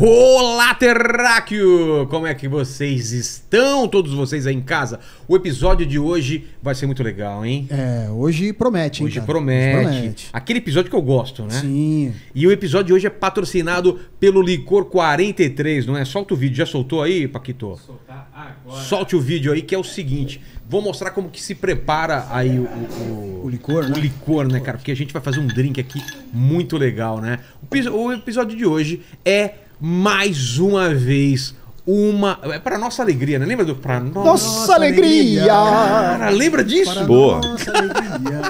Olá, Terráqueo! Como é que vocês estão, todos vocês aí em casa? O episódio de hoje vai ser muito legal, hein? É, hoje promete, hein, Hoje cara? promete. Hoje promete. Aquele episódio que eu gosto, né? Sim. E o episódio de hoje é patrocinado pelo Licor 43, não é? Solta o vídeo. Já soltou aí, Paquito? Vou soltar agora. Solte o vídeo aí, que é o seguinte. Vou mostrar como que se prepara aí o, o, o licor, né? o licor, né, cara? Porque a gente vai fazer um drink aqui muito legal, né? O, o episódio de hoje é mais uma vez uma. É para nossa alegria, né? Lembra do. Para no... nossa, nossa alegria. alegria! Cara, lembra disso? Para Boa! Nossa alegria.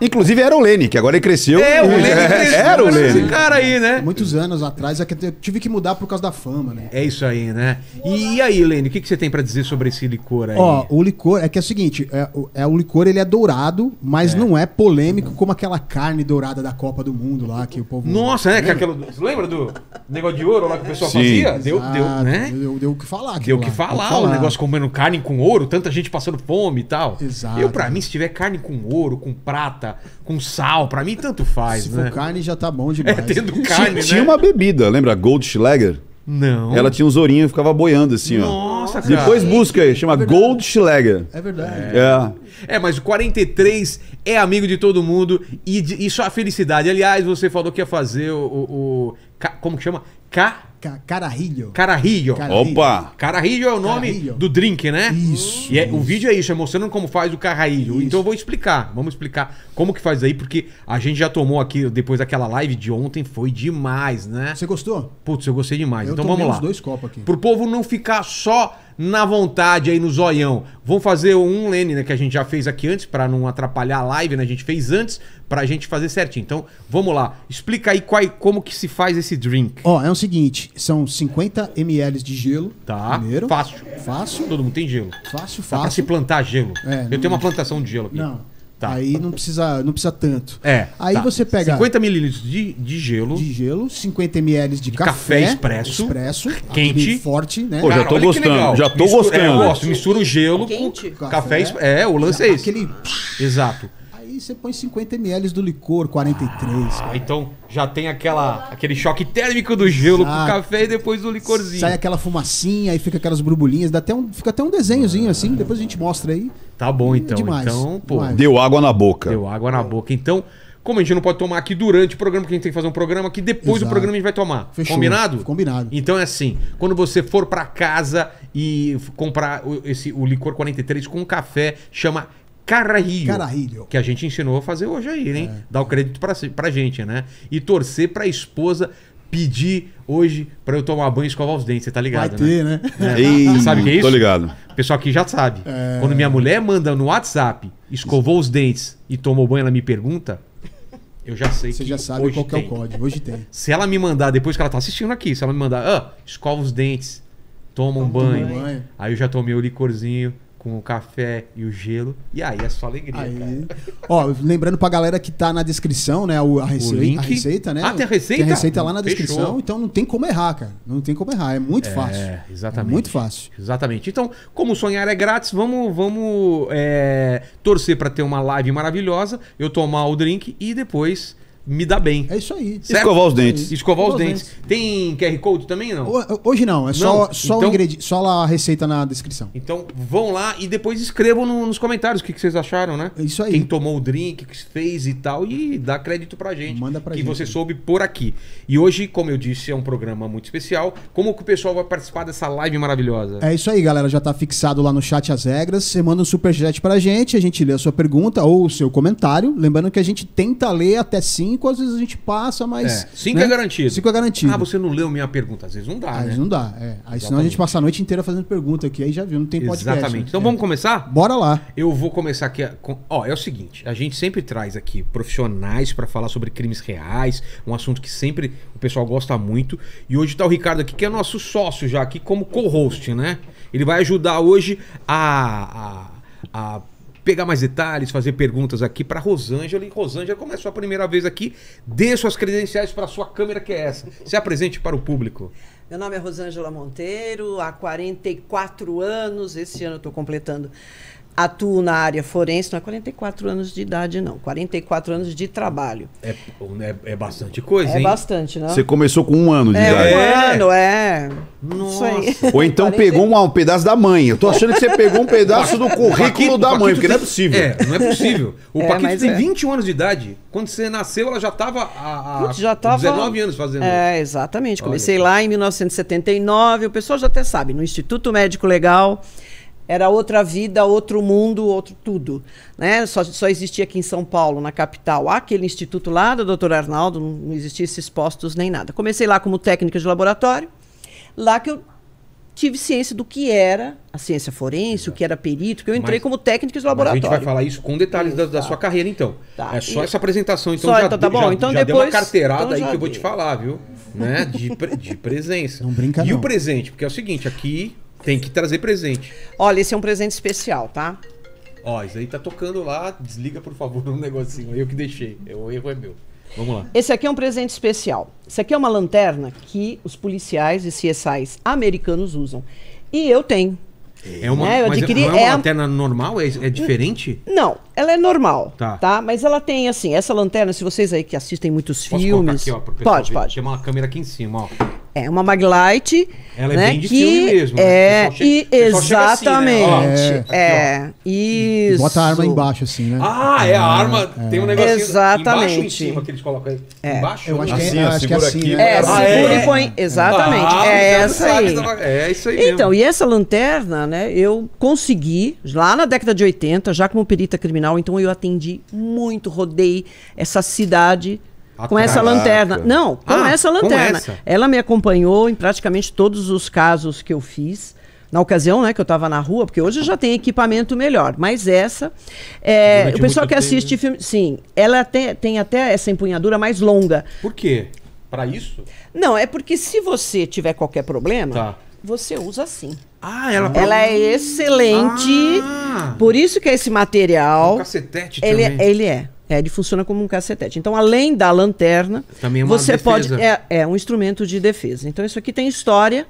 Inclusive era o Lene, que agora ele cresceu. É, o Lene é, cresceu. Era o Lene. Esse cara aí, né? Muitos anos atrás, é eu tive que mudar por causa da fama, né? É isso aí, né? E, e aí, Lene, o que, que você tem para dizer sobre esse licor aí? Ó, o licor é que é o seguinte, é, é o licor ele é dourado, mas é. não é polêmico como aquela carne dourada da Copa do Mundo lá que o povo... Nossa, né? Lembra? Que aquela, lembra do negócio de ouro lá que o pessoal Sim. fazia? Deu, Exato. deu, né? Deu, deu deu o que falar. Deu o que falar, falar, o negócio comendo carne com ouro, tanta gente passando fome e tal. Exato. Eu, para mim, se tiver carne com ouro, com prata, com sal, para mim tanto faz. Se né? for carne, já tá bom é, demais. É, tendo carne, tinha, né? tinha uma bebida, lembra? Gold Schlager? Não. Ela tinha os ourinhos e ficava boiando assim, Nossa, ó. Cara. Depois busca aí, chama é Gold Schlager. É verdade. É. é. é mas o 43 é amigo de todo mundo e, isso é só a felicidade. Aliás, você falou que ia fazer o. o, o como que chama? K Ca Carajillo. Carajillo. Carajillo. Opa! Carajillo é o nome Carajillo. do drink, né? Isso. E é, isso. o vídeo é isso, é mostrando como faz o carajillo. Isso. Então eu vou explicar. Vamos explicar como que faz aí, porque a gente já tomou aqui, depois daquela live de ontem, foi demais, né? Você gostou? Putz, eu gostei demais. Eu então vamos lá. dois copos aqui. Pro povo não ficar só na vontade aí no zoião. Vamos fazer um Lene, né, que a gente já fez aqui antes para não atrapalhar a live, né? A gente fez antes para a gente fazer certinho. Então, vamos lá. Explica aí qual, como que se faz esse drink. Ó, oh, é o seguinte, são 50 ml de gelo. Tá. Primeiro. Fácil. Fácil. Todo mundo tem gelo. Fácil, fácil. Dá pra se plantar gelo. É, Eu não... tenho uma plantação de gelo aqui. Não. Tá. Aí não precisa, não precisa tanto. É. Aí tá. você pega 50 ml de, de gelo. De gelo, 50 ml de, de café, café, expresso. Expresso. Quente. Forte, né? Pô, já Cara, tô gostando. Já tô mistura, gostando. É, eu gosto. Mistura o gelo quente. com café. café é, o lance é esse. Aquele... Exato você põe 50 ml do licor, 43. Ah, então já tem aquela, aquele choque térmico do gelo Exato. pro café e depois do licorzinho. Sai aquela fumacinha, e fica aquelas burbulinhas, dá até um, fica até um desenhozinho assim, ah. depois a gente mostra aí. Tá bom então. Demais. Então, pô, demais. deu água na boca. Deu água na boca. Então, como a gente não pode tomar aqui durante o programa, que a gente tem que fazer um programa que depois Exato. do programa a gente vai tomar. Fechou. Combinado? Combinado. Então é assim, quando você for para casa e comprar esse, o licor 43 com café, chama Carrilho. Que a gente ensinou a fazer hoje aí, hein? É. Dar o crédito pra, pra gente, né? E torcer pra esposa pedir hoje pra eu tomar banho e escovar os dentes, você tá ligado? Vai ter, né? né? É. Ei, sabe o que é isso? Tô ligado. pessoal aqui já sabe. É. Quando minha mulher manda no WhatsApp, escovou isso. os dentes e tomou banho, ela me pergunta, eu já sei Você já sabe qual é o código, hoje tem. Se ela me mandar, depois que ela tá assistindo aqui, se ela me mandar, ah, escova os dentes, toma um banho. banho. Aí eu já tomei o licorzinho, com o café e o gelo. E aí é só alegria. Aí... Ó, lembrando pra galera que tá na descrição, né? A receita, o link. A receita né? Ah, tem a receita? Tem a receita lá na descrição, Fechou. então não tem como errar, cara. Não tem como errar. É muito é, fácil. Exatamente. É muito fácil. Exatamente. Então, como sonhar é grátis, vamos, vamos é, torcer para ter uma live maravilhosa, eu tomar o drink e depois me dá bem. É isso aí. Certo? Escovar os dentes. Escovar, Escovar os dentes. dentes. Tem QR Code também, não? Hoje não, é só, não. Só, então, o só a receita na descrição. Então vão lá e depois escrevam no, nos comentários o que, que, vocês acharam, né? É isso aí. Quem tomou o drink, o que fez e tal, e dá crédito pra gente. Manda pra que gente. Que você soube por aqui. E hoje, como eu disse, é um programa muito especial. Como que o pessoal vai participar dessa live maravilhosa? É isso aí, galera. Já tá fixado lá no chat as regras. Você manda um superchat pra gente, a gente lê a sua pergunta ou o seu comentário. Lembrando que a gente tenta ler até sim Cinco, às vezes a gente passa, mas. É. Cinco é né? é garantido. Cinco é garantido. Ah, você não leu minha pergunta. Às vezes não dá. Às vezes né? não dá. É. Aí Exatamente. senão a gente passa a noite inteira fazendo pergunta aqui. Aí já viu, não tem podcast. Exatamente. Né? Então vamos começar? Bora lá. Eu vou começar aqui. Com... Ó, é o seguinte: a gente sempre traz aqui profissionais para falar sobre crimes reais, um assunto que sempre o pessoal gosta muito. E hoje tá o Ricardo aqui, que é nosso sócio já aqui como co-host, né? Ele vai ajudar hoje a, a, a pegar mais detalhes, fazer perguntas aqui para Rosângela. E Rosângela, como é a sua primeira vez aqui, dê suas credenciais para a sua câmera, que é essa. Se apresente para o público. Meu nome é Rosângela Monteiro, há 44 anos, esse ano eu estou completando atuo na área forense, não é 44 anos de idade, não. 44 anos de trabalho. É, é, é bastante coisa, é hein? É bastante, não? Né? Você começou com um ano de é, idade. É, um ano, é. Nossa. Ou então 40... pegou um, um, pedaço da mãe. Eu tô achando que você pegou um pedaço do currículo Paquito, da mãe, porque tem... não é possível. É, não é possível. O é, Paquito tem 21 é. anos de idade. Quando você nasceu, ela já tava há, já 19 anos fazendo. É, exatamente. Comecei Olha. lá em 1979. O pessoal já até sabe, no Instituto Médico Legal... Era outra vida, outro mundo, outro tudo. Né? Só, só existia aqui em São Paulo, na capital, aquele instituto lá do Dr. Arnaldo, não existia esses postos nem nada. Comecei lá como técnica de laboratório, lá que eu tive ciência do que era a ciência forense, Exato. o que era perito, que eu entrei mas, como técnica de laboratório. a gente vai falar isso com detalhes da, da sua carreira, então. Tá. É só e... essa apresentação, então só, já, então, tá bom. Já, então já depois, deu uma então carteirada então aí que dei. eu vou te falar, viu? né? De, de presença. Não brinca E não. o presente, porque é o seguinte, aqui tem que trazer presente. Olha, esse é um presente especial, tá? Ó, isso aí tá tocando lá, desliga por favor um negocinho. Eu que deixei, o erro é meu. Vamos lá. Esse aqui é um presente especial. Esse aqui é uma lanterna que os policiais e CSIs americanos usam. E eu tenho. É uma, né? eu é, adquiri, é uma é lanterna a... normal? É, é, diferente? Não, ela é normal, tá. tá? Mas ela tem, assim, essa lanterna, se vocês aí que assistem muitos Posso filmes... Aqui, ó, pode, ver. pode. Tem uma câmera aqui em cima, ó. É uma maglite. Ela é né, né, é bem de que filme mesmo. É, né? e exatamente. Assim, né? é aqui, isso. Bota a arma embaixo, assim, né? Ah, é, a ah, arma. É. Tem um negócio exatamente. embaixo em cima que eles colocam aí. É. Embaixo? Eu acho assim, que é, acho que é assim. Aqui, né? É, ah, segura é. e põe. Exatamente. Ah, é essa aí. É isso aí. Então, mesmo. e essa lanterna, né? Eu consegui, lá na década de 80, já como perita criminal, então eu atendi muito, rodei essa cidade ah, com essa lanterna. Não, com ah, essa lanterna. Com essa? Ela me acompanhou em praticamente todos os casos que eu fiz. Na ocasião, né, que eu estava na rua, porque hoje já tem equipamento melhor. Mas essa, é, o pessoal que tempo. assiste né? filme. Sim, ela tem, tem até essa empunhadura mais longa. Por quê? Para isso? Não, é porque se você tiver qualquer problema, tá. você usa assim. Ah, ela, ela é excelente. Ah. Por isso que é esse material. É um cacetete ele, é, também. Ele é. É, ele funciona como um cacetete. Então, além da lanterna, é você defesa. pode. É, é um instrumento de defesa. Então, isso aqui tem história,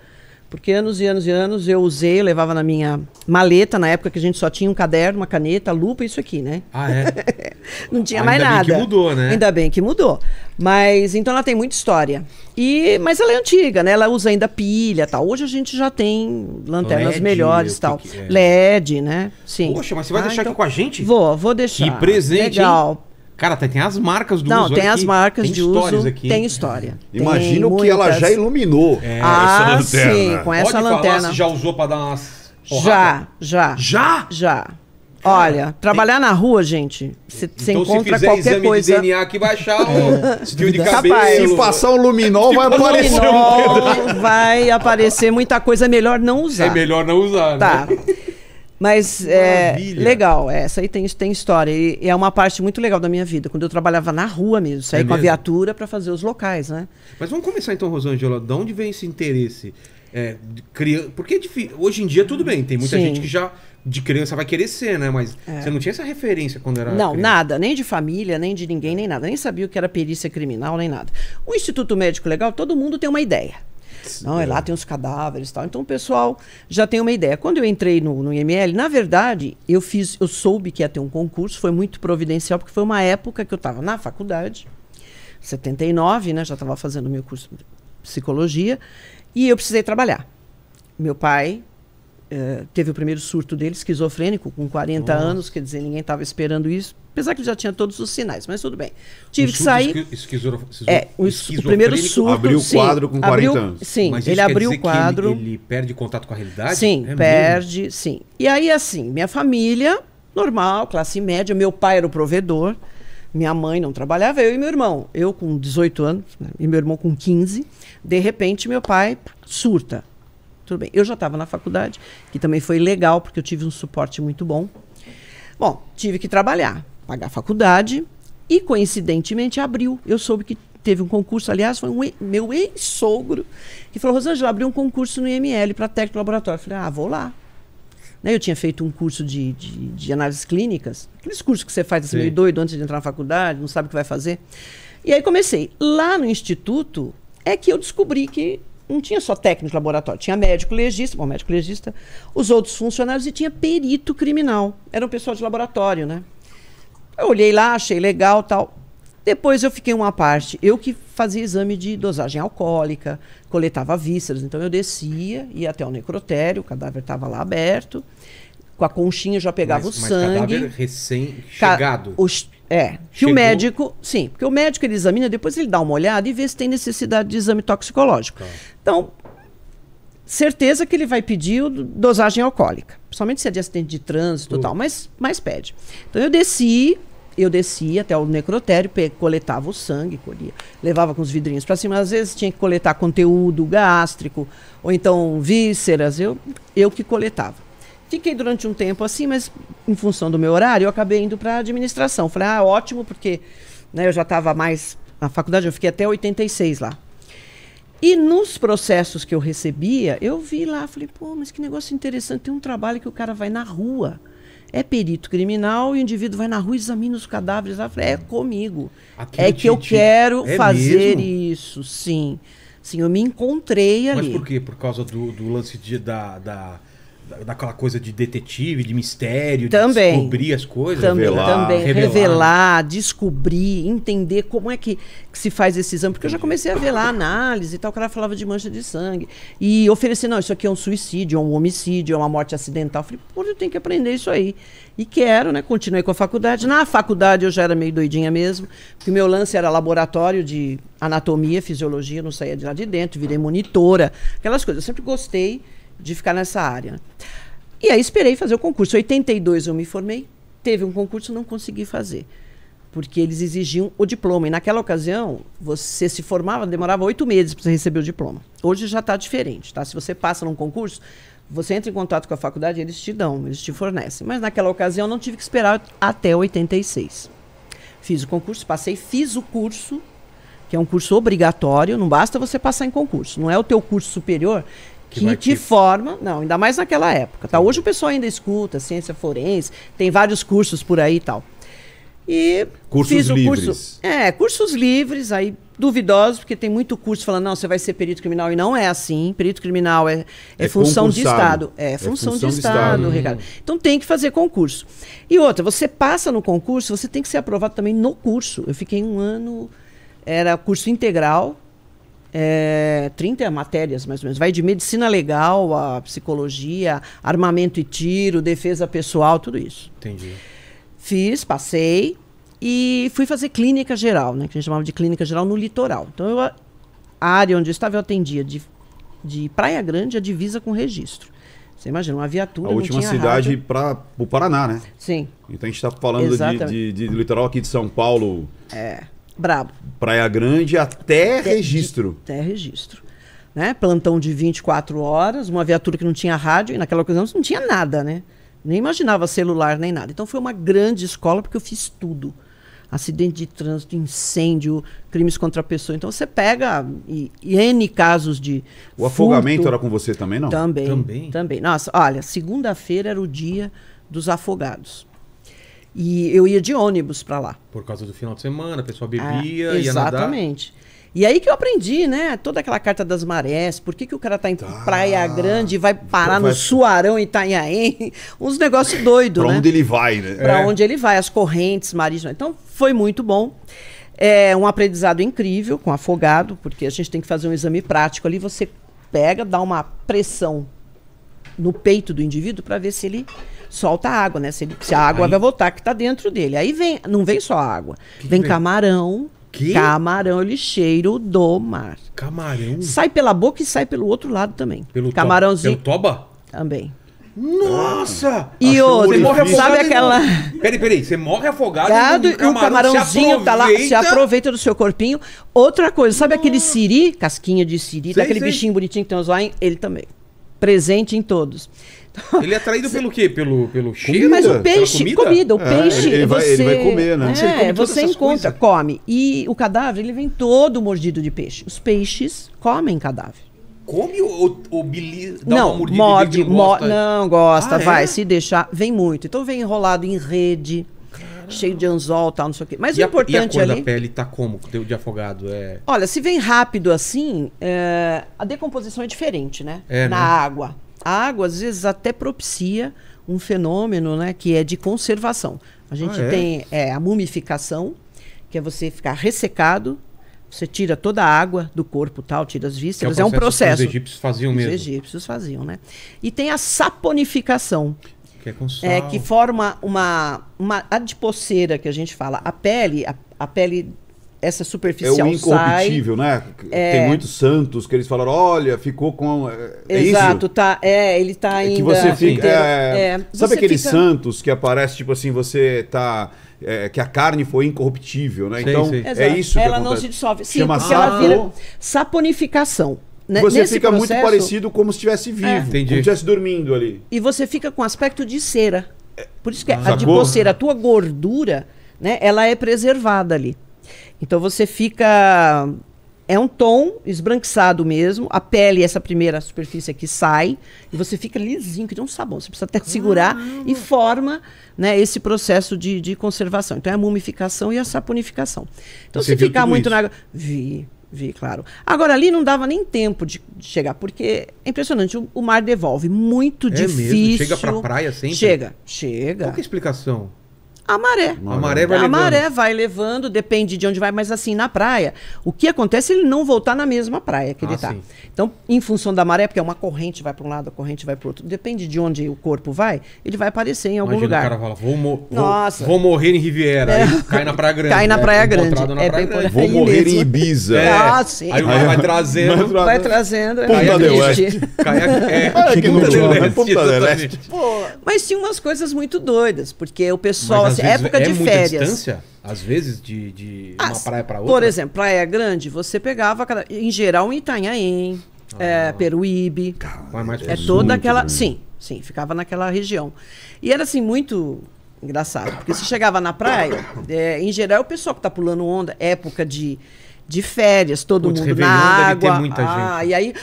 porque anos e anos e anos eu usei, eu levava na minha maleta, na época que a gente só tinha um caderno, uma caneta, lupa, isso aqui, né? Ah, é? Não tinha mais nada. Ainda bem que mudou, né? Ainda bem que mudou. Mas, então ela tem muita história. E, mas ela é antiga, né? Ela usa ainda pilha tal. Hoje a gente já tem lanternas LED, melhores tal. Que que é? LED, né? Sim. Poxa, mas você vai ah, deixar então... aqui com a gente? Vou, vou deixar. Que presente, Legal. Hein? Cara, até tem as marcas do Não, uso. Não, tem aqui. as marcas tem de uso. Aqui. Tem história. É. Imagina o que ela já iluminou. É, ah, sim, com essa Pode lanterna. Falar se já usou para dar umas porrada? Já, já. Já? Já. Olha, trabalhar na rua, gente, então, você então, encontra se qualquer coisa. De DNA que baixar o é. fio de cabelo. Capaz. Se passar um luminol, vai aparecer um Vai aparecer muita coisa, é melhor não usar. É melhor não usar, tá. né? Mas é legal, é, essa aí tem, tem história. E, e, é uma parte muito legal da minha vida, quando eu trabalhava na rua mesmo, saí é com mesmo? a viatura para fazer os locais, né? Mas vamos começar então, Rosângela, de onde vem esse interesse? É, Porque é hoje em dia tudo bem, tem muita Sim. gente que já de criança vai querer ser, né? Mas é. você não tinha essa referência quando era. Não, criança. nada, nem de família, nem de ninguém, nem nada. Nem sabia o que era perícia criminal, nem nada. O Instituto Médico Legal, todo mundo tem uma ideia não, é lá é. tem os cadáveres e tal. Então o pessoal já tem uma ideia. Quando eu entrei no, no IML, na verdade, eu fiz, eu soube que ia ter um concurso, foi muito providencial, porque foi uma época que eu estava na faculdade, 79, né? Já estava fazendo meu curso de psicologia, e eu precisei trabalhar. Meu pai Uh, teve o primeiro surto dele, esquizofrênico, com 40 Nossa. anos, quer dizer, ninguém estava esperando isso. Apesar que já tinha todos os sinais, mas tudo bem. Tive um que sair. É, o, o primeiro surto. Abriu o quadro com 40 abriu, anos. Sim, mas ele abriu o quadro. Ele, ele, perde contato com a realidade? Sim, é perde, mesmo? sim. E aí, assim, minha família, normal, classe média, meu pai era o provedor, minha mãe não trabalhava, eu e meu irmão. Eu com 18 anos né, e meu irmão com 15. De repente, meu pai surta. Tudo bem. Eu já estava na faculdade, que também foi legal, porque eu tive um suporte muito bom. Bom, tive que trabalhar pagar a faculdade e, coincidentemente, abriu. Eu soube que teve um concurso, aliás, foi um meu ex-sogro que falou: Rosângela, abriu um concurso no IML para técnico laboratório. Eu falei: ah, vou lá. Né, eu tinha feito um curso de, de, de, análises clínicas, aqueles cursos que você faz assim, meio doido antes de entrar na faculdade, não sabe o que vai fazer. E aí comecei. Lá no instituto é que eu descobri que não tinha só técnico de laboratório, tinha médico legista, bom, médico legista, os outros funcionários e tinha perito criminal. Era um pessoal de laboratório, né? Eu olhei lá, achei legal tal. Depois eu fiquei uma parte. Eu que fazia exame de dosagem alcoólica, coletava vísceras. Então eu descia, ia até o necrotério, o cadáver estava lá aberto. Com a conchinha já pegava mas, o mas sangue. Cadáver recém-chegado. Ca é. Que o médico, sim, porque o médico ele examina, depois ele dá uma olhada e vê se tem necessidade de exame toxicológico. Tá. Então, certeza que ele vai pedir dosagem alcoólica. Principalmente se é de acidente de trânsito e tal, hum. mas, mas pede. Então eu desci, eu descia até o necrotério, coletava o sangue, colhia, levava com os vidrinhos para cima. Às vezes tinha que coletar conteúdo gástrico, ou então vísceras, eu, eu que coletava. Fiquei durante um tempo assim, mas em função do meu horário, eu acabei indo para a administração. Falei, ah, ótimo, porque né, eu já estava mais. Na faculdade, eu fiquei até 86 lá. E nos processos que eu recebia, eu vi lá, falei, pô, mas que negócio interessante. Tem um trabalho que o cara vai na rua. É perito criminal e o indivíduo vai na rua e examina os cadáveres. Lá, falei, é comigo. é que eu te... quero é fazer mesmo? isso, sim. Sim, eu me encontrei ali. Mas por quê? Por causa do, do lance de, da, da daquela coisa de detetive, de mistério, também, de descobrir as coisas, também, revelar, também revelar. revelar descobrir, entender como é que, que, se faz esse exame, porque eu já comecei a ver lá análise e tal, o cara falava de mancha de sangue e oferecer, não, isso aqui é um suicídio, é um homicídio, é uma morte acidental. Eu falei, pô, eu tenho que aprender isso aí. E quero, né? Continuei com a faculdade. Na faculdade eu já era meio doidinha mesmo, porque meu lance era laboratório de anatomia, fisiologia, não saía de lá de dentro, virei monitora, aquelas coisas. Eu sempre gostei de ficar nessa área. E aí esperei fazer o concurso. Em 82 eu me formei, teve um concurso, não consegui fazer. Porque eles exigiam o diploma. E naquela ocasião, você se formava, demorava oito meses para você receber o diploma. Hoje já está diferente, tá? Se você passa num concurso, você entra em contato com a faculdade, eles te dão, eles te fornecem. Mas naquela ocasião não tive que esperar até 86. Fiz o concurso, passei, fiz o curso, que é um curso obrigatório, não basta você passar em concurso. Não é o teu curso superior que, que te forma, não, ainda mais naquela época, tá? Hoje o pessoal ainda escuta ciência forense, tem vários cursos por aí e tal. E cursos fiz o livres. curso. É, cursos livres, aí duvidosos, porque tem muito curso falando, não, você vai ser perito criminal, e não é assim. Perito criminal é, é, é função de Estado. É, é função, função, de, Estado, Ricardo. Hum. Então tem que fazer concurso. E outra, você passa no concurso, você tem que ser aprovado também no curso. Eu fiquei um ano, era curso integral, é, 30 matérias, mais ou menos. Vai de medicina legal a psicologia, armamento e tiro, defesa pessoal, tudo isso. Entendi. Fiz, passei e fui fazer clínica geral, né, que a gente chamava de clínica geral no litoral. Então, eu, a área onde eu estava, eu atendia de, de Praia Grande a divisa com registro. Você imagina, uma viatura. A última cidade para o Paraná, né? Sim. Então a gente está falando de, de, de, litoral aqui de São Paulo. É. Brabo. Praia Grande até, registro. De, até registro. Né? Plantão de 24 horas, uma viatura que não tinha rádio, e naquela ocasião não tinha nada, né? Nem imaginava celular, nem nada. Então foi uma grande escola, porque eu fiz tudo. Acidente de trânsito, incêndio, crimes contra a pessoa. Então você pega e, e N casos de. O furto. afogamento era com você também, não? Também. Também. também. Nossa, olha, segunda-feira era o dia dos afogados. E eu ia de ônibus para lá. Por causa do final de semana, a pessoa bebia, ah, ia nadar. Exatamente. E aí que eu aprendi, né? Toda aquela carta das marés, por que, que o cara tá em tá. Praia Grande e vai parar vai... no Suarão e Itanhaém? Uns negócios doidos, para né? Pra onde ele vai, né? Pra é. onde ele vai, as correntes marítimas. Então, foi muito bom. É um aprendizado incrível com afogado, porque a gente tem que fazer um exame prático ali. Você pega, dá uma pressão no peito do indivíduo para ver se ele solta água, né? Se, ele, se a água Aí... vai voltar que tá dentro dele. Aí vem, não vem só água, que vem, camarão. Que? Camarão ele lixeiro do mar. Camarão? Sai pela boca e sai pelo outro lado também. Pelo Camarãozinho. To... Pelo toba? Também. Nossa! E outro, sabe aquela. Peraí, peraí, você morre afogado Gado, e o camarãozinho tá lá, se aproveita do seu corpinho. Outra coisa, sabe Nossa. aquele ah. siri, casquinha de siri, sei, daquele sei. bichinho bonitinho que tem os olhos? Ele também. Presente em todos. Ele é atraído pelo quê? Pelo, pelo cheiro? Mas o peixe, comida? comida? o é, peixe. Ele vai, você, ele vai comer, né? É, você encontra, coisas. come. E o cadáver, ele vem todo mordido de peixe. Os peixes comem cadáver. Come ou, ou bili, dá não, uma mordida morde, não gosta? não gosta, ah, vai, é? se deixar, vem muito. Então vem enrolado em rede, Caramba. cheio de anzol, tal, não sei o quê. Mas e o importante ali... a cor ali, da pele tá como, de afogado? É... Olha, se vem rápido assim, é, a decomposição é diferente, né? É, Na né? água a água às vezes até propicia um fenômeno, né, que é de conservação. A gente ah, é? tem é, a mumificação, que é você ficar ressecado, você tira toda a água do corpo, tal, tira as é vísceras, é, um processo. os egípcios faziam os mesmo. Os egípcios faziam, né? E tem a saponificação. Que é com é, sal. É, que forma uma, uma, uma adipoceira que a gente fala. A pele, a, a pele essa superficial é o incorruptível, sai, né? É... Tem muitos santos que eles falaram, olha, ficou com... É, é Exato, isso? tá, é, ele tá é ainda... Que você fica... É, é, sabe aqueles fica... santos que aparece, tipo assim, você tá... É, que a carne foi incorruptível, né? Sim, então sim. é Exato. isso que Ela acontece. não se dissolve. Sim, Chama porque ela vira saponificação. Né? você Nesse fica processo... muito parecido como se estivesse vivo, é. como se estivesse dormindo ali. E você fica com aspecto de cera. Por isso que ah. a de a tua gordura, né, ela é preservada ali. Então você fica. É um tom esbranquiçado mesmo. A pele, essa primeira superfície aqui, sai. E você fica lisinho, que tem um sabão. Você precisa até ah, segurar e forma né, esse processo de, de conservação. Então é a mumificação e a saponificação. Então se ficar muito isso? na água. Vi, vi, claro. Agora ali não dava nem tempo de, de chegar, porque é impressionante. O, o mar devolve. Muito é difícil. Mesmo? Chega pra praia sempre? Chega, chega. Qual é a explicação? a maré. A maré vai a levando. maré vai levando, depende de onde vai, mas assim, na praia, o que acontece é ele não voltar na mesma praia que ele está. Ah, então, em função da maré, porque é uma corrente vai para um lado, a corrente vai para o outro, depende de onde o corpo vai, ele vai aparecer em algum Imagina lugar. o cara fala, vou, mo vou, vou morrer em Riviera, é. aí cai na Praia Grande. Cai na é Praia é, Grande. Na é praia grande. Vou morrer mesmo. em Ibiza. É. é. Ah, sim. Aí vai, vai trazendo. Vai trazendo. É. Punta del Oeste. Cai é, Punta del Leste. Mas tinha umas coisas muito doidas, porque o pessoal às época vezes, é de férias. Muita distância? Às vezes de, de uma as, praia para outra? Por exemplo, Praia Grande, você pegava, em geral, em Itanhaém, ah, é, Peruíbe. Caramba, é, mais é toda aquela. Né? Sim, sim, ficava naquela região. E era assim, muito engraçado. Porque se chegava na praia, é, em geral, o pessoal que tá pulando onda, época de, de férias, todo Puts, mundo na água. ah, gente. e aí.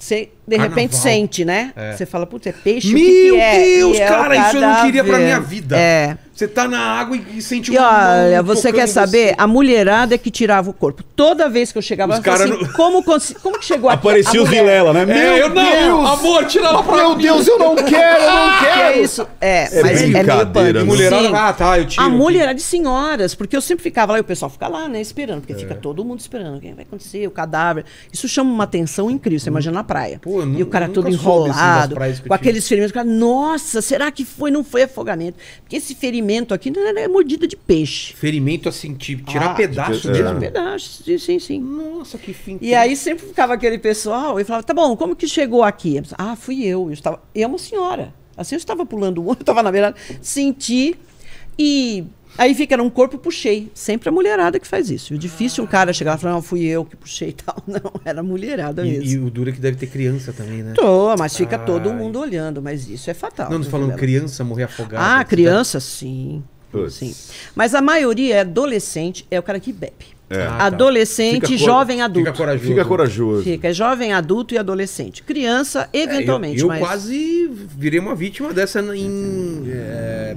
Você de Carnaval. repente sente, né? É. Você fala, putz, é peixe. Meu que que é? Deus, é cara, isso eu não queria pra minha vida. É. Você tá na água e, e sente um. E olha, você quer saber? Você. A mulherada é que tirava o corpo. Toda vez que eu chegava, os eu assim, não... como, como que chegou apareceu aqui? Aparecia o Vilela, né? É, Meu eu não, Deus. amor, tira ela pra Meu mim. Deus, eu não quero, eu não quero. é isso. É, é mas é meio né? mulherada, ah, tá, eu tiro. A mulherada de senhoras, porque eu sempre ficava lá e o pessoal fica lá, né, esperando, porque fica todo mundo esperando. Quem vai acontecer? O cadáver. Isso chama uma atenção incrível, você hum. imagina na praia. Pô, e o cara todo assim, enrolado, com aqueles ferimentos. Cara, Nossa, será que foi? Não foi afogamento. Porque esse ferimento aqui não né, é, mordida de peixe. Ferimento assim, tipo, tirar ah, pedaço de Tirar pedaço, sim, sim, sim. Nossa, que fim. E aí sempre ficava aquele pessoal e falava, tá bom, como que chegou aqui? Ah, fui eu. Eu, estava... eu é uma senhora. Assim, eu estava pulando o eu estava na beirada, senti e Aí fica, era um corpo, puxei. Sempre a mulherada que faz isso. O difícil ah. um cara chegar e falar, não, fui eu que puxei e tal. Não, era mulherada e, mesmo. E o duro é que deve ter criança também, né? Tô, mas fica ah, Ai. todo mundo olhando, mas isso é fatal. Não, não falando criança morrer afogada. Ah, criança, sim. Puts. Sim. Mas a maioria é adolescente, é o cara que bebe. É. Ah, tá. adolescente, tá. jovem adulto. Fica corajoso. Fica corajoso. Fica é jovem adulto e adolescente. Criança, eventualmente. É, eu, eu mas... quase virei uma vítima dessa em é,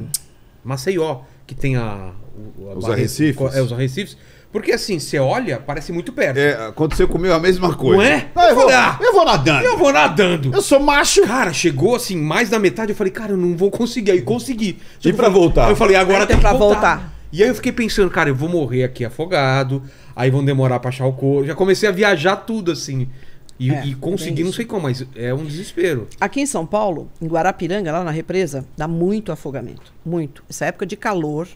Maceió que tem a, a os arrecifes. É, os arrecifes. Porque assim, você olha, parece muito perto. É, aconteceu comigo a mesma coisa. Não é? Ah, eu, eu, vou, ah, eu vou nadando. Eu vou nadando. Eu sou macho. Cara, chegou assim, mais da metade, eu falei, cara, eu não vou conseguir. Aí consegui. Só e pra falei, voltar? Eu falei, agora tem pra voltar. voltar. E aí eu fiquei pensando, cara, eu vou morrer aqui afogado, aí vão demorar pra achar o corpo. Já comecei a viajar tudo assim. E, é, e conseguir, não sei como, mas é um desespero. Aqui em São Paulo, em Guarapiranga, lá na represa, dá muito afogamento. Muito. Essa época de calor.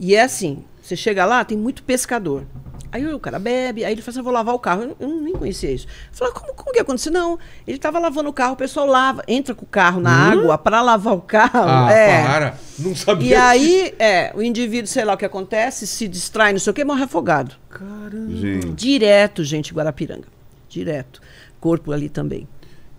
E é assim: você chega lá, tem muito pescador. Aí o cara bebe, aí ele fala assim: vou lavar o carro. Eu, eu nem conhecia isso. Falei: ah, como, como que aconteceu? Não, ele estava lavando o carro, o pessoal lava, entra com o carro na hum? água para lavar o carro. Ah, é. para! Não sabia. E aí, é, o indivíduo, sei lá o que acontece, se distrai, não sei o que, morre afogado. Caramba! Gente. Direto, gente, Guarapiranga direto. Corpo ali também.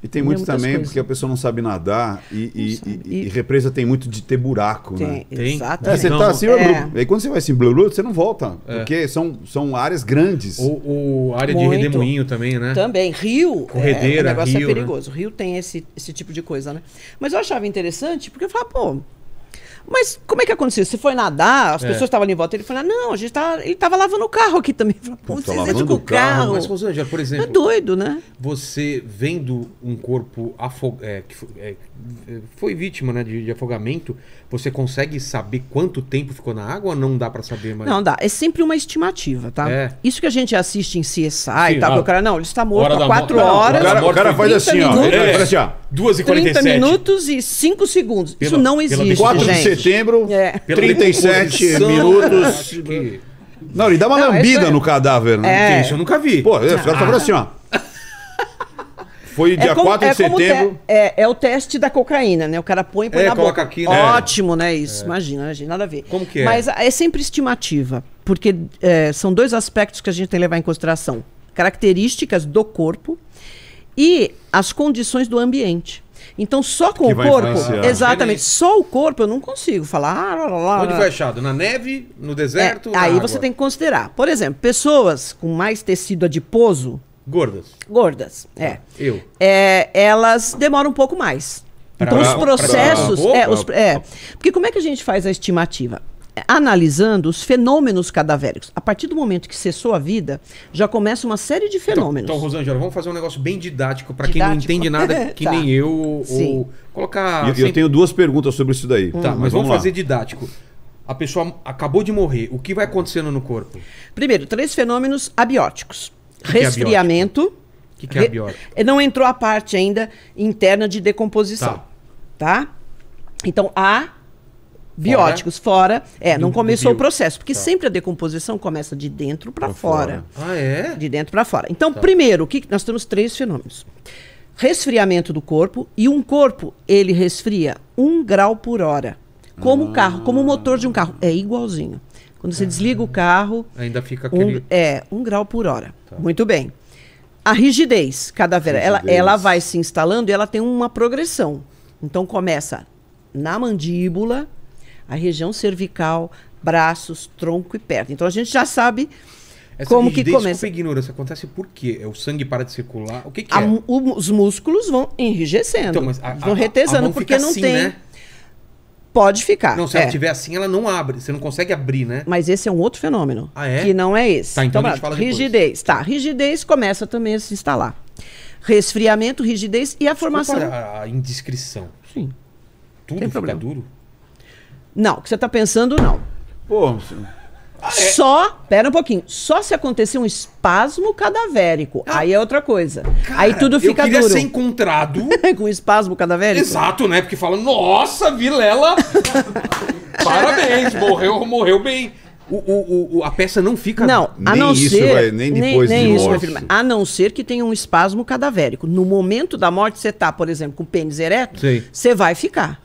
E tem, muito também, coisas. porque a pessoa não sabe nadar e, e, sabe. E, e, represa tem muito de ter buraco, né? tem, né? Tem, exatamente. É, você tá assim, é. aí quando você vai assim, blu, blu, você não volta, é. porque são, são áreas grandes. Ou, ou área muito. de redemoinho também, né? Também, rio. É, Corredeira, é, o negócio é rio, é perigoso. Né? Rio tem esse, esse tipo de coisa, né? Mas eu achava interessante, porque eu falava, pô, mas como é que aconteceu? Você foi nadar, as é. pessoas estavam ali em volta, ele foi lá, não, a gente tá, tava, ele estava lavando o carro aqui também. Putz, tá é lavando o carro. carro. Mas, Rosângela, por é exemplo... É doido, né? Você vendo um corpo afog... É, que foi, é, é, foi, vítima né, de, de, afogamento, você consegue saber quanto tempo ficou na água ou não dá para saber mais? Não dá, é sempre uma estimativa, tá? Isso que a gente assiste em CSI Sim, e tal, ah, o cara, não, ele está morto há quatro horas. Não, o cara, faz assim, ó. 2 assim, e 47 30 minutos e 5 segundos. Isso não existe, gente setembro, é. 37 minutos. Que... Não, ele dá uma Não, lambida é... no cadáver. Né? É. Isso eu nunca vi. Pô, é, o caras ah. assim, ó. Foi é dia é como, 4 de é setembro. Te, é, é o teste da cocaína, né? O cara põe e põe é, na boca. Aqui, né? Ótimo, né? É. Isso, é. imagina, imagina, nada a ver. Como que é? Mas é sempre estimativa, porque são dois aspectos que a gente tem que levar em consideração. Características do corpo e as condições do ambiente. Então só com que o corpo, exatamente, só o corpo eu não consigo falar. Ah, lá, lá, Onde foi achado? Na neve, no é, deserto? É, aí água. você tem que considerar. Por exemplo, pessoas com mais tecido adiposo, gordas. Gordas, é. Ah, eu. É, elas demoram um pouco mais. Pra, então os processos, pra, pra, é, os, é, porque como é que a gente faz a estimativa? analisando os fenômenos cadavéricos. A partir do momento que cessou a vida, já começa uma série de então, fenômenos. Então, então Rosângela, vamos fazer um negócio bem didático para quem não entende nada, que tá. nem eu. Sim. Ou colocar. Eu, eu, tenho duas perguntas sobre isso daí. Tá, mas, mas, vamos, vamos fazer didático a pessoa acabou de morrer, o que vai acontecendo no corpo? Primeiro, três fenômenos abióticos: que resfriamento. Que é o que, que, é, é abiótico? Não entrou a parte ainda interna de decomposição. Tá. tá? Então, há Bióticos fora. É, não começou o processo, porque tá. sempre a decomposição começa de dentro para fora. fora. Ah, é? De dentro para fora. Então, tá. primeiro, o que nós temos três fenômenos. Resfriamento do corpo e um corpo, ele resfria um grau por hora. Como o carro, como o ah. motor de um carro. É igualzinho. Quando você desliga o carro. Ainda fica aquele... um, É, um grau por hora. Tá. Muito bem. A rigidez cadavera, Ela, ela vai se instalando e ela tem uma progressão. Então começa na mandíbula, a região cervical, braços, tronco e perna. Então a gente já sabe essa como que começa. Desculpa, ignorância. Acontece por quê? É o sangue para de circular? O que, que é? A, o, os músculos vão enrijecendo, então, a, vão retesando, porque não assim, tem... Né? Pode ficar. Não, se ela estiver é. assim, ela não abre. Você não consegue abrir, né? Mas esse é um outro fenômeno. Ah, é? Que não é esse. Tá, então, então a gente fala Rigidez. Depois. Tá, rigidez começa também a se instalar. Resfriamento, rigidez e a Desculpa formação... a indiscrição. Sim. Tudo Tem fica problema. duro? Não, o que você tá pensando, não. Pô, ah, é. Só, pera um pouquinho, só se acontecer um espasmo cadavérico. Ah, aí é outra coisa. Cara, aí tudo fica duro. Eu queria duro. ser encontrado... com espasmo cadavérico? Exato, né? Porque fala, nossa, Vilela... Parabéns, morreu, morreu bem. O, o, o, a peça não fica. Não, a nem não isso ser, vai, nem depois nem, nem de morte. a não ser que tenha um espasmo cadavérico. No momento da morte, você tá, por exemplo, com o pênis ereto, você vai ficar.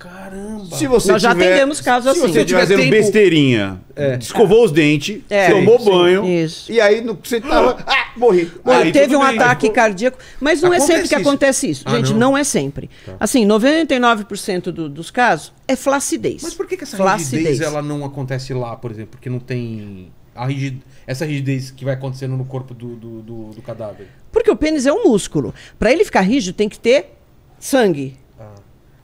Caramba. Se você Nós já atendemos casos se assim. Se você estiver fazendo tempo... besteirinha, é. escovou os dentes, é, é tomou sim, banho, isso. e aí você tava... Ah, morri. Aí, teve um bem, ataque cardíaco. Mas não é sempre que isso. acontece isso. Ah, Gente, não. não. é sempre. Tá. Assim, 99% do, dos casos é flacidez. Mas por que, que essa flacidez. rigidez ela não acontece lá, por exemplo? Porque não tem... A rigid... Essa rigidez que vai acontecendo no corpo do, do, do, do cadáver. Porque o pênis é um músculo. Para ele ficar rígido, tem que ter sangue.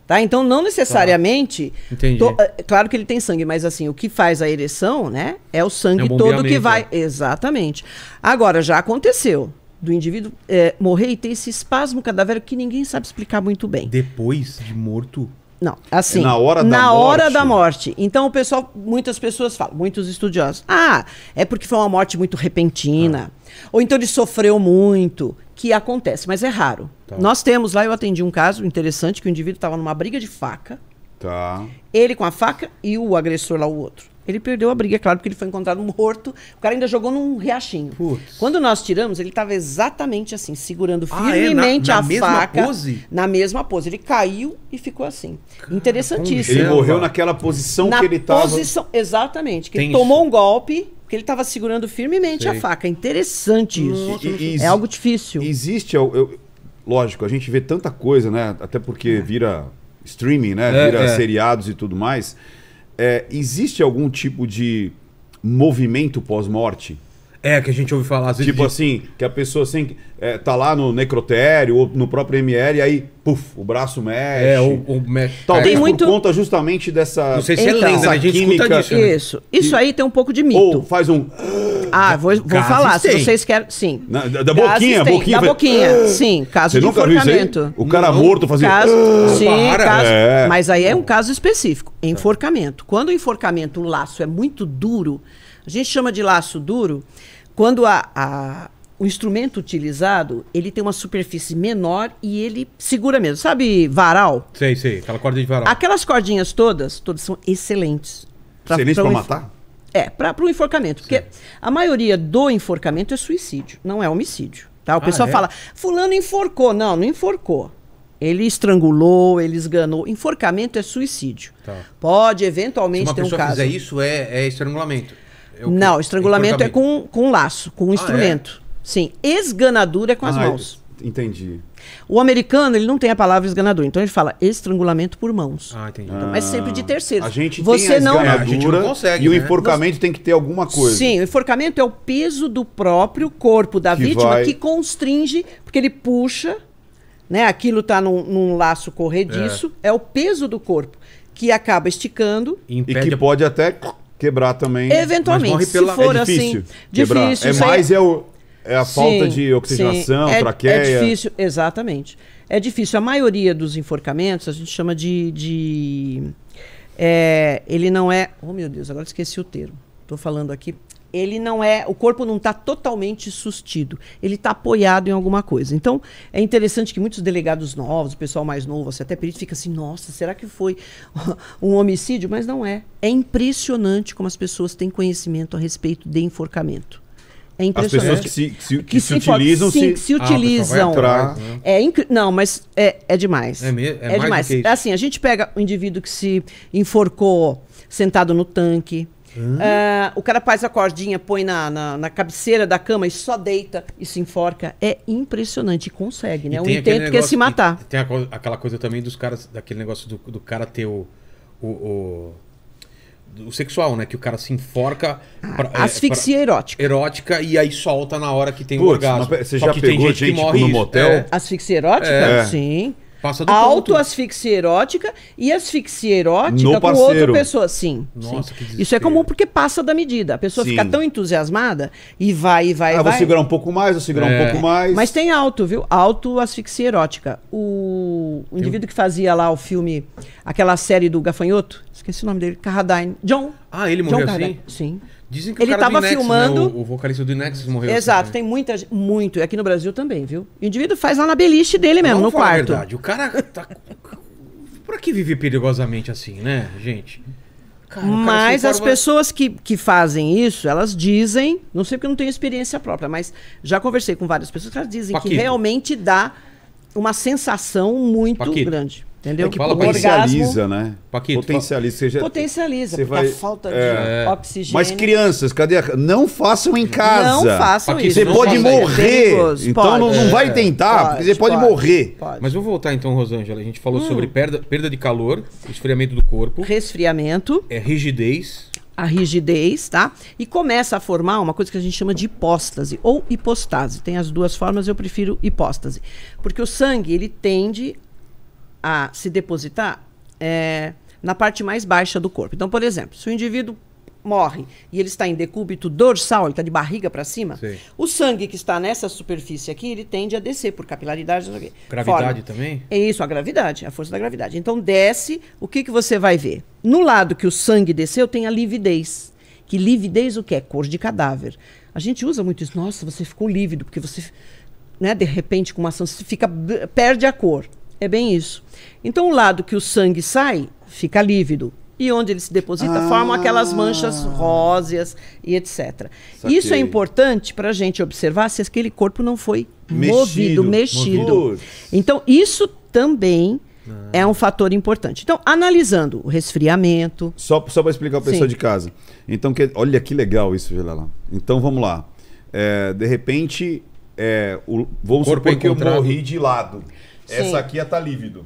Tá? Então, não tá. necessariamente. Tá. Entendi. To... Eh, claro que ele tem sangue, mas assim, o que faz a ereção, né? É o sangue é todo que vai. É. Exatamente. Agora, já aconteceu do indivíduo é, morrer e ter esse espasmo cadavérico que ninguém sabe explicar muito bem. Depois de morto? Não, assim. Na hora da na morte. hora da morte. Então o pessoal, muitas pessoas falam, muitos estudiosos, ah, é porque foi uma morte muito repentina, ah. ou então ele sofreu muito, que acontece, mas é raro. Tá. Nós temos lá, eu atendi um caso interessante que o indivíduo estava numa briga de faca. Tá. Ele com a faca e o agressor lá o outro. Ele perdeu a briga, é claro, porque ele foi encontrado morto. O cara ainda jogou num riachinho. Putz. Quando nós tiramos, ele estava exatamente assim, segurando firmemente ah, é? na, na a mesma faca. Pose? Na mesma pose. Ele caiu e ficou assim. Cara, Interessantíssimo. Ele morreu naquela posição na que ele estava. Posição, exatamente. Que ele tomou um golpe porque ele estava segurando firmemente Sei. a faca. Interessante hum. isso. e, é algo difícil. Existe, eu, eu, lógico, a gente vê tanta coisa, né? Até porque é. vira streaming, né? É, vira é. seriados e tudo mais é, existe algum tipo de movimento pós-morte? É, que a gente ouve falar às vezes. Tipo de... assim, que a pessoa assim, é, tá lá no necrotério ou no próprio ML e aí, puf, o braço mexe. É, o, mexe. Talvez tem tipo, muito... por conta justamente dessa. Não sei se é então, é lenda, né? a gente química, disso, né? Isso. Isso aí tem um pouco de mito. Ou faz um. Ah, vou, vou falar, tem. se vocês querem. Sim. Na, da, da boquinha, tem. boquinha. Da faz... boquinha, sim. Caso Você de nunca enforcamento. Viu isso aí? O cara Não. morto fazia. Caso... Ah, sim, caso... é. Mas aí é um caso específico. Enforcamento. Quando o enforcamento, o laço é muito duro, a gente chama de laço duro quando a, a, o instrumento utilizado, ele tem uma superfície menor e ele segura mesmo. Sabe varal? Sei, sei. Aquela corda de varal. Aquelas cordinhas todas, todas são excelentes. Pra, excelentes para matar? É, para o enforcamento. Porque a maioria do enforcamento é suicídio, não é homicídio. Tá? O ah, pessoal é? fala, fulano enforcou. Não, não enforcou. Ele estrangulou, ele esganou. Enforcamento é suicídio. Tá. Pode eventualmente ter um caso. Se uma pessoa fizer isso, é, é estrangulamento não, estrangulamento é com, com um laço, com um ah, é? instrumento. É? Sim. Esganadura é com ah, as mãos. Entendi. O americano, ele não tem a palavra esganadura, então ele fala estrangulamento por mãos. Ah, entendi. Então, ah, é sempre de ah, terceiros. A gente Você tem a não, é, a gente não consegue. E o né? enforcamento tem que ter alguma coisa. Sim, o enforcamento é o peso do próprio corpo da que vítima vai... que constringe, porque ele puxa, né? Aquilo está num, num, laço corrediço, é. é o peso do corpo que acaba esticando e, e que a... pode até quebrar também. Eventualmente, pela... se for é assim, difícil assim, quebrar. difícil. É mais é, o, é a sim, falta de oxigenação, é, é traqueia. É difícil, exatamente. É difícil. A maioria dos enforcamentos a gente chama de, de é, ele não é. Oh meu Deus, agora esqueci o termo. Estou falando aqui ele não é, o corpo não está totalmente sustido, ele está apoiado em alguma coisa. Então, é interessante que muitos delegados novos, o pessoal mais novo, você até perito, fica assim, nossa, será que foi um homicídio? Mas não é. É impressionante como as pessoas têm conhecimento a respeito de enforcamento. É impressionante. As pessoas que se, que se, que que se, se utilizam. Sim, se... se ah, utilizam. Ah, entrar, né? é inc... Não, mas é, é demais. É, me... é, é demais. É assim, a gente pega o um indivíduo que se enforcou sentado no tanque, Uh, o cara faz a cordinha, põe na, na, na, cabeceira da cama e só deita e se enforca. É impressionante. Consegue, né? E o intento que é se matar. Tem a, aquela coisa também dos caras, daquele negócio do, do cara ter o, o, o o sexual, né? Que o cara se enforca. Pra, é, Asfixia é, pra... erótica. Erótica e aí solta na hora que tem Puts, o orgasmo. Você já pegou gente, gente no motel? É. Asfixia erótica? É. Sim. Passa do erótica e asfixia erótica no com parceiro. outra pessoa. Sim. Nossa, sim. que Isso é comum porque passa da medida. A pessoa sim. fica tão entusiasmada e vai, e vai, ah, vai. vou segurar um pouco mais, vou segurar é. um pouco mais. Mas tem alto, viu? Alto asfixia erótica. O, o indivíduo que fazia lá o filme, aquela série do Gafanhoto, esqueci o nome dele, Carradine. John. Ah, ele morreu John assim? Sim. Dizem que ele o cara né, filmando. né? o, o, vocalista do Nexus morreu. Exato, assim, né? tem muita muito. E aqui no Brasil também, viu? O indivíduo faz lá na beliche dele mesmo, Vamos no quarto. É verdade, o cara tá. Por que vive perigosamente assim, né, gente? Cara, mas as pessoas que, que fazem isso, elas dizem, não sei porque eu não tenho experiência própria, mas já conversei com várias pessoas que elas dizem Paquito. que realmente dá uma sensação muito Paquito. grande. Entendeu? É que fala potencializa, orgasmo, né? Paquito, potencializa. Você já, potencializa, você porque vai, a falta é. de é, oxigênio. Mas crianças, cadê a, Não façam em casa. Não façam Paquito, isso. Você pode morrer. É então pode. não, não vai tentar, pode, porque você pode, pode morrer. Mas vou voltar então, Rosângela. A gente falou hum. sobre perda, perda de calor, esfriamento do corpo. Resfriamento. É rigidez a rigidez, tá? E começa a formar uma coisa que a gente chama de hipóstase ou hipostase. Tem as duas formas, eu prefiro hipóstase. Porque o sangue, ele tende a se depositar é, na parte mais baixa do corpo. Então, por exemplo, se o indivíduo morre e ele está em decúbito dorsal, ele está de barriga para cima, Sim. o sangue que está nessa superfície aqui, ele tende a descer por capilaridade. Gravidade Forma. também? É isso, a gravidade, a força da gravidade. Então desce, o que, que você vai ver? No lado que o sangue desceu tem a lividez. Que lividez o que é? Cor de cadáver. A gente usa muito isso. Nossa, você ficou lívido, porque você, né, de repente, com uma ação, você fica, perde a cor. É bem isso. Então, o lado que o sangue sai fica lívido. E onde ele se deposita, ah. formam aquelas manchas róseas e etc. Saquei. Isso é importante para a gente observar se aquele corpo não foi mexido, movido, mexido. Movido. Então, isso também ah. é um fator importante. Então, analisando o resfriamento. Só, só para explicar para a pessoa de casa. Então, que, olha que legal isso, Vilela. Então, vamos lá. É, de repente, é, o, vamos corpo supor que eu morri de lado. Essa aqui ia é estar tá lívido.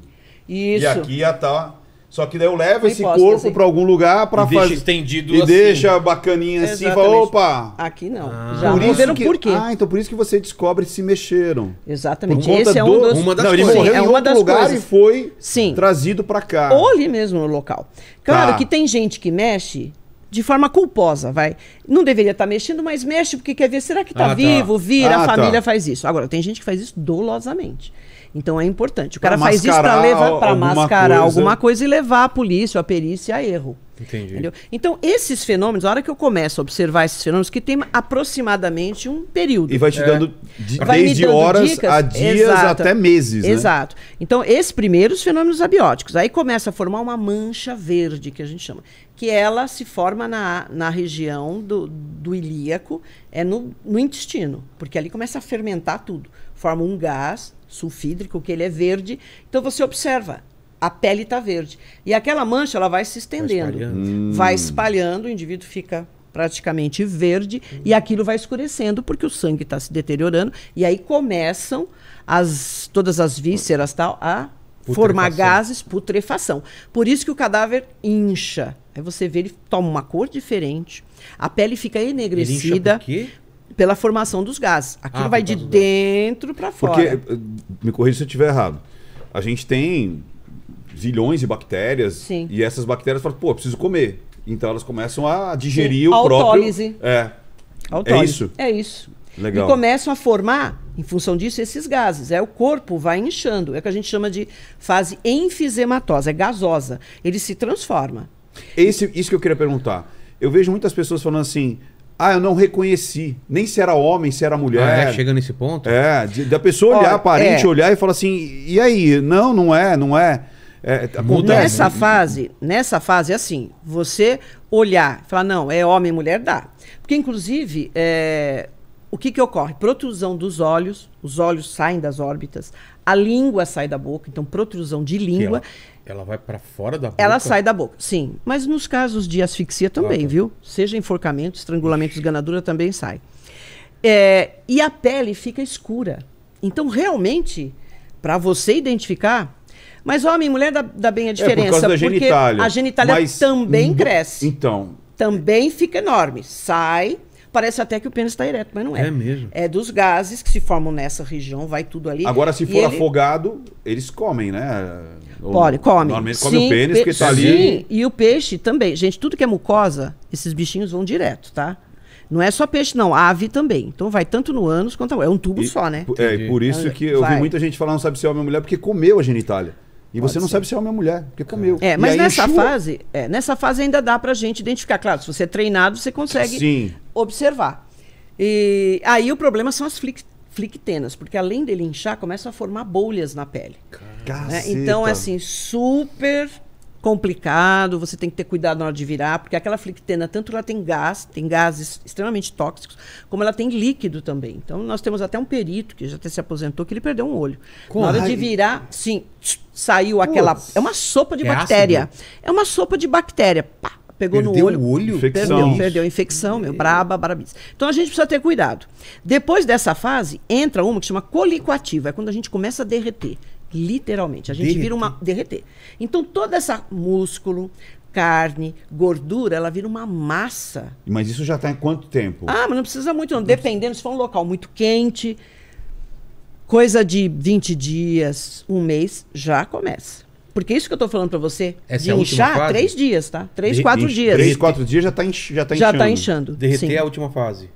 Isso. E aqui ia é estar. Tá... Só que daí eu levo esse corpo assim. para algum lugar para fazer. Deixa estendido e assim. deixa bacaninha assim Exatamente. assim, fala, opa. Aqui não. Ah. Já por isso que, por quê? Ah, então por isso que você descobre se mexeram. Exatamente. Por esse é um dos... uma das não, coisas. Ele morreu é em uma outro lugar coisas. e foi Sim. trazido para cá. Ou ali mesmo no é local. Claro tá. que tem gente que mexe de forma culposa, vai. Não deveria estar tá mexendo, mas mexe porque quer ver será que está ah, tá. vivo, tá. vira, ah, a família tá. faz isso. Agora, tem gente que faz isso dolosamente. Então é importante. O cara pra faz isso para levar para mascarar coisa. alguma coisa e levar a polícia, a perícia a erro. Entendi. Entendeu? Então, esses fenômenos, a hora que eu começo a observar esses fenômenos, que tem aproximadamente um período. E vai te é. de, vai desde dando horas dicas, a dias exato, até meses. Né? Exato. Então, esses primeiros fenômenos abióticos. Aí começa a formar uma mancha verde, que a gente chama. Que ela se forma na, na região do, do ilíaco, é no, no intestino. Porque ali começa a fermentar tudo. Forma um gás sulfídrico, que ele é verde. Então você observa, a pele está verde. E aquela mancha ela vai se estendendo, vai espalhando, hum. vai espalhando o indivíduo fica praticamente verde hum. e aquilo vai escurecendo porque o sangue está se deteriorando e aí começam as todas as vísceras tal a formar gases, putrefação. Por isso que o cadáver incha. Aí você vê ele toma uma cor diferente, a pele fica enegrecida. Ele incha por quê? pela formação dos gases. Ah, Aquilo ah, vai de dentro para fora. Porque, eh, me corrija se eu estiver errado, a gente tem zilhões de bactérias Sim. e essas bactérias falam, pô, preciso comer. Então elas começam a digerir Sim. o Autólise. próprio... É. Autólise. É isso? É isso. Legal. E começam a formar, em função disso, esses gases. É o corpo vai inchando. É o que a gente chama de fase enfisematosa, é gasosa. Ele se transforma. Esse, isso que eu queria perguntar. Eu vejo muitas pessoas falando assim: ah, eu não reconheci. Nem se era homem, se era mulher. Ah, é, chega nesse ponto? É, da pessoa olhar, Olha, é. parente é. olhar e falar assim, e aí? Não, não é, não é. é acontece. Nessa fase, nessa fase, assim, você olhar, falar, não, é homem mulher, dá. Porque, inclusive, é, o que, que ocorre? Protrusão dos olhos, os olhos saem das órbitas, a língua sai da boca, então protrusão de língua. Que é ela vai para fora da boca? Ela sai da boca, sim. Mas nos casos de asfixia ah, também, tá. viu? Seja enforcamento, estrangulamento, esganadura também sai. É, e a pele fica escura. Então, realmente, para você identificar. Mas homem e mulher dá, dá bem a diferença. É por causa da porque genitália. a genitália mas... também cresce. Então. Também fica enorme. Sai. Parece até que o pênis está ereto, mas não é. É mesmo. É dos gases que se formam nessa região, vai tudo ali. Agora, se for ele... afogado, eles comem, né? Pode, come. Normalmente come sim, o pênis, que tá ali. Sim, e o peixe também. Gente, tudo que é mucosa, esses bichinhos vão direto, tá? Não é só peixe, não. Ave também. Então vai tanto no ânus quanto... É um tubo e, só, né? É, e por isso que eu vai. vi muita gente falar não sabe se é homem ou mulher, porque comeu a genitália. E Pode você não ser. sabe se é homem ou mulher, porque comeu. É, mas nessa enxua... fase, é, nessa fase ainda dá pra gente identificar. Claro, se você é treinado, você consegue Sim. observar. E aí o problema são as, flic flictenas, porque além dele inchar, começa a formar bolhas na pele. Né? Então, é assim, super complicado, você tem que ter cuidado na hora de virar, porque aquela flictena, tanto ela tem gás, tem gases extremamente tóxicos, como ela tem líquido também. Então, nós temos até um perito, que já até se aposentou, que ele perdeu um olho. Com na hora de virar, sim, saiu aquela... É uma sopa de é bactéria. Ácido. É uma sopa de bactéria. Pá, pegou perdeu no olho. O olho? Infecção. Perdeu, perdeu infecção, meu, braba, brabíssima. Então a gente precisa ter cuidado. Depois dessa fase, entra uma que chama colicoativa, é quando a gente começa a derreter. Literalmente, a gente derreter. vira uma. derreter. Então, toda essa músculo, carne, gordura, ela vira uma massa. Mas isso já está em quanto tempo? Ah, mas não precisa muito, não. Dependendo, se for um local muito quente, coisa de 20 dias, um mês, já começa. Porque isso que eu tô falando para você, Essa é de é inchar, fase? três dias, tá? Três, de, quatro de, dias. Três, quatro dias já tá, inch, já tá já tá inchando. Já tá inchando. Derreter sim. é a última fase.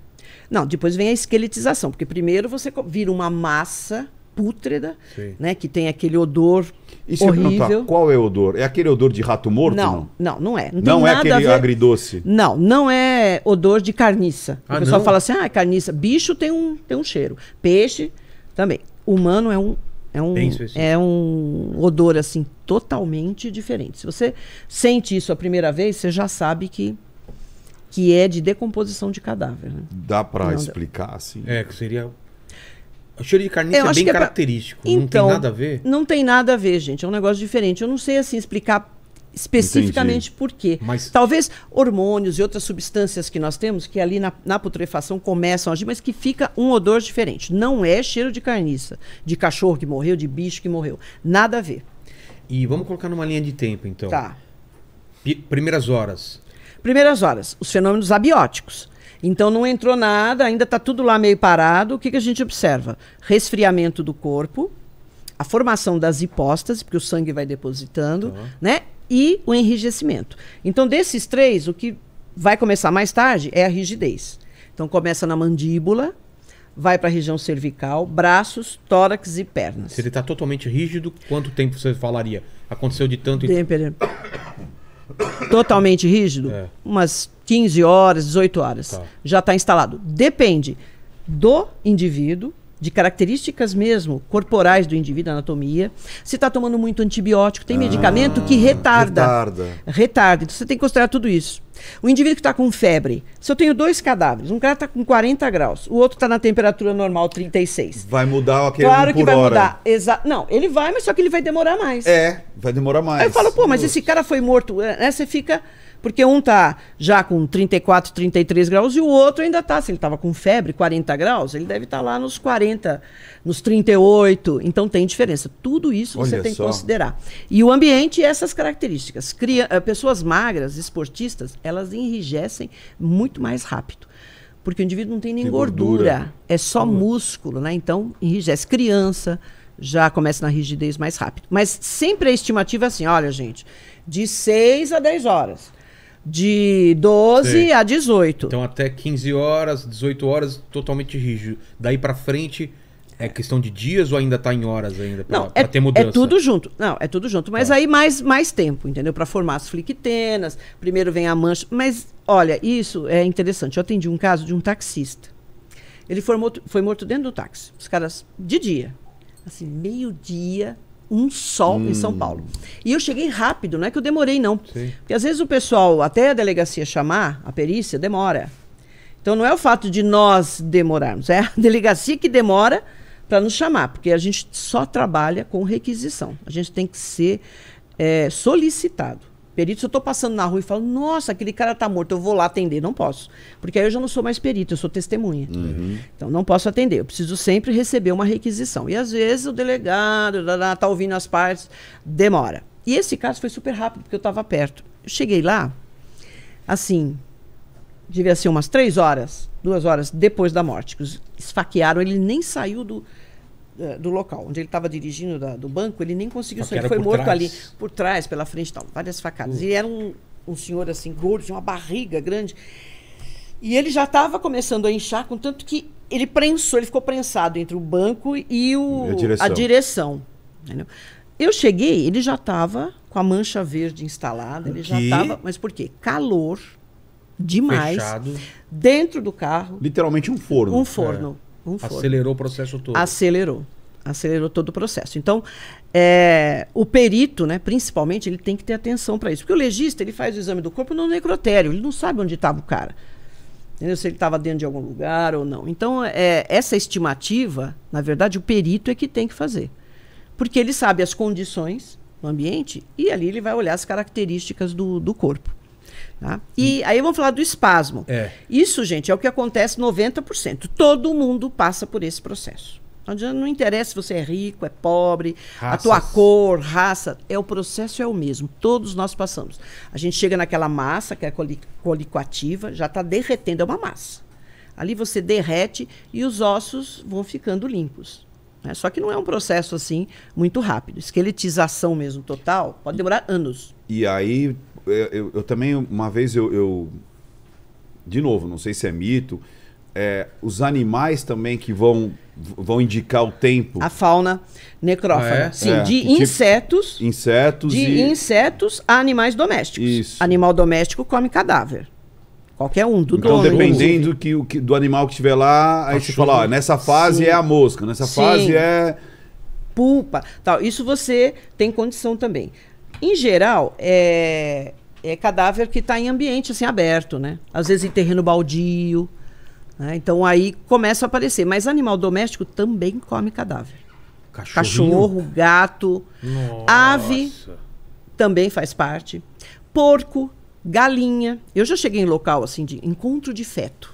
Não, depois vem a esqueletização, porque primeiro você vira uma massa pútrida, sim. né? Que tem aquele odor e se horrível. qual é o odor? É aquele odor de rato morto? Não, não, não, é. Não, não é aquele agridoce? Não, não é odor de carniça. Ah, o pessoal não? fala assim, ah, é carniça. Bicho tem um, tem um cheiro. Peixe também. Humano é um é um, é um odor assim totalmente diferente. Se você sente isso a primeira vez, você já sabe que que é de decomposição de cadáver. Né? Dá para explicar assim? É, que seria o cheiro de carniça é bem é característico. Pra... Então, não tem então, nada a ver? Não tem nada a ver, gente. É um negócio diferente. Eu não sei assim explicar especificamente por quê. Mas... Talvez hormônios e outras substâncias que nós temos, que ali na, na, putrefação começam a agir, mas que fica um odor diferente. Não é cheiro de carniça, de cachorro que morreu, de bicho que morreu. Nada a ver. E vamos colocar numa linha de tempo, então. Tá. P primeiras horas. Primeiras horas, os fenômenos abióticos. Então não entrou nada, ainda está tudo lá meio parado. O que, que a gente observa? Resfriamento do corpo, a formação das hipóstases, porque o sangue vai depositando, uhum. né? e o enrijecimento. Então, desses três, o que vai começar mais tarde é a rigidez. Então, começa na mandíbula, vai para a região cervical, braços, tórax e pernas. Se ele está totalmente rígido, quanto tempo você falaria? Aconteceu de tanto... Tempo, Totalmente rígido? É. Umas 15 horas, 18 horas. Tá. Já está instalado. Depende do indivíduo, de características mesmo corporais do indivíduo, anatomia. Se está tomando muito antibiótico, tem ah, medicamento que retarda. Retarda. Retarda. Então você tem que considerar tudo isso. O indivíduo que está com febre. Se eu tenho dois cadáveres, um cara está com 40 graus, o outro está na temperatura normal 36. Vai mudar aquele Claro que vai mudar. Exa não, ele vai, mas só que ele vai demorar mais. É, vai demorar mais. Aí eu falo, pô, mas Nossa. esse cara foi morto. Aí é, né, Você fica porque um tá já com 34, 33 graus e o outro ainda tá, se ele tava com febre, 40 graus, ele deve estar tá lá nos 40, nos 38. Então tem diferença. Tudo isso Olha você tem só. que considerar. E o ambiente e é essas características. Cria, eh, pessoas magras, esportistas, elas enrijecem muito mais rápido porque o indivíduo não tem nem tem gordura, gordura, é só Como? músculo, né? Então enrijece criança, já começa na rigidez mais rápido. Mas sempre a estimativa é assim, olha gente, de 6 a 10 horas de 12 Sei. a 18. Então até 15 horas, 18 horas, totalmente rígido. Daí para frente é questão de dias ou ainda tá em horas ainda Não, é, ter mudança? É tudo junto. Não, é tudo junto. Mas tá. aí mais, mais tempo, entendeu? Para formar as fliquitenas, primeiro vem a mancha. Mas, olha, isso é interessante. Eu atendi um caso de um taxista. Ele foi morto, foi morto dentro do táxi. Os caras, de dia. Assim, meio-dia, um sol hum. em São hum. Paulo. E eu cheguei rápido, não é que eu demorei, não. Sim. Porque às vezes o pessoal, até a delegacia chamar, a perícia, demora. Então não é o fato de nós demorarmos, é a delegacia que demora para nos chamar, porque a gente só trabalha com requisição. A gente tem que ser é, solicitado. Perito, se eu estou passando na rua e falo, nossa, aquele cara está morto, eu vou lá atender, não posso. Porque aí eu já não sou mais perito, eu sou testemunha. Uhum. Então não posso atender, eu preciso sempre receber uma requisição. E às vezes o delegado está ouvindo as partes, demora. E esse caso foi super rápido, porque eu estava perto. Eu cheguei lá, assim, devia ser umas três horas, duas horas depois da morte. Esfaquearam, ele nem saiu do, eh, do local onde ele estava dirigindo da, do banco, ele nem conseguiu sair. Ele foi morto trás. ali por trás, pela frente, tal, várias facadas. Hum. Ele era um, um senhor assim, gordo, tinha uma barriga grande. E ele já estava começando a inchar, contanto que ele prensou, ele ficou prensado entre o banco e o, a direção. A direção eu cheguei, ele já estava com a mancha verde instalada, ele que... já estava. Mas por quê? Calor demais. Fechado. Dentro do carro. Literalmente um forno. Um forno. É. Acelerou o processo todo. Acelerou. Acelerou todo o processo. Então, é, o perito, né, principalmente, ele tem que ter atenção para isso. Porque o legista, ele faz o exame do corpo no necrotério. Ele não sabe onde estava o cara. Entendeu? Se ele estava dentro de algum lugar ou não. Então, é, essa estimativa, na verdade, o perito é que tem que fazer. Porque ele sabe as condições no ambiente e ali ele vai olhar as características do, do corpo. Tá? E, aí vamos falar do espasmo. É. Isso, gente, é o que acontece 90%. Todo mundo passa por esse processo. Não, não interessa se você é rico, é pobre, Raças. a tua cor, raça, é o processo é o mesmo. Todos nós passamos. A gente chega naquela massa que é colicoativa, já está derretendo, é uma massa. Ali você derrete e os ossos vão ficando limpos. Né? Só que não é um processo assim muito rápido. Esqueletização mesmo total pode demorar anos. E aí eu, eu, eu também, uma vez eu, eu, De novo, não sei se é mito. É, os animais também que vão, vão indicar o tempo. A fauna necrófaga. Ah, é? Sim, é. de tipo, insetos. Insetos. De e... insetos a animais domésticos. Isso. Animal doméstico come cadáver. Qualquer um, do então, dono. dependendo que, que, do animal que estiver lá, aí gente fala, ó, nessa fase Sim. é a mosca, nessa Sim. fase é... Pulpa, tal. Isso você tem condição também. Em geral, é, é cadáver que está em ambiente assim aberto, né? Às vezes em terreno baldio. Né? Então aí começa a aparecer. Mas animal doméstico também come cadáver. Cachorro, gato, Nossa. ave também faz parte. Porco, galinha. Eu já cheguei em local assim de encontro de feto.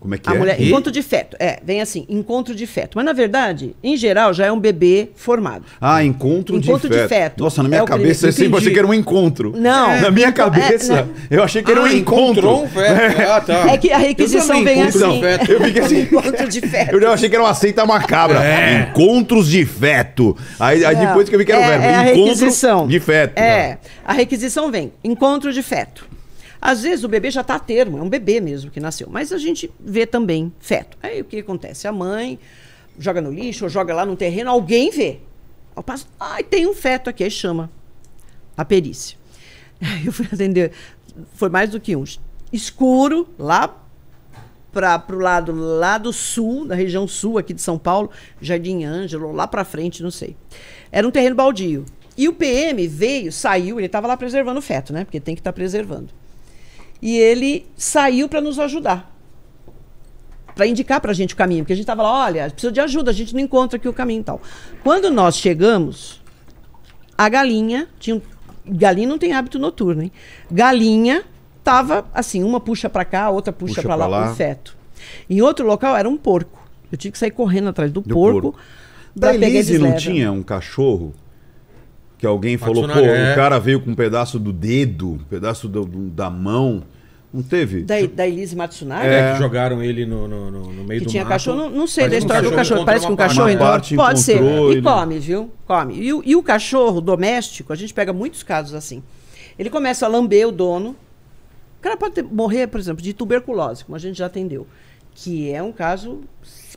Como é que a é? Mulher, encontro de feto. É, vem assim, encontro de feto. Mas, na verdade, em geral, já é um bebê formado. Ah, encontro, encontro de, feto. de feto. Nossa, na minha é cabeça, sempre você que era um encontro. Não. É, na minha é, então, cabeça, é, eu achei que era ah, um encontro. Um feto. É. Ah, tá. É que a requisição vem assim. Feto. Eu fiquei assim. encontro de feto. Eu já achei que era uma seita macabra. É. Encontros de feto. Aí, aí depois que eu vi que era o verbo. É a requisição. de feto. É. A requisição vem, encontro de feto. Às vezes o bebê já está a termo, é um bebê mesmo que nasceu, mas a gente vê também feto. Aí o que acontece? A mãe joga no lixo ou joga lá no terreno, alguém vê. Ao passo, ai, ah, tem um feto aqui, aí chama a perícia. Eu fui atender, foi mais do que um. Escuro, lá para o lado lá do sul, da região sul aqui de São Paulo, Jardim Ângelo, lá para frente, não sei. Era um terreno baldio. E o PM veio, saiu, ele estava lá preservando o feto, né? Porque tem que estar tá preservando. E ele saiu para nos ajudar. Para indicar para a gente o caminho. Porque a gente estava lá, olha, precisa de ajuda, a gente não encontra aqui o caminho e tal. Quando nós chegamos, a galinha tinha. Galinha não tem hábito noturno, hein? Galinha tava assim, uma puxa para cá, outra puxa, puxa para lá, lá, o feto. Em outro local era um porco. Eu tinha que sair correndo atrás do, do porco. porco. Da Elise não tinha um cachorro que alguém falou, pô, é. o cara veio com um pedaço do dedo, um pedaço do, do, da mão. Não teve? Da, da Elise Matsunaga? É, é que jogaram ele no, no, no meio que do tinha mato. cachorro, não, não sei parece da história um do cachorro, parece que um cachorro enorme. Pode ser. E come, viu? Come. E, e o cachorro doméstico, a gente pega muitos casos assim. Ele começa a lamber o dono. O cara pode ter, morrer, por exemplo, de tuberculose, como a gente já atendeu. Que é um caso,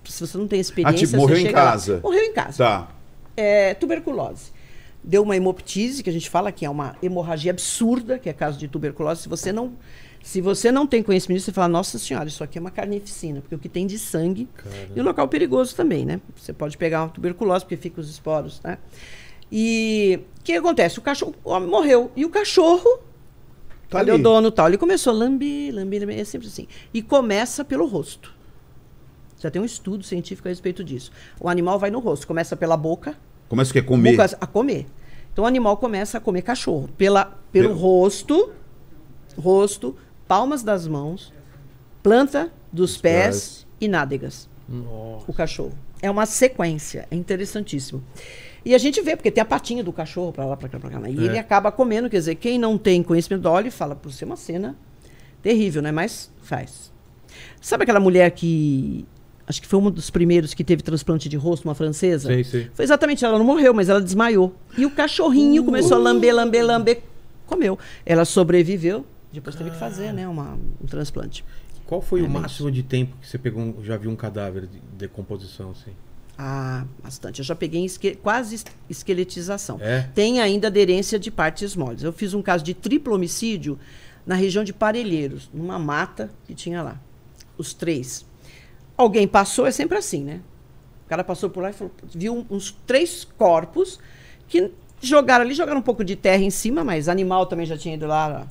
se você não tem experiência... Ah, tipo, morreu em casa. Lá. Morreu em casa. Tá. É, tuberculose deu uma hemoptise, que a gente fala que é uma hemorragia absurda, que é caso de tuberculose. Se você não, se você não tem conhecimento, você fala, nossa senhora, isso aqui é uma carnificina, porque o que tem de sangue. Caramba. E um local perigoso também, né? Você pode pegar uma tuberculose, porque fica os esporos, né? E o que acontece? O cachorro o homem morreu. E o cachorro. Tá ali. o dono tal. Ele começou a lamber, lamber, lamber, é sempre assim. E começa pelo rosto. Já tem um estudo científico a respeito disso. O animal vai no rosto, começa pela boca, Começa o quê? Comer? a comer. Então o animal começa a comer cachorro. Pela, pelo Meu. rosto, rosto, palmas das mãos, planta dos pés, pés e nádegas. Nossa. O cachorro. É uma sequência. É interessantíssimo. E a gente vê, porque tem a patinha do cachorro para lá, para cá, para cá. Né? E é. ele acaba comendo. Quer dizer, quem não tem conhecimento olha e fala, por ser é uma cena terrível, né? Mas faz. Sabe aquela mulher que acho que foi um dos primeiros que teve transplante de rosto, uma francesa. Sim, sim. Foi exatamente, ela não morreu, mas ela desmaiou. E o cachorrinho uh, começou a lamber, lamber, lamber, comeu. Ela sobreviveu, depois teve ah. que fazer, ah. né, uma, um transplante. Qual foi é o mesmo. máximo de tempo que você pegou, já viu um cadáver de decomposição assim? Ah, bastante. Eu já peguei esque quase esqueletização. É? Tem ainda aderência de partes moles. Eu fiz um caso de triplo homicídio na região de Parelheiros, numa mata que tinha lá. Os três Alguém passou, é sempre assim, né? O cara passou por lá e falou, viu uns três corpos que jogaram ali, jogaram um pouco de terra em cima, mas animal também já tinha ido lá.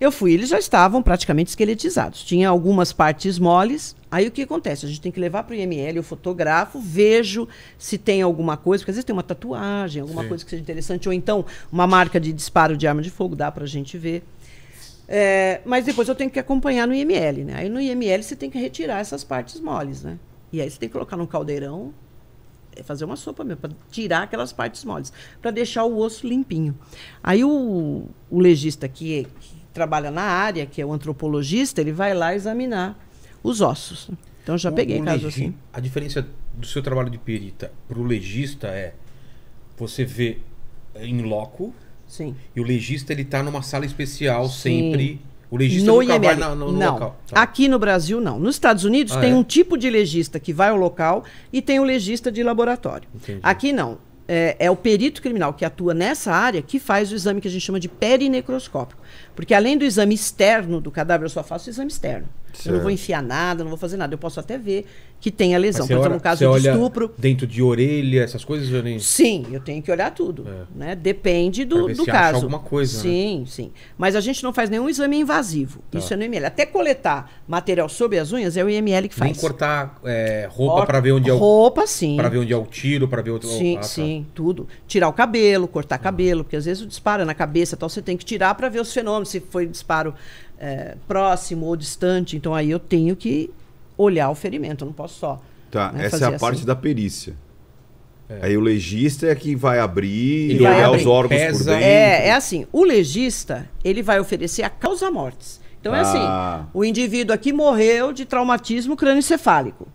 Eu fui, eles já estavam praticamente esqueletizados. Tinha algumas partes moles. Aí o que acontece? A gente tem que levar para o IML, eu fotografo, vejo se tem alguma coisa, porque às vezes tem uma tatuagem, alguma Sim. coisa que seja interessante, ou então uma marca de disparo de arma de fogo, dá para a gente ver. É, mas depois eu tenho que acompanhar no IML, né? Aí no IML você tem que retirar essas partes moles, né? E aí você tem que colocar num caldeirão, é, fazer uma sopa mesmo, para tirar aquelas partes moles, para deixar o osso limpinho. Aí o, o legista que, que, trabalha na área, que é o antropologista, ele vai lá examinar os ossos. Então já o, peguei o caso assim. A diferença do seu trabalho de perita para o legista é você vê em loco Sim. E o legista ele está numa sala especial Sim. sempre. O legista no nunca IML. vai na, no, no não. local. Tá. Aqui no Brasil, não. Nos Estados Unidos ah, tem é? um tipo de legista que vai ao local e tem o legista de laboratório. Entendi. Aqui não. É, é, o perito criminal que atua nessa área que faz o exame que a gente chama de perinecroscópico. Porque além do exame externo do cadáver, eu só faço o exame externo. Certo. Eu não vou enfiar nada, não vou fazer nada. Eu posso até ver que tem a lesão. Por exemplo, no caso de estupro. Dentro de orelha, essas coisas, eu nem... Sim, eu tenho que olhar tudo. É. Né? Depende do, do caso. alguma coisa. Né? Sim, né? sim. Mas a gente não faz nenhum exame invasivo. Tá. Isso é no IML. Até coletar material sobre as unhas é o IML que faz. Nem cortar é, roupa para ver onde é o. Roupa, sim. Para ver onde é o tiro, para ver outro. Sim, ah, tá. sim, tudo. Tirar o cabelo, cortar ah. cabelo, porque às vezes o dispara na cabeça tal, você tem que tirar para ver os fenômenos, se foi disparo é, próximo ou distante. Então aí eu tenho que olhar o ferimento, eu não posso só. Tá, né, essa é a parte assim. da perícia. É. Aí o legista é que vai abrir e olhar abrir. os órgãos Pesa. por é, dentro. É, é assim, o legista, ele vai oferecer a causa mortes. Então ah. é assim, ah. o indivíduo aqui morreu de traumatismo crânioencefálico,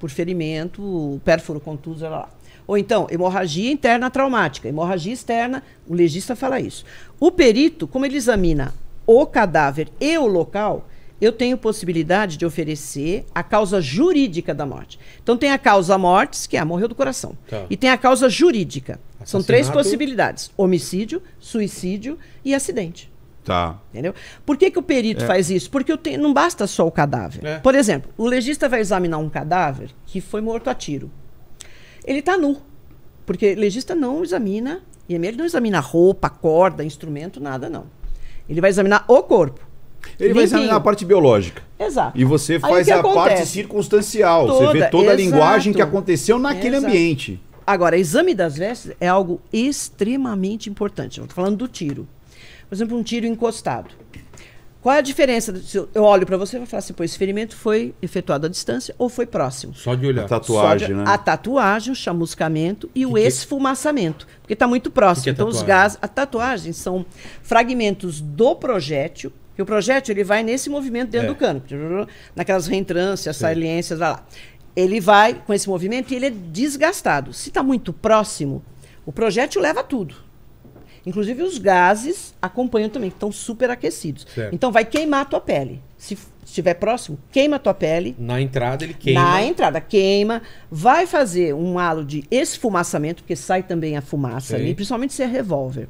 por ferimento, pérforo contuso, lá. Ou então, hemorragia interna traumática, hemorragia externa, o legista fala isso. O perito, como ele examina o cadáver e o local, eu tenho possibilidade de oferecer a causa jurídica da morte. Então tem a causa mortes, que é a morreu do coração. Tá. E tem a causa jurídica. Assassinato. São três possibilidades: homicídio, suicídio e acidente. Tá. Entendeu? Por que, que o perito é. faz isso? Porque não basta só o cadáver. É. Por exemplo, o legista vai examinar um cadáver que foi morto a tiro. Ele está nu. Porque legista não examina, e é ele não examina roupa, corda, instrumento, nada não. Ele vai examinar o corpo. Ele Limpinho. vai examinar a parte biológica. Exato. E você faz a acontece? parte circunstancial. Toda, você vê toda a linguagem que aconteceu naquele exato. ambiente. Agora, exame das vestes é algo extremamente importante. Eu estou falando do tiro. Por exemplo, um tiro encostado. Qual é a diferença? Se eu olho para você e vou falar assim, pô, esse ferimento foi efetuado à distância ou foi próximo? Só de olhar. A tatuagem, de, né? A tatuagem, o chamuscamento e que o que... esfumaçamento, porque está muito próximo. Que é então os gases... A tatuagem são fragmentos do projétil, que o projétil ele vai nesse movimento dentro é. do cano. Naquelas reentrâncias, Sim. saliências, vai lá. Ele vai com esse movimento e ele é desgastado. Se está muito próximo, o projétil leva tudo. Inclusive os gases acompanham também, que estão super aquecidos. Certo. Então vai queimar a tua pele. Se estiver próximo, queima a tua pele. Na entrada ele queima. Na entrada queima, vai fazer um halo de esfumaçamento, porque sai também a fumaça ali, principalmente se é revólver.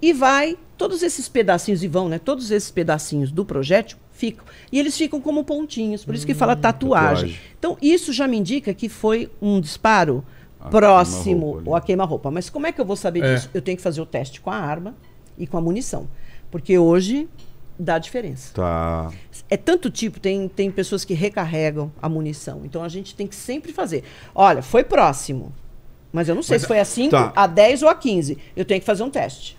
E vai todos esses pedacinhos e vão, né? Todos esses pedacinhos do projétil ficam. E eles ficam como pontinhos, por isso que hum, fala tatuagem. tatuagem. Então, isso já me indica que foi um disparo próximo queima ou a queima-roupa. Mas como é que eu vou saber é. disso? Eu tenho que fazer o teste com a arma e com a munição. Porque hoje dá diferença. Tá. É tanto tipo, tem, tem pessoas que recarregam a munição. Então a gente tem que sempre fazer. Olha, foi próximo. Mas eu não sei mas, se foi a 5, tá. a 10 ou a 15. Eu tenho que fazer um teste.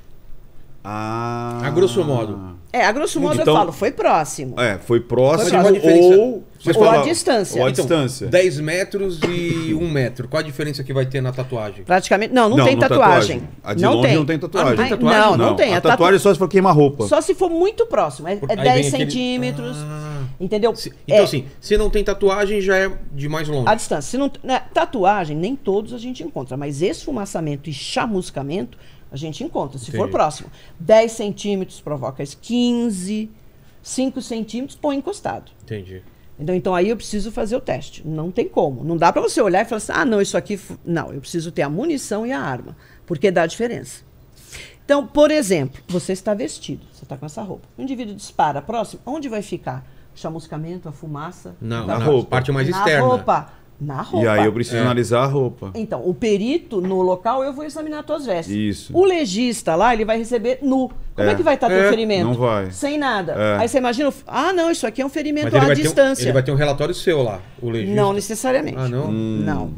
Ah. A grosso modo. É, a grosso modo então, eu falo, foi próximo. É, foi próximo, foi ou... Ou a distância. Ou a então, distância. 10 metros e 1 metro. Qual a diferença que vai ter na tatuagem? Praticamente... Não, não, não tem tatuagem. tatuagem. A de não longe tem. não tem tatuagem. Ah, não, tem tatuagem? Não, não, não, tem. A, tatuagem, é só se for queimar roupa. Só se for muito próximo. É, é 10 centímetros. Aquele... Ah. Entendeu? Se, então, é, assim, se não tem tatuagem, já é de mais longe. A distância. Se não, né, tatuagem, nem todos a gente encontra. Mas esfumaçamento e chamuscamento a gente encontra, se for próximo. 10 centímetros provoca 15, 5 centímetros põe encostado. Entendi. Então, então aí eu preciso fazer o teste. Não tem como. Não dá para você olhar e falar assim, ah, não, isso aqui. Não, eu preciso ter a munição e a arma, porque dá diferença. Então, por exemplo, você está vestido, você está com essa roupa. O indivíduo dispara próximo, onde vai ficar? O chamuscamento, a fumaça? Não, na roupa, parte mais na externa. roupa. Na roupa. E aí eu preciso é. analisar a roupa. Então, o perito no local, eu vou examinar tuas vestes. Isso. O legista lá, ele vai receber nu. Como é, é que vai estar é. teu ferimento? Não vai. Sem nada. É. Aí você imagina, ah não, isso aqui é um ferimento à distância. Um, ele vai ter um relatório seu lá, o legista. Não necessariamente. Ah, não? Hum. Não.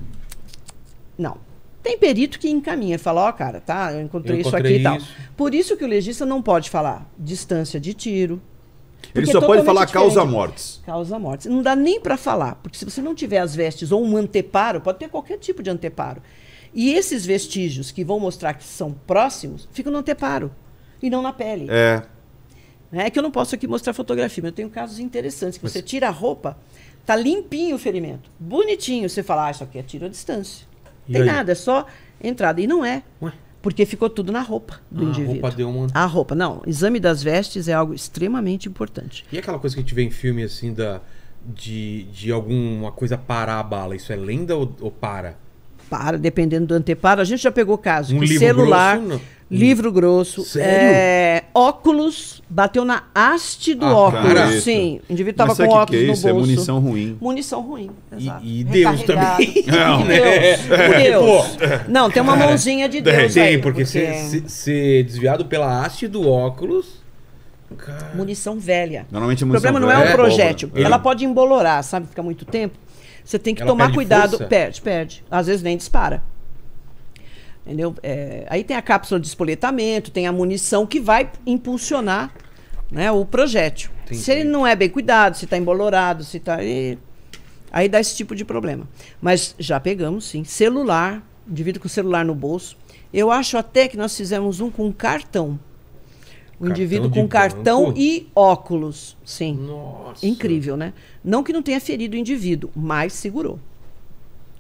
Não. Tem perito que encaminha, fala, ó, oh, cara, tá, eu encontrei, eu encontrei isso aqui isso. e tal. Por isso que o legista não pode falar distância de tiro, ele só pode falar causa mortes. Causa mortes. Não dá nem para falar, porque se você não tiver as vestes ou um anteparo, pode ter qualquer tipo de anteparo. E esses vestígios que vão mostrar que são próximos, ficam no anteparo e não na pele. É. Né? É que eu não posso aqui mostrar fotografia, mas eu tenho casos interessantes que mas... você tira a roupa, tá limpinho o ferimento, bonitinho, você fala, ah, isso aqui é tiro à distância. E Tem aí? nada, é só entrada. E não é. Ué? Porque ficou tudo na roupa do ah, indivíduo. A roupa deu uma... A roupa, não. Exame das vestes é algo extremamente importante. E aquela coisa que a gente vê em filme, assim, da, de, de alguma coisa parar a bala, isso é lenda ou, ou para? anteparo, dependendo do anteparo. A gente já pegou caso um livro celular, grosso, né? livro grosso, é, óculos, bateu na haste do ah, tá. óculos. Cara, Sim, o indivíduo estava com óculos é no é bolso. É munição ruim. Munição ruim, exato. E, e Deus também. Não, Deus, né? é, Deus. Não, tem uma mãozinha de Deus Tem, aí, porque, porque... Ser, ser desviado pela haste do óculos... Munição velha. Normalmente é munição O problema velha. não é o um é, projétil. Ela pode embolorar, sabe? Fica muito tempo. Você tem que Ela tomar cuidado. Força? Perde, perde. Às vezes nem dispara. Entendeu? É, aí tem a cápsula de espoletamento, tem a munição que vai impulsionar né, o projétil. Entendi. Se ele não é bem cuidado, se está embolorado, se está. Aí dá esse tipo de problema. Mas já pegamos, sim. Celular, indivíduo com celular no bolso. Eu acho até que nós fizemos um com cartão. O cartão indivíduo com banco. cartão e óculos. Sim. Nossa. Incrível, né? Não que não tenha ferido o indivíduo, mas segurou.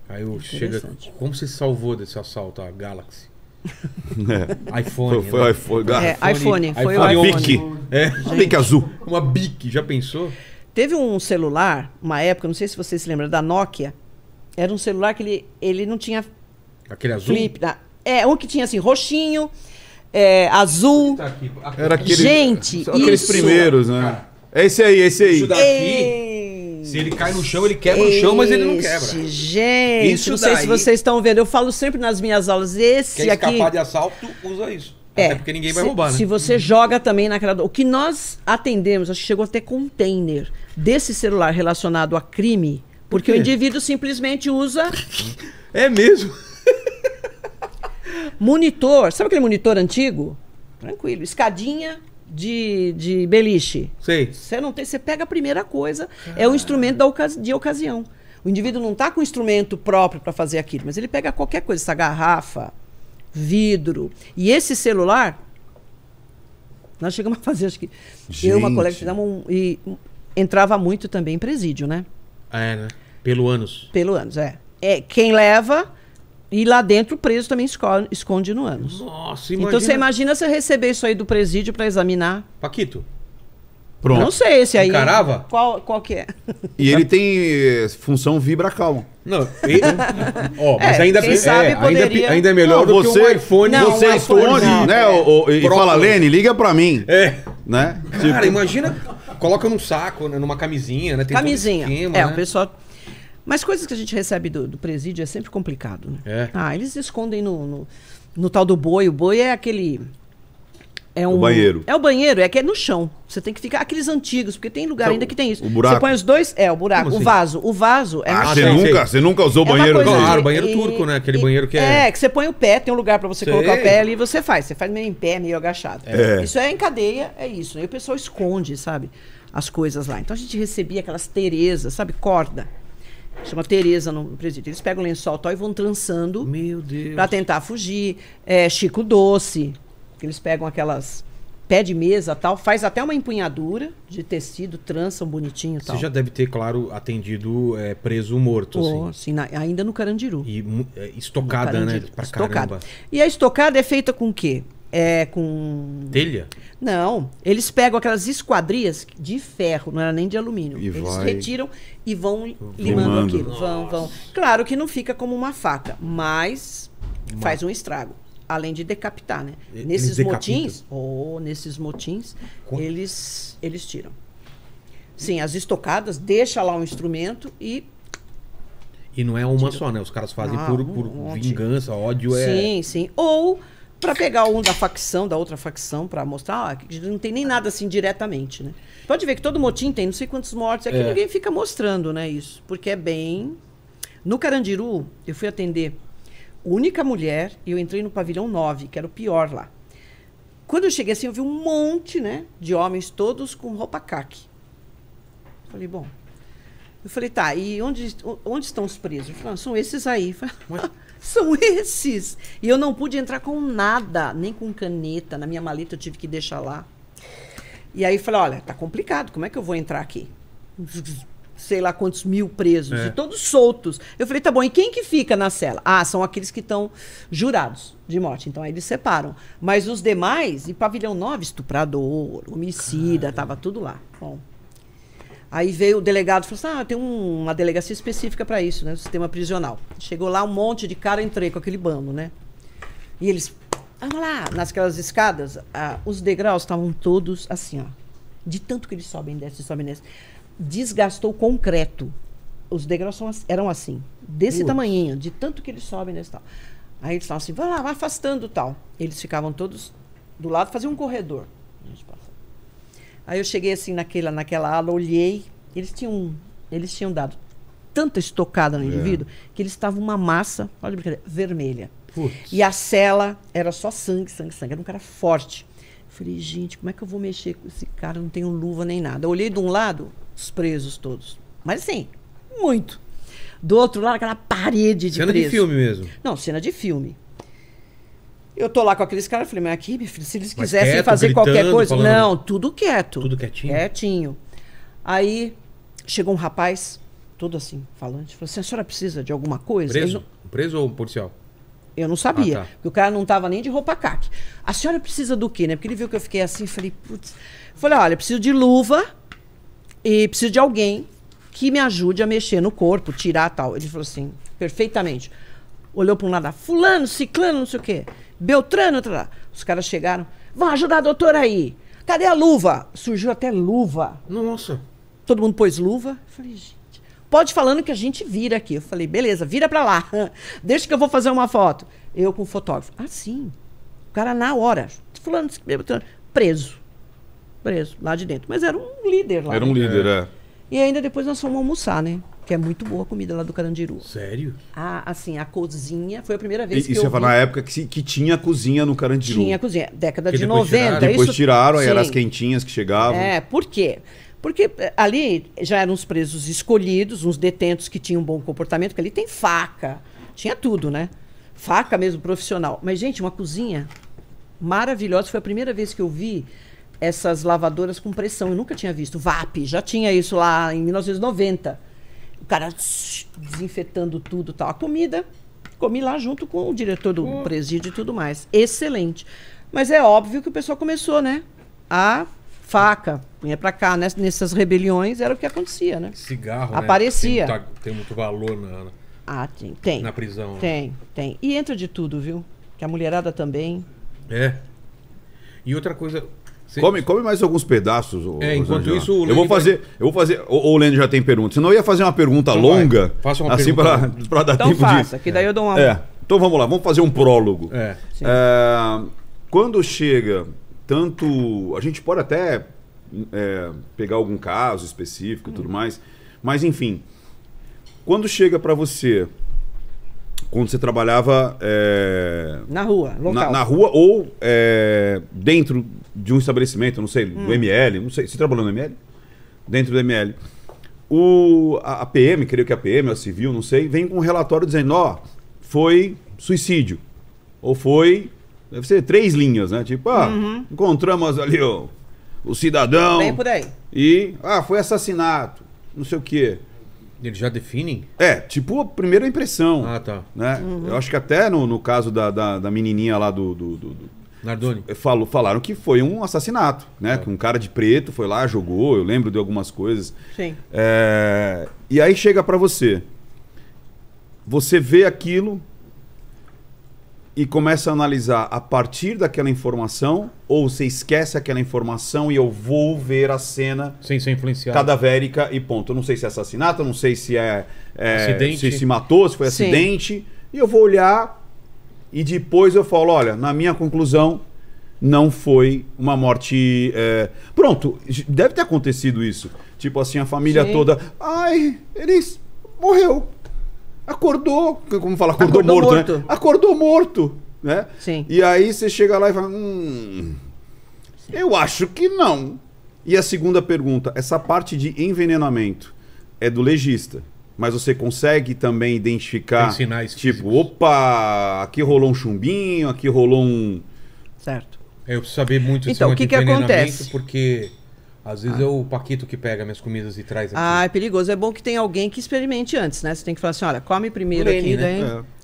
Aí eu chega. Como você salvou desse assalto a Galaxy? É. iPhone. Foi, né? iPhone, é, iPhone, iPhone. Foi iPhone. É, uma Bic. É. Uma Bic azul. Uma Bic, já pensou? Teve um celular, uma época, não sei se você se lembra, da Nokia. Era um celular que ele, ele não tinha. Aquele azul? Flip, é, um que tinha assim, roxinho é, azul. Tá aqui, aqui. Era aquele, Gente, aqueles isso. primeiros, né? É esse aí, esse aí. Isso daqui, se ele cai no chão, ele quebra este, o chão, mas ele não quebra. Gente, isso não sei daí, se vocês estão vendo. Eu falo sempre nas minhas aulas, esse quer aqui... Quer escapar de assalto, usa isso. É, Até porque ninguém vai se, roubar, né? Se você uhum. joga também naquela... O que nós atendemos, acho que chegou até container desse celular relacionado a crime, porque Por o indivíduo simplesmente usa... É mesmo? Monitor, sabe aquele monitor antigo? Tranquilo, escadinha de, de beliche. Sei. Você não tem, você pega a primeira coisa, Caramba. é o instrumento da ocasi de ocasião. O indivíduo não está com instrumento próprio para fazer aquilo, mas ele pega qualquer coisa, essa garrafa, vidro. E esse celular, nós chegamos a fazer, acho que Gente. eu uma colega fizemos um, e entrava muito também em presídio, né? É, né? Pelo ânus. Pelo ânus, é. é. Quem leva e lá dentro o preso também esconde, no ânus. Nossa, então imagina. Então você imagina você receber isso aí do presídio para examinar. Paquito. Pronto. Não sei esse aí. Encarava? Qual, qual que é? E ele tem eh, função vibra calma. Não, e, ó, mas é, ainda, quem é, sabe é, é poderia... ainda, ainda é melhor não, do você, que um iPhone. Não, você um iPhone, esconde, né? É. O, o, e fala, Lene, liga pra mim. É. Né? Cara, tipo... imagina, coloca num saco, né, numa camisinha, né? Tem camisinha. Esquema, é, né? o pessoal mas coisas que a gente recebe do, do presídio é sempre complicado. Né? É. Ah, eles escondem no, no, no tal do boi. O boi é aquele. É um, o banheiro. É o banheiro, é que é no chão. Você tem que ficar aqueles antigos, porque tem lugar então, ainda que tem isso. O buraco. Você põe os dois, é o buraco, o assim? vaso, o vaso é ah, no você nunca, você nunca usou é assim, ah, o é banheiro claro, de... banheiro e, turco, né? Aquele e, banheiro que é É, que você põe o pé, tem um lugar para você Sei. colocar o pé ali e você faz, você faz meio em pé, meio agachado. É. é. Isso é em cadeia, é isso. Aí o pessoal esconde, sabe? As coisas lá. Então a gente recebia aquelas terezas, sabe, corda chama Tereza no presídio. Eles pegam o lençol tal e vão trançando. Meu Deus. Pra tentar fugir. É, Chico Doce. Eles pegam aquelas pé de mesa tal, faz até uma empunhadura de tecido, trançam bonitinho tal. Você já deve ter, claro, atendido é, preso morto, oh, assim. Sim, na, ainda no Carandiru. E é, estocada, no Carandiru. né? Pra estocada. caramba. E a estocada é feita com o quê? É, com. Telha? Não. Eles pegam aquelas esquadrias de ferro, não era nem de alumínio. E eles vai... retiram e vão limando, limando. aquilo. Nossa. Vão, vão. Claro que não fica como uma faca, mas uma... faz um estrago. Além de decapitar, né? nesses motins, ou oh, nesses motins, eles eles tiram. Sim, as estocadas, deixa lá um instrumento e e não é uma só, né? Os caras fazem ah, por, por um vingança, ódio sim, é. Sim, sim. Ou para pegar um da facção, da outra facção, para mostrar, ah, não tem nem nada assim diretamente, né? Pode ver que todo motim tem não sei quantos mortos, é que é. ninguém fica mostrando, né, isso, porque é bem... No Carandiru, eu fui atender única mulher e eu entrei no pavilhão 9, que era o pior lá. Quando eu cheguei assim, eu vi um monte, né, de homens todos com roupa caque. Falei, bom... Eu falei, tá, e onde, onde estão os presos? Ele ah, são esses aí. Eu falei, são esses? E eu não pude entrar com nada, nem com caneta. Na minha maleta eu tive que deixar lá. E aí falei, olha, tá complicado, como é que eu vou entrar aqui? Sei lá quantos mil presos, é. e todos soltos. Eu falei, tá bom, e quem que fica na cela? Ah, são aqueles que estão jurados de morte. Então aí eles separam. Mas os demais, e pavilhão 9, estuprador, homicida, Caramba. tava tudo lá. Bom, Aí veio o delegado e falou assim: ah, tem um, uma delegacia específica para isso, né? sistema prisional. Chegou lá um monte de cara, entrei com aquele bando, né? E eles, ah, vamos lá, nasquelas escadas, ah, os degraus estavam todos assim, ó. De tanto que eles sobem, descem, sobem, descem. Desgastou o concreto. Os degraus eram assim, desse Ups. tamanhinho, de tanto que eles sobem, descem tal. Aí eles falavam assim: vai lá, vai afastando tal. Eles ficavam todos do lado, faziam um corredor. Aí eu cheguei assim naquela, naquela ala, olhei. Eles tinham, eles tinham dado tanta estocada no é. indivíduo que eles estavam uma massa, olha brincadeira, vermelha. Putz. E a cela era só sangue, sangue, sangue. Era um cara forte. falei, gente, como é que eu vou mexer com esse cara? não tenho luva nem nada. Eu olhei de um lado, os presos todos. Mas assim, muito. Do outro lado, aquela parede de cena preso. Cena de filme mesmo. Não, cena de filme. Eu tô lá com aqueles caras, falei, mas aqui, meu filho, se eles mas quisessem quieto, fazer gritando, qualquer coisa. Falando... Não, tudo quieto. Tudo quietinho. Quietinho. Aí chegou um rapaz, todo assim, falante, falou assim: a senhora precisa de alguma coisa? Preso? Não... Preso ou policial? Eu não sabia. Ah, tá. Porque o cara não tava nem de roupa caque. A senhora precisa do quê, né? Porque ele viu que eu fiquei assim, falei, putz. Falei, olha, preciso de luva e preciso de alguém que me ajude a mexer no corpo, tirar tal. Ele falou assim, perfeitamente. Olhou para um lado, ah, fulano, ciclano, não sei o quê. Beltrano, os caras chegaram. Vão ajudar a doutora aí. Cadê a luva? Surgiu até luva. Nossa. Todo mundo pôs luva. Eu falei, gente. Pode falando que a gente vira aqui. Eu falei, beleza, vira pra lá. Deixa que eu vou fazer uma foto. Eu com o fotógrafo. Ah, sim. O cara na hora. Fulano, preso. Preso, lá de dentro. Mas era um líder lá. Era um líder, é. E ainda depois nós fomos almoçar, né? que é muito boa a comida lá do Carandiru. Sério? A, assim, a cozinha. Foi a primeira vez e, que. E você falou na época que, que tinha cozinha no Carandiru. Tinha cozinha. Década Porque de depois 90. Tiraram. Depois isso... tiraram, aí eram as quentinhas que chegavam. É, por quê? Porque eh, ali já eram os presos escolhidos, uns detentos que tinham um bom comportamento, porque ali tem faca. Tinha tudo, né? Faca mesmo, profissional. Mas, gente, uma cozinha maravilhosa. Foi a primeira vez que eu vi essas lavadoras com pressão. Eu nunca tinha visto. VAP, já tinha isso lá em 1990 o cara desinfetando tudo tal. A comida, comi lá junto com o diretor do hum. presídio e tudo mais. Excelente. Mas é óbvio que o pessoal começou, né? A faca, punha para cá, né? nessas rebeliões era o que acontecia, né? Cigarro, né? Aparecia. Né? Tem, tem, muito valor na, ah, tem, tem. na prisão. Né? Tem, né? tem. E entra de tudo, viu? Que a mulherada também. É. E outra coisa, Come, come mais alguns pedaços. É, enquanto isso, eu vou vai... fazer, eu vou fazer. Ou o Lênin já tem pergunta. Senão eu ia fazer uma pergunta então longa, faça uma assim para para dar então tempo faça, de... que daí eu dou uma. É. Então vamos lá, vamos fazer um prólogo. É. é quando chega tanto, a gente pode até é, pegar algum caso específico, e hum. tudo mais, mas enfim, quando chega para você quando você trabalhava. É... na rua, local. Na, na rua ou é... dentro de um estabelecimento, não sei, hum. do ML, não sei. Você trabalhou no ML? Dentro do ML. O, a, a PM, creio que é a PM, a Civil, não sei, vem com um relatório dizendo, ó, oh, foi suicídio. Ou foi, deve ser três linhas, né? Tipo, ah, uhum. encontramos ali o, o cidadão. Vem por aí. E, ah, foi assassinato, não sei o quê. Eles já definem? É, tipo a primeira impressão. Ah, tá. Né? Uhum. Eu acho que até no, no caso da, da, da menininha lá do, do, do, do Nardoni. falaram que foi um assassinato, né? É. Que um cara de preto foi lá, jogou, eu lembro de algumas coisas. Sim. É, e aí chega para você. Você vê aquilo e começa a analisar a partir daquela informação, ou você esquece aquela informação e eu vou ver a cena. Sem ser influenciado. Cadavérica e ponto. Eu não sei se é assassinato, eu não sei se é. é acidente. Se se matou, se foi Sim. acidente. E eu vou olhar e depois eu falo, olha, na minha conclusão, não foi uma morte. É... Pronto, deve ter acontecido isso. Tipo assim, a família Sim. toda. Ai, eles morreu. Acordou. Como fala, acordou, acordou morto, né? morto, né? Acordou morto. Né? Sim. E aí você chega lá e fala. Hum, eu acho que não. E a segunda pergunta, essa parte de envenenamento é do legista mas você consegue também identificar. Tem sinais Tipo, físicos. opa, aqui rolou um chumbinho, aqui rolou um. Certo. É, eu preciso saber muito Então, assim, o que, que acontece? Porque às vezes ah. é o Paquito que pega minhas comidas e traz aqui. Ah, é perigoso. É bom que tem alguém que experimente antes, né? Você tem que falar assim, olha, come primeiro Leni aqui, né?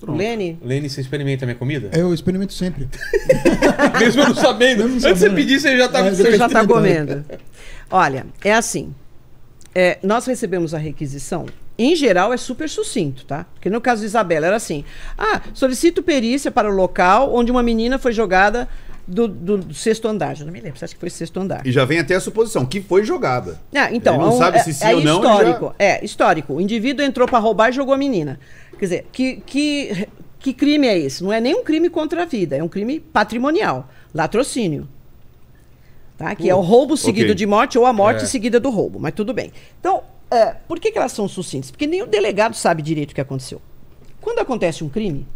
É, Lene. Lene, você experimenta a minha comida? Eu experimento sempre. Mesmo eu não sabendo. antes de você pedir, você já está é, você já está comendo. olha, é assim. É, nós recebemos a requisição em geral, é super sucinto, tá? Porque no caso de Isabela era assim: ah, solicito perícia para o local onde uma menina foi jogada do, do, do sexto andar. Eu não me lembro, acho que foi sexto andar. E já vem até a suposição que foi jogada. Ah, então, ele não é um, sabe é, se é, sim é ou não. Histórico, já... É histórico. O indivíduo entrou para roubar e jogou a menina. Quer dizer, que, que, que crime é esse? Não é nem um crime contra a vida, é um crime patrimonial latrocínio. Tá? Que uh, é o hum, roubo seguido okay. de morte ou a morte é. seguida do roubo, mas tudo bem. Então, Uh, por que, que elas são sucintas? Porque nem o delegado sabe direito o que aconteceu. Quando acontece um crime,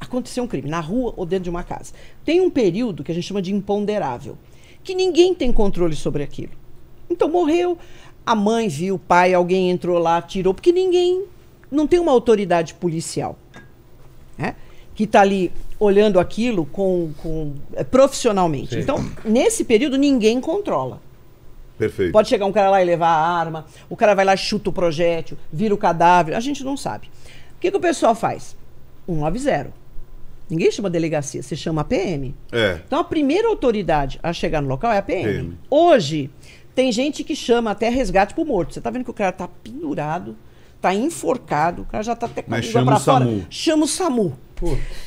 aconteceu um crime, na rua ou dentro de uma casa. Tem um período que a gente chama de imponderável, que ninguém tem controle sobre aquilo. Então morreu, a mãe viu, o pai, alguém entrou lá, tirou, porque ninguém não tem uma autoridade policial né? que está ali olhando aquilo com, com eh, profissionalmente. Sim. Então, nesse período, ninguém controla. Perfeito. Pode chegar um cara lá e levar a arma, o cara vai lá, chuta o projétil, vira o cadáver, a gente não sabe. O que, que o pessoal faz? 190. Ninguém chama delegacia, se chama PM. É. Então a primeira autoridade a chegar no local é a PM. PM. Hoje, tem gente que chama até resgate pro morto. Você tá vendo que o cara tá pendurado, tá enforcado, o cara já tá até com a língua fora. Chama o SAMU.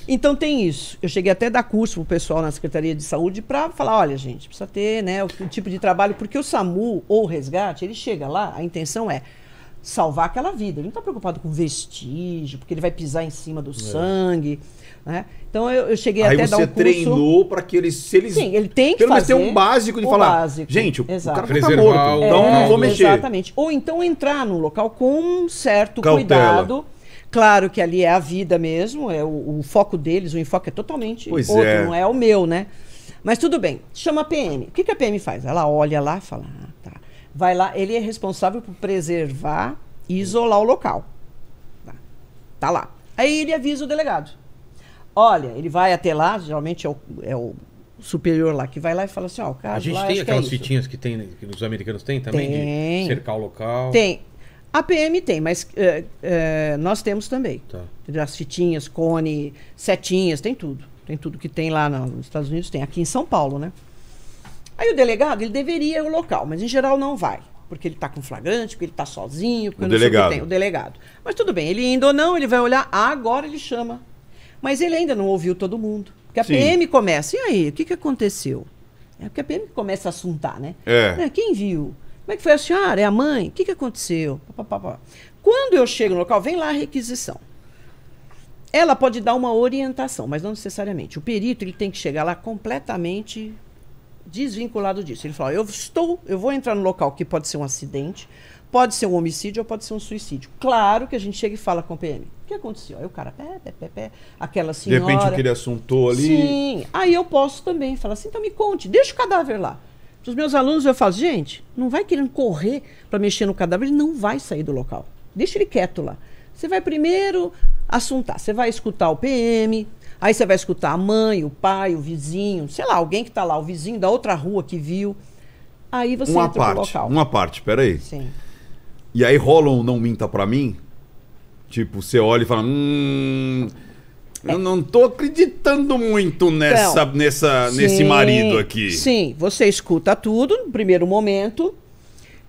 Então tem isso. Eu cheguei até a dar curso pro pessoal na Secretaria de Saúde para falar, olha, gente, precisa ter, né, o, o tipo de trabalho, porque o SAMU ou o resgate, ele chega lá, a intenção é salvar aquela vida. Ele não está preocupado com vestígio, porque ele vai pisar em cima do é. sangue. Né? Então eu, eu cheguei Aí até dar um Aí você treinou para que eles, se eles. Sim, ele tem que pelo fazer. menos ter um básico de falar. Básico. Gente, o, Exato. o cara tá morto, é, então não vou mexer. Exatamente. Ou então entrar no local com um certo Cautela. cuidado Claro que ali é a vida mesmo, é o, o foco deles, o enfoque é totalmente pois outro, é. não é o meu, né? Mas tudo bem, chama a PM. O que, que a PM faz? Ela olha lá e fala, ah, tá. Vai lá, ele é responsável por preservar e isolar o local. Tá. tá lá. Aí ele avisa o delegado. Olha, ele vai até lá, geralmente é o, é o superior lá que vai lá e fala assim, ó, oh, o A gente lá, tem é aquelas é fitinhas que tem, que os americanos têm também, tem. de cercar o local. Tem. A PM tem, mas é, é, nós temos também. Tá. As fitinhas, cone, setinhas, tem tudo. Tem tudo que tem lá nos Estados Unidos, tem aqui em São Paulo, né? Aí o delegado, ele deveria ir ao local, mas em geral não vai. Porque ele está com flagrante, porque ele está sozinho, porque o delegado. O, tem, o delegado. Mas tudo bem, ele indo ou não, ele vai olhar, agora ele chama. Mas ele ainda não ouviu todo mundo. Porque a Sim. PM começa, e aí, o que, que aconteceu? É porque a PM começa a assuntar, né? É. Né, quem viu? Como é que foi a senhora? É a mãe? O que, que aconteceu? Quando eu chego no local, vem lá a requisição. Ela pode dar uma orientação, mas não necessariamente. O perito ele tem que chegar lá completamente desvinculado disso. Ele fala: eu estou, eu vou entrar no local que pode ser um acidente, pode ser um homicídio ou pode ser um suicídio. Claro que a gente chega e fala com o PM. O que aconteceu? Aí o cara, pé, pé, pé, pé, aquela senhora. De repente o que ele assuntou ali. Sim. Aí eu posso também falar assim: então me conte, deixa o cadáver lá. Para os meus alunos, eu falo, gente, não vai querendo correr para mexer no cadáver, ele não vai sair do local. Deixa ele quieto lá. Você vai primeiro assuntar, você vai escutar o PM, aí você vai escutar a mãe, o pai, o vizinho, sei lá, alguém que está lá, o vizinho da outra rua que viu. Aí você uma entra parte, local. Uma parte, peraí. Sim. E aí rola um não minta para mim? Tipo, você olha e fala, hum... É. Eu não estou acreditando muito nessa, então, nessa sim, nesse marido aqui. Sim, você escuta tudo no primeiro momento.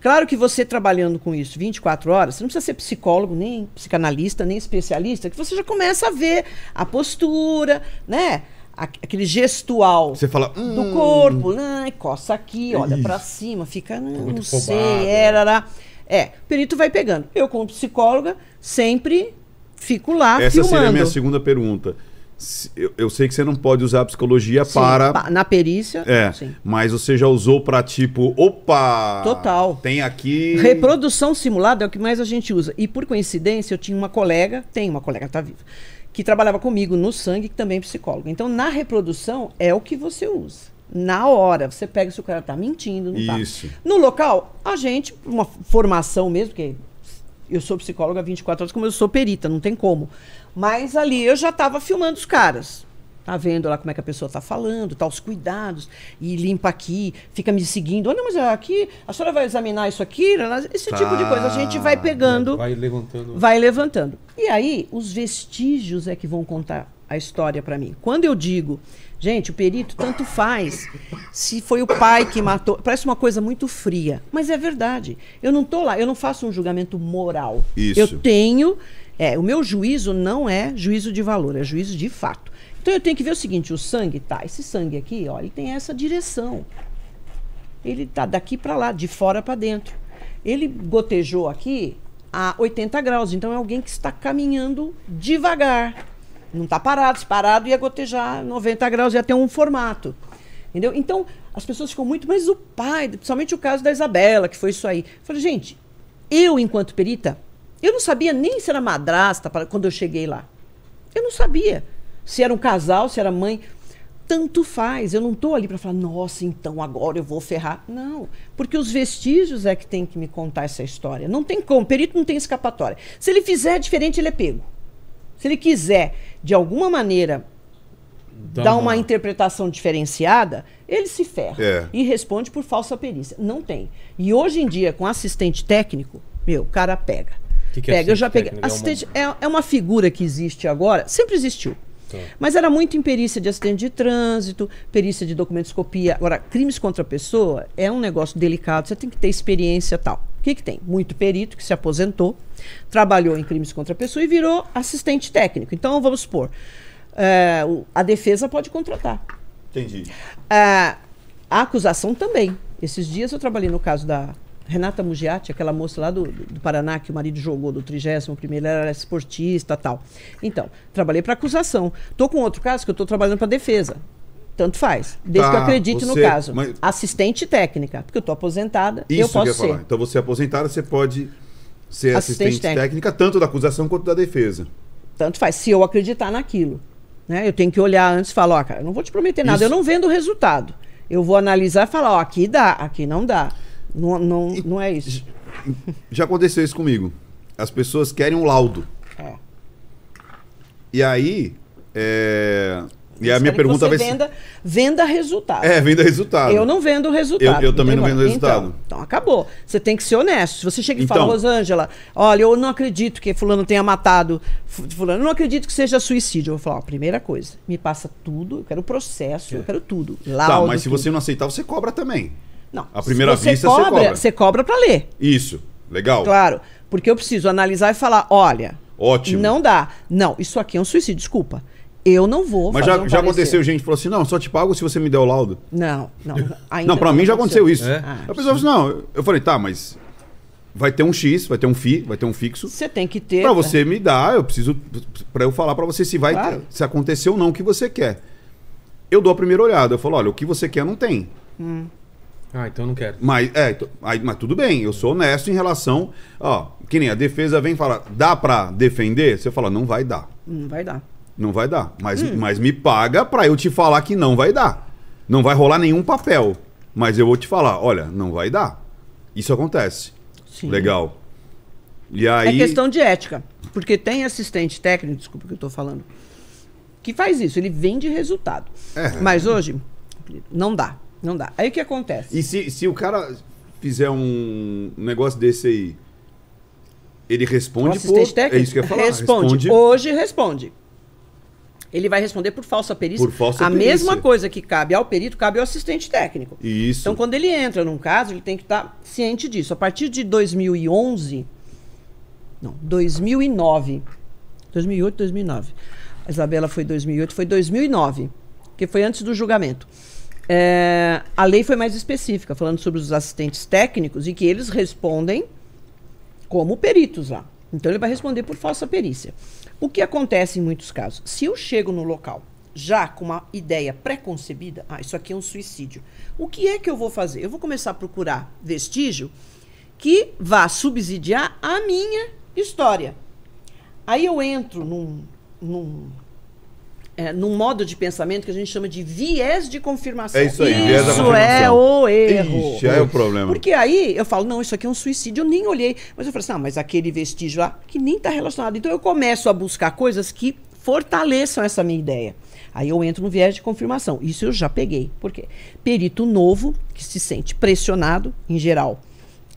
Claro que você trabalhando com isso 24 horas, você não precisa ser psicólogo, nem psicanalista, nem especialista, que você já começa a ver a postura, né? aquele gestual você fala, hum, do corpo, né? coça aqui, é olha para cima, fica, não, não sei, era, é. era. É, o perito vai pegando. Eu, como psicóloga, sempre fico lá Essa filmando. seria a minha segunda pergunta. Eu, eu, sei que você não pode usar a psicologia Sim, para. Na perícia. É. Sim. Mas você já usou para tipo, opa! Total. Tem aqui. Reprodução simulada é o que mais a gente usa. E por coincidência, eu tinha uma colega, tem uma colega, tá viva, que trabalhava comigo no sangue, que também é psicóloga. Então, na reprodução, é o que você usa. Na hora, você pega se o cara tá mentindo, não tá. Isso. tá. No local, a gente, uma formação mesmo, que eu sou psicóloga há 24 horas, como eu sou perita, não tem como. Mas ali eu já estava filmando os caras. Tá vendo lá como é que a pessoa tá falando, tá os cuidados, e limpa aqui, fica me seguindo. Ah, Olha, mas aqui, a senhora vai examinar isso aqui, esse tá. tipo de coisa. A gente vai pegando. Vai levantando. Vai levantando. E aí, os vestígios é que vão contar a história para mim. Quando eu digo Gente, o perito tanto faz se foi o pai que matou. Parece uma coisa muito fria, mas é verdade. Eu não tô lá, eu não faço um julgamento moral. Isso. Eu tenho. É, o meu juízo não é juízo de valor, é juízo de fato. Então eu tenho que ver o seguinte: o sangue, tá? Esse sangue aqui, ó, ele tem essa direção. Ele tá daqui para lá, de fora para dentro. Ele gotejou aqui a 80 graus, então é alguém que está caminhando devagar. Não está parado, se parado ia gotejar 90 graus, ia ter um formato. Entendeu? Então, as pessoas ficam muito, mas o pai, principalmente o caso da Isabela, que foi isso aí. Eu falei, gente, eu, enquanto perita, eu não sabia nem se era madrasta pra, quando eu cheguei lá. Eu não sabia se era um casal, se era mãe. Tanto faz, eu não estou ali para falar, nossa, então agora eu vou ferrar. Não, porque os vestígios é que tem que me contar essa história. Não tem como, o perito não tem escapatória. Se ele fizer diferente, ele é pego. Se ele quiser, de alguma maneira, Dá uma... uma interpretação diferenciada, ele se ferra é. e responde por falsa perícia. Não tem. E hoje em dia, com assistente técnico, meu, o cara pega. Que que é pega, é eu já peguei. É assistente é uma... é uma... figura que existe agora, sempre existiu. Tá. Mas era muito em perícia de acidente de trânsito, perícia de documentoscopia. Agora, crimes contra a pessoa é um negócio delicado, você tem que ter experiência tal que, que tem? Muito perito que se aposentou, trabalhou em crimes contra a pessoa e virou assistente técnico. Então, vamos supor, é, a defesa pode contratar. Entendi. É, a acusação também. Esses dias eu trabalhei no caso da Renata Mugiati, aquela moça lá do, do Paraná que o marido jogou do 31 primeiro, ela era esportista tal. Então, trabalhei para acusação. Estou com outro caso que eu estou trabalhando para defesa. Tanto faz, desde tá, que eu tá, acredite você, no caso. Mas... Assistente técnica, porque eu estou aposentada Isso eu posso eu ser. Falar. Então você é aposentada, você pode ser assistente, assistente técnica. técnica, tanto da acusação quanto da defesa. Tanto faz, se eu acreditar naquilo. Né? Eu tenho que olhar antes e falar, ó, cara, não vou te prometer nada, Isso. eu não vendo o resultado. Eu vou analisar e falar, ó, aqui dá, aqui não dá. Não, não, não é isso. Já aconteceu isso comigo. As pessoas querem um laudo. É. E aí, é, e a minha pergunta vai venda, ser... Venda resultado. É, venda resultado. Eu não vendo resultado. Eu, eu também não vendo resultado. Então, então, acabou. Você tem que ser honesto. Se você chega e então, fala, Rosângela, olha, eu não acredito que fulano tenha matado fulano, eu não acredito que seja suicídio. Eu vou falar, ó, primeira coisa, me passa tudo, eu quero processo, é. eu quero tudo. tá, mas se tudo. você não aceitar, você cobra também. Não. A primeira você vista, cobra, você cobra. Você cobra para ler. Isso. Legal. Claro. Porque eu preciso analisar e falar, olha, Ótimo. Não dá. Não, isso aqui é um suicídio, desculpa. Eu não vou. Mas já, um já aconteceu gente falou assim: não, só te pago se você me der o laudo. Não, não. Ainda não, para mim já aconteceu isso. É? Ah, a pessoa falou assim: não, eu falei, tá, mas vai ter um X, vai ter um FI, vai ter um fixo. Você tem que ter. Para você me dar, eu preciso. para eu falar para você se vai claro. se aconteceu ou não o que você quer. Eu dou a primeira olhada. Eu falo: olha, o que você quer não tem. Hum. Ah, então não quero. Mas, é, aí, mas tudo bem, eu sou honesto em relação. Ó, que nem a defesa vem falar, dá para defender? Você fala, não vai dar. Não vai dar. Não vai dar. Mas, hum. mas me paga para eu te falar que não vai dar. Não vai rolar nenhum papel. Mas eu vou te falar, olha, não vai dar. Isso acontece. Sim. Legal. E é aí... É questão de ética. Porque tem assistente técnico, desculpa que eu estou falando, que faz isso. Ele vende resultado. É. Mas hoje, não dá. Não dá. Aí o que acontece? E se, se o cara fizer um negócio desse aí, ele responde... O assistente por... É técnico? É isso que eu ia falar. Responde. responde. Hoje responde ele vai responder por falsa perícia. Por falsa a perícia. mesma coisa que cabe ao perito, cabe ao assistente técnico. Isso. Então, quando ele entra num caso, ele tem que estar tá ciente disso. A partir de 2011, não, 2009, 2008, 2009. A Isabela foi 2008, foi 2009, que foi antes do julgamento. É, a lei foi mais específica, falando sobre os assistentes técnicos e que eles respondem como peritos lá. Então ele vai responder por falsa perícia. O que acontece em muitos casos? Se eu chego no local já com uma ideia pré-concebida, ah, isso aqui é um suicídio. O que é que eu vou fazer? Eu vou começar a procurar vestígio que vá subsidiar a minha história. Aí eu entro num, num é, num modo de pensamento que a gente chama de viés de confirmação. É isso aí, isso viés da é o erro. Isso é o problema. Porque aí eu falo, não, isso aqui é um suicídio, eu nem olhei. Mas eu falo assim, ah, mas aquele vestígio lá que nem está relacionado. Então eu começo a buscar coisas que fortaleçam essa minha ideia. Aí eu entro no viés de confirmação. Isso eu já peguei. Por quê? Perito novo que se sente pressionado, em geral,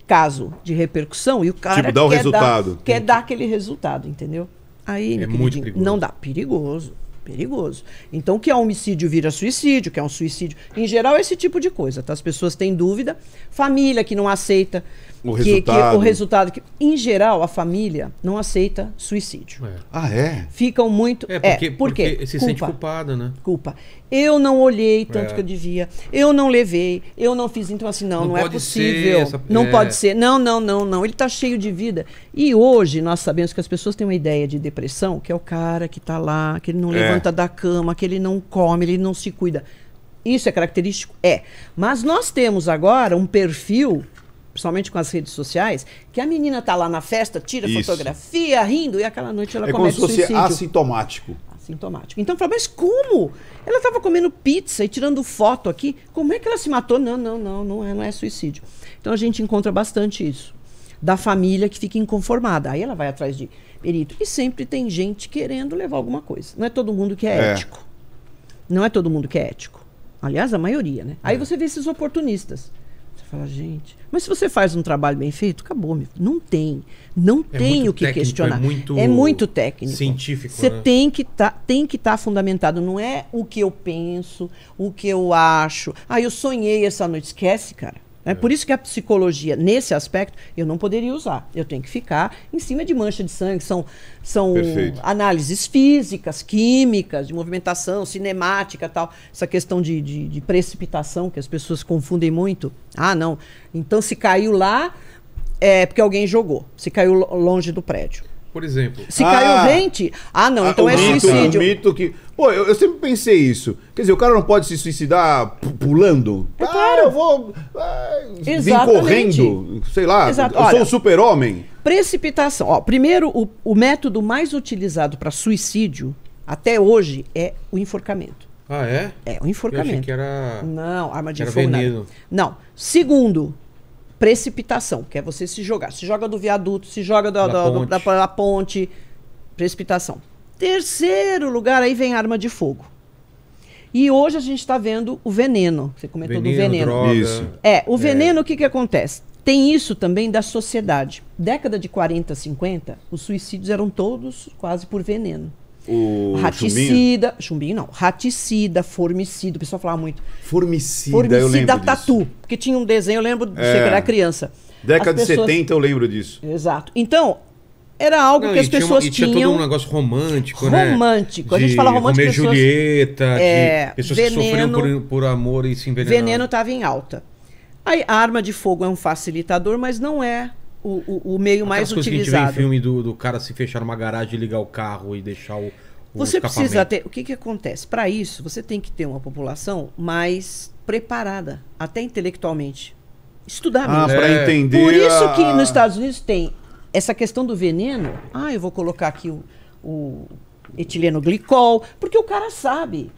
caso de repercussão, e o cara tipo, dá o quer, resultado. Dar, quer dar aquele resultado, entendeu? Aí, é muito perigoso. não dá. Perigoso. Perigoso. Então, que é homicídio vira suicídio, que é um suicídio. Em geral, é esse tipo de coisa, tá? As pessoas têm dúvida. Família que não aceita o que, resultado. Que, o resultado que, em geral, a família não aceita suicídio. É. Ah, é? Ficam muito. É, porque, é, porque se culpa. sente culpada, né? Culpa. Eu não olhei tanto é. que eu devia. Eu não levei. Eu não fiz. Então, assim, não, não, não é possível. Essa... Não é. pode ser. Não, não, não, não. Ele está cheio de vida. E hoje nós sabemos que as pessoas têm uma ideia de depressão, que é o cara que está lá, que ele não é. levanta da cama, que ele não come, ele não se cuida. Isso é característico? É. Mas nós temos agora um perfil principalmente com as redes sociais, que a menina tá lá na festa, tira Isso. fotografia, rindo, e aquela noite ela é comete como se fosse assintomático. Assintomático. Então fala, mas como? Ela estava comendo pizza e tirando foto aqui. Como é que ela se matou? Não, não, não, não é, não é suicídio. Então a gente encontra bastante isso. Da família que fica inconformada. Aí ela vai atrás de perito. E sempre tem gente querendo levar alguma coisa. Não é todo mundo que é, é. ético. Não é todo mundo que é ético. Aliás, a maioria, né? É. Aí você vê esses oportunistas fala, gente. Mas se você faz um trabalho bem feito, acabou, meu. Não tem. Não é tem o que técnico, é questionar. É muito, é muito técnico. Científico. Você né? tem que tá, estar tá fundamentado. Não é o que eu penso, o que eu acho. Ah, eu sonhei essa noite. Esquece, cara. É por é. isso que a psicologia, nesse aspecto, eu não poderia usar. Eu tenho que ficar em cima de mancha de sangue. São, são análises físicas, químicas, de movimentação, cinemática tal. Essa questão de, de, de precipitação, que as pessoas confundem muito. Ah, não. Então, se caiu lá, é porque alguém jogou. Se caiu longe do prédio por exemplo. Se ah, caiu dente, ah não, ah, então é mito, suicídio. mito que... Pô, eu, eu, sempre pensei isso. Quer dizer, o cara não pode se suicidar pulando? É claro. Ah, eu vou ah, vir correndo, sei lá, Exato. eu Olha, sou um super-homem. Precipitação. Ó, primeiro, o, o método mais utilizado para suicídio, até hoje, é o enforcamento. Ah, é? É, o enforcamento. Eu achei que era... Não, arma de fogo, veneno. Não. Segundo, precipitação, que é você se jogar. Se joga do viaduto, se joga do, da, do, ponte. Da, da, ponte. Precipitação. Terceiro lugar, aí vem arma de fogo. E hoje a gente está vendo o veneno. Você comentou veneno, do veneno. Droga. Isso. É, o é. veneno, o é. que, que acontece? Tem isso também da sociedade. Década de 40, 50, os suicídios eram todos quase por veneno. O raticida, chumbinho? chumbinho? não, raticida, formicida, o pessoal falava muito. Formicida, formicida eu lembro tatu, disso. porque tinha um desenho, eu lembro de é. você era criança. Década pessoas... de 70 eu lembro disso. Exato. Então, era algo não, que as pessoas tinha, tinham. Tinha todo um negócio romântico, romântico. né? Romântico. A gente fala romântico. Romeu pessoas... Julieta, é, pessoas veneno, que por, por amor e se envenenavam. Veneno estava em alta. A arma de fogo é um facilitador, mas não é o, o, o meio Aquelas mais utilizado. Que a gente vê em filme do, do cara se fechar numa garagem, ligar o carro e deixar o. o você precisa ter. O que, que acontece? Para isso, você tem que ter uma população mais preparada, até intelectualmente. Estudar ah, mesmo. Ah, para é. entender. Por isso que nos Estados Unidos tem essa questão do veneno. Ah, eu vou colocar aqui o, o etileno glicol, porque o cara sabe.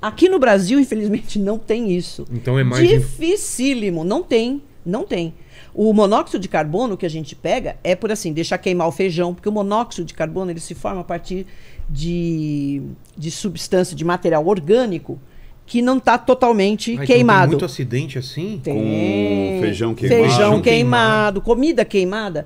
Aqui no Brasil, infelizmente, não tem isso. Então é mais. Dificílimo, não tem, não tem. O monóxido de carbono que a gente pega é por assim, deixar queimar o feijão, porque o monóxido de carbono ele se forma a partir de, de substância, de material orgânico que não está totalmente Ai, queimado. Tem muito acidente assim? Tem. Com feijão queimado. Feijão queimado, comida queimada.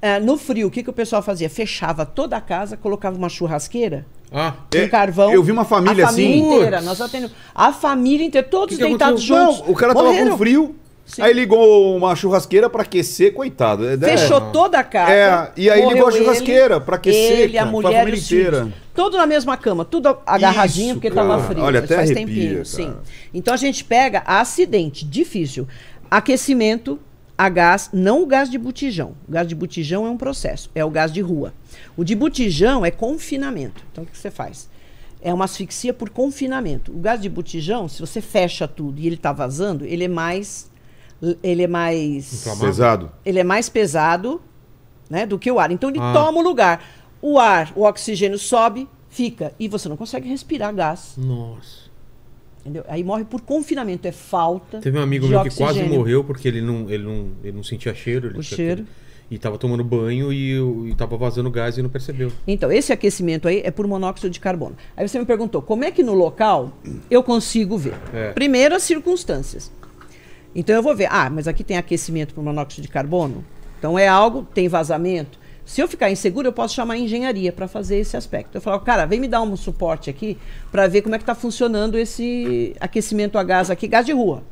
É, no frio, o que, que o pessoal fazia? Fechava toda a casa, colocava uma churrasqueira ah, um é, carvão. Eu vi uma família, a família assim. Inteira, nós atendemos. A família inteira, todos que que deitados aconteceu? juntos. Não, o cara morreram. tava com frio, Sim. Aí ligou uma churrasqueira para aquecer, coitado. É, né? Fechou é. toda a casa. É, e aí ligou a churrasqueira para aquecer. Ele, cara, a mulher a Tudo inteira. na mesma cama, tudo agarradinho Isso, porque cara. tava frio. Olha, até faz arrepia, tempinho, cara. sim. Então a gente pega acidente, difícil. Aquecimento a gás, não o gás de botijão. O gás de botijão é um processo, é o gás de rua. O de botijão é confinamento. Então o que você faz? é uma asfixia por confinamento. O gás de botijão, se você fecha tudo e ele está vazando, ele é mais ele é mais pesado. Ele é mais pesado, né, do que o ar. Então ele ah. toma o lugar. O ar, o oxigênio sobe, fica e você não consegue respirar gás. Nossa. Entendeu? Aí morre por confinamento, é falta. Teve um amigo meu que quase morreu porque ele não, ele não, ele não sentia cheiro. o cheiro. E estava tomando banho e, estava vazando gás e não percebeu. Então, esse aquecimento aí é por monóxido de carbono. Aí você me perguntou, como é que no local eu consigo ver? É. Primeiro, as circunstâncias. Então eu vou ver, ah, mas aqui tem aquecimento para o monóxido de carbono? Então é algo, tem vazamento. Se eu ficar inseguro, eu posso chamar a engenharia para fazer esse aspecto. Eu falo, cara, vem me dar um suporte aqui para ver como é que está funcionando esse aquecimento a gás aqui, gás de rua.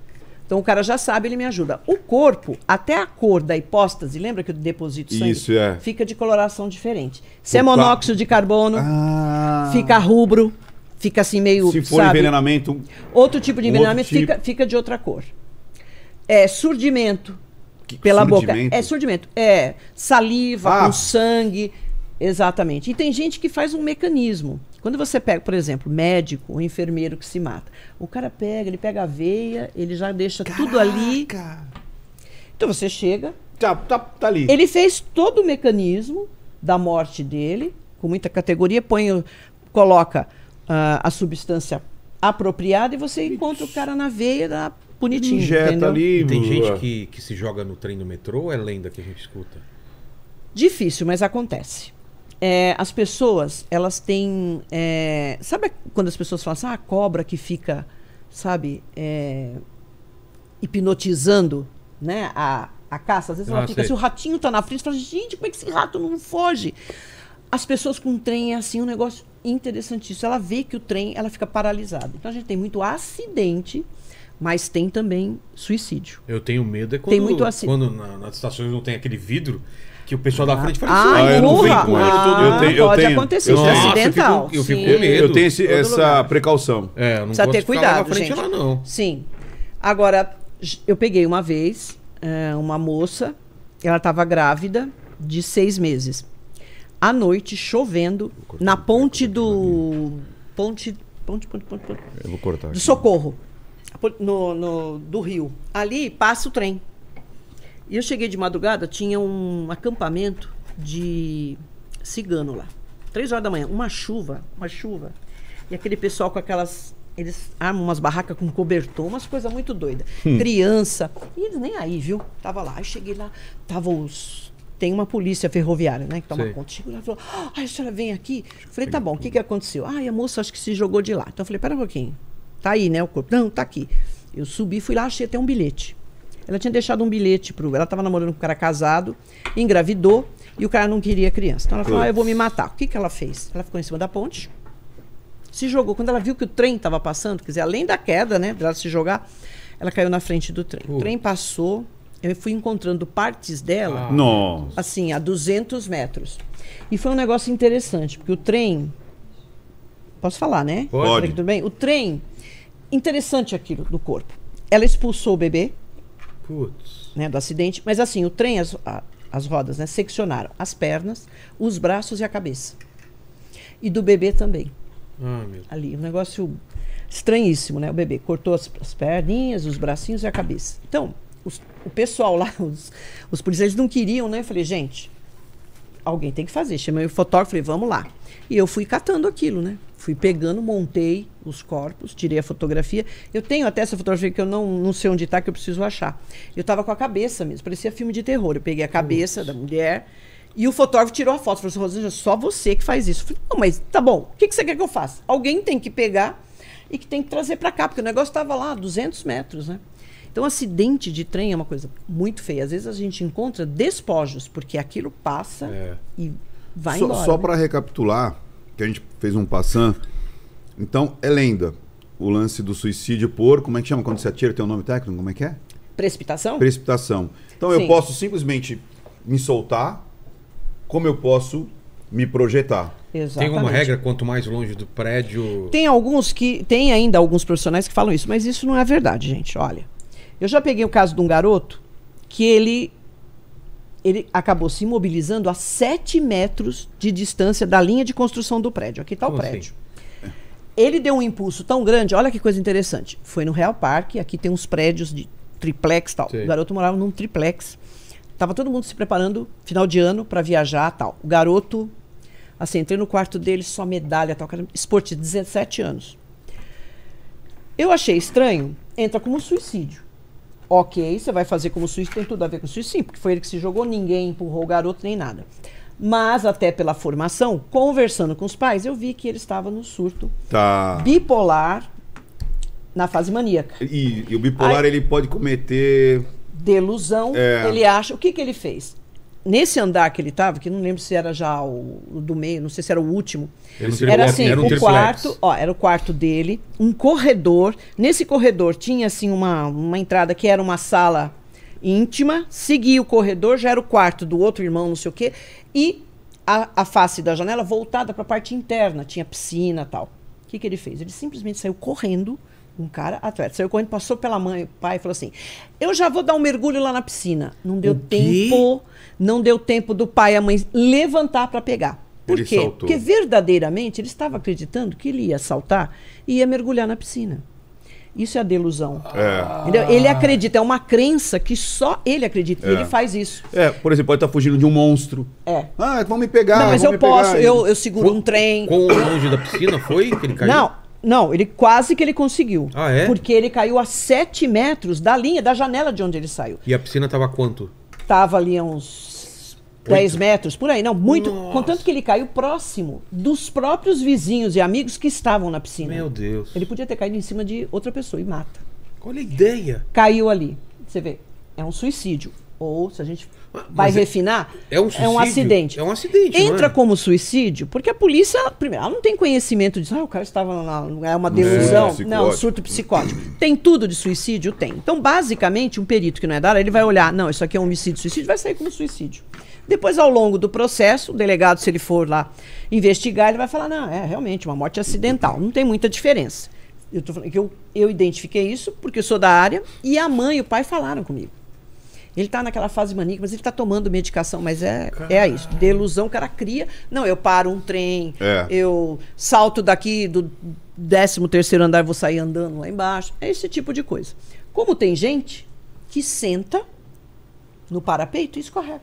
Então o cara já sabe, ele me ajuda. O corpo, até a cor da hipóstase, lembra que o deposito sangue Isso, é. fica de coloração diferente. Se é monóxido de carbono, ah. fica rubro, fica assim meio. Se for sabe? envenenamento. Outro tipo de um envenenamento, tipo. fica, fica de outra cor. É surdimento. Que, pela surdimento? boca. É surdimento. É saliva, ah. com sangue. Exatamente. E tem gente que faz um mecanismo. Quando você pega, por exemplo, médico, um enfermeiro que se mata, o cara pega, ele pega a veia, ele já deixa Caraca. tudo ali. Então você chega. Tá, tá, tá ali. Ele fez todo o mecanismo da morte dele, com muita categoria, põe, coloca uh, a substância apropriada e você encontra o cara na veia, bonitinho. Injeta entendeu? ali. Tem gente que, que se joga no trem do metrô ou é lenda que a gente escuta? Difícil, mas acontece. É, as pessoas, elas têm. É, sabe quando as pessoas falam assim, ah, a cobra que fica, sabe, é, hipnotizando né, a, a caça? Às vezes ela ah, fica sei. assim, o ratinho tá na frente, fala, assim, gente, como é que esse rato não foge? As pessoas com trem é assim, um negócio interessantíssimo. Ela vê que o trem, ela fica paralisada. Então a gente tem muito acidente mas tem também suicídio. Eu tenho medo é quando, tem muito assim. quando na, nas estações não tem aquele vidro que o pessoal ah. da frente fala assim, ah, ah eu não venho com Ah, eu eu pode tenho, acontecer, isso é acidental. Eu fico, eu fico com medo. Eu tenho esse, essa lugar. precaução. É, eu não Precisa ter cuidado, frente, gente. Lá, não. Sim. Agora, eu peguei uma vez é, uma moça, ela estava grávida de seis meses. À noite, chovendo, na ponte do... Ponte, ponte, ponte, ponte, ponte. Eu vou cortar. Do socorro no, no, do rio. Ali passa o trem. E eu cheguei de madrugada, tinha um acampamento de cigano lá. Três horas da manhã, uma chuva, uma chuva. E aquele pessoal com aquelas. Eles armam umas barracas com cobertor, umas coisas muito doidas. Hum. Criança. E eles nem aí, viu? Tava lá. Aí cheguei lá, tava os tem uma polícia ferroviária, né? Que toma conta. Chegou lá e falou, ah, a senhora vem aqui? Falei, tá bom, o que, que aconteceu? Ah, a moça acho que se jogou de lá. Então eu falei, pera um pouquinho tá aí, né? O corpo. Não, tá aqui. Eu subi, fui lá, achei até um bilhete. Ela tinha deixado um bilhete pro. Ela estava namorando com um cara casado, engravidou e o cara não queria criança. Então ela falou: ah, eu vou me matar. O que, que ela fez? Ela ficou em cima da ponte, se jogou. Quando ela viu que o trem estava passando, quer dizer, além da queda, né, dela se jogar, ela caiu na frente do trem. O trem passou, eu fui encontrando partes dela, ah. assim, a 200 metros. E foi um negócio interessante, porque o trem. Posso falar, né? Pode. Tudo bem? O trem interessante aquilo do corpo. Ela expulsou o bebê Putz. Né, do acidente, mas assim, o trem, as, a, as rodas, né, seccionaram as pernas, os braços e a cabeça. E do bebê também. Ah, Ali, um negócio estranhíssimo, né? O bebê cortou as, as perninhas, os bracinhos e a cabeça. Então, os, o pessoal lá, os, os policiais não queriam, né? Eu falei, gente, alguém tem que fazer. Chamei o fotógrafo e falei, vamos lá. E eu fui catando aquilo, né? Fui pegando, montei os corpos, tirei a fotografia. Eu tenho até essa fotografia que eu não, não sei onde está, que eu preciso achar. Eu estava com a cabeça mesmo, parecia filme de terror. Eu peguei a cabeça da mulher e o fotógrafo tirou a foto. Falou assim, é só você que faz isso. Eu falei, não, mas tá bom, o que, que você quer que eu faça? Alguém tem que pegar e que tem que trazer para cá, porque o negócio estava lá, 200 metros, né? Então, acidente de trem é uma coisa muito feia. Às vezes a gente encontra despojos, porque aquilo passa é. e vai só, embora. Só para recapitular, que a gente fez um passant. Então, é lenda. O lance do suicídio por. Como é que chama quando se atira? Tem um nome técnico? Como é que é? Precipitação? Precipitação. Então, Sim. eu posso simplesmente me soltar, como eu posso me projetar. Exatamente. Tem uma regra quanto mais longe do prédio. Tem alguns que tem ainda alguns profissionais que falam isso, mas isso não é verdade, gente. Olha, eu já peguei o caso de um garoto que ele ele acabou se imobilizando a 7 metros de distância da linha de construção do prédio. Aqui está o assim? prédio. Assim? Ele deu um impulso tão grande, olha que coisa interessante. Foi no Real Parque, aqui tem uns prédios de triplex tal. Sim. O garoto morava num triplex. Tava todo mundo se preparando, final de ano, para viajar tal. O garoto, assim, entrei no quarto dele, só medalha tal. Esporte, 17 anos. Eu achei estranho, entra como um suicídio. Ok, você vai fazer como o Suíço, tem tudo a ver com o Suíço, sim, porque foi ele que se jogou, ninguém empurrou o garoto nem nada. Mas, até pela formação, conversando com os pais, eu vi que ele estava no surto tá. bipolar na fase maníaca. E, e o bipolar, Aí, ele pode cometer. Delusão, é... ele acha. O que, que ele fez? nesse andar que ele estava, que não lembro se era já o, o, do meio, não sei se era o último. Era, era assim, era um o triplex. quarto, ó, era o quarto dele, um corredor. Nesse corredor tinha assim uma, uma entrada que era uma sala íntima, seguia o corredor, já era o quarto do outro irmão, não sei o quê, e a, a face da janela voltada para a parte interna, tinha piscina, tal. O que que ele fez? Ele simplesmente saiu correndo um cara atleta. Saiu correndo, passou pela mãe, pai, falou assim: Eu já vou dar um mergulho lá na piscina. Não deu tempo não deu tempo do pai e a mãe levantar para pegar. Por ele quê? Saltou. Porque verdadeiramente ele estava acreditando que ele ia saltar e ia mergulhar na piscina. Isso é a delusão. É. Ele acredita, é uma crença que só ele acredita. É. E ele é. faz isso. É, por exemplo, pode estar fugindo de um monstro. É. Ah, vão me pegar. Não, mas eu posso, eu, eu seguro foi, um trem. Com o longe da piscina, foi que ele caiu? Não. Não, ele quase que ele conseguiu. Ah, é? Porque ele caiu a 7 metros da linha, da janela de onde ele saiu. E a piscina estava quanto? estava ali a uns 10 metros, por aí, não, muito. Nossa. Contanto que ele caiu próximo dos próprios vizinhos e amigos que estavam na piscina. Meu Deus. Ele podia ter caído em cima de outra pessoa e mata. Olha a ideia. Caiu ali. Você vê, é um suicídio. Ou se a gente vai Mas é- refinar, é, é, um suicídio, é um acidente. É um acidente. Entra é? como suicídio, porque a polícia, primeiro, ela não tem conhecimento disso. Ah, o cara estava lá, é uma delusão, surto é. não, surto psicótico. Tem tudo de suicídio? Tem. Então, basicamente, um perito que não é da área, ele vai olhar, não, isso aqui é um homicídio, suicídio, vai sair como suicídio. Depois, ao longo do processo, o delegado, se ele for lá investigar, ele vai falar, não, é realmente uma morte acidental, não tem muita diferença. Eu, tô falando que eu, eu identifiquei isso porque eu sou da área e a mãe e o pai falaram comigo. Ele está naquela fase maníaca, mas ele está tomando medicação, mas é, é isso. Delusão que ela cria. Não, eu paro um trem, é. eu salto daqui do 13 terceiro andar vou sair andando lá embaixo. É esse tipo de coisa. Como tem gente que senta no parapeito e escorrega.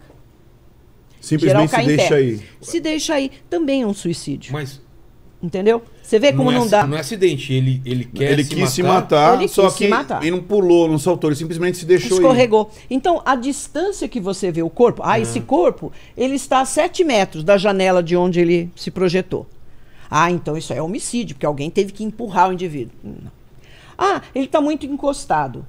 Simplesmente se deixa aí. Se deixa aí. Também é um suicídio. Mas Entendeu? Você vê como não, é não é, dá. Não é acidente, ele, ele quer ele se quis matar. se matar, ele só quis que se matar. ele não pulou, não saltou, ele simplesmente se deixou Escorregou. Ir. Então, a distância que você vê o corpo, ah, é. esse corpo, ele está a 7 metros da janela de onde ele se projetou. Ah, então isso é homicídio, porque alguém teve que empurrar o indivíduo. Não. Ah, ele está muito encostado.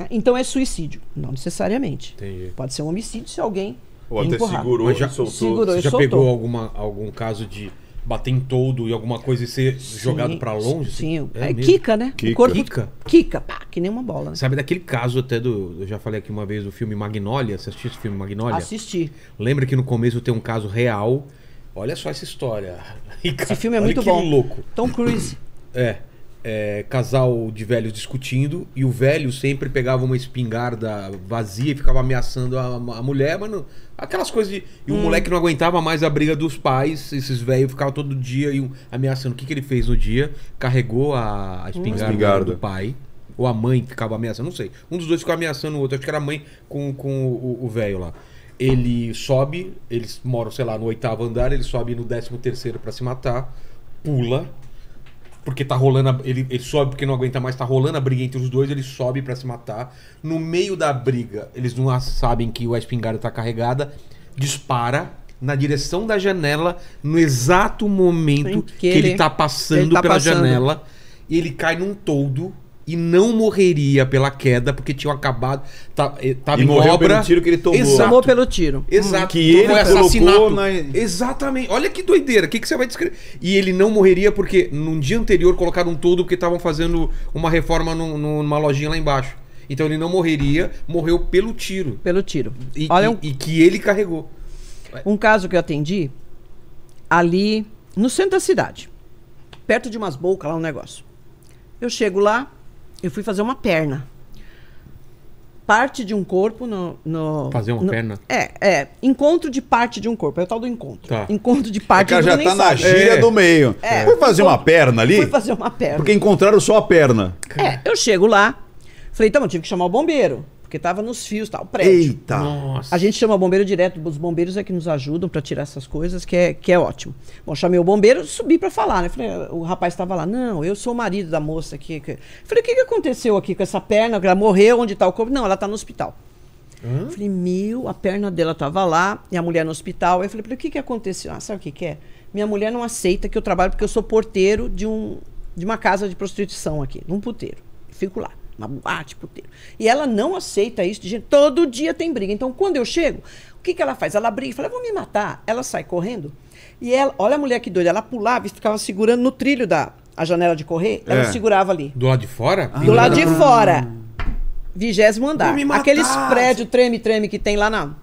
Ah, então é suicídio. Não necessariamente. Entendi. Pode ser um homicídio se alguém. Ou até empurrar. segurou, Mas já soltou. Segurou Você já soltou. pegou alguma, algum caso de bater em todo e alguma coisa e ser sim, jogado para longe? Assim? Sim, é, é Kika, né? Kika. O corpo pá, que nem uma bola. Né? Sabe daquele caso até do. Eu já falei aqui uma vez do filme Magnólia. Você assistiu esse filme Magnólia? Assisti. Lembra que no começo tem um caso real. Olha só essa história. Esse filme é muito bom. louco. Tom Cruise. É é, casal de velhos discutindo e o velho sempre pegava uma espingarda vazia e ficava ameaçando a, a mulher, mano. Aquelas coisas de. E o hum. moleque não aguentava mais a briga dos pais, esses velhos ficavam todo dia e, ameaçando. O que, que ele fez no dia? Carregou a, a hum. espingarda, espingarda do pai ou a mãe ficava ameaçando, não sei. Um dos dois ficou ameaçando o outro, acho que era a mãe com, com o velho lá. Ele sobe, eles moram, sei lá, no oitavo andar, ele sobe no décimo terceiro para se matar, pula, porque tá rolando. A, ele, ele sobe porque não aguenta mais, tá rolando a briga entre os dois, ele sobe para se matar. No meio da briga, eles não sabem que o espingarda tá carregada, dispara na direção da janela, no exato momento que ele, tá passando ele tá pela passando. janela, e ele cai num toldo e não morreria pela queda, porque tinham acabado. Tá, eh, tava e morreu obra. pelo tiro que ele tomou. Exato. pelo tiro. Exato. que ele assassinato. Na... Exatamente. Olha que doideira. O que, que você vai descrever? E ele não morreria porque num dia anterior colocaram todo porque estavam fazendo uma reforma numa lojinha lá embaixo. Então ele não morreria, morreu pelo tiro. Pelo tiro. E, Olha e, um... e que ele carregou. Um caso que eu atendi ali no centro da cidade, perto de umas bocas lá um negócio. Eu chego lá, eu fui fazer uma perna. Parte de um corpo no. no fazer uma no, perna? É, é. Encontro de parte de um corpo. É o tal do encontro. Tá. Encontro de parte é de um corpo. já tá na gíria é. do meio. É. Fui fazer uma perna ali? Fui fazer uma perna. Porque encontraram só a perna. É, eu chego lá. Falei, então, eu tive que chamar o bombeiro porque tava nos fios, tal o prédio. Eita! Nossa. A gente chama bombeiro direto, os bombeiros é que nos ajudam para tirar essas coisas, que é, que é ótimo. Bom, chamei o bombeiro, subi para falar, né? Falei, o rapaz estava lá, não, eu sou o marido da moça aqui. Falei, o que, que aconteceu aqui com essa perna? Ela morreu, onde tá o corpo? Não, ela tá no hospital. Falei, meu, a perna dela tava lá, e a mulher no hospital. Eu falei, o que que aconteceu? Ah, sabe o que que é? Minha mulher não aceita que eu trabalho porque eu sou porteiro de, um, de uma casa de prostituição aqui, num puteiro. Fico lá uma boate, puteiro. E ela não aceita isso. De Todo dia tem briga. Então, quando eu chego, o que, que ela faz? Ela briga e fala, vou me matar. Ela sai correndo. E ela, olha a mulher que doida, ela pulava e ficava segurando no trilho da a janela de correr, ela é. segurava ali. Do lado de fora? Ah. Do lado de fora. Vigésimo andar. Aqueles prédios treme-treme que tem lá na.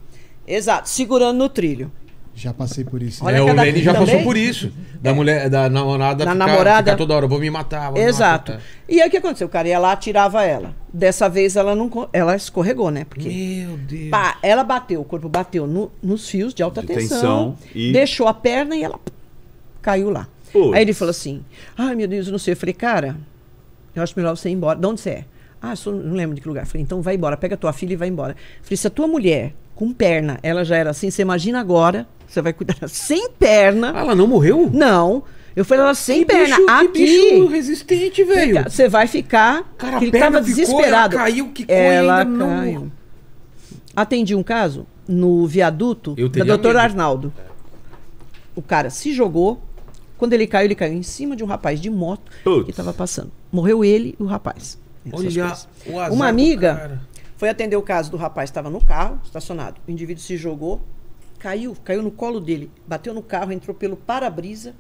Exato, segurando no trilho. Já passei por isso. Olha é, o Lenny já também. passou né? por isso. Da mulher, da namorada, da ficar, namorada. Ficar toda hora, vou me matar. Vou Exato. Me matar. E aí o que aconteceu? O cara ia lá, tirava ela. Dessa vez ela não, ela escorregou, né? Porque Meu Deus. Pá, ela bateu, o corpo bateu no, nos fios de alta de tensão, tensão e... deixou a perna e ela caiu lá. Puts. Aí ele falou assim: Ai, meu Deus, eu não sei. Eu falei, cara, eu acho melhor você ir embora. De onde você é? Ah, eu não lembro de que lugar. Eu falei, então vai embora, pega tua filha e vai embora. Eu falei, se a tua mulher com perna, ela já era assim, você imagina agora você vai cuidar sem perna. Ah, ela não morreu? Não. Eu falei, ela sem que perna. Bicho, aqui. Que bicho resistente, velho. Você vai ficar. Cara, ele tava ficou, desesperado. Ela caiu, que ela ainda caiu. Não... Atendi um caso no viaduto da doutora Arnaldo. O cara se jogou. Quando ele caiu, ele caiu em cima de um rapaz de moto que estava passando. Morreu ele e o rapaz. Olha, o Uma amiga foi atender o caso do rapaz, estava no carro, estacionado. O indivíduo se jogou, caiu, caiu no colo dele, bateu no carro, entrou pelo para-brisa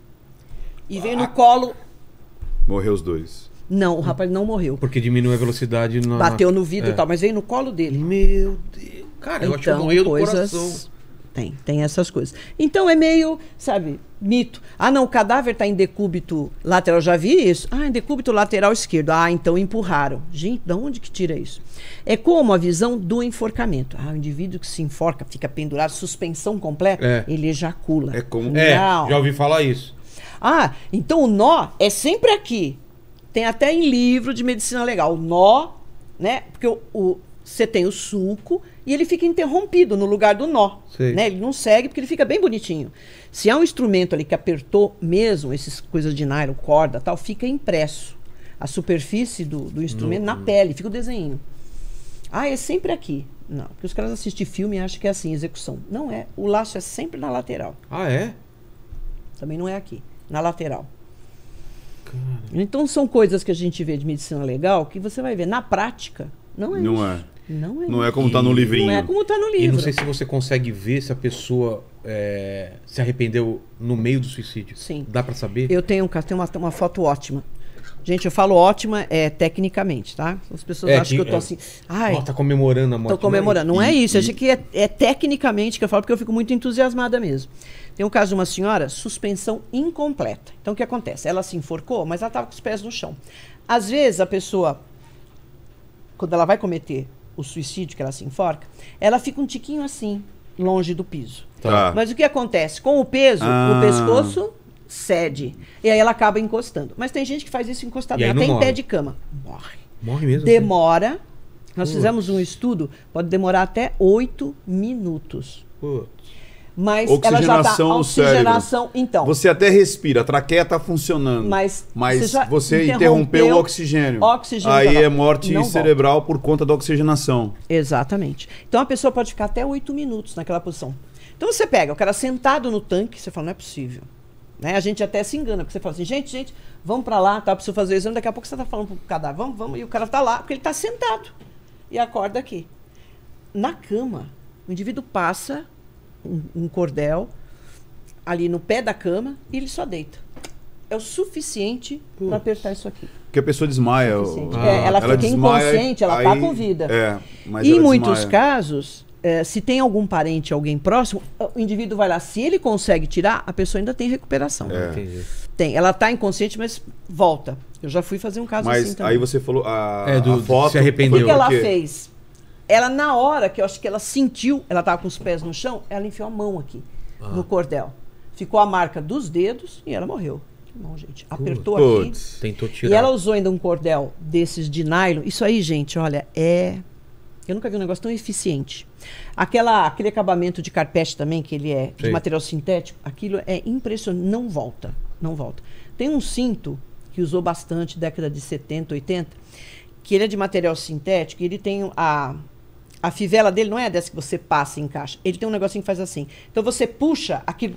e ah. veio no ah. colo. Morreu os dois. Não, o rapaz não morreu. Porque diminuiu a velocidade na... Bateu no vidro é. e tal, mas veio no colo dele. Meu Deus. Cara, então, eu acho que eu então, morri do coração. Tem, tem essas coisas. Então é meio, sabe, mito. Ah, não, o cadáver está em decúbito lateral. Já vi isso? Ah, em decúbito lateral esquerdo. Ah, então empurraram. Gente, de onde que tira isso? É como a visão do enforcamento. Ah, o indivíduo que se enforca, fica pendurado, suspensão completa, é. ele ejacula. É como. É, já ouvi falar isso. Ah, então o nó é sempre aqui. Tem até em livro de medicina legal. O nó, né? Porque o, você tem o sulco e ele fica interrompido no lugar do nó. Né? Ele não segue porque ele fica bem bonitinho. Se há um instrumento ali que apertou mesmo, essas coisas de nylon, corda tal, fica impresso. A superfície do, do instrumento na uhum. pele, fica o desenho. Ah, é sempre aqui. Não, porque os caras assistem filme e acham que é assim, execução. Não é. O laço é sempre na lateral. Ah, é? Também não é aqui, na lateral. Cara. Então são coisas que a gente vê de medicina legal que você vai ver na prática. Não é Não isso. é. Não é, não é como está no livrinho. Não é como está no livro. E não sei se você consegue ver se a pessoa é, se arrependeu no meio do suicídio. Sim. Dá para saber? Eu tenho, tenho uma, uma foto ótima. Gente, eu falo ótima é, tecnicamente, tá? As pessoas é, acham que, que eu tô é, assim. Ai, ó, tá comemorando a morte. Tô comemorando. Não é, é isso. E... Acho que é, é, tecnicamente que eu falo, porque eu fico muito entusiasmada mesmo. Tem um caso de uma senhora, suspensão incompleta. Então o que acontece? Ela se enforcou, mas ela estava com os pés no chão. Às vezes a pessoa, quando ela vai cometer o suicídio, que ela se enforca, ela fica um tiquinho assim, longe do piso. Tá. Mas o que acontece? Com o peso, ah. o pescoço cede. E aí ela acaba encostando. Mas tem gente que faz isso encostada, até em pé de cama. Morre. Morre mesmo? Assim? Demora. Assim? Nós Putz. fizemos um estudo, pode demorar até oito minutos. Putz mas oxigenação ela já tá oxigenação, cérebro. então. Você até respira, a traqueia está funcionando. Mas, mas você, você interrompeu, interrompeu, o oxigênio. oxigênio aí não, é morte cerebral volta. por conta da oxigenação. Exatamente. Então a pessoa pode ficar até oito minutos naquela posição. Então você pega o cara sentado no tanque, você fala, não é possível. Né? A gente até se engana, porque você fala assim, gente, gente, vamos para lá, tá? Preciso fazer o exame, daqui a pouco você tá falando para o cadáver, vamos, vamos, e o cara tá lá, porque ele tá sentado. E acorda aqui. Na cama, o indivíduo passa um, um cordel ali no pé da cama e ele só deita. É o suficiente para apertar isso aqui. Porque a pessoa desmaia. Ah, é, ela, ela, fica desmaia, inconsciente, ela está com vida. É, mas e em muitos desmaia. casos, é, se tem algum parente, alguém próximo, o indivíduo vai lá. Se ele consegue tirar, a pessoa ainda tem recuperação. É. Tem. Ela está inconsciente, mas volta. Eu já fui fazer um caso mas assim também. Aí você falou a, é, do, a foto. Se arrependeu. O que ela fez? Ela, na hora que eu acho que ela sentiu, ela estava com os pés no chão, ela enfiou a mão aqui, ah. no cordel. Ficou a marca dos dedos e ela morreu. Não, gente. Apertou Putz. aqui. tentou tirar. E ela usou ainda um cordel desses de nylon. Isso aí, gente, olha, é. Eu nunca vi um negócio tão eficiente. Aquela, aquele acabamento de carpete também, que ele é Sim. de material sintético, aquilo é impressionante. Não volta. Não volta. Tem um cinto que usou bastante, década de 70, 80, que ele é de material sintético e ele tem a, a fivela dele não é dessa que você passa e encaixa. Ele tem um negocinho que faz assim. Então você puxa, aquilo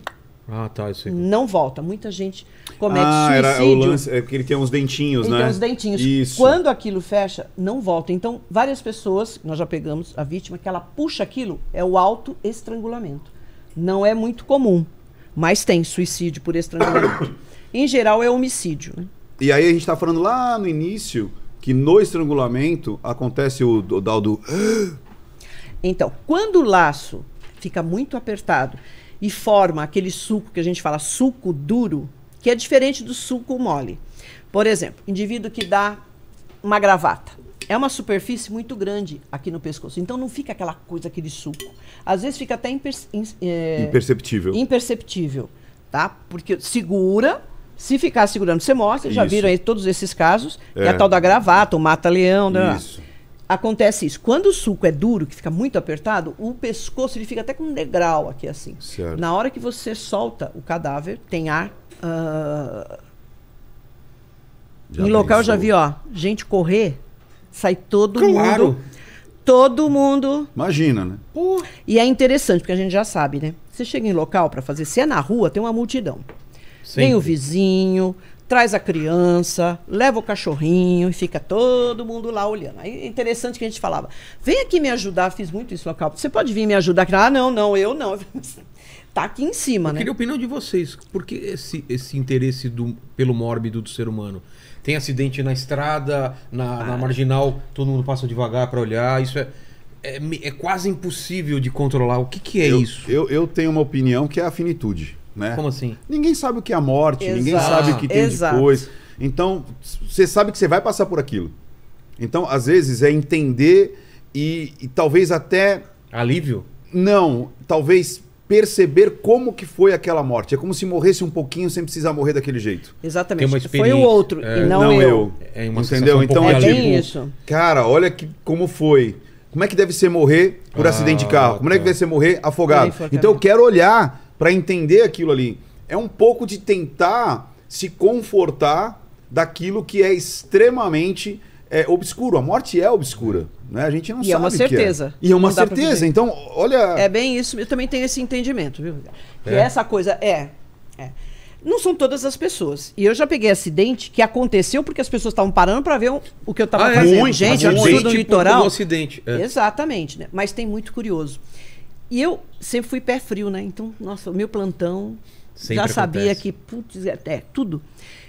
ah, tá, isso aí. Não volta. Muita gente comete ah, suicídio. Era o lance, é porque ele tem uns dentinhos, ele né? Tem uns dentinhos. Isso. Quando aquilo fecha, não volta. Então, várias pessoas, nós já pegamos a vítima, que ela puxa aquilo, é o autoestrangulamento. estrangulamento Não é muito comum, mas tem suicídio por estrangulamento. em geral, é homicídio. Né? E aí a gente está falando lá no início que no estrangulamento acontece o, o do então, quando o laço fica muito apertado e forma aquele suco que a gente fala suco duro, que é diferente do suco mole. Por exemplo, indivíduo que dá uma gravata. É uma superfície muito grande aqui no pescoço. Então não fica aquela coisa, aquele suco. Às vezes fica até é, imperceptível. Imperceptível, tá? Porque segura, se ficar segurando, você mostra, já Isso. viram aí todos esses casos, é. que é a tal da gravata, o mata-leão, né? Isso. Lá acontece isso. Quando o suco é duro, que fica muito apertado, o pescoço ele fica até com um degrau aqui assim. Certo. Na hora que você solta o cadáver, tem ar. Uh... Em local eu já vi, ó, gente correr, sai todo claro. mundo. Todo mundo. Imagina, né? E é interessante, porque a gente já sabe, né? Você chega em local para fazer, se é na rua, tem uma multidão. Sempre. Vem o vizinho, traz a criança, leva o cachorrinho e fica todo mundo lá olhando. Aí interessante que a gente falava: vem aqui me ajudar, fiz muito isso local. Você pode vir me ajudar? Ah, não, não, eu não. tá aqui em cima, eu né? Queria a opinião de vocês. Por que esse, esse interesse do, pelo mórbido do ser humano? Tem acidente na estrada, na, ah. na marginal, todo mundo passa devagar para olhar. Isso é, é, é, quase impossível de controlar. O que, que é eu, isso? Eu, eu tenho uma opinião que é a finitude. Né? Como assim? Ninguém sabe o que é a morte, Exato. ninguém sabe o que tem Exato. depois. Então, você sabe que você vai passar por aquilo. Então, às vezes, é entender e, e talvez até. Alívio? Não, talvez perceber como que foi aquela morte. É como se morresse um pouquinho sem precisar morrer daquele jeito. Exatamente. foi o outro é, e não, não eu. eu. É uma Entendeu? Um então, é tipo, é isso. cara, olha que, como foi. Como é que deve ser morrer por ah, acidente de carro? Como é que tá. deve ser morrer afogado? Então eu quero olhar para entender aquilo ali. É um pouco de tentar se confortar daquilo que é extremamente é, obscuro. A morte é obscura. Né? A gente não e sabe. É uma é. certeza. É. E é uma certeza. Então, olha. É bem isso. Eu também tenho esse entendimento, viu? Que é. essa coisa é. é. Não são todas as pessoas. E eu já peguei acidente que aconteceu porque as pessoas estavam parando para ver o, que eu estava ah, é? fazendo. Muito, gente, absurdo no tipo, litoral. Um acidente. É. Exatamente, né? Mas tem muito curioso. E eu sempre fui pé frio, né? Então, nossa, o meu plantão sempre já sabia acontece. que, putz, é, é, tudo.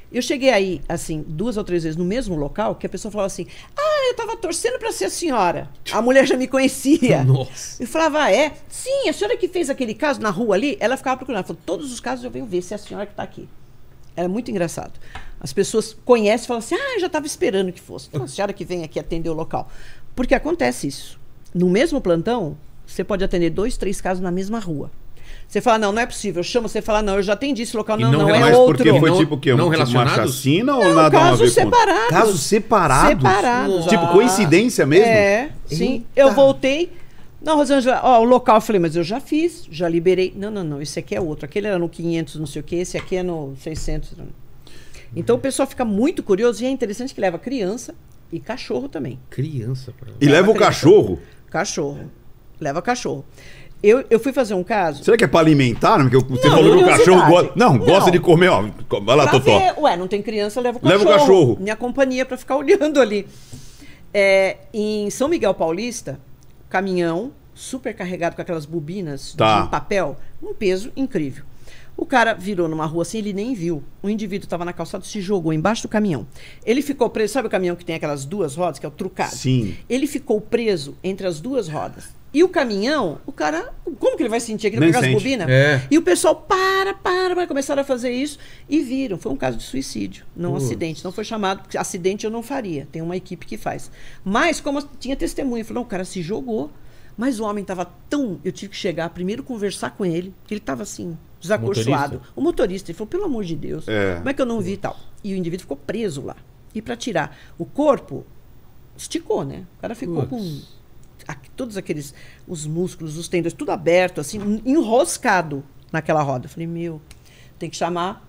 Eu cheguei aí, assim, duas ou três vezes no mesmo local, que a pessoa falava assim: Ah, eu tava torcendo para ser a senhora. A mulher já me conhecia. Nossa. Eu falava: ah, É? Sim, a senhora que fez aquele caso na rua ali, ela ficava procurando. Ela falou: Todos os casos eu venho ver se é a senhora que tá aqui. Era muito engraçado. As pessoas conhecem e falam assim: Ah, eu já estava esperando que fosse. Então, a senhora que vem aqui atender o local. Porque acontece isso. No mesmo plantão, você pode atender dois, três casos na mesma rua. Você fala, não, não é possível. Chama, você fala, não, eu já atendi esse local. Não, não, não é, é outro. Porque foi não, tipo o quê? Não relacionado? Tipo uma chacina ou não, nada casos separados. Casos separados? Separados. Tipo, ah. coincidência mesmo? É, sim. Eita. Eu voltei. Não, Rosângela, ó, o local, eu falei, mas eu já fiz, já liberei. Não, não, não, esse aqui é outro. Aquele era no 500, não sei o quê, esse aqui é no 600. Então o pessoal fica muito curioso e é interessante que leva criança e cachorro também. Criança, pra... E leva, leva o criança. cachorro? Cachorro. É. Leva cachorro. Eu, eu fui fazer um caso. Será que é para alimentar? Né? Porque você não, falou que o cachorro gosta. Não, não, gosta de comer, ó. Vai lá, Totó. Ué, não tem criança, leva o cachorro. Leva o cachorro. Minha companhia para ficar olhando ali. É, em São Miguel Paulista, caminhão super carregado com aquelas bobinas tá. de papel, um peso incrível. O cara virou numa rua assim, ele nem viu. O indivíduo estava na calçada, se jogou embaixo do caminhão. Ele ficou preso, sabe o caminhão que tem aquelas duas rodas, que é o trucado? Sim. Ele ficou preso entre as duas rodas. E o caminhão, o cara, como que ele vai sentir? Que ele pegar as bobinas? É. E o pessoal para, para, para, começaram a fazer isso e viram. Foi um caso de suicídio, não acidente. Não foi chamado, porque acidente eu não faria, tem uma equipe que faz. Mas, como tinha testemunha, falou: o cara se jogou. Mas o homem estava tão. Eu tive que chegar, primeiro conversar com ele, que ele estava assim, desacorçoado. Motorista. O motorista, ele falou: pelo amor de Deus, é. como é que eu não vi e tal? E o indivíduo ficou preso lá. E para tirar o corpo, esticou, né? O cara ficou Putz. com todos aqueles os músculos, os tendões, tudo aberto, assim, enroscado naquela roda. Eu falei, meu, tem que chamar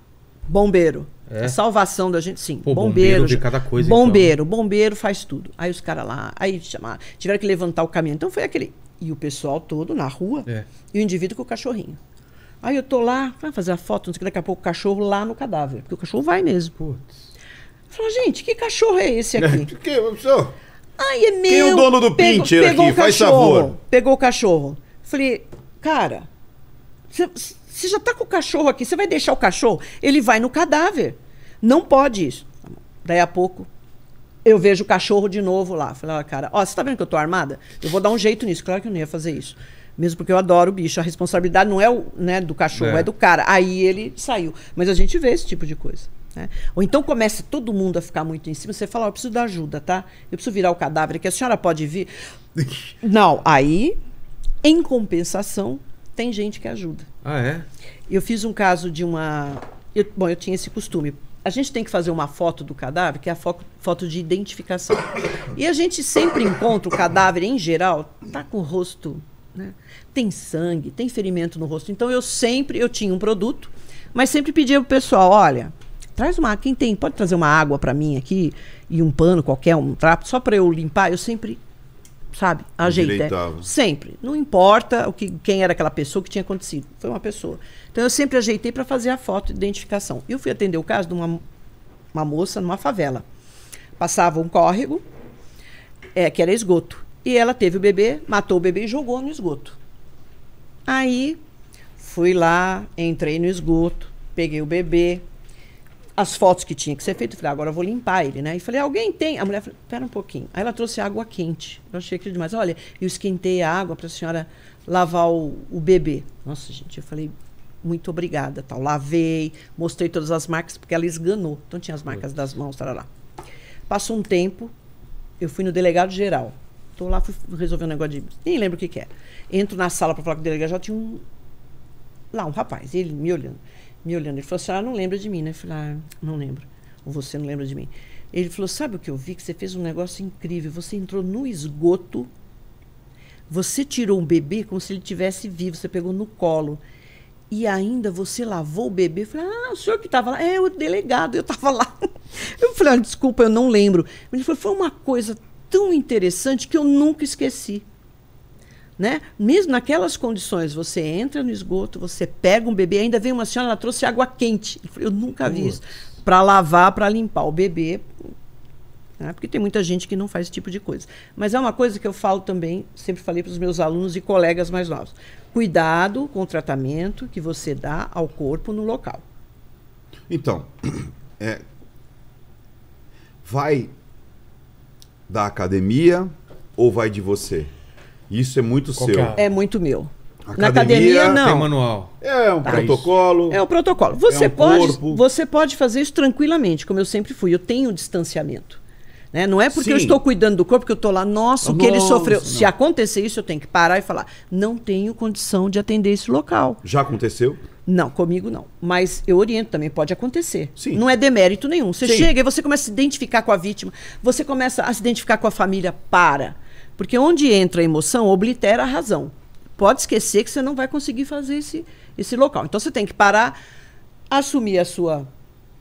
bombeiro. É? A salvação da gente, sim. Pô, bombeiro, bombeiro de cada coisa. Então. Bombeiro, então. bombeiro faz tudo. Aí os caras lá, aí chamaram, tiveram que levantar o caminho Então foi aquele. E o pessoal todo na rua, é. e o indivíduo com o cachorrinho. Aí eu tô lá, vai fazer a foto, não sei o que, daqui a pouco o cachorro lá no cadáver. Porque o cachorro vai mesmo. Putz. Falou, gente, que cachorro é esse aqui? que, professor? Ai, é meu. Quem é o dono do pegou, pegou aqui? Faz cachorro, favor. Pegou o cachorro. Falei, cara, você já tá com o cachorro aqui, você vai deixar o cachorro? Ele vai no cadáver. Não pode isso. Daí a pouco, eu vejo o cachorro de novo lá. Falei, ó, cara, ó, você tá vendo que eu tô armada? Eu vou dar um jeito nisso. Claro que eu não ia fazer isso. Mesmo porque eu adoro o bicho. A responsabilidade não é o, né, do cachorro, é. é do cara. Aí ele saiu. Mas a gente vê esse tipo de coisa. Né? Ou então começa todo mundo a ficar muito em cima, você fala, oh, eu preciso da ajuda, tá? Eu preciso virar o cadáver Que a senhora pode vir. Não, aí, em compensação, tem gente que ajuda. Ah, é? Eu fiz um caso de uma. Eu, bom, eu tinha esse costume. A gente tem que fazer uma foto do cadáver, que é a fo foto de identificação. E a gente sempre encontra o cadáver, em geral, tá com o rosto. Né? Tem sangue, tem ferimento no rosto. Então eu sempre, eu tinha um produto, mas sempre pedia pro pessoal, olha, Traz uma, quem tem, pode trazer uma água para mim aqui e um pano qualquer, um trapo, só para eu limpar. Eu sempre, sabe, ajeitei. Né? Sempre. Não importa o que, quem era aquela pessoa que tinha acontecido. Foi uma pessoa. Então eu sempre ajeitei para fazer a foto de identificação. Eu fui atender o caso de uma, uma moça numa favela. Passava um córrego, é, que era esgoto. E ela teve o bebê, matou o bebê e jogou no esgoto. Aí fui lá, entrei no esgoto, peguei o bebê, as fotos que tinha que ser feito. Eu falei, ah, agora eu vou limpar ele, né? E falei, alguém tem? A mulher falou, pera um pouquinho. Aí ela trouxe água quente. Eu achei aquilo demais. Olha, eu esquentei a água para a senhora lavar o, o, bebê. Nossa, gente, eu falei, muito obrigada. Tal. Lavei, mostrei todas as marcas, porque ela esganou. Então tinha as marcas das mãos, lá. Passou um tempo, eu fui no delegado geral. estou lá, fui resolver um negócio de. Nem lembro o que, que é. Entro na sala para falar com o delegado, já tinha um. Lá, um rapaz, ele me olhando me olhando. Ele falou assim: Ah, não lembra de mim, né? Eu falei: Ah, não lembro. Ou você não lembra de mim. Ele falou: Sabe o que eu vi? Que você fez um negócio incrível. Você entrou no esgoto, você tirou um bebê como se ele tivesse vivo, você pegou no colo. E ainda você lavou o bebê. Eu falei: Ah, o senhor que estava lá? É, o delegado, eu estava lá. Eu falei: ah, Desculpa, eu não lembro. Ele falou: Foi uma coisa tão interessante que eu nunca esqueci. Né? Mesmo naquelas condições, você entra no esgoto, você pega um bebê, ainda veio uma senhora, ela trouxe água quente. Eu, falei, eu nunca vi isso. Para lavar, para limpar o bebê. Né? Porque tem muita gente que não faz esse tipo de coisa. Mas é uma coisa que eu falo também, sempre falei para os meus alunos e colegas mais novos. Cuidado com o tratamento que você dá ao corpo no local. Então, é, vai da academia ou vai de você? Isso é muito Qual seu. É? é muito meu. Academia, Na academia não. Tem manual. É um tá. protocolo. É um protocolo. Você é um pode, corpo. você pode fazer isso tranquilamente, como eu sempre fui. Eu tenho um distanciamento. Né? Não é porque Sim. eu estou cuidando do corpo que eu estou lá, nossa, o que ele sofreu. Não. Se acontecer isso, eu tenho que parar e falar, não tenho condição de atender esse local. Já aconteceu? Não, comigo não. Mas eu oriento também, pode acontecer. Sim. Não é demérito nenhum. Você Sim. chega e você começa a se identificar com a vítima, você começa a se identificar com a família, para. Porque onde entra a emoção, oblitera a razão. Pode esquecer que você não vai conseguir fazer esse, esse local. Então você tem que parar, assumir a sua.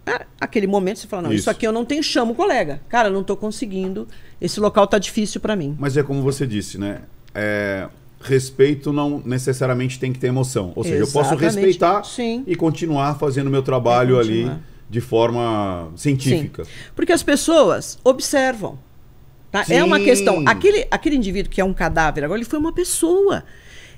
Né, aquele momento você fala, não, isso, isso aqui eu não tenho, chamo o colega. Cara, não estou conseguindo, esse local está difícil para mim. Mas é como você disse, né? É, respeito não necessariamente tem que ter emoção. Ou seja, eu posso respeitar Sim. e continuar fazendo meu trabalho ali de forma científica. Sim. Porque as pessoas observam. Tá? É uma questão. Aquele, aquele indivíduo que é um cadáver agora, ele foi uma pessoa.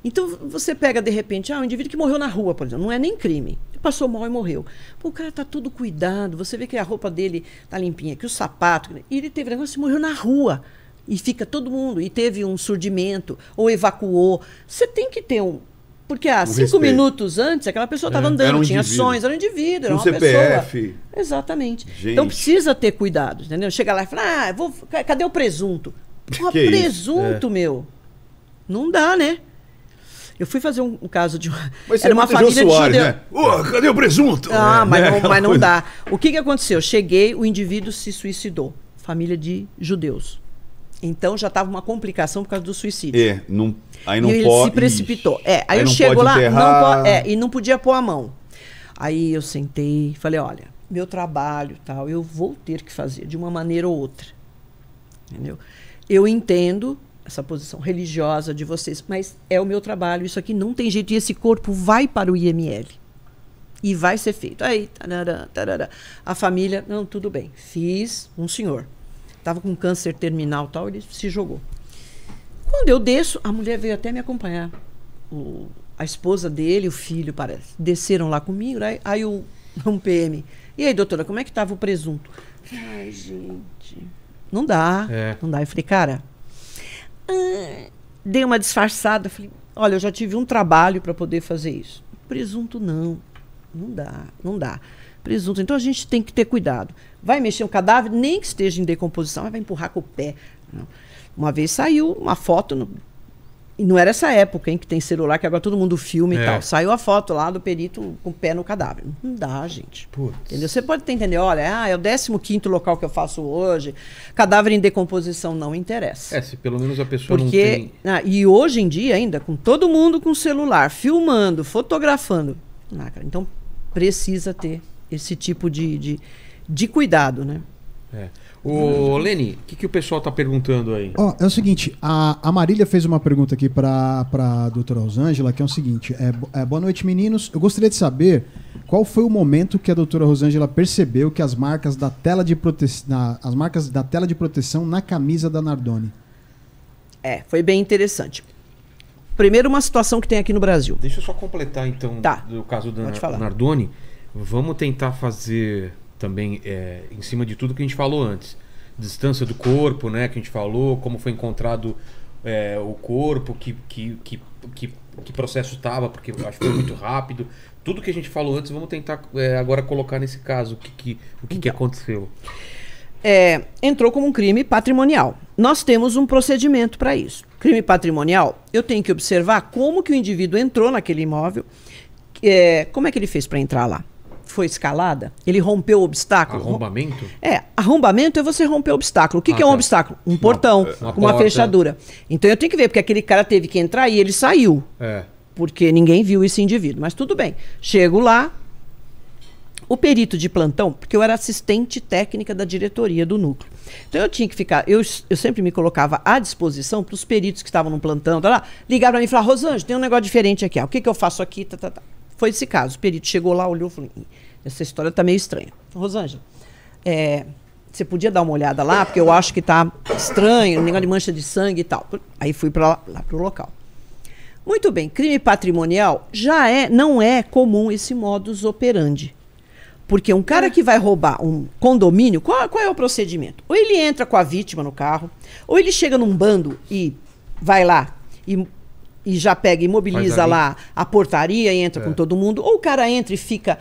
Então, você pega, de repente, ah, um indivíduo que morreu na rua, por exemplo, não é nem crime. passou mal e morreu. Pô, o cara tá todo cuidado, você vê que a roupa dele tá limpinha, que o sapato. E ele teve negócio e morreu na rua. E fica todo mundo, e teve um surdimento, ou evacuou. Você tem que ter um, porque há cinco respeito. minutos antes, aquela pessoa estava é, andando, um tinha indivíduo. ações, era um indivíduo, era um uma CPF. pessoa. Exatamente. Então Gente. Então precisa ter cuidado, entendeu? Chega lá e fala, ah, vou, cadê o presunto? Porra, que presunto, é. meu. Não dá, né? Eu fui fazer um, um caso de uma. Mas era uma família Soares, de. Né? Oh, cadê o presunto? Ah, é, mas, né? não, mas não dá. O que, que aconteceu? Cheguei, o indivíduo se suicidou. Família de judeus. Então já estava uma complicação por causa do suicídio. É, não Aí não e ele pode... se precipitou. É, aí, aí eu chego lá enterrar... não po... é, e não podia pôr a mão. Aí eu sentei, falei, olha, meu trabalho tal, eu vou ter que fazer de uma maneira ou outra. Entendeu? Eu entendo essa posição religiosa de vocês, mas é o meu trabalho, isso aqui não tem jeito, e esse corpo vai para o IML. E vai ser feito. Aí, tarará, tarará. A família, não, tudo bem. Fiz um senhor. Estava com câncer terminal tal, ele se jogou. Quando eu desço, a mulher veio até me acompanhar. O, a esposa dele, o filho, parece. Desceram lá comigo, aí, aí o um PM. E aí, doutora, como é que estava o presunto? Ai, gente. Não dá. É. Não dá. Eu falei, cara. Ah, dei uma disfarçada. Falei, olha, eu já tive um trabalho para poder fazer isso. Presunto não. Não dá, não dá. Presunto. Então a gente tem que ter cuidado. Vai mexer um cadáver, nem que esteja em decomposição, vai empurrar com o pé. Não. Uma vez saiu uma foto, no... e não era essa época em que tem celular, que agora todo mundo filma é. e tal. Saiu a foto lá do perito com o pé no cadáver. Não dá, gente. Putz. Entendeu? Você pode entender, olha, ah, é o 15 local que eu faço hoje, cadáver em decomposição não interessa. É, se pelo menos a pessoa Porque, não tem... Ah, e hoje em dia ainda, com todo mundo com celular, filmando, fotografando. Ah, cara, então precisa ter esse tipo de, de, de cuidado, né? É. Ô, Leni, o que, que o pessoal tá perguntando aí? é o seguinte, a, a Marília fez uma pergunta aqui para a doutora Rosângela, que é o seguinte, é, é, boa noite, meninos. Eu gostaria de saber qual foi o momento que a doutora Rosângela percebeu que as marcas da tela de proteção. As marcas da tela de proteção na camisa da Nardoni. É, foi bem interessante. Primeiro, uma situação que tem aqui no Brasil. Deixa eu só completar, então, tá. do caso da Nardoni. Vamos tentar fazer também é, em cima de tudo que a gente falou antes. Distância do corpo, né? Que a gente falou, como foi encontrado é, o corpo, que, que, que, que, que processo estava, porque acho que foi muito rápido. Tudo que a gente falou antes, vamos tentar é, agora colocar nesse caso o que, que o que, que então, aconteceu. É, entrou como um crime patrimonial. Nós temos um procedimento para isso. Crime patrimonial, eu tenho que observar como que o indivíduo entrou naquele imóvel, é, como é que ele fez para entrar lá foi escalada, ele rompeu o obstáculo. Arrombamento? É, arrombamento é você romper o obstáculo. O que, ah, que é um tá. obstáculo? Um portão, é, uma, uma, uma fechadura. Então eu tenho que ver, porque aquele cara teve que entrar e ele saiu. É. Porque ninguém viu esse indivíduo. Mas tudo bem. Chego lá, o perito de plantão, porque eu era assistente técnica da diretoria do núcleo. Então eu tinha que ficar, eu, eu sempre me colocava à disposição para os peritos que estavam no plantão, tá lá, ligaram para mim e falaram, Rosângela, tem um negócio diferente aqui, ó. o que, que eu faço aqui? Tá, tá, tá. Foi esse caso. O perito chegou lá, olhou e falou: essa história está meio estranha. Rosângela, é, você podia dar uma olhada lá, porque eu acho que está estranho, um negócio de mancha de sangue e tal. Aí fui para lá, lá para o local. Muito bem, crime patrimonial já é, não é comum esse modus operandi. Porque um cara que vai roubar um condomínio, qual, qual é o procedimento? Ou ele entra com a vítima no carro, ou ele chega num bando e vai lá e e já pega e mobiliza lá a portaria e entra é. com todo mundo, ou o cara entra e fica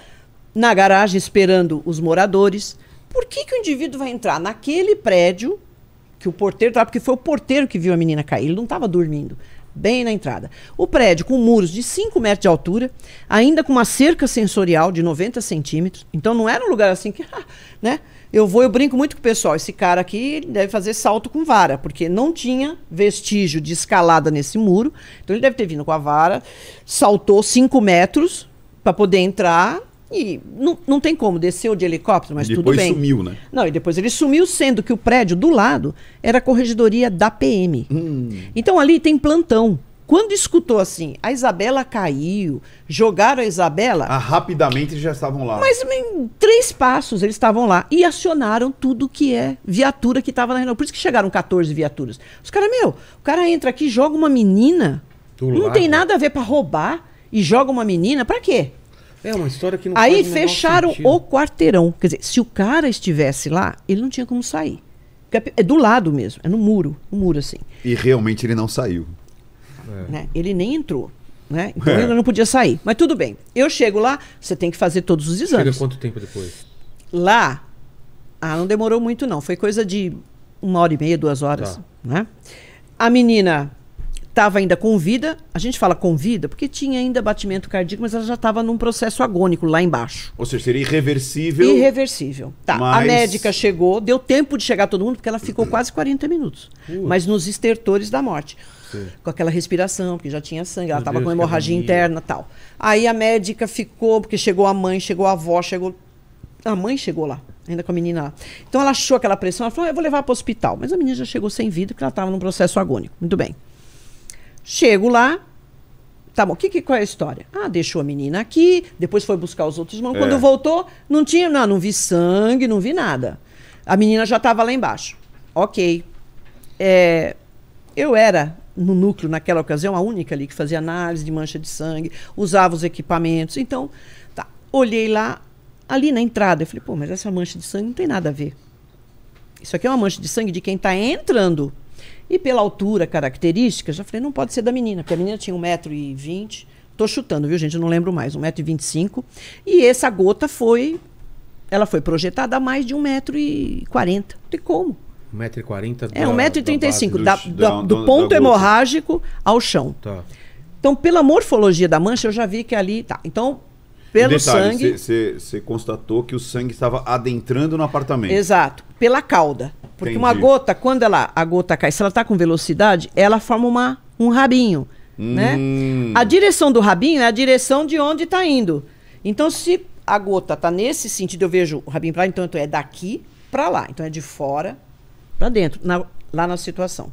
na garagem esperando os moradores. Por que, que o indivíduo vai entrar naquele prédio que o porteiro estava? Tá? Porque foi o porteiro que viu a menina cair, ele não estava dormindo. Bem na entrada. O prédio com muros de 5 metros de altura, ainda com uma cerca sensorial de 90 centímetros. Então não era um lugar assim que. né? Eu vou, eu brinco muito com o pessoal. Esse cara aqui deve fazer salto com vara, porque não tinha vestígio de escalada nesse muro. Então ele deve ter vindo com a vara, saltou 5 metros para poder entrar e não, não tem como, desceu de helicóptero, mas tudo bem. Depois sumiu, né? Não, e depois ele sumiu, sendo que o prédio do lado era a corregedoria da PM. Hum. Então ali tem plantão. Quando escutou assim, a Isabela caiu, jogaram a Isabela. Ah, rapidamente eles já estavam lá. Mas em três passos eles estavam lá e acionaram tudo que é viatura que estava na Renault. Por isso que chegaram 14 viaturas. Os caras, meu, o cara entra aqui, joga uma menina. Do não tem nada a ver para roubar e joga uma menina, para quê? É uma história que não Aí fecharam o, quarteirão. Quer dizer, se o cara estivesse lá, ele não tinha como sair. É do lado mesmo, é no muro, um muro assim. E realmente ele não saiu. É. Né? Ele nem entrou. Né? Então é. ele não podia sair. Mas tudo bem. Eu chego lá, você tem que fazer todos os exames. Chega quanto tempo depois? Lá, ah, não demorou muito não. Foi coisa de uma hora e meia, duas horas. Tá. Né? A menina estava ainda com vida. A gente fala com vida porque tinha ainda batimento cardíaco, mas ela já estava num processo agônico lá embaixo. Ou seja, seria irreversível. Irreversível. Tá. Mas... A médica chegou, deu tempo de chegar todo mundo, porque ela ficou quase 40 minutos. Mas nos estertores da morte com aquela respiração, porque já tinha sangue, ela estava com hemorragia interna tal. Aí a médica ficou, porque chegou a mãe, chegou a avó, chegou. A mãe chegou lá, ainda com a menina lá. Então ela achou aquela pressão, ela falou: ah, eu vou levar para o hospital. Mas a menina já chegou sem vida, porque ela estava num processo agônico. Muito bem. Chego lá, tá bom, que, que, qual é a história? Ah, deixou a menina aqui, depois foi buscar os outros irmãos. É. Quando voltou, não tinha, não, não vi sangue, não vi nada. A menina já estava lá embaixo. Ok. É, eu era no núcleo, naquela ocasião, a única ali que fazia análise de mancha de sangue, usava os equipamentos. Então, tá, olhei lá, ali na entrada, eu falei, pô, mas essa mancha de sangue não tem nada a ver. Isso aqui é uma mancha de sangue de quem está entrando. E pela altura, característica, já falei, não pode ser da menina, porque a menina tinha 1,20m. Tô chutando, viu, gente? Eu não lembro mais, 1,25m. E essa gota foi. Ela foi projetada a mais de 1,40m. Não tem como. 1,40m É, 1,35m, do, do, do ponto da hemorrágico ao chão. Tá. Então, pela morfologia da mancha, eu já vi que ali tá. Então, pelo detalhe, sangue. Você constatou que o sangue estava adentrando no apartamento. Exato, pela cauda. Porque Entendi. uma gota, quando ela, a gota cai, se ela está com velocidade, ela forma uma, um rabinho. Né? Hum. Né? A direção do rabinho é a direção de onde está indo. Então, se a gota está nesse sentido, eu vejo o rabinho para lá, então, então é daqui para lá. Então é de fora para dentro, na, lá na situação.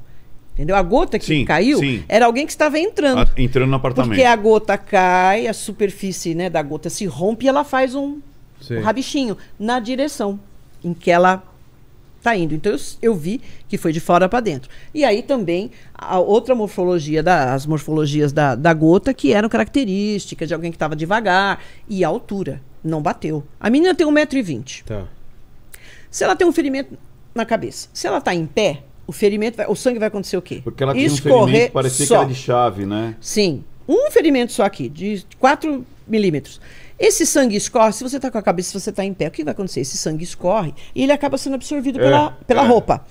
Entendeu? A gota que sim, caiu sim. era alguém que estava entrando. A, entrando no apartamento. Porque a gota cai, a superfície né, da gota se rompe e ela faz um, um rabichinho na direção em que ela está indo. Então eu, eu, vi que foi de fora para dentro. E aí também a outra morfologia, da, as morfologias da, da gota, que eram características de alguém que estava devagar e a altura. Não bateu. A menina tem 1,20m. Tá. Se ela tem um ferimento na cabeça. Se ela está em pé, o ferimento, vai, o sangue vai acontecer o quê? Porque ela tinha Escorrer um ferimento que parecia só. que era de chave, né? Sim. Um ferimento só aqui, de 4 milímetros. Esse sangue escorre, se você está com a cabeça, se você está em pé, o que vai acontecer? Esse sangue escorre e ele acaba sendo absorvido é, pela, pela é. roupa.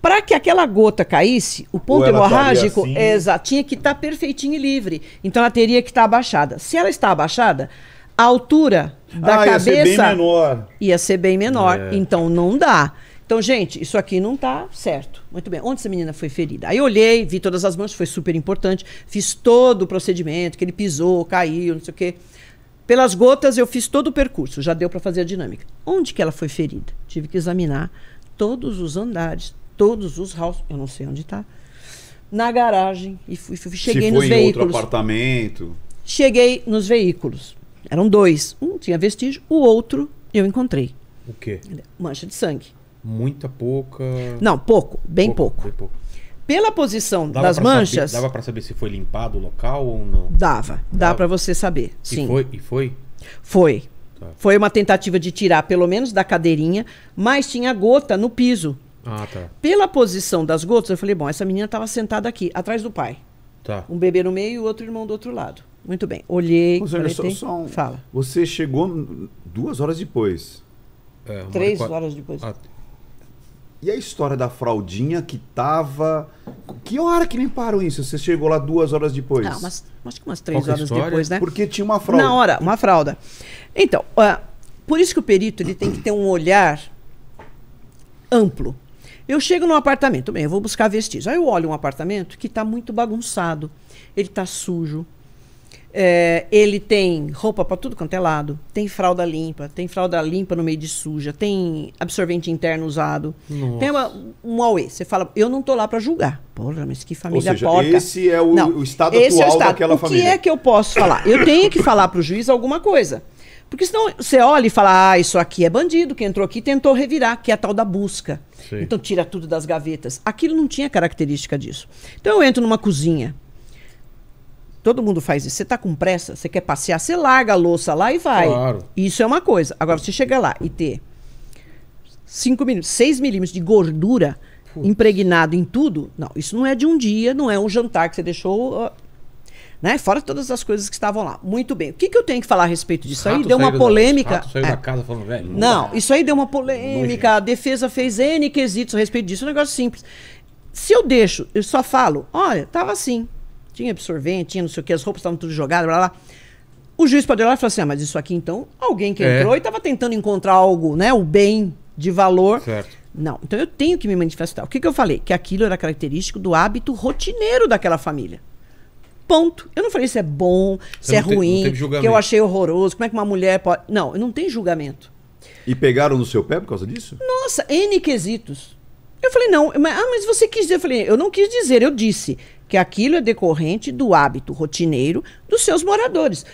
Para que aquela gota caísse, o ponto hemorrágico assim. é, tinha que estar tá perfeitinho e livre. Então ela teria que estar tá abaixada. Se ela está abaixada, a altura da ah, cabeça ia ser bem menor. Ia ser bem menor. É. Então não dá. Então, gente, isso aqui não está certo. Muito bem. Onde essa menina foi ferida? Aí eu olhei, vi todas as manchas, foi super importante. Fiz todo o procedimento, que ele pisou, caiu, não sei o quê. Pelas gotas eu fiz todo o percurso, já deu para fazer a dinâmica. Onde que ela foi ferida? Tive que examinar todos os andares, todos os halls, eu não sei onde está. Na garagem e fui, fui cheguei nos veículos. outro apartamento. Cheguei nos veículos. Eram dois. Um tinha vestígio, o outro eu encontrei. O quê? Mancha de sangue. Muita pouca. Não, pouco, bem pouco. pouco. Bem pouco. Pela posição dava das manchas. Saber, dava para saber se foi limpado o local ou não? Dava, dá para você saber. Sim. E foi? E foi? Foi. Tá. Foi uma tentativa de tirar, pelo menos da cadeirinha, mas tinha gota no piso. Ah, tá. Pela posição das gotas, eu falei: bom, essa menina estava sentada aqui, atrás do pai. Tá. Um bebê no meio e o outro irmão do outro lado. Muito bem. Olhei. Conselho, só, só um... Fala. Você chegou duas horas depois. É, Três quatro... horas depois. Ah, e a história da fraldinha que tava. Que hora que nem parou isso? Você chegou lá duas horas depois? Não, mas, acho que umas três horas depois, né? Porque tinha uma fralda. Na hora, uma fralda. Então, uh, por isso que o perito ele tem que ter um olhar amplo. Eu chego num apartamento, bem, eu vou buscar vestígios. Aí eu olho um apartamento que está muito bagunçado, ele está sujo, é, ele tem roupa para tudo quanto é lado, tem fralda limpa, tem fralda limpa no meio de suja, tem absorvente interno usado, Nossa. tem uma, um Huawei. Você fala, eu não tô lá para julgar. Porra, mas que família Ou seja, porca. Esse é o, não, o estado atual é o estado. daquela o família. O que é que eu posso falar? Eu tenho que falar para o juiz alguma coisa. Porque senão você olha e fala, ah, isso aqui é bandido, que entrou aqui tentou revirar, que é a tal da busca. Sim. Então tira tudo das gavetas. Aquilo não tinha característica disso. Então eu entro numa cozinha, Todo mundo faz isso. Você está com pressa, você quer passear, você larga a louça lá e vai. Claro. Isso é uma coisa. Agora, você chega lá e ter 5 milímetros, 6 milímetros de gordura Putz. impregnado em tudo, não, isso não é de um dia, não é um jantar que você deixou. Né? Fora todas as coisas que estavam lá. Muito bem. O que, que eu tenho que falar a respeito disso rato aí? Deu uma polêmica. Da, saiu é. da casa falando, velho. Não, não, isso aí deu uma polêmica. A defesa fez N quesitos a respeito disso. Um negócio simples. Se eu deixo, eu só falo, olha, tava assim tinha absorvente, tinha não sei o que, as roupas estavam tudo jogadas, blá blá. O juiz pode olhar e falar assim: ah, mas isso aqui então, alguém que é. entrou e estava tentando encontrar algo, né? O bem de valor. Certo. Não, então eu tenho que me manifestar. O que, que eu falei? Que aquilo era característico do hábito rotineiro daquela família. Ponto. Eu não falei se é bom, se é tem, ruim, que eu achei horroroso, como é que uma mulher pode. Não, não tem julgamento. E pegaram no seu pé por causa disso? Nossa, N quesitos. Eu falei, não, mas, ah, mas você quis dizer. Eu falei, eu não quis dizer, eu disse que aquilo é decorrente do hábito rotineiro dos seus moradores.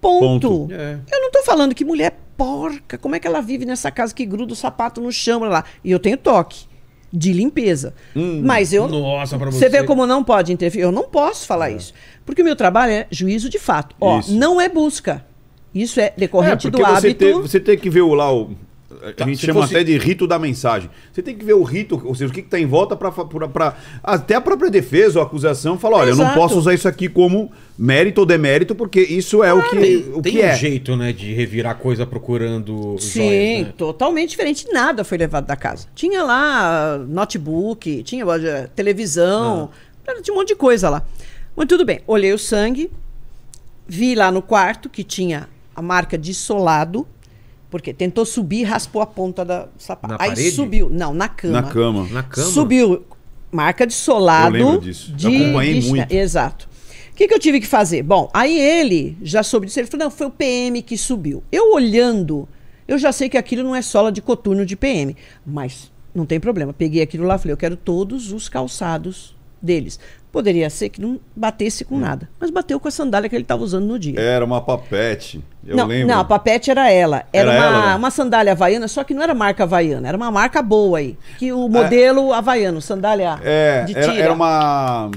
Ponto. Ponto. É. Eu não estou falando que mulher porca, como é que ela vive nessa casa que gruda o sapato no chão lá? E eu tenho toque de limpeza. Hum, Mas eu. Nossa, pra você. Você vê como não pode interferir. Eu não posso falar é. isso. Porque o meu trabalho é juízo de fato. Ó, isso. não é busca. Isso é, é decorrente é, do hábito. Você tem, você tem que ver lá o a tá, gente chama fosse... até de rito da mensagem. Você tem que ver o rito, ou seja, o que está em volta para. Até a própria defesa ou acusação fala: olha, Exato. eu não posso usar isso aqui como mérito ou demérito, porque isso é o que, tem, o que é. Tem um é. jeito, né, de revirar coisa procurando. Sim, joias, né? totalmente diferente. Nada foi levado da casa. Tinha lá notebook, tinha televisão, ah. tinha um monte de coisa lá. Mas tudo bem, olhei o sangue, vi lá no quarto que tinha a marca de solado porque tentou subir e raspou a ponta da sapato. Aí parede? subiu. Não, na cama. Na cama. Na cama. Subiu. Marca de solado. Eu lembro disso. De, acompanhei muito. Exato. O que, que eu tive que fazer? Bom, aí ele já soube disso. Ele falou: não, foi o PM que subiu. Eu olhando, eu já sei que aquilo não é sola de coturno de PM. Mas não tem problema. Peguei aquilo lá falei: eu quero todos os calçados deles. Poderia ser que não batesse com hum. nada, mas bateu com a sandália que ele estava usando no dia. Era uma papete, eu não, lembro. Não, a papete era ela. Era, era uma, ela, né? uma sandália havaiana, só que não era marca havaiana, era uma marca boa aí. Que o é. modelo é, havaiano, sandália é, de tira. Era, era uma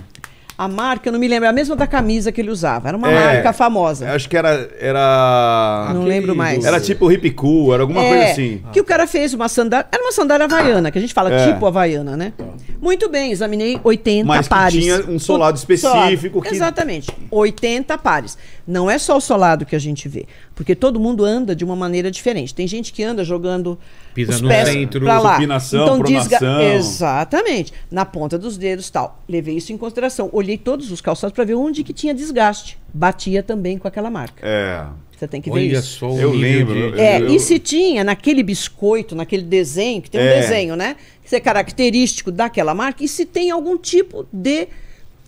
a marca, eu não me lembro, é a mesma da camisa que ele usava. Era uma é, marca famosa. Acho que era. era... Não lembro mais. Era tipo hip cool, era alguma é, coisa assim. Que o cara fez uma sandália. Era uma sandália havaiana, que a gente fala é. tipo havaiana, né? Muito bem, examinei 80 Mas pares. Mas tinha um solado específico. Solado. Que... Exatamente, 80 pares. Não é só o solado que a gente vê, porque todo mundo anda de uma maneira diferente. Tem gente que anda jogando Pisa os pés centro, lá. supinação, então, Desga... Exatamente. Na ponta dos dedos tal. Levei isso em consideração. Olhei todos os calçados para ver onde que tinha desgaste. Batia também com aquela marca. É. Você tem que Olha ver isso. eu lembro. De... É, eu... e se tinha naquele biscoito, naquele desenho, que tem é. um desenho, né? Que é característico daquela marca, e se tem algum tipo de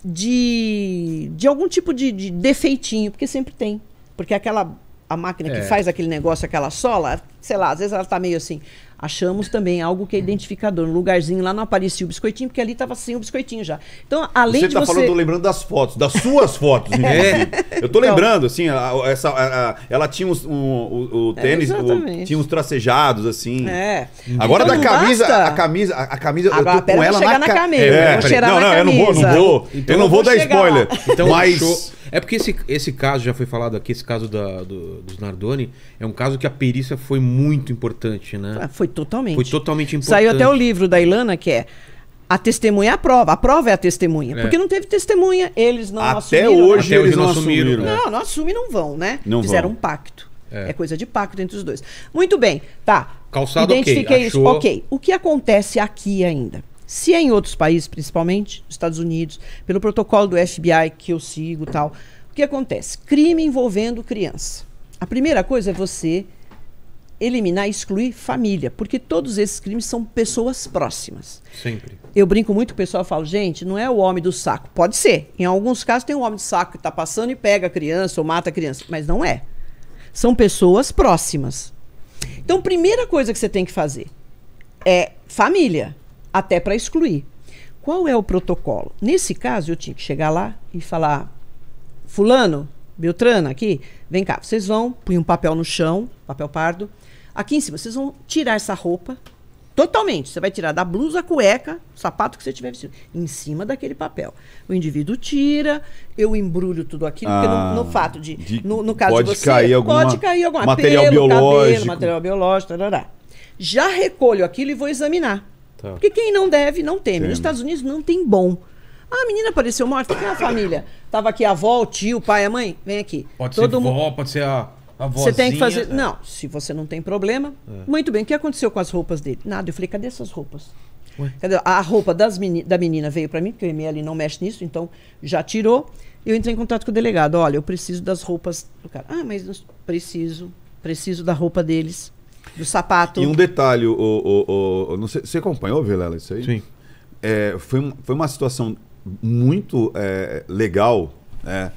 de, de algum tipo de, de defeitinho, porque sempre tem. Porque aquela a máquina é. que faz aquele negócio, aquela sola, sei lá, às vezes ela está meio assim. Achamos também algo que é identificador. Um lugarzinho lá não aparecia o biscoitinho, porque ali estava sem o biscoitinho já. Então, além você de tá você... Você está lembrando das fotos, das suas fotos, inclusive. É. Eu estou lembrando, assim, a, essa, a, a, ela tinha uns, um, o, o, é, tênis, é, o, tinha uns tracejados, assim. É. Agora então, da camisa, a camisa, a camisa, Agora, eu tô com ela na, ca... camisa. É, eu vou não, não, camisa. eu não vou, não vou. Então, eu não vou, vou dar spoiler. Então, mas... É porque esse, esse caso, já foi falado aqui, esse caso da, do, dos Nardoni, é um caso que a perícia foi muito importante, né? Ah, foi totalmente. Foi totalmente importante. Saiu até o livro da Ilana, que é a testemunha é a prova, a prova é a testemunha. É. Porque não teve testemunha, eles não Até assumiram. Hoje, Até hoje eles não, assumiram. Né? Não, não assumem, não vão, né? Não Fizeram vão. um pacto. É. é. coisa de pacto entre os dois. Muito bem, tá. Calçado, Identifiquei okay. isso. Achou... Ok. O que acontece aqui ainda? Se é em outros países, principalmente Estados Unidos, pelo protocolo do FBI que eu sigo, tal, o que acontece? Crime envolvendo criança. A primeira coisa é você eliminar, excluir família, porque todos esses crimes são pessoas próximas. Sempre. Eu brinco muito com o pessoal, falo, gente, não é o homem do saco. Pode ser. Em alguns casos tem um homem do saco que está passando e pega a criança ou mata a criança, mas não é. São pessoas próximas. Então, primeira coisa que você tem que fazer é família até para excluir. Qual é o protocolo? Nesse caso, eu tinha que chegar lá e falar: Fulano, Beltrana, aqui, vem cá, vocês vão, põe um papel no chão, papel pardo. Aqui em cima, vocês vão tirar essa roupa totalmente. Você vai tirar da blusa, cueca, sapato que você tiver vestido, em cima daquele papel. O indivíduo tira, eu embrulho tudo aquilo, ah, porque no, no ah, fato de, de, no, no caso pode de você, cair alguma, pode cair alguma material pelo, biológico, cabelo, material biológico, tarará. já recolho aquilo e vou examinar. Tá. Porque quem não deve, não teme. Nos Estados Unidos não tem bom. Ah, a menina apareceu morta, é a família. Tava aqui a avó, o tio, o pai, a mãe. Vem aqui. Pode Todo ser a avó, pode ser a, a avózinha. Você tem que fazer... Né? Não, se você não tem problema... É. Muito bem, o que aconteceu com as roupas dele? Nada. Eu falei, cadê essas roupas? Ué? Cadê? A roupa das meni... da menina veio para mim, porque o ML não mexe nisso, então já tirou. Eu entrei em contato com o delegado. Olha, eu preciso das roupas do cara. Ah, mas preciso. Preciso da roupa deles. Do sapato. E um detalhe, o, o, o, não sei, você acompanhou, Vilela, isso aí? Sim. É, foi, foi uma situação muito é, legal, né?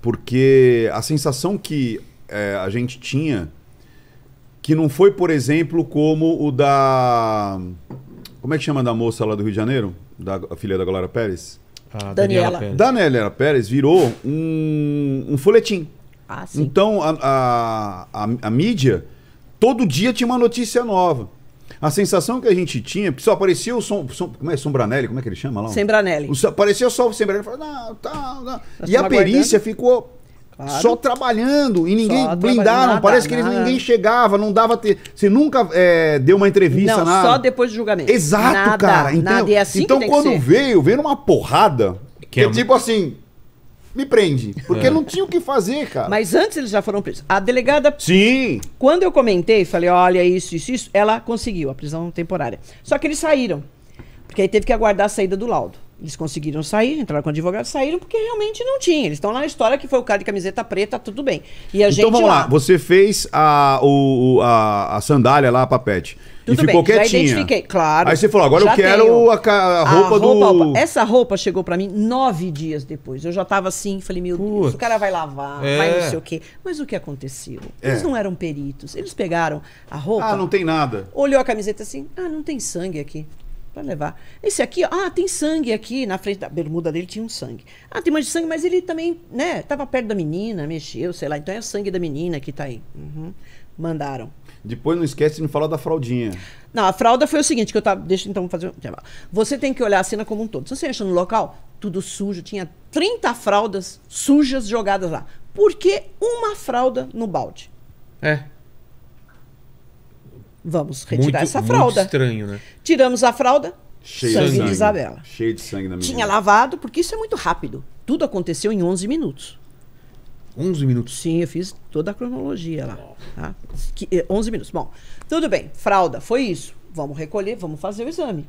porque a sensação que é, a gente tinha, que não foi, por exemplo, como o da. Como é que chama da moça lá do Rio de Janeiro? Da a filha da Glória Pérez? A Daniela. Daniela Pérez. Daniela Pérez virou um, um folhetim. Ah, sim. Então, a, a, a, a mídia Todo dia tinha uma notícia nova. A sensação que a gente tinha, porque só aparecia o som, som como é Sombranelli, como é que ele chama lá? Sembranelli. aparecia só o Sembranelli, falava, não, tá, não. Tá. Tá e a perícia aguardando. ficou Claro. Só trabalhando e ninguém só blindaram. Nada, Parece que eles, ninguém chegava, não dava. Te... Você nunca é, deu uma entrevista, não, nada. Só depois do julgamento. Exato, nada, cara. É assim então, é assim então quando veio, veio numa porrada. Que, é que é tipo assim, me prende. Porque é. não tinha o que fazer, cara. Mas antes eles já foram presos. A delegada. Sim! Quando eu comentei, falei, olha, isso, isso, isso, ela conseguiu a prisão temporária. Só que eles saíram. Porque aí teve que aguardar a saída do laudo. Eles conseguiram sair, entraram com o advogado, saíram porque realmente não tinha. Eles estão lá na história que foi o cara de camiseta preta, tudo bem. E a então, gente. vamos lá, lá você fez a, o, a, a sandália lá, a papete. Tudo e ficou bem, quietinha. Já identifiquei, claro. Aí você falou, agora eu quero a, a, roupa a roupa do. Essa roupa chegou para mim nove dias depois. Eu já tava assim, falei, meu Putz. Deus, o cara vai lavar, é. vai não sei o quê. Mas o que aconteceu? É. Eles é. não eram peritos. Eles pegaram a roupa. Ah, não tem nada. Olhou a camiseta assim, ah, não tem sangue aqui para levar. Esse aqui, ah, tem sangue aqui na frente da bermuda dele tinha um sangue. Ah, tem mais de sangue, mas ele também, né, tava perto da menina, mexeu, sei lá. Então é sangue da menina que tá aí. Uhum. Mandaram. Depois não esquece de me falar da fraldinha. Não, a fralda foi o seguinte, que eu tava. Deixa então fazer. Você tem que olhar a cena como um todo. Se você entra no local, tudo sujo, tinha 30 fraldas sujas jogadas lá. Por que uma fralda no balde? É. Vamos retirar muito, essa fralda. Muito estranho, né? Tiramos a fralda, Cheio sangue, de sangue. de Isabela. Cheio de sangue na minha. Tinha lavado, porque isso é muito rápido. Tudo aconteceu em 11 minutos. 11 minutos? Sim, eu fiz toda a cronologia lá. Tá? Que, 11 eh, minutos. Bom, tudo bem. Fralda, foi isso. Vamos recolher, vamos fazer o exame.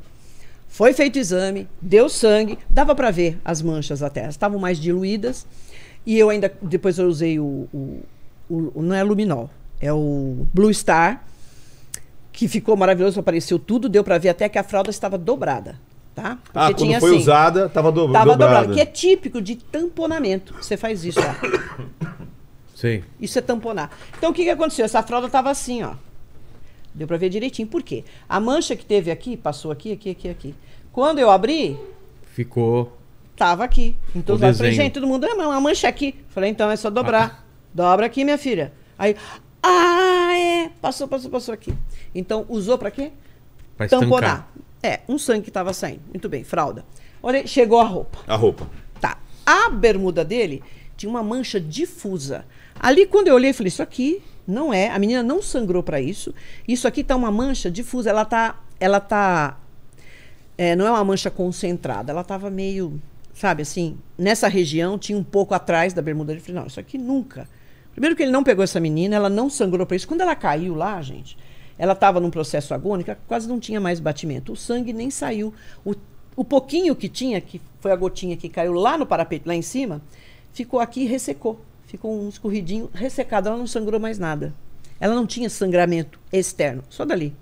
Foi feito o exame, deu sangue, dava para ver as manchas até, elas estavam mais diluídas. E eu ainda, depois eu usei o, o, o, não é luminol, é o Blue Star, que ficou maravilhoso, apareceu tudo, deu para ver até que a fralda estava dobrada. Tá? Ah, Porque ah, quando foi assim, usada, estava do, dobrada. Estava dobrada, que é típico de tamponamento. Você faz isso, ó. Sim. Isso é tamponar. Então, o que, que aconteceu? Essa fralda estava assim, ó. Deu para ver direitinho. Por quê? A mancha que teve aqui, passou aqui, aqui, aqui, aqui. Quando eu abri... Ficou. Tava aqui. Então, eu falei, gente, todo mundo, é uma mancha aqui. Falei, então, é só dobrar. Ah. Dobra aqui, minha filha. Aí, ah, é. Passou, passou, passou aqui. Então, usou para quê? Pra tamponar. Estancar. É, um sangue que estava saindo. Muito bem, fralda. Olha, chegou a roupa. A roupa. Tá. A bermuda dele tinha uma mancha difusa. Ali, quando eu olhei, falei: Isso aqui não é. A menina não sangrou para isso. Isso aqui tá uma mancha difusa. Ela tá. Ela tá. É, não é uma mancha concentrada. Ela tava meio. Sabe assim? Nessa região, tinha um pouco atrás da bermuda dele. Falei: Não, isso aqui nunca. Primeiro que ele não pegou essa menina, ela não sangrou para isso. Quando ela caiu lá, gente, ela estava num processo agônico, quase não tinha mais batimento. O sangue nem saiu. O, o pouquinho que tinha, que foi a gotinha que caiu lá no parapeito, lá em cima, ficou aqui e ressecou. Ficou um escorridinho ressecado. Ela não sangrou mais nada. Ela não tinha sangramento externo, só dali.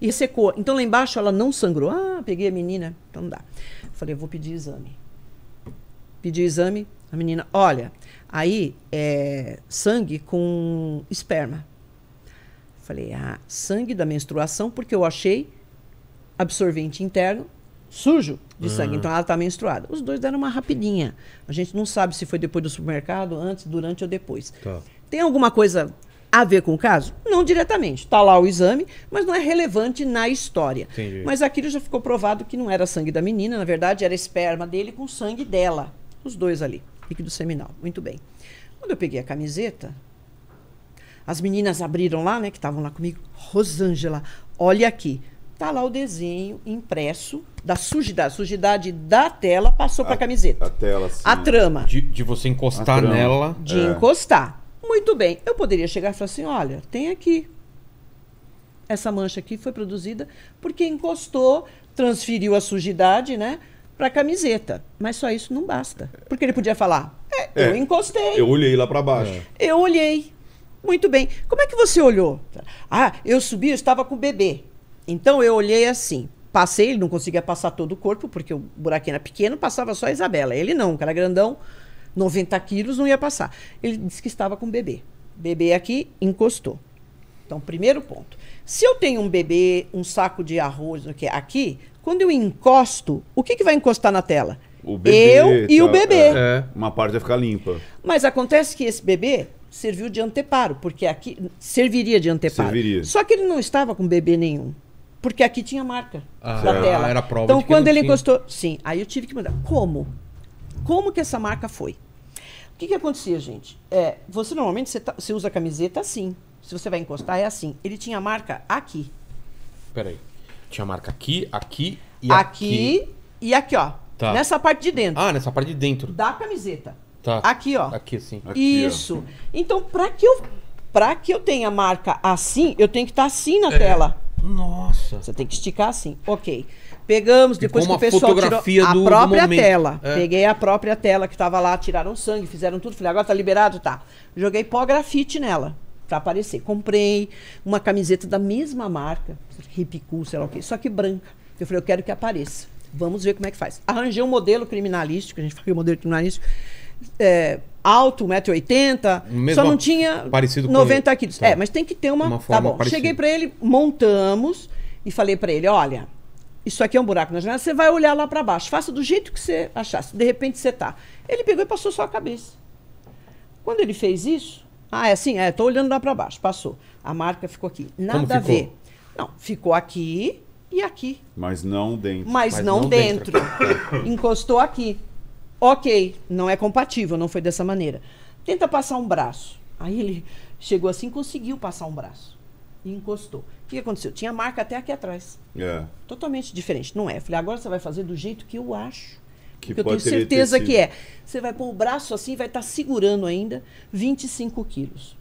E ressecou. Então lá embaixo ela não sangrou. Ah, peguei a menina. Então dá. Falei, vou pedir exame. Pedi exame, a menina, olha, aí é sangue com esperma. Falei, ah, sangue da menstruação, porque eu achei absorvente interno sujo de uhum. sangue. Então ela está menstruada. Os dois deram uma rapidinha. A gente não sabe se foi depois do supermercado, antes, durante ou depois. Tá. Tem alguma coisa a ver com o caso? Não diretamente. Está lá o exame, mas não é relevante na história. Entendi. Mas aquilo já ficou provado que não era sangue da menina, na verdade era esperma dele com sangue dela. Os dois ali, líquido seminal. Muito bem. Quando eu peguei a camiseta, as meninas abriram lá, né, que estavam lá comigo. Rosângela, olha aqui. Tá lá o desenho impresso da sujidade. Sujidade da tela passou para a camiseta. A tela, sim. A trama. De, de você encostar nela. De é. encostar. Muito bem. Eu poderia chegar e falar assim: olha, tem aqui. Essa mancha aqui foi produzida porque encostou, transferiu a sujidade, né? para a camiseta. Mas só isso não basta. Porque ele podia falar: é, eu é. encostei. Eu olhei lá para baixo. É. Eu olhei. Muito bem. Como é que você olhou? Ah, eu subi, eu estava com o bebê. Então eu olhei assim. Passei, ele não conseguia passar todo o corpo, porque o buraquinho era pequeno, passava só a Isabela. Ele não, o cara grandão, 90 quilos, não ia passar. Ele disse que estava com o bebê. Bebê aqui encostou. Então, primeiro ponto. Se eu tenho um bebê, um saco de arroz, o que é aqui, quando eu encosto, o que, que vai encostar na tela? O bebê, eu tá, e o tá- bebê. É, uma parte vai ficar limpa. Mas acontece que esse bebê serviu de anteparo, porque aqui serviria de anteparo. Serviria. Só que ele não estava com bebê nenhum. Porque aqui tinha marca ah, da tela. Ah, era prova então, quando ele tinha. encostou. Sim, aí eu tive que mandar. Como? Como que essa marca foi? O que, que acontecia, gente? É, você normalmente você, tá, você usa a camiseta assim. Se você vai encostar, é assim. Ele tinha marca aqui. Peraí. Tinha marca aqui, aqui e aqui. Aqui e aqui, ó. Tá. Nessa parte de dentro. Ah, nessa parte de dentro. Da camiseta. Tá. Aqui, ó. Aqui, sim. Aqui, Isso. Ó. Então, para que eu para que eu tenha marca assim, eu tenho que estar tá assim na é. tela. Nossa. Você tem que esticar assim. Ok. Pegamos, depois que o pessoal fotografia tirou a própria do tela. É. Peguei a própria tela que estava lá, tiraram sangue, fizeram tudo. Falei, agora tá liberado? Tá. Joguei pó grafite nela para aparecer. Comprei uma camiseta da mesma marca, Ripicu, sei lá o quê, só que branca. Eu falei, eu quero que apareça. Vamos ver como é que faz. Arranjei um modelo criminalístico, a gente fala que modelo criminalístico é, alto, 1,80m, só não tinha parecido 90 com quilos. É, tá. É, mas tem que ter uma. uma tá bom. Parecida. Cheguei para ele, montamos e falei para ele: olha, isso aqui é um buraco na janela, você vai olhar lá para baixo, faça do jeito que você achar, se de repente você tá. Ele pegou e passou só a cabeça. Quando ele fez isso, ah, é assim, é, tô olhando lá para baixo, passou. A marca ficou aqui. Nada ficou? a ver. Não, ficou aqui e aqui. Mas não dentro. Mas, Mas não, não, dentro. dentro. Encostou aqui. Ok, não é compatível, não foi dessa maneira. Tenta passar um braço. Aí ele chegou assim, conseguiu passar um braço. E encostou. O que aconteceu? Tinha marca até aqui atrás. É. Totalmente diferente. Não é. Falei, agora você vai fazer do jeito que eu acho. Que eu tenho certeza que é. Você vai pôr o braço assim, vai estar tá segurando ainda 25 quilos.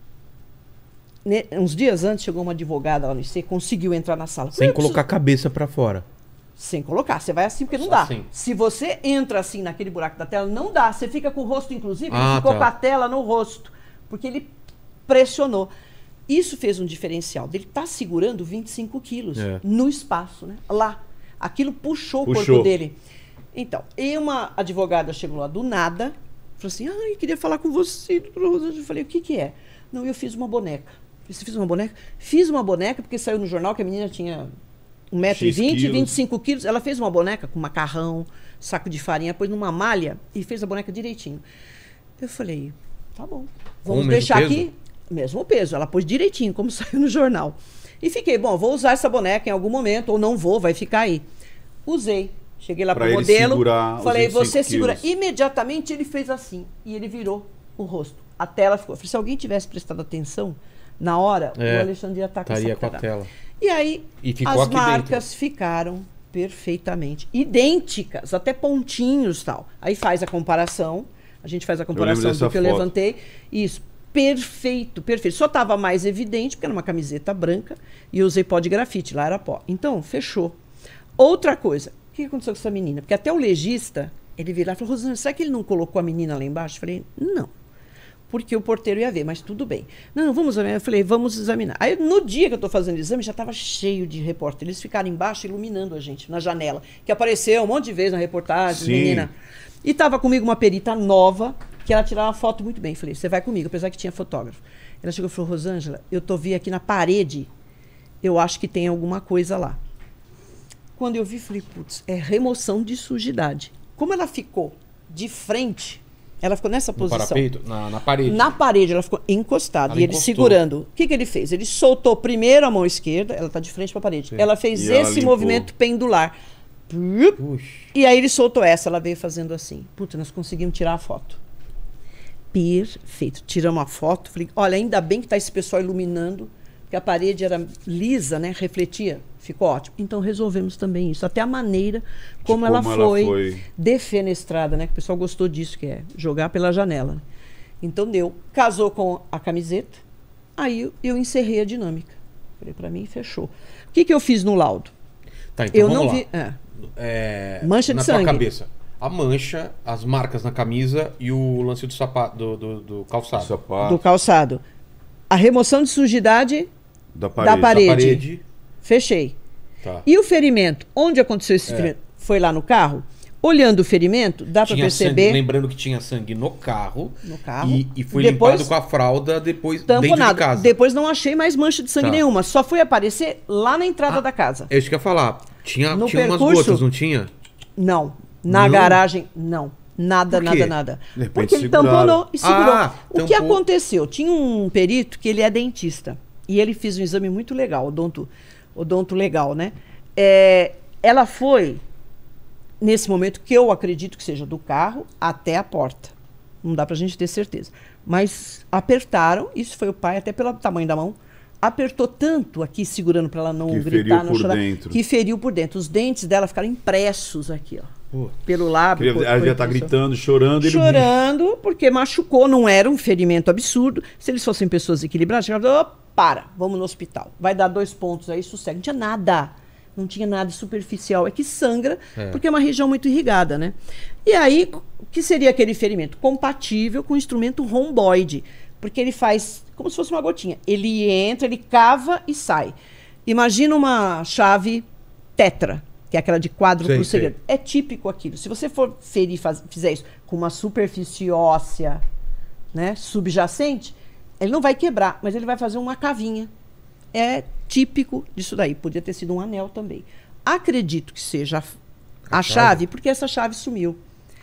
Ne né, uns dias antes chegou uma advogada lá no IC, conseguiu entrar na sala. Sem colocar preciso... a cabeça para fora. Sem colocar, você vai assim porque não dá. Assim. Se você entra assim naquele buraco da tela, não dá. Você fica com o rosto, inclusive, ah, ele ficou tá. com a tela no rosto, porque ele pressionou. Isso fez um diferencial dele estar tá segurando 25 quilos é. no espaço, né? Lá. Aquilo puxou, puxou, o corpo dele. Então, e uma advogada chegou lá do nada, falou assim: Ah, eu queria falar com você, Eu falei: O que, que é? Não, eu fiz uma boneca. Você fez uma boneca? Fiz uma boneca porque saiu no jornal que a menina tinha 1,20m, 25 quilos. Ela fez uma boneca com macarrão, saco de farinha, pôs numa malha e fez a boneca direitinho. Eu falei, tá bom. Vamos com deixar aqui. Mesmo peso. Ela pôs direitinho, como saiu no jornal. E fiquei, bom, vou usar essa boneca em algum momento, ou não vou, vai ficar aí. Usei. Cheguei lá para pro modelo. falei, você segura. Quilos. Imediatamente ele fez assim. E ele virou o rosto. A tela ficou. se alguém tivesse prestado atenção, na hora, é, o Alexandre ia estar tá com essa com a tela. E aí e as marcas dentro. ficaram perfeitamente idênticas, até pontinhos tal. Aí faz a comparação, a gente faz a comparação do que foto. eu levantei. Isso, perfeito, perfeito. Só estava mais evidente porque era uma camiseta branca e eu usei pó de grafite, lá era pó. Então, fechou. Outra coisa, o que aconteceu com essa menina? Porque até o legista, ele veio lá e falou: Rosana, será que ele não colocou a menina lá embaixo? Eu falei: não porque o porteiro ia ver, mas tudo bem. Não, vamos examinar. Eu falei, vamos examinar. Aí, no dia que eu estou fazendo o exame, já estava cheio de repórter. Eles ficaram embaixo iluminando a gente na janela, que apareceu um monte de vezes na reportagem, Sim. menina. E estava comigo uma perita nova, que ela tirava foto muito bem. Eu falei, você vai comigo, apesar que tinha fotógrafo. Ela chegou e falou, Rosângela, eu tô vi aqui na parede, eu acho que tem alguma coisa lá. Quando eu vi, falei, putz, é remoção de sujidade. Como ela ficou de frente ela ficou nessa posição. No parapeito? Na, na parede. Na parede, ela ficou encostada. Ela e ele encostou. segurando. O que, que ele fez? Ele soltou primeiro a mão esquerda, ela está de frente para a parede. Sim. Ela fez e esse ela movimento pendular. Puxa. E aí ele soltou essa, ela veio fazendo assim. Puta, nós conseguimos tirar a foto. Perfeito. Tiramos a foto. Falei, olha, ainda bem que está esse pessoal iluminando que a parede era lisa, né? Refletia, ficou ótimo. Então resolvemos também isso, até a maneira como, como ela, foi ela, foi defenestrada, né? Que o pessoal gostou disso, que é jogar pela janela. Né. Então deu, casou com a camiseta. Aí eu encerrei a dinâmica. Falei para mim, fechou. O que, que eu fiz no laudo? Tá, então eu não lá. vi. É, é, mancha de na sangue. Na cabeça. A mancha, as marcas na camisa e o lance do sapato, do, do, do calçado. Do, do calçado. A remoção de sujidade da parede. Da parede. Da parede. Fechei. Tá. E o ferimento? Onde aconteceu esse é. ferimento? Foi lá no carro? Olhando o ferimento, dá para perceber. Sangue, lembrando que tinha sangue no carro. No carro. E, e foi depois, limpado com a fralda depois dentro nada. de casa. Depois não achei mais mancha de sangue tá. nenhuma. Só foi aparecer lá na entrada ah, da casa. É isso que eu ia falar. Tinha, tinha percurso, umas gotas, não tinha? Não. Na não. garagem, não. Nada, nada, nada. Porque ele tampou e segurou. Ah, o tampou. que aconteceu? Tinha um perito que ele é dentista e ele fez um exame muito legal, odonto, odonto legal, né? É, ela foi, nesse momento, que eu acredito que seja do carro até a porta. Não dá pra gente ter certeza. Mas apertaram, isso foi o pai, até pelo tamanho da mão, apertou tanto aqui, segurando para ela não que gritar, não chorar, dentro. que feriu por dentro. Os dentes dela ficaram impressos aqui, ó pelo lábio. Queria, ela já está gritando, chorando. Chorando, porque machucou, não era um ferimento absurdo. Se eles fossem pessoas equilibradas, já oh, para, vamos no hospital. Vai dar dois pontos aí, sossego. Não tinha nada. Não tinha nada superficial. É que sangra, é. porque é uma região muito irrigada, né? E aí, o que seria aquele ferimento? Compatível com o instrumento romboide. Porque ele faz como se fosse uma gotinha. Ele entra, ele cava e sai. Imagina uma chave tetra que é aquela de quadro sei, pro segredo. É típico aquilo. Se você for ferir, faz, fizer isso com uma superfície óssea né, subjacente, ele não vai quebrar, mas ele vai fazer uma cavinha. É típico disso daí. Podia ter sido um anel também. Acredito que seja a, a chave? chave? porque essa chave sumiu.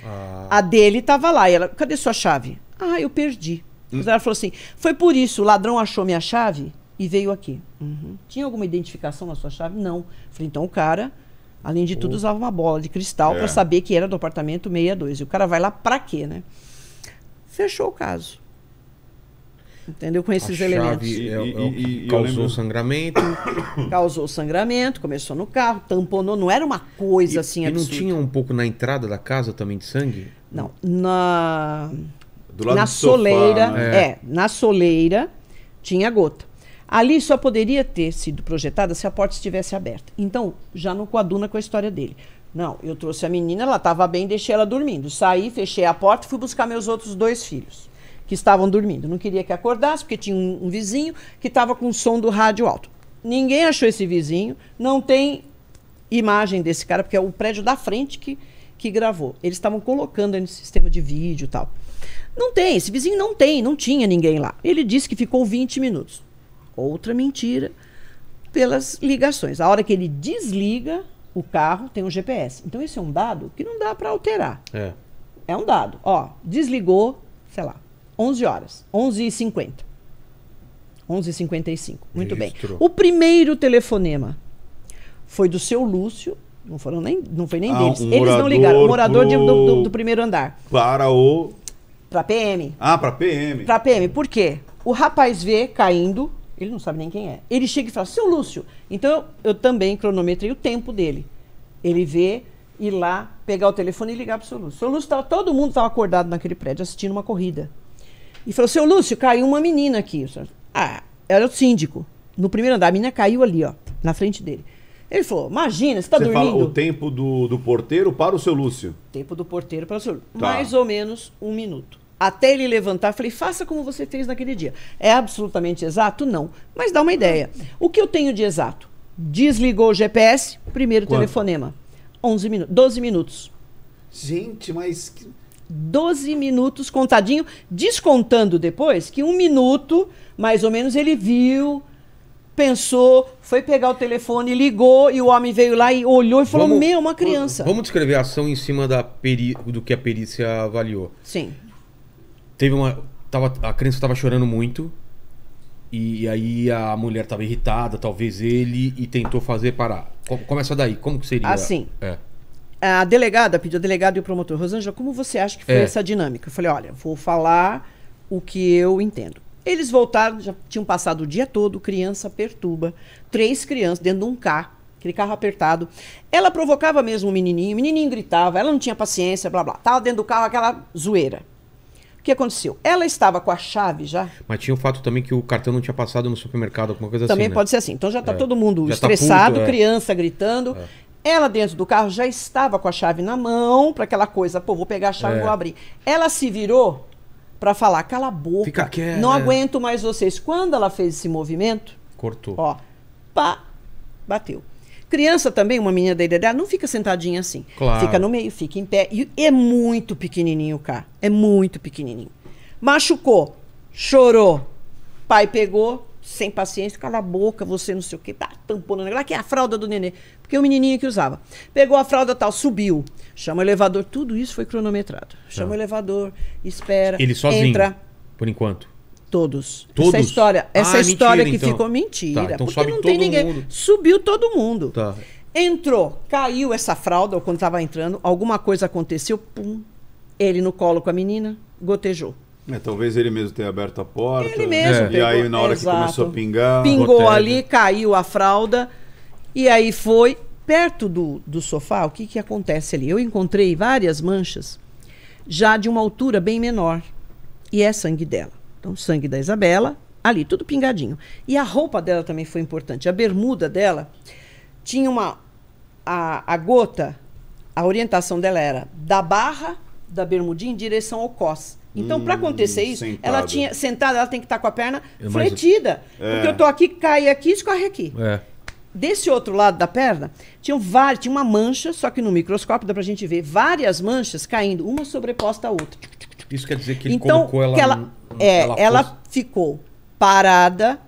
Ah. A dele estava lá. E ela, cadê sua chave? Ah, eu perdi. Hum. Ela falou assim: foi por isso, o ladrão achou minha chave e veio aqui. Uhum. Tinha alguma identificação na sua chave? Não. Falei, então o cara Além de tudo, hum. usava uma bola de cristal é. para saber que era do apartamento 62. E o cara vai lá para quê, né? Fechou o caso. Entendeu? Com esses chave, elementos. E, é, é, é e, e, causou sangramento. Causou sangramento, começou no carro, tamponou. Não era uma coisa assim E não tinha um pouco na entrada da casa também de sangue? Não. Na, na soleira. Sofá, né? é, na soleira tinha gota. Ali só poderia ter sido projetada se a porta estivesse aberta. Então, já não coaduna com a história dele. Não, eu trouxe a menina, ela estava bem, deixei ela dormindo. Saí, fechei a porta e fui buscar meus outros dois filhos, que estavam dormindo. Não queria que acordasse, porque tinha um, um vizinho que estava com o som do rádio alto. Ninguém achou esse vizinho, não tem imagem desse cara, porque é o prédio da frente que, que gravou. Eles estavam colocando no sistema de vídeo e tal. Não tem, esse vizinho não tem, não tinha ninguém lá. Ele disse que ficou 20 minutos outra mentira, pelas ligações. A hora que ele desliga o carro, tem um GPS. Então, esse é um dado que não dá para alterar. É. É um dado. Ó, desligou, sei lá, 11 horas, 11h50. 11h55. Muito bem. O primeiro telefonema foi do seu Lúcio. Não foram nem, não foi nem ah, deles. Um Eles não ligaram. O morador pro... de, do, do, primeiro andar. Para o. Para PM. Ah, para PM. Para PM. Por quê? O rapaz vê caindo ele não sabe nem quem é. Ele chega e fala, seu Lúcio. Então eu, eu também cronometrei o tempo dele. Ele vê ir lá, pegar o telefone e ligar para o seu Lúcio. Seu Lúcio estava todo mundo estava acordado naquele prédio assistindo uma corrida. E falou, seu Lúcio, caiu uma menina aqui. Ah, era o síndico. No primeiro andar, a menina caiu ali, ó, na frente dele. Ele falou, imagina, você está dormindo. Você Fala o tempo do, do porteiro para o seu Lúcio. Tempo do porteiro para o seu Lúcio. Tá. Mais ou menos um minuto até ele levantar, falei, faça como você fez naquele dia. É absolutamente exato? Não. Mas dá uma ideia. O que eu tenho de exato? Desligou o GPS, primeiro Quanto? telefonema. 11 minutos, 12 minutos. Gente, mas. 12 minutos contadinho, descontando depois que um minuto, mais ou menos, ele viu, pensou, foi pegar o telefone, ligou e o homem veio lá e olhou e falou: vamos, Meu, uma criança. Vamos descrever a ação em cima da peri, do que a perícia avaliou. Sim. Teve uma. Tava, a criança estava chorando muito. E aí a mulher estava irritada, talvez ele, e tentou fazer parar. Começa daí, como que seria? Assim. É. A delegada pediu, a delegada e o promotor, Rosângela, como você acha que foi é. essa dinâmica? Eu falei, olha, vou falar o que eu entendo. Eles voltaram, já tinham passado o dia todo, criança perturba. Três crianças dentro de um carro, aquele carro apertado. Ela provocava mesmo o menininho, o menininho gritava, ela não tinha paciência, blá blá. Tava dentro do carro aquela zoeira que aconteceu? Ela estava com a chave já. Mas tinha o fato também que o cartão não tinha passado no supermercado, alguma coisa também assim. Também né? pode né? ser assim. Então já está é. todo mundo já tá estressado, tá puto, é. criança gritando. É. Ela dentro do carro já estava com a chave na mão, para aquela coisa, pô, vou pegar a chave e é. vou abrir. Ela se virou para falar, cala a boca, quieto, não aguento mais vocês. Quando ela fez esse movimento... Cortou. Ó, pá, bateu. Criança também, uma menina da idade, não fica sentadinha assim. Claro. Fica no meio, fica em pé. E é muito pequenininho o carro. É muito pequenininho. Machucou, chorou. Pai pegou, sem paciência, cala a boca, você não sei o quê, tá tampando o negócio, que é a fralda do nenê, porque é o menininho que usava. Pegou a fralda tal, subiu, chama o elevador, tudo isso foi cronometrado. Chama tá. o elevador, espera, Ele sozinho, entra. por enquanto. Todos. Todos? Essa história, essa ah, é história mentira, que então. ficou mentira. Tá, então porque não tem ninguém. Mundo. Subiu todo mundo. Tá. Entrou, caiu essa fralda, ou quando estava entrando, alguma coisa aconteceu, pum. Ele no colo com a menina, gotejou. É, talvez ele mesmo tenha aberto a porta. Ele mesmo. É. E aí, na hora exato. que começou a pingar. Pingou gotega. ali, caiu a fralda. E aí foi. Perto do, do sofá, o que, que acontece ali? Eu encontrei várias manchas, já de uma altura bem menor. E é sangue dela. Então, o sangue da Isabela, ali, tudo pingadinho. E a roupa dela também foi importante. A bermuda dela tinha uma. A, a gota, a orientação dela era da barra da bermudinha em direção ao cos. Então, hum, para acontecer isso, sentada. ela tinha sentada, ela tem que estar tá com a perna Mas, fletida. É. Porque eu tô aqui, cai aqui, escorre aqui. É. Desse outro lado da perna, tinha, várias, tinha uma mancha, só que no microscópio dá para a gente ver várias manchas caindo, uma sobreposta à outra. Isso quer dizer que ele então, colocou ela... ela é, ela, ela ficou parada,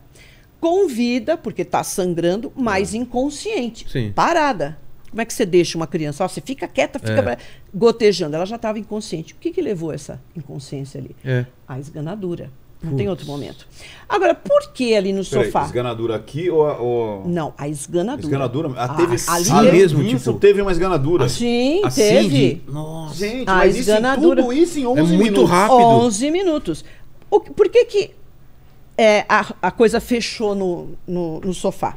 com vida, porque está sangrando, mas é. inconsciente. Sim. Parada. Como é que você deixa uma criança? Ó, você fica quieta, fica é. gotejando. Ela já estava inconsciente. O que, que levou essa inconsciência ali? É. A esganadura. Não Puts. tem outro momento. Agora, por que ali no Peraí, sofá? Esganadura aqui ou, ou... Não, a esganadura. Esganadura. A ah, ah, teve ali mesmo, tipo, teve uma esganadura. Ah, sim, assim teve. Nossa. Gente, a mas esganadura. Isso, tudo isso em 11 é muito minutos. rápido. 11 minutos. O, por que que é, a, a coisa fechou no, no, no sofá?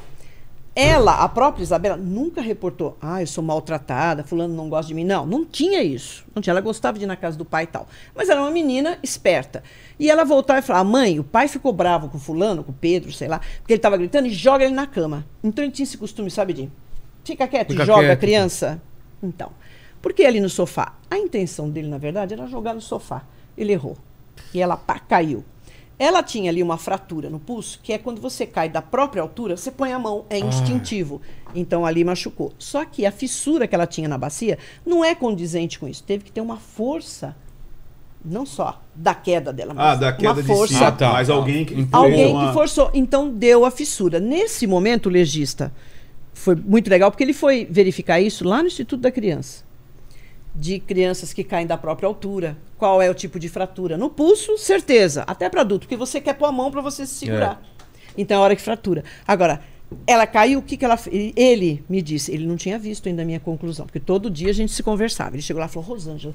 Ela, a própria Isabela, nunca reportou: ah, eu sou maltratada, fulano não gosta de mim. Não, não tinha isso. Não tinha. Ela gostava de ir na casa do pai e tal. Mas era é uma menina esperta. E ela voltava e falava: mãe, o pai ficou bravo com fulano, com Pedro, sei lá, porque ele estava gritando e joga ele na cama. Então ele tinha esse costume, sabe, de fica quieto, fica joga quieto. a criança. Então, por que ali no sofá? A intenção dele, na verdade, era jogar no sofá. Ele errou. E ela pá, caiu. Ela tinha ali uma fratura no pulso, que é quando você cai da própria altura, você põe a mão, é ah. instintivo. Ah. Então ali machucou. Só que a fissura que ela tinha na bacia não é condizente com isso. Teve que ter uma força não só da queda dela, mas ah, da queda uma força. De si. ah, tá. Mas alguém que alguém uma... que forçou, então deu a fissura. Nesse momento, o legista foi muito legal porque ele foi verificar isso lá no Instituto da Criança, de crianças que caem da própria altura, qual é o tipo de fratura. No pulso, certeza. Até para adulto, porque você quer pôr a mão para você se segurar. É. Então é hora que fratura. Agora, ela caiu, o que, que ela fez? Ele me disse, ele não tinha visto ainda a minha conclusão, porque todo dia a gente se conversava. Ele chegou lá e falou, Rosângela,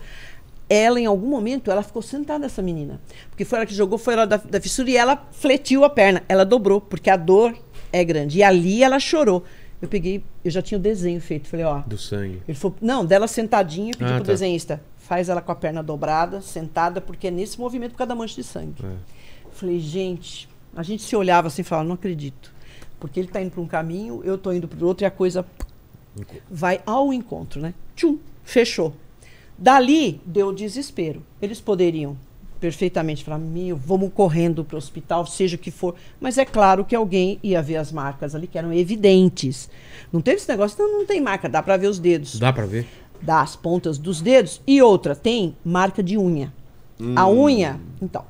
ela em algum momento, ela ficou sentada, essa menina. Porque foi ela que jogou, foi ela da, da fissura e ela fletiu a perna. Ela dobrou, porque a dor é grande. E ali ela chorou. Eu peguei, eu já tinha o desenho feito. Falei, ó. Do sangue. Ele falou, não, dela sentadinha, Pedi ah, pro tá. desenhista Faz ela com a perna dobrada, sentada, porque é nesse movimento por causa da mancha de sangue. É. Falei, gente, a gente se olhava assim e falava, não acredito. Porque ele está indo para um caminho, eu estou indo para o outro e a coisa vai ao encontro, né? Tchum, fechou. Dali deu desespero. Eles poderiam perfeitamente falar: meu, vamos correndo para o hospital, seja o que for. Mas é claro que alguém ia ver as marcas ali, que eram evidentes. Não teve esse negócio, não, não tem marca, dá para ver os dedos. Dá para ver das pontas dos dedos e outra tem marca de unha. Hum. A unha, então,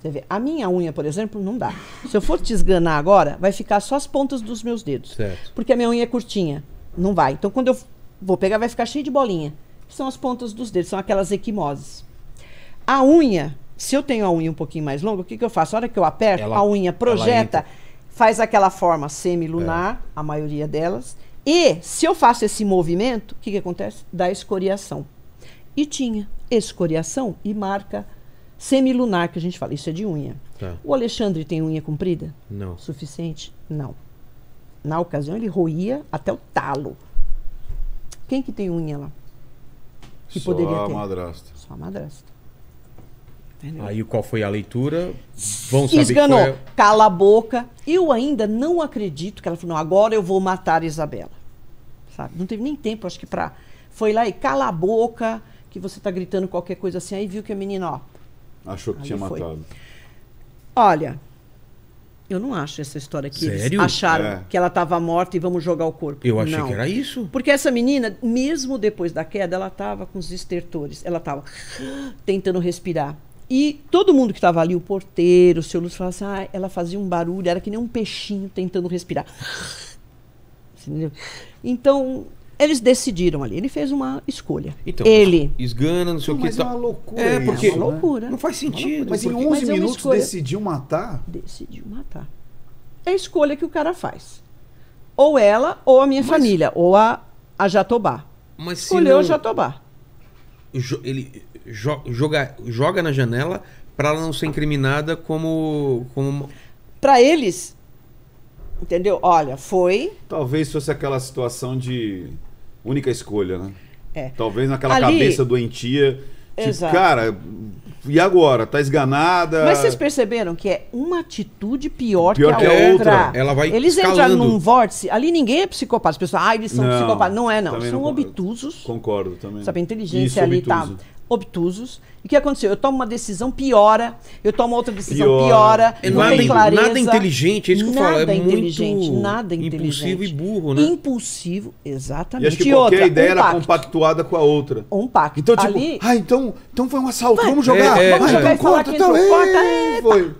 você vê, a minha unha, por exemplo, não dá. Se eu for te esganar agora, vai ficar só as pontas dos meus dedos. Certo. Porque a minha unha é curtinha, não vai. Então quando eu vou pegar, vai ficar cheio de bolinha. São as pontas dos dedos, são aquelas equimoses. A unha, se eu tenho a unha um pouquinho mais longa, o que, que eu faço? A hora que eu aperto, ela, a unha projeta, faz aquela forma semilunar, é. a maioria delas, e se eu faço esse movimento, o que, que acontece? Dá escoriação. E tinha escoriação e marca semilunar, que a gente fala. Isso é de unha. Tá. O Alexandre tem unha comprida? Não. Suficiente? Não. Na ocasião, ele roía até o talo. Quem que tem unha lá? Que Só poderia ter? Só a madrasta. Só a madrasta. Entendeu? Aí qual foi a leitura? Vão saber Esganou. É... Cala a boca. Eu ainda não acredito que ela falou, não, agora eu vou matar Isabela. Sabe? Não teve nem tempo, acho que para Foi lá e cala a boca, que você tá gritando qualquer coisa assim. Aí viu que a menina, ó. Achou que tinha foi. matado. Olha, eu não acho essa história aqui. Sério? eles acharam é. que ela estava morta e vamos jogar o corpo. Eu achei não. que era isso. Porque essa menina, mesmo depois da queda, ela estava com os estertores. Ela estava tentando respirar. E todo mundo que estava ali, o porteiro, o seu Lúcio, falava assim: ah, ela fazia um barulho, era que nem um peixinho tentando respirar. Entendeu? Então, eles decidiram ali. Ele fez uma escolha. Então, ele. Esgana, não sei não, o que. Mas tá... é uma loucura. É, porque isso, né? loucura. Não faz sentido. Mas em 11 mas é minutos escolha. decidiu matar? Decidiu matar. É a escolha que o cara faz. Ou ela, ou a minha mas... família, ou a, a Jatobá. Mas Escolheu não... a Jatobá. Jo... Ele joga, joga na janela para ela não ser incriminada como. como... Para eles. Entendeu? Olha, foi. Talvez fosse aquela situação de única escolha, né? É. Talvez naquela Ali... cabeça doentia. Tipo, Exato. cara, e agora? Tá esganada. Mas vocês perceberam que é uma atitude pior, pior que a que outra. outra. Ela vai Eles escalando. entram num vórtice. Ali ninguém é psicopata. As pessoas, ah, eles são psicopatas. Não é, não. São não obtusos. Concordo também. Sabe, a inteligência Isso, é ali tá obtuso. tá obtusos. E o que aconteceu? Eu tomo uma decisão, piora. Eu tomo outra decisão, piora. piora é, não nada, tem clareza. Nada inteligente, é isso que eu falo. É inteligente, muito nada inteligente. Impulsivo e burro, né? Impulsivo, exatamente. E acho que e qualquer outra, ideia um era pacto. compactuada com a outra. Um pacto. Então, tipo, Ali... ah, então, então foi um assalto, vai, vamos jogar. É, é vamos é, jogar é. contra, então, é, foi.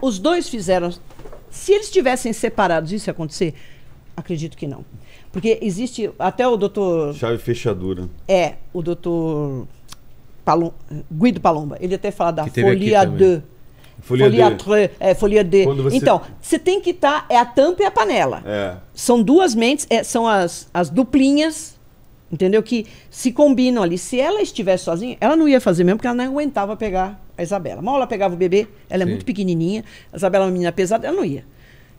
Os dois fizeram... Se eles tivessem separados, isso ia acontecer? Acredito que não. Porque existe até o doutor... Chave fechadura. É, o doutor Palom, Guido Palomba. Ele até fala da Folia 2. Folia, folia, de. Tre, é, folia de. Você... Então, você tem que estar. Tá, é a tampa e a panela. É. São duas mentes, é, são as, as duplinhas, entendeu? Que se combinam ali. Se ela estivesse sozinha, ela não ia fazer mesmo, porque ela não aguentava pegar a Isabela. Mal ela pegava o bebê, ela é Sim. é muito pequenininha. A Isabela é uma menina pesada, ela não ia.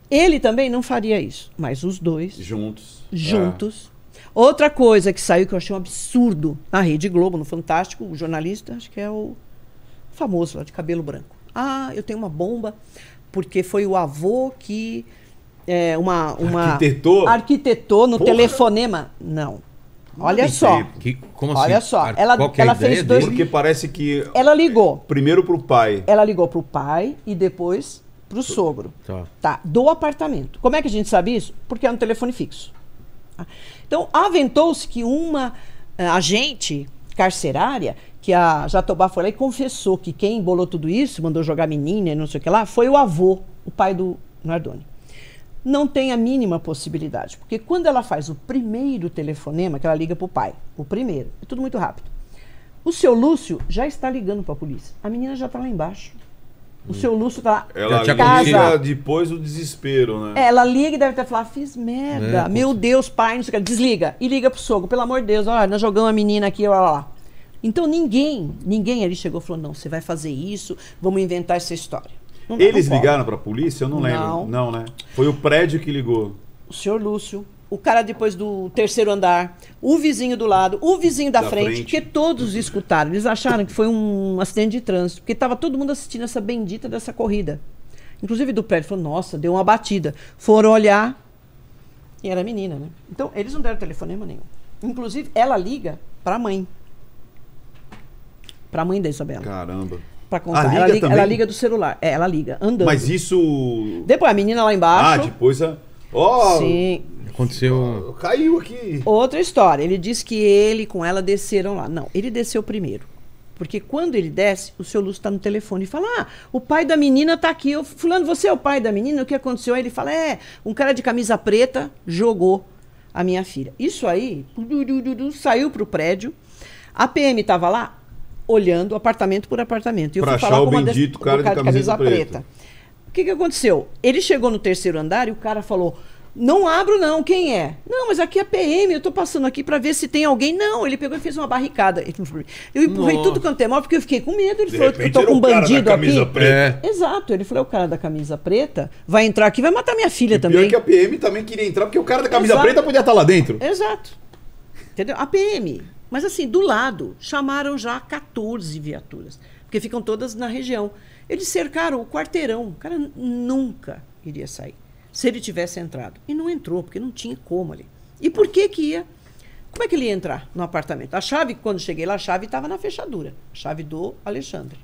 Ele também não faria isso. Mas os dois. Juntos. Juntos. É Outra coisa que saiu que eu achei um absurdo na Rede Globo, no Fantástico, o jornalista, acho que é o famoso lá de cabelo branco. Ah, eu tenho uma bomba, porque foi o avô que é, uma, uma. Arquitetou? Arquitetou no Porra. telefonema. Não. Olha Não só. Que, como assim? Olha assim? só. Ela, é ela fez dois. Porque parece que. Ela ligou. Primeiro pro pai. Ela ligou pro pai e depois pro sogro. Tá. tá. Do apartamento. Como é que a gente sabe isso? Porque é no telefone fixo. Tá? Então, aventou-se que uma eh, agente carcerária, que a Jatobá foi lá e confessou que quem embolou tudo isso, mandou jogar menina e não sei o que lá, foi o avô, o pai do Nardoni. Não tem a mínima possibilidade, porque quando ela faz o primeiro telefonema, que ela liga para o pai, o primeiro, é tudo muito rápido. O seu Lúcio já está ligando para a polícia. A menina já está lá embaixo o seu Lúcio tá ela já liga depois do desespero, né? É, ela liga e deve até falar, fiz merda, é, meu Deus, pai, não sei o que. Desliga e liga pro sogro, pelo amor de Deus, olha, nós jogamos a menina aqui, olha lá. Então ninguém, ninguém ali chegou e falou, não, você vai fazer isso, vamos inventar essa história. Não, Eles não ligaram para polícia? Eu não, não lembro. Não, né? Foi o prédio que ligou. O senhor Lúcio, o cara depois do terceiro andar, o vizinho do lado, o vizinho da, da frente, frente, que todos escutaram. Eles acharam que foi um acidente de trânsito, porque estava todo mundo assistindo essa bendita dessa corrida. Inclusive do prédio, falou, nossa, deu uma batida. Foram olhar e era menina, né? Então, eles não deram telefonema nenhum. Inclusive, ela liga para a mãe. Para a mãe da Isabela. Caramba para ah, contar. Liga ela, liga, ela, liga, do celular. É, ela liga, andando. Mas isso. Depois a menina lá ah, embaixo. Ah, depois a. Ó, Sim. Aconteceu. Caiu aqui. Outra história. Ele disse que ele com ela desceram lá. Não, ele desceu primeiro. Porque quando ele desce, o seu Lúcio está no telefone e fala: Ah, o pai da menina está aqui. Eu, fulano, você é o pai da menina? O que aconteceu? Aí ele fala: É, um cara de camisa preta jogou a minha filha. Isso aí saiu para o prédio. A PM estava lá olhando apartamento por apartamento. E eu pra fui falar com o bendito cara de camisa, camisa preta. preta que, que aconteceu? Ele chegou no terceiro andar e o cara falou: Não abro, não, quem é? Não, mas aqui é PM, eu tô passando aqui para ver se tem alguém. Não, ele pegou e fez uma barricada. Eu empurrei Nossa. tudo quanto é mal, porque eu fiquei com medo. Ele De falou: Eu tô com um bandido aqui. Preta. É. Exato, ele falou: é O cara da camisa preta vai entrar aqui, vai matar minha filha e também. Pior que a PM também queria entrar, porque o cara da camisa Exato. preta podia estar tá lá dentro. Exato. Entendeu? A PM. Mas assim, do lado, chamaram já 14 viaturas, porque ficam todas na região. Eles cercaram o quarteirão. O cara nunca iria sair se ele tivesse entrado. E não entrou, porque não tinha como ali. E por que que ia? Como é que ele ia entrar no apartamento? A chave, quando cheguei lá, a chave estava na fechadura. A chave do Alexandre.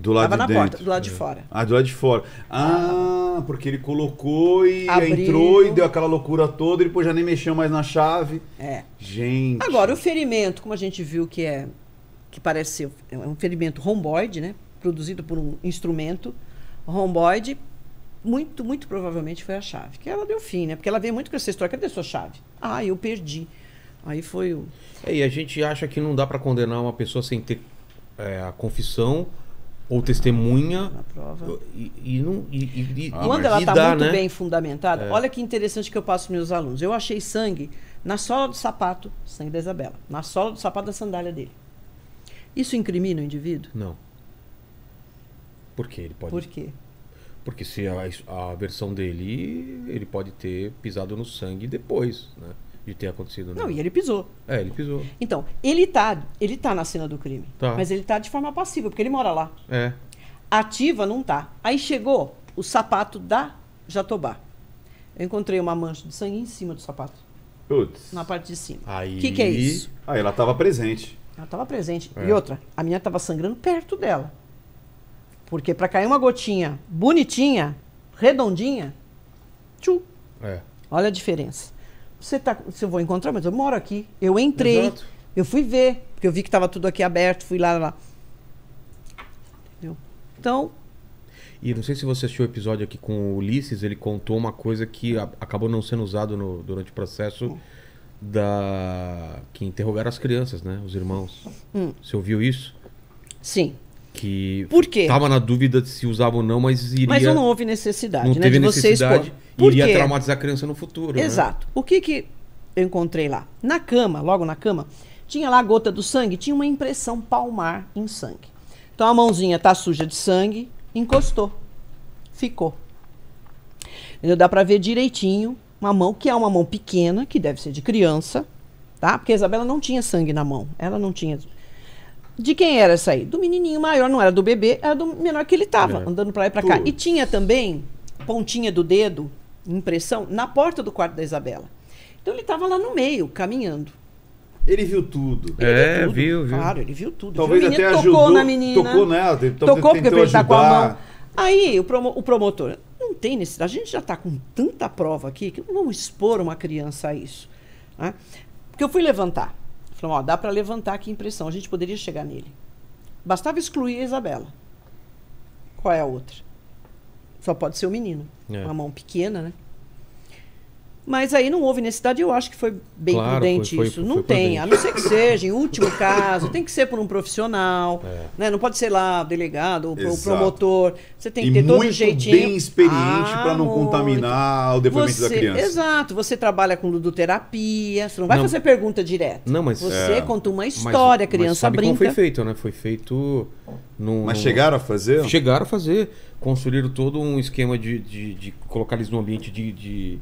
Do lado Tava de na dentro. porta, do lado é. de fora. Ah, do lado de fora. Ah, ah porque ele colocou e abriu. entrou e deu aquela loucura toda e depois já nem mexeu mais na chave. É. Gente. Agora, o ferimento, como a gente viu que é que parece ser é um ferimento romboide, né? produzido por um instrumento romboide, muito, muito provavelmente foi a chave. Que ela deu fim, né? Porque ela veio muito com essa história. Cadê a sua chave? Ah, eu perdi. Aí foi o. É, e a gente acha que não dá para condenar uma pessoa sem ter é, a confissão ou testemunha. Na prova. E, e não, e, e, ah, quando ela está muito né? bem fundamentada, é. olha que interessante que eu passo para meus alunos. Eu achei sangue na sola do sapato, sangue da Isabela, na sola do sapato da sandália dele. Isso incrimina o indivíduo? Não. Por que Ele pode... Por quê? Porque se a, a versão dele, ele pode ter pisado no sangue depois, né? de ter acontecido. Não, né? não, e ele pisou. É, ele pisou. Então, ele tá, ele tá na cena do crime. Tá. Mas ele tá de forma passiva, porque ele mora lá. É. Ativa não tá. Aí chegou o sapato da Jatobá. Eu encontrei uma mancha de sangue em cima do sapato. Putz. Na parte de cima. Aí. O que, que é isso? Aí ela tava presente. Ela tava presente. É. E outra, a minha tava sangrando perto dela. Porque para cair uma gotinha bonitinha, redondinha, tchu. É. Olha a diferença. Você tá, se eu vou encontrar, mas eu moro aqui. Eu entrei, Exato. eu fui ver, porque eu vi que estava tudo aqui aberto, fui lá, lá, lá. Entendeu? Então. E não sei se você assistiu o episódio aqui com o Ulisses, ele contou uma coisa que a, acabou não sendo usado no, durante o processo hum. da que interrogaram as crianças, né, os irmãos. Hum. Você ouviu isso? Sim que Por quê? Tava na dúvida de se usava ou não, mas iria. Mas não houve necessidade, não né? Teve de necessidade, você iria quê? traumatizar a criança no futuro. Né? Exato. Né? O que que eu encontrei lá? Na cama, logo na cama, tinha lá a gota do sangue, tinha uma impressão palmar em sangue. Então a mãozinha tá suja de sangue, encostou, ficou. Entendeu? Dá para ver direitinho uma mão que é uma mão pequena, que deve ser de criança, tá? Porque a Isabela não tinha sangue na mão, ela não tinha de quem era essa aí? Do menininho maior, não era do bebê, era do menor que ele estava, é. andando para lá e para cá. E tinha também pontinha do dedo, impressão, na porta do quarto da Isabela. Então ele estava lá no meio, caminhando. Ele viu tudo. Ele é, viu, tudo, viu, Claro, ele viu tudo. Talvez viu até menino, ajudou. Tocou na menina. Tocou nela. Então tocou porque ele tá com a mão. Aí o, promo, o promotor, não tem necessidade. A gente já está com tanta prova aqui que não vamos expor uma criança a isso. Né? Porque eu fui levantar. Falou, ó, dá para levantar aqui impressão, a gente poderia chegar nele. Bastava excluir a Isabela. Qual é a outra? Só pode ser o menino. É. Uma mão pequena, né? Mas aí não houve necessidade, eu acho que foi bem claro, prudente foi, isso. Foi, não foi tem, prudente. a não ser que seja, em último caso, tem que ser por um profissional, é. né? Não pode ser lá delegado ou promotor. Você tem que e ter todo o jeitinho. bem experiente ah, para não muito. contaminar o depoimento você, da criança. Exato, você trabalha com ludoterapia, você não vai não, fazer pergunta direta. Não, mas você é, conta uma história, mas, a criança mas sabe brinca. Como foi feito, né? Foi feito no, mas chegaram a fazer? Chegaram a fazer, construíram todo um esquema de, de, de colocar eles no ambiente de, de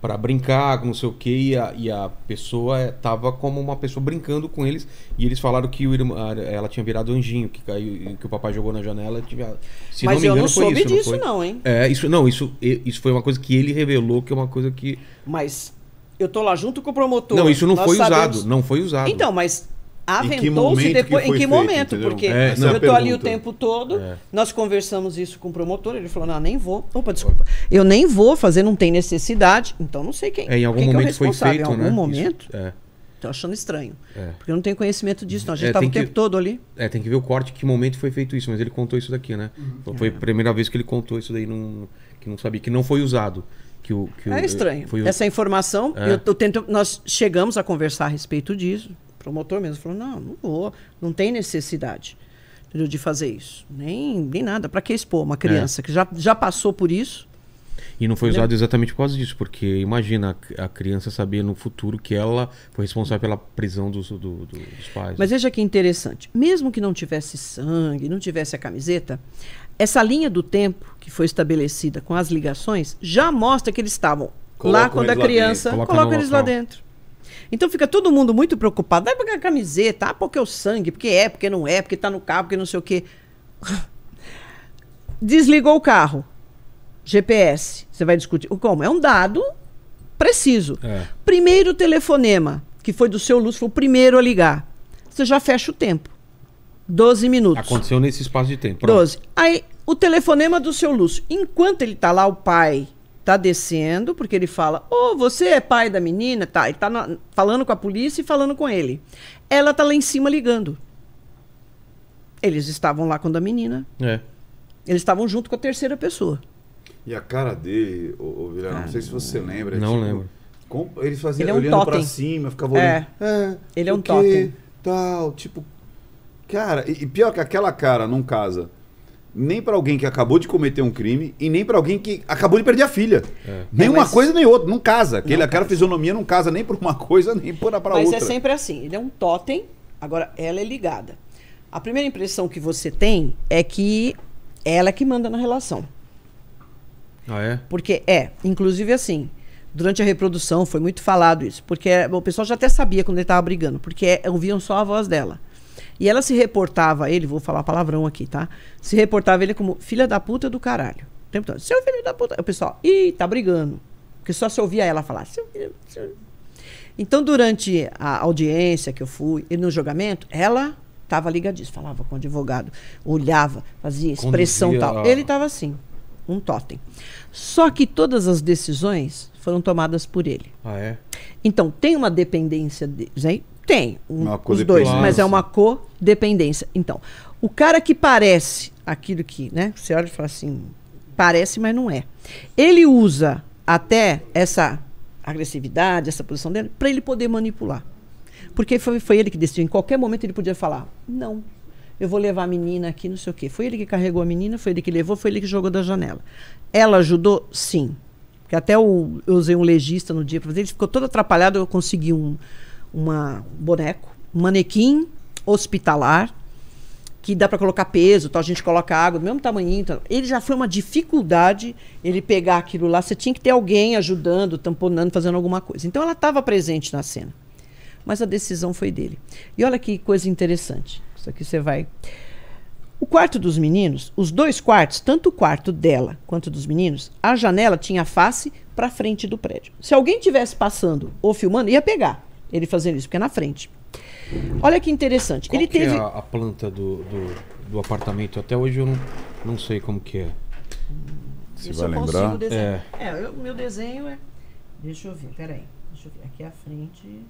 para brincar, com não sei o que, e a, e a pessoa estava eh, como uma pessoa brincando com eles, e eles falaram que o irmão, ela tinha virado anjinho, que caiu, que o papai jogou na janela. Tinha, se Mas não me engano, eu não soube isso, disso, não, não, hein? É, isso não, isso, isso foi uma coisa que ele revelou, que é uma coisa que. Mas eu tô lá junto com o promotor. Não, isso não foi sabemos... usado. Não foi usado. Então, mas aventou-se depois. em que momento? que momento porque é, eu estou ali o tempo todo, é. nós conversamos isso com o promotor, ele falou: não, nem vou. Opa, desculpa. Eu nem vou fazer, não tem necessidade. Então não sei quem. É, em algum quem é momento foi feito, Em algum né? momento. Isso, é. Tô achando estranho. É. Porque eu não tenho conhecimento disso, não. A gente estava é, o tempo todo ali. É, tem que ver o corte, que momento foi feito isso, mas ele contou isso daqui, né? Uhum. Foi a primeira vez que ele contou isso daí, num, que não sabia, que não foi usado. Que o, que é o, estranho. O... Essa informação, eu, eu tento, nós chegamos a conversar a respeito disso promotor mesmo falou: não, não vou, não tem necessidade entendeu, de fazer isso. Nem, nem nada. Para que expor uma é. criança é. que já, já passou por isso? E não foi usado exatamente por causa disso, porque imagina a, a criança saber no futuro que ela foi responsável pela prisão dos, do, do, dos pais. Mas né? veja que interessante: mesmo que não tivesse sangue, não tivesse a camiseta, essa linha do tempo que foi estabelecida com as ligações já mostra que eles estavam lá quando a criança. coloca eles local. lá dentro. Então fica todo mundo muito preocupado. Vai pegar a camiseta, ah, porque é o sangue, porque é, porque não é, porque tá no carro, porque não sei o quê. Desligou o carro. GPS. Você vai discutir. Como? É um dado preciso. É. Primeiro telefonema, que foi do seu Lúcio, foi o primeiro a ligar. Você já fecha o tempo. 12 minutos. Aconteceu nesse espaço de tempo. Pronto. 12. Aí, o telefonema do seu Lúcio. Enquanto ele está lá, o pai tá descendo, porque ele fala: Ô, oh, você é pai da menina? Tá, ele tá na, falando com a polícia e falando com ele. Ela tá lá em cima ligando. Eles estavam lá quando a menina. É. Eles estavam junto com a terceira pessoa. E a cara dele, ô, ô ah, não sei se você lembra. Não tipo, lembro. Com, ele fazia ele é um olhando totem. pra cima, ficava olhando. É. é ele é um totem. Tal, tipo. Cara, e, e pior que aquela cara não casa nem para alguém que acabou de cometer um crime e nem para alguém que acabou de perder a filha. É. Nem uma coisa nem outra, não casa. Aquele, não aquela casa. fisionomia não casa nem por uma coisa nem por para outra. Mas é sempre assim, ele é um totem, agora ela é ligada. A primeira impressão que você tem é que ela é que manda na relação. Ah, é? Porque é, inclusive assim, durante a reprodução foi muito falado isso, porque é, o pessoal já até sabia quando ele estava brigando, porque é, ouviam só a voz dela. E ela se reportava a ele, vou falar palavrão aqui, tá? Se reportava a ele como filha da puta do caralho. O tempo todo, seu filho da puta. O pessoal, ih, tá brigando. Porque só se ouvia ela falar, seu filho. Seu... Então, durante a audiência que eu fui e no julgamento, ela estava ligadíssima, falava com o advogado, olhava, fazia expressão Conduzia tal. Ele estava assim, um totem. Só que todas as decisões foram tomadas por ele. Ah, é? Então, tem uma dependência deles aí, tem um, os dois, mas é uma codependência. Então, o cara que parece aquilo que, né? Você olha e fala assim, parece, mas não é. Ele usa até essa agressividade, essa posição dele, para ele poder manipular. Porque foi, foi ele que decidiu. Em qualquer momento ele podia falar: não, eu vou levar a menina aqui, não sei o quê. Foi ele que carregou a menina, foi ele que levou, foi ele que jogou da janela. Ela ajudou? Sim. Porque até eu usei um legista no dia para fazer, ele ficou todo atrapalhado, eu consegui um uma boneco, um manequim hospitalar que dá para colocar peso, então a gente coloca água do mesmo tamanho. Então, ele já foi uma dificuldade ele pegar aquilo lá. Você tinha que ter alguém ajudando, tamponando, fazendo alguma coisa. Então ela estava presente na cena. Mas a decisão foi dele. E olha que coisa interessante. Isso aqui você vai. O quarto dos meninos, os dois quartos, tanto o quarto dela quanto dos meninos, a janela tinha face para frente do prédio. Se alguém tivesse passando ou filmando, ia pegar ele fazendo isso, porque é na frente. Olha que interessante. Qual ele que é teve. É a, a planta do, do, do, apartamento, até hoje eu não, não sei como que é. Se vai lembrar. É, é eu, meu desenho é. Deixa eu ver, peraí. Deixa eu ver. Aqui a frente.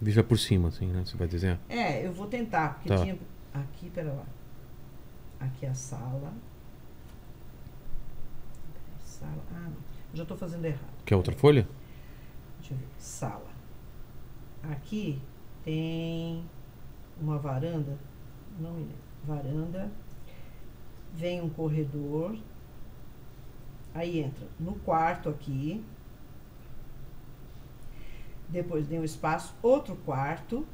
Veja por cima, assim, né? Você vai desenhar? É, eu vou tentar, porque tá. tinha. Aqui, pera lá. Aqui a sala. Sala. Ah, não. Já estou fazendo errado. Quer outra folha? sala. Aqui tem uma varanda, não me lembro, varanda. Vem um corredor. Aí entra no quarto aqui. Depois tem um espaço, outro quarto.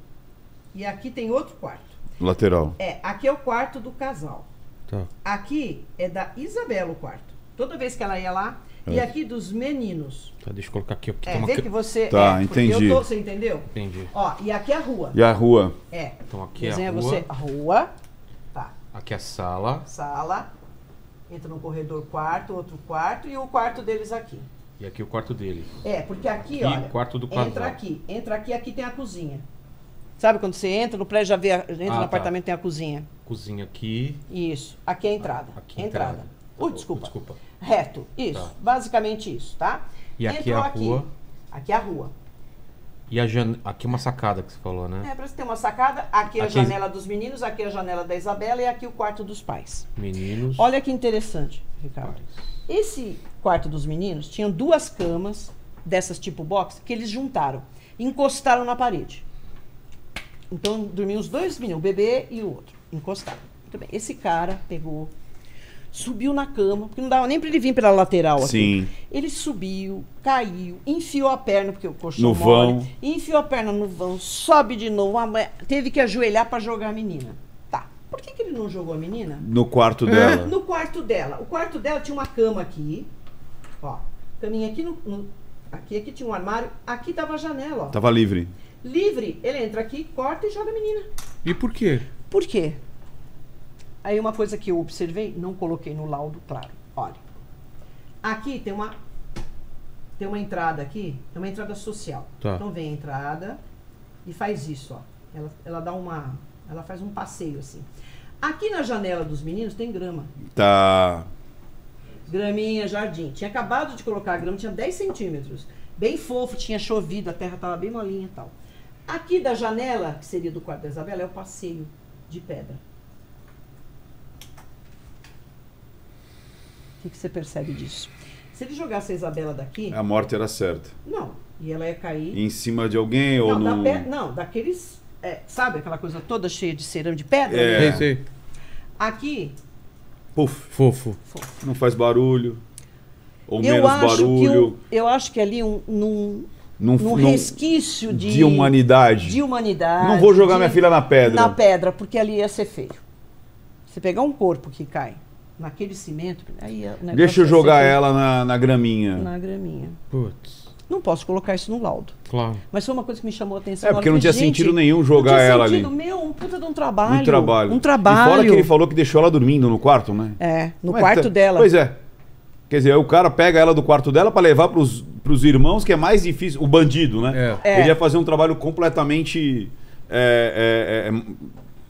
E aqui tem outro quarto. Lateral. É, aqui é o quarto do casal. Tá. Aqui é da Isabela o quarto. Toda vez que ela ia lá. E é. aqui dos meninos. Tá, deixa eu colocar aqui. aqui é, tem que você... Tá, é, entendi. Tô, você entendeu? Entendi. Ó, e aqui é a rua. E a rua. É. Então aqui é a rua. você a rua. Tá. Aqui é a sala. Sala. Entra no corredor quarto, outro quarto e o quarto deles aqui. E aqui é o quarto dele. É, porque aqui, e olha. quarto do quarto. Entra aqui. Entra aqui, aqui tem a cozinha. Sabe quando você entra no prédio, já vê, entra ah, no tá. apartamento, tem a cozinha. Cozinha aqui. Isso. Aqui é a entrada. Aqui é entrada. entrada. Ui, tá desculpa. Desculpa. Reto, isso. Tá. Basicamente isso, tá? E Entrou aqui é a aqui. rua. Aqui é a rua. E a jan... aqui é uma sacada que você falou, né? É, parece que tem uma sacada. Aqui é a aqui... É janela dos meninos, aqui é a janela da Isabela e aqui o quarto dos pais. Meninos. Olha que interessante, Ricardo. Pais. Esse quarto dos meninos tinha duas camas dessas tipo box que eles juntaram, encostaram na parede. Então dormiam os dois meninos, o bebê e o outro, encostaram. Muito bem. Esse cara pegou subiu na cama, porque não dava nem para ele vir pela lateral assim. Sim. Ele subiu, caiu, enfiou a perna, porque o colchão no mole, vão. enfiou a perna no vão, sobe de novo, teve que ajoelhar para jogar a menina. Tá. Por que, que ele não jogou a menina? No quarto dela. No quarto dela. O quarto dela tinha uma cama aqui, ó, caminha aqui no, no aqui, aqui tinha um armário, aqui tava a janela, ó. Tava livre. Livre, ele entra aqui, corta e joga a menina. E por quê? Por quê? Aí uma coisa que eu observei, não coloquei no laudo, claro. Olha, aqui tem uma tem uma entrada aqui, é uma entrada social. Tá. Então vem a entrada e faz isso, ó. Ela, ela dá uma, ela faz um passeio assim. Aqui na janela dos meninos tem grama. Tá. Graminha, jardim. Tinha acabado de colocar a grama, tinha 10 centímetros. Bem fofo, tinha chovido, a terra estava bem molinha e tal. Aqui da janela, que seria do quarto da Isabela, é o passeio de pedra. O que, que você percebe disso? Se ele jogasse a Isabela daqui. A morte era certa. Não. E ela ia cair. Em cima de alguém não, ou no. Da pe... Não, daqueles. É, sabe aquela coisa toda cheia de cerâmica de pedra? É, sim, sim. Aqui. Puf. Fofo. Fofo. Não faz barulho. Ou eu menos barulho. Que eu, eu acho que ali um, num, num, num resquício de, de, humanidade. De humanidade. Não vou jogar de, minha filha na pedra. Na pedra, porque ali ia ser feio. Você pegar um corpo que cai, naquele cimento. Aí Deixa eu jogar ela na, na, graminha. Na graminha. Putz. Não posso colocar isso no laudo. Claro. Mas foi uma coisa que me chamou a atenção. É, porque não tinha gente, sentido nenhum jogar ela não tinha sentido, Meu, um puta de um trabalho. Um trabalho. Um trabalho. E fora que ele falou que deixou ela dormindo no quarto, né? É, no quarto tá... dela. Pois é. Quer dizer, o cara pega ela do quarto dela para levar pros, os irmãos, que é mais difícil. O bandido, né? É. Ele é. ia fazer um trabalho completamente é, é, é,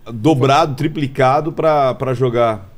é dobrado, triplicado para jogar.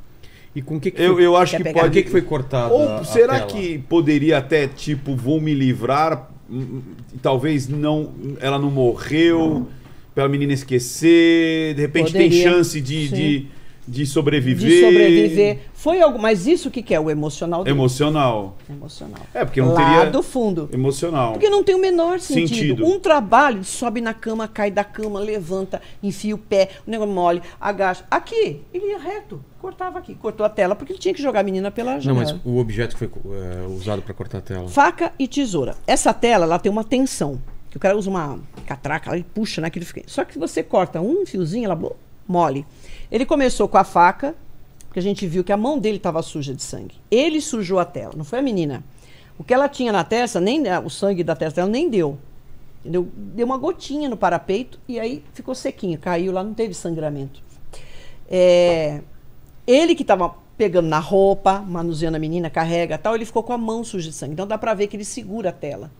E com o que, que eu, foi, eu acho que, pode. O que, que foi cortado? Ou a, será a que poderia até, tipo, vou me livrar? Hum, hum, talvez não. Ela não morreu. Não. Pela menina esquecer. De repente poderia. tem chance de de sobreviver. De sobreviver. Foi algo, mas isso que, que é o emocional dele. Emocional. Emocional. É, porque não Lá teria do fundo. Emocional. Porque não tem o menor sentido. sentido. Um trabalho, sobe na cama, cai da cama, levanta, enfia o pé, o negócio mole, agacha. Aqui, ele ia reto, cortava aqui, cortou a tela, porque ele tinha que jogar a menina pela janela. Não, mas o objeto que foi é, usado para cortar a tela. Faca e tesoura. Essa tela, ela tem uma tensão, que o cara usa uma catraca, e puxa naquilo, né, fica. Só que se você corta um fiozinho, ela mole. Ele começou com a faca, porque a gente viu que a mão dele estava suja de sangue. Ele sujou a tela, não foi a menina. O que ela tinha na testa, nem né, o sangue da testa dela nem deu. Entendeu? Deu uma gotinha no parapeito e aí ficou sequinho, caiu lá, não teve sangramento. É, ele que estava pegando na roupa, manuseando a menina, carrega tal, ele ficou com a mão suja de sangue. Então dá para ver que ele segura a tela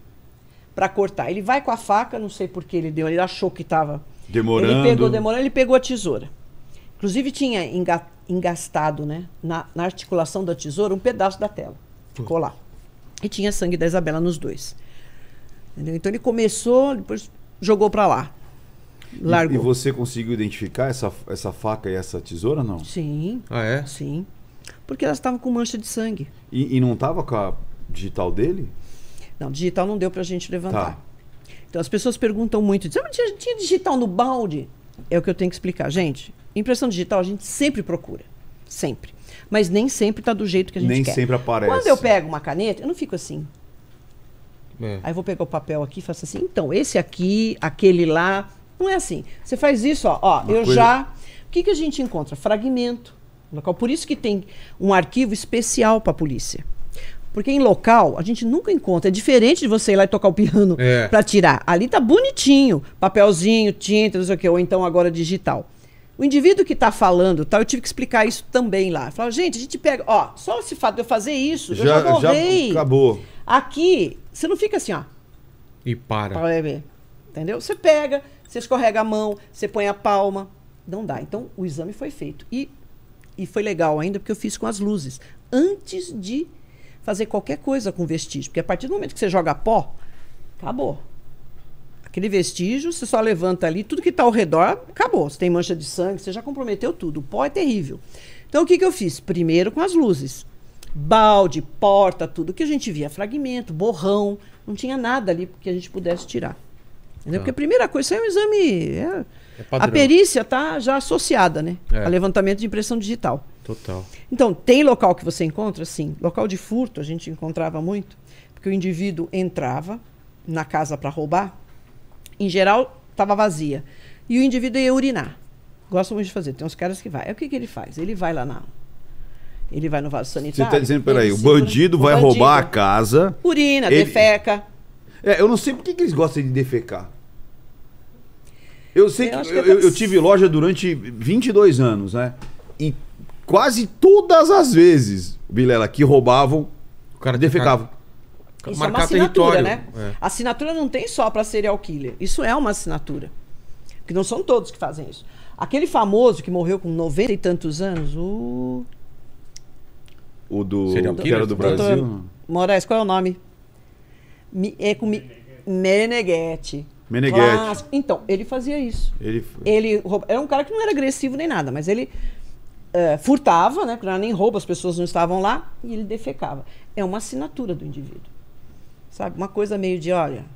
para cortar. Ele vai com a faca, não sei por que ele deu, ele achou que estava demorando. Ele pegou demorando, ele pegou a tesoura. Inclusive tinha engastado né, na, na articulação da tesoura um pedaço da tela. Ficou lá. E tinha sangue da Isabela nos dois. Entendeu? Então ele começou, depois jogou para lá. Largou. E, e, você conseguiu identificar essa, essa faca e essa tesoura, não? Sim. Ah, é? Sim. Porque elas estavam com mancha de sangue. E, e não estava com a digital dele? Não, digital não deu para a gente levantar. Tá. Então as pessoas perguntam muito, dizem, ah, mas tinha, tinha digital no balde? É o que eu tenho que explicar. Gente, Impressão digital a gente sempre procura. Sempre. Mas nem sempre está do jeito que a gente nem quer. Nem sempre aparece. Quando eu pego uma caneta, eu não fico assim. É. Aí eu vou pegar o papel aqui e faço assim. Então, esse aqui, aquele lá. Não é assim. Você faz isso, ó. ó eu coisa... já. O que, que a gente encontra? Fragmento. Local. Por isso que tem um arquivo especial para a polícia. Porque em local a gente nunca encontra. É diferente de você ir lá e tocar o piano é. para tirar. Ali tá bonitinho, papelzinho, tinta, não sei o quê, ou então agora digital. O indivíduo que está falando, tá, eu tive que explicar isso também lá. Falar, gente, a gente pega, ó, só esse fato de eu fazer isso, já, eu já Já acabou. Aqui, você não fica assim, ó. E para. Entendeu? Você pega, você escorrega a mão, você põe a palma. Não dá. Então, o exame foi feito. E, e foi legal ainda, porque eu fiz com as luzes. Antes de fazer qualquer coisa com vestígio. Porque a partir do momento que você joga pó, acabou. Aquele vestígio, você só levanta ali, tudo que está ao redor, acabou. Você tem mancha de sangue, você já comprometeu tudo. O pó é terrível. Então, o que, que eu fiz? Primeiro com as luzes. Balde, porta, tudo que a gente via, fragmento, borrão, não tinha nada ali que a gente pudesse tirar. Entendeu? Tá. Porque a primeira coisa, isso é um exame. É, é a perícia está já associada, né? É. A levantamento de impressão digital. Total. Então, tem local que você encontra? Sim. Local de furto a gente encontrava muito, porque o indivíduo entrava na casa para roubar, em geral, estava vazia. E o indivíduo ia urinar. Gosta muito de fazer. Tem uns caras que vai. Aí, é o que, que ele faz? Ele vai lá na. Ele vai no vaso sanitário. Você está dizendo, peraí, o bandido vai bandido. roubar a casa. Urina, ele... defeca. É, eu não sei por que, eles gostam de defecar. Eu sei eu que, que eu, é eu, eu tive loja durante 22 anos, né? E quase todas as vezes, Vilela, que roubavam, o cara defecava. Isso é Marcar é uma assinatura, né? É. Assinatura não tem só para serial killer. Isso é uma assinatura. Porque não são todos que fazem isso. Aquele famoso que morreu com 90 e tantos anos, o. O do. Serial killer do, do Brasil? Doutor Moraes, qual é o nome? Mi, é com Meneghetti. Meneghetti. Então, ele fazia isso. Ele... ele era um cara que não era agressivo nem nada, mas ele eh, furtava, né? Porque não era nem roubo, as pessoas não estavam lá, e ele defecava. É uma assinatura do indivíduo. Sabe? Uma coisa meio de, olha,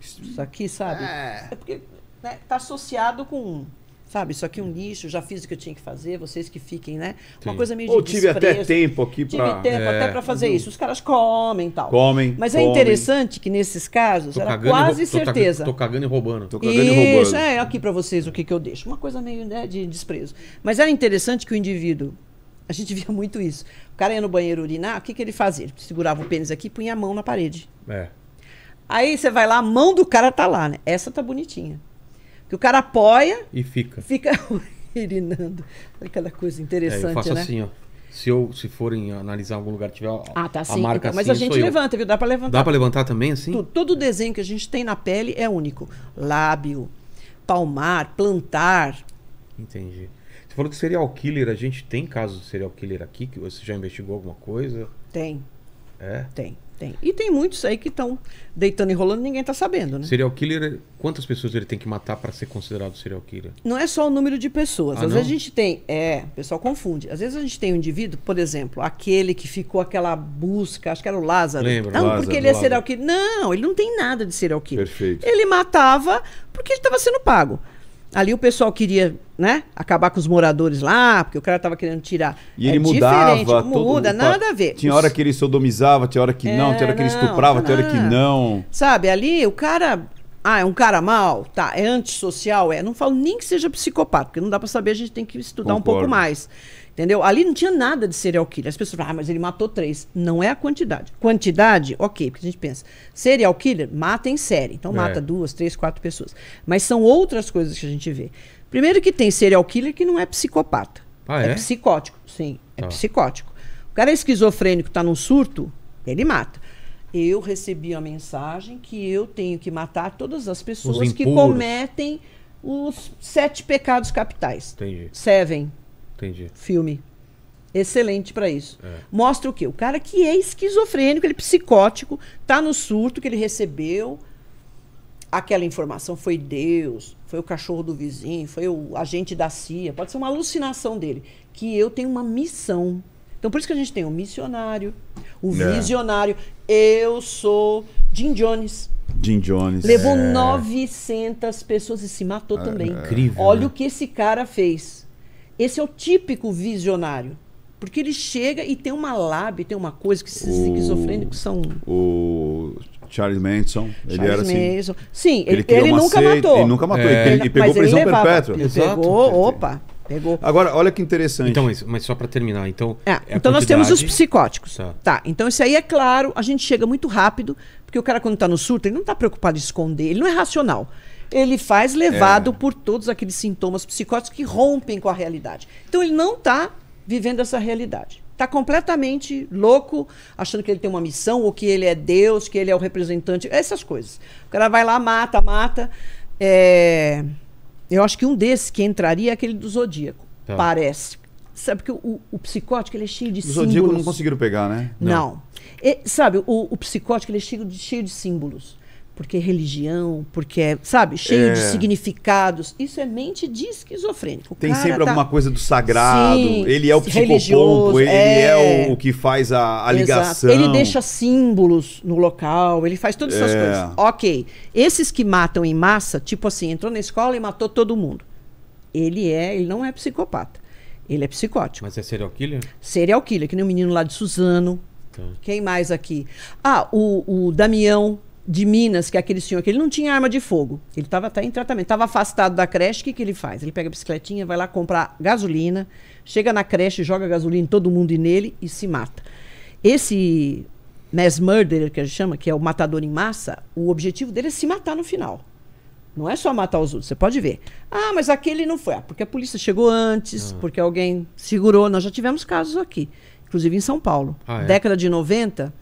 isso aqui, sabe? É, é porque né, tá associado com sabe? Isso aqui é um lixo, já fiz o que eu tinha que fazer, vocês que fiquem, né? Sim. Uma coisa meio de Ou tive desprezo. até tempo aqui para Tive tempo é, até para fazer isso. Os caras comem e tal. Comem. Mas é comem. é interessante que nesses casos, tô era quase certeza. Tô cagando e roubando. Estou cagando isso, e roubando. é, aqui para vocês o que, que eu deixo. Uma coisa meio né, de desprezo. Mas era interessante que o indivíduo. A gente via muito isso cara ia no banheiro urinar, o que, que ele fazia? Ele segurava o pênis aqui e punha a mão na parede. É. Aí você vai lá, a mão do cara tá lá, né? Essa tá bonitinha. Que o cara apoia. E fica. Fica urinando. Aquela coisa interessante. É, eu faço né? assim, ó. Se, eu, se forem analisar algum lugar, tiver ah, tá, sim. a marca então, Mas assim, a gente levanta, eu. viu? Dá pra levantar. Dá pra levantar também, assim? Todo, todo desenho que a gente tem na pele é único. Lábio, palmar, plantar. Entendi. Você falou de serial killer, a gente tem casos de serial killer aqui? Que você já investigou alguma coisa? Tem. É? Tem, tem. E tem muitos aí que estão deitando e rolando ninguém está sabendo, né? Serial killer, quantas pessoas ele tem que matar para ser considerado serial killer? Não é só o número de pessoas. Ah, Às não? vezes a gente tem. É, o pessoal confunde. Às vezes a gente tem um indivíduo, por exemplo, aquele que ficou aquela busca, acho que era o Lázaro. Lembra, não, Lázaro, porque ele é serial killer. Não, ele não tem nada de serial killer. Perfeito. Ele matava porque ele estava sendo pago. Ali o pessoal queria, né, acabar com os moradores lá, porque o cara tava querendo tirar. E ele é mudava, diferente, muda, todo, tá? nada a ver. Tinha hora que ele sodomizava, tinha hora que é, não, tinha hora que ele estuprava, não. tinha hora que não. Sabe, ali o cara, ah, é um cara mal, tá, é antissocial, é. Não falo nem que seja psicopata, porque não dá para saber, a gente tem que estudar Concordo. um pouco mais. Entendeu? Ali não tinha nada de serial killer. As pessoas falam, ah, mas ele matou três. Não é a quantidade. Quantidade, ok, porque a gente pensa, serial killer mata em série. Então é. mata duas, três, quatro pessoas. Mas são outras coisas que a gente vê. Primeiro que tem serial killer que não é psicopata. Ah, é? é? psicótico, sim. É ah. psicótico. O cara é esquizofrênico, está num surto, ele mata. Eu recebi a mensagem que eu tenho que matar todas as pessoas que cometem os sete pecados capitais. Entendi. Seven. Entendi. Filme. Excelente para isso. É. Mostra o quê? O cara que é esquizofrênico, ele é psicótico, tá no surto que ele recebeu. Aquela informação foi Deus, foi o cachorro do vizinho, foi o agente da CIA, pode ser uma alucinação dele. Que eu tenho uma missão. Então, por isso que a gente tem o missionário, o é. visionário. Eu sou Jim Jones. Jim Jones. Levou é. 900 pessoas e se matou ah, também. É incrível. Olha né? o que esse cara fez. Esse é o típico visionário. Porque ele chega e tem uma lábia, tem uma coisa que esses o, esquizofrênicos são. O Charles Manson, Charles ele era assim. Manson. Sim, ele, ele, ele nunca matou. Ele nunca matou, é. ele, ele pegou prisão perpétua. Ele Exato. pegou, opa, pegou. Agora, olha que interessante. Então, mas só para terminar, então. É, é então quantidade... nós temos os psicóticos. Tá. tá. Então isso aí é claro, a gente chega muito rápido, porque o cara quando está no surto, ele não está preocupado em esconder, ele não é racional ele faz levado é. por todos aqueles sintomas psicóticos que rompem com a realidade. Então ele não está vivendo essa realidade. Está completamente louco, achando que ele tem uma missão, ou que ele é Deus, que ele é o representante, essas coisas. O cara vai lá, mata, mata. É... Eu acho que um desses que entraria é aquele do Zodíaco. Tá. Parece. Sabe que o, o, psicótico ele é cheio de o símbolos. O Zodíaco não conseguiram pegar, né? Não. não. E, sabe, o, o, psicótico ele é cheio de, cheio de símbolos porque é religião, porque é, sabe, cheio é. de significados. Isso é mente de esquizofrênico. Tem sempre tá... alguma coisa do sagrado. Sim, ele é o psicopompo, ele é... é o, o, que faz a, a ligação. Ele deixa símbolos no local, ele faz todas essas é. coisas. Ok. Esses que matam em massa, tipo assim, entrou na escola e matou todo mundo. Ele é, ele não é psicopata. Ele é psicótico. Mas é serial killer? Serial killer, que nem o menino lá de Suzano. Tá. Quem mais aqui? Ah, o, o Damião, de Minas, que é aquele senhor que ele não tinha arma de fogo. Ele estava até em tratamento, estava afastado da creche. O que, que ele faz? Ele pega a bicicletinha, vai lá comprar gasolina, chega na creche, joga gasolina em todo mundo e nele e se mata. Esse mass murderer que a gente chama, que é o matador em massa, o objetivo dele é se matar no final. Não é só matar os outros, você pode ver. Ah, mas aquele não foi. Ah, porque a polícia chegou antes, ah. porque alguém segurou. Nós já tivemos casos aqui, inclusive em São Paulo. Ah, é? Década de 90,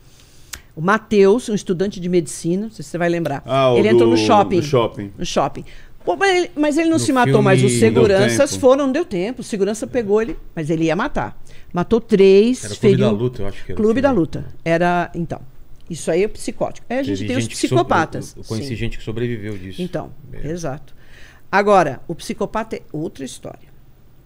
o Matheus, um estudante de medicina, não sei se você vai lembrar. Ah, ele do, entrou no shopping. No shopping. No shopping. Pô, mas, ele, mas ele não no se matou, mas os seguranças foram, não deu tempo. O segurança pegou ele, mas ele ia matar. Matou três, era feriu. Clube da Luta, eu acho que era. Clube assim, da né? Luta. Era, então. Isso aí é psicótico. É, a gente tem gente os psicopatas. Sobre... Eu conheci Sim. gente que sobreviveu disso. Então, é. exato. Agora, o psicopata é outra história.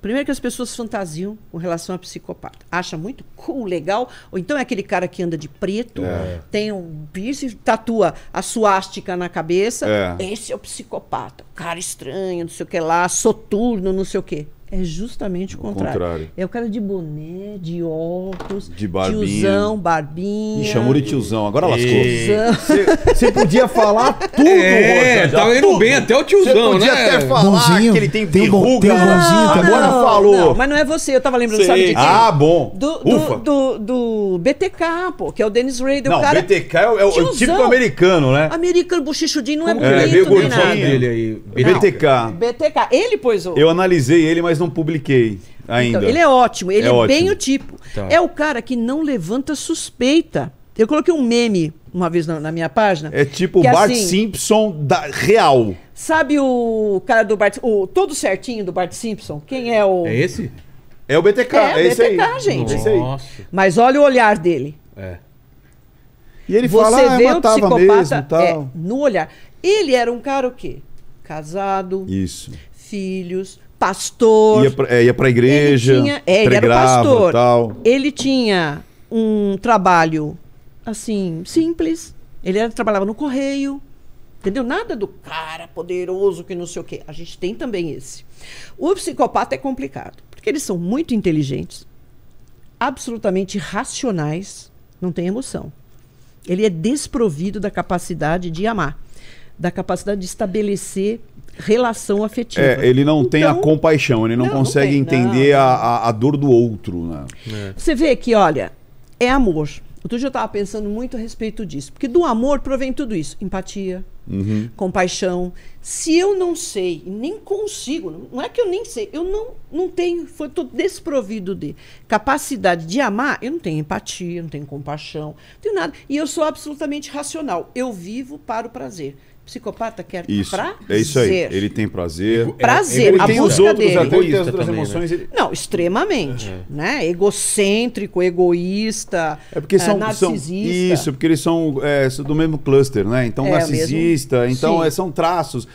Primeiro que as pessoas fantasiam com relação a psicopata. Acha muito cool, legal. Ou então é aquele cara que anda de preto, é. tem um piercing, tatua a suástica na cabeça. É. Esse é o psicopata. Cara estranho, não sei o que lá, soturno, não sei o que. É justamente o contrário. contrário. É o cara de boné, de óculos, de barbinha. tiozão, barbinha. Me chamou de tiozão, agora lascou. Você podia falar tudo, É, Rosa, tava tá indo tudo. bem até o tiozão, podia né? podia até falar bonzinho, que ele tem verruga. Tem bonzinho também. Agora não, falou. Não, mas não é você, eu tava lembrando, Sei. sabe de quem? Ah, bom. Do, Ufa. Do, do, do BTK, pô, que é o Dennis Rader. Não, o cara... BTK é o, é o típico americano, né? Americano, bochichudinho, não é bonito, é, nem nada. dele aí. BTK. BTK. Ele pôs o... Eu analisei ele, mas não não publiquei então, ainda. Então, ele é ótimo, ele é, é ótimo. bem o tipo. Tá. É o cara que não levanta suspeita. Eu coloquei um meme uma vez na, na minha página. É tipo o é Bart assim, Simpson da real. Sabe o cara do Bart, o todo certinho do Bart Simpson? Quem é o? É esse? É o BTK, é, é esse BTK, aí. gente. Nossa. Mas olha o olhar dele. É. E ele Você fala, ah, vê matava o psicopata mesmo, é, tal. É, no olhar. Ele era um cara o quê? Casado. Isso. Filhos pastor. Ia pra, é, ia pra igreja. Ele tinha, é, ele era pastor. Tal. Ele tinha um trabalho assim, simples. Ele era, trabalhava no correio. Entendeu? Nada do cara poderoso que não sei o quê. A gente tem também esse. O psicopata é complicado, porque eles são muito inteligentes, absolutamente racionais, não tem emoção. Ele é desprovido da capacidade de amar, da capacidade de estabelecer relação afetiva. É, ele não então, tem a então, compaixão, ele não, não consegue não tem, entender não. A, a dor do outro. Né? É. Você vê que, olha, é amor. Outro dia eu estava pensando muito a respeito disso, porque do amor provém tudo isso: empatia, uhum. compaixão. Se eu não sei, nem consigo, não é que eu nem sei, eu não, não tenho, estou desprovido de capacidade de amar, eu não tenho empatia, não tenho compaixão, não tenho nada. E eu sou absolutamente racional. Eu vivo para o prazer. Psicopata quer isso, prazer. É isso aí. Ele tem prazer. Prazer. Ele, é, a tem busca os outros, dele. Até né? ele tem as outras também, emoções. Né? Ele... Não, extremamente. Uhum. Né? Egocêntrico, egoísta, é porque é, são, é, narcisista. São, isso, porque eles são é, do mesmo cluster, né? Então, é, narcisista. Mesmo... Então, é, são traços.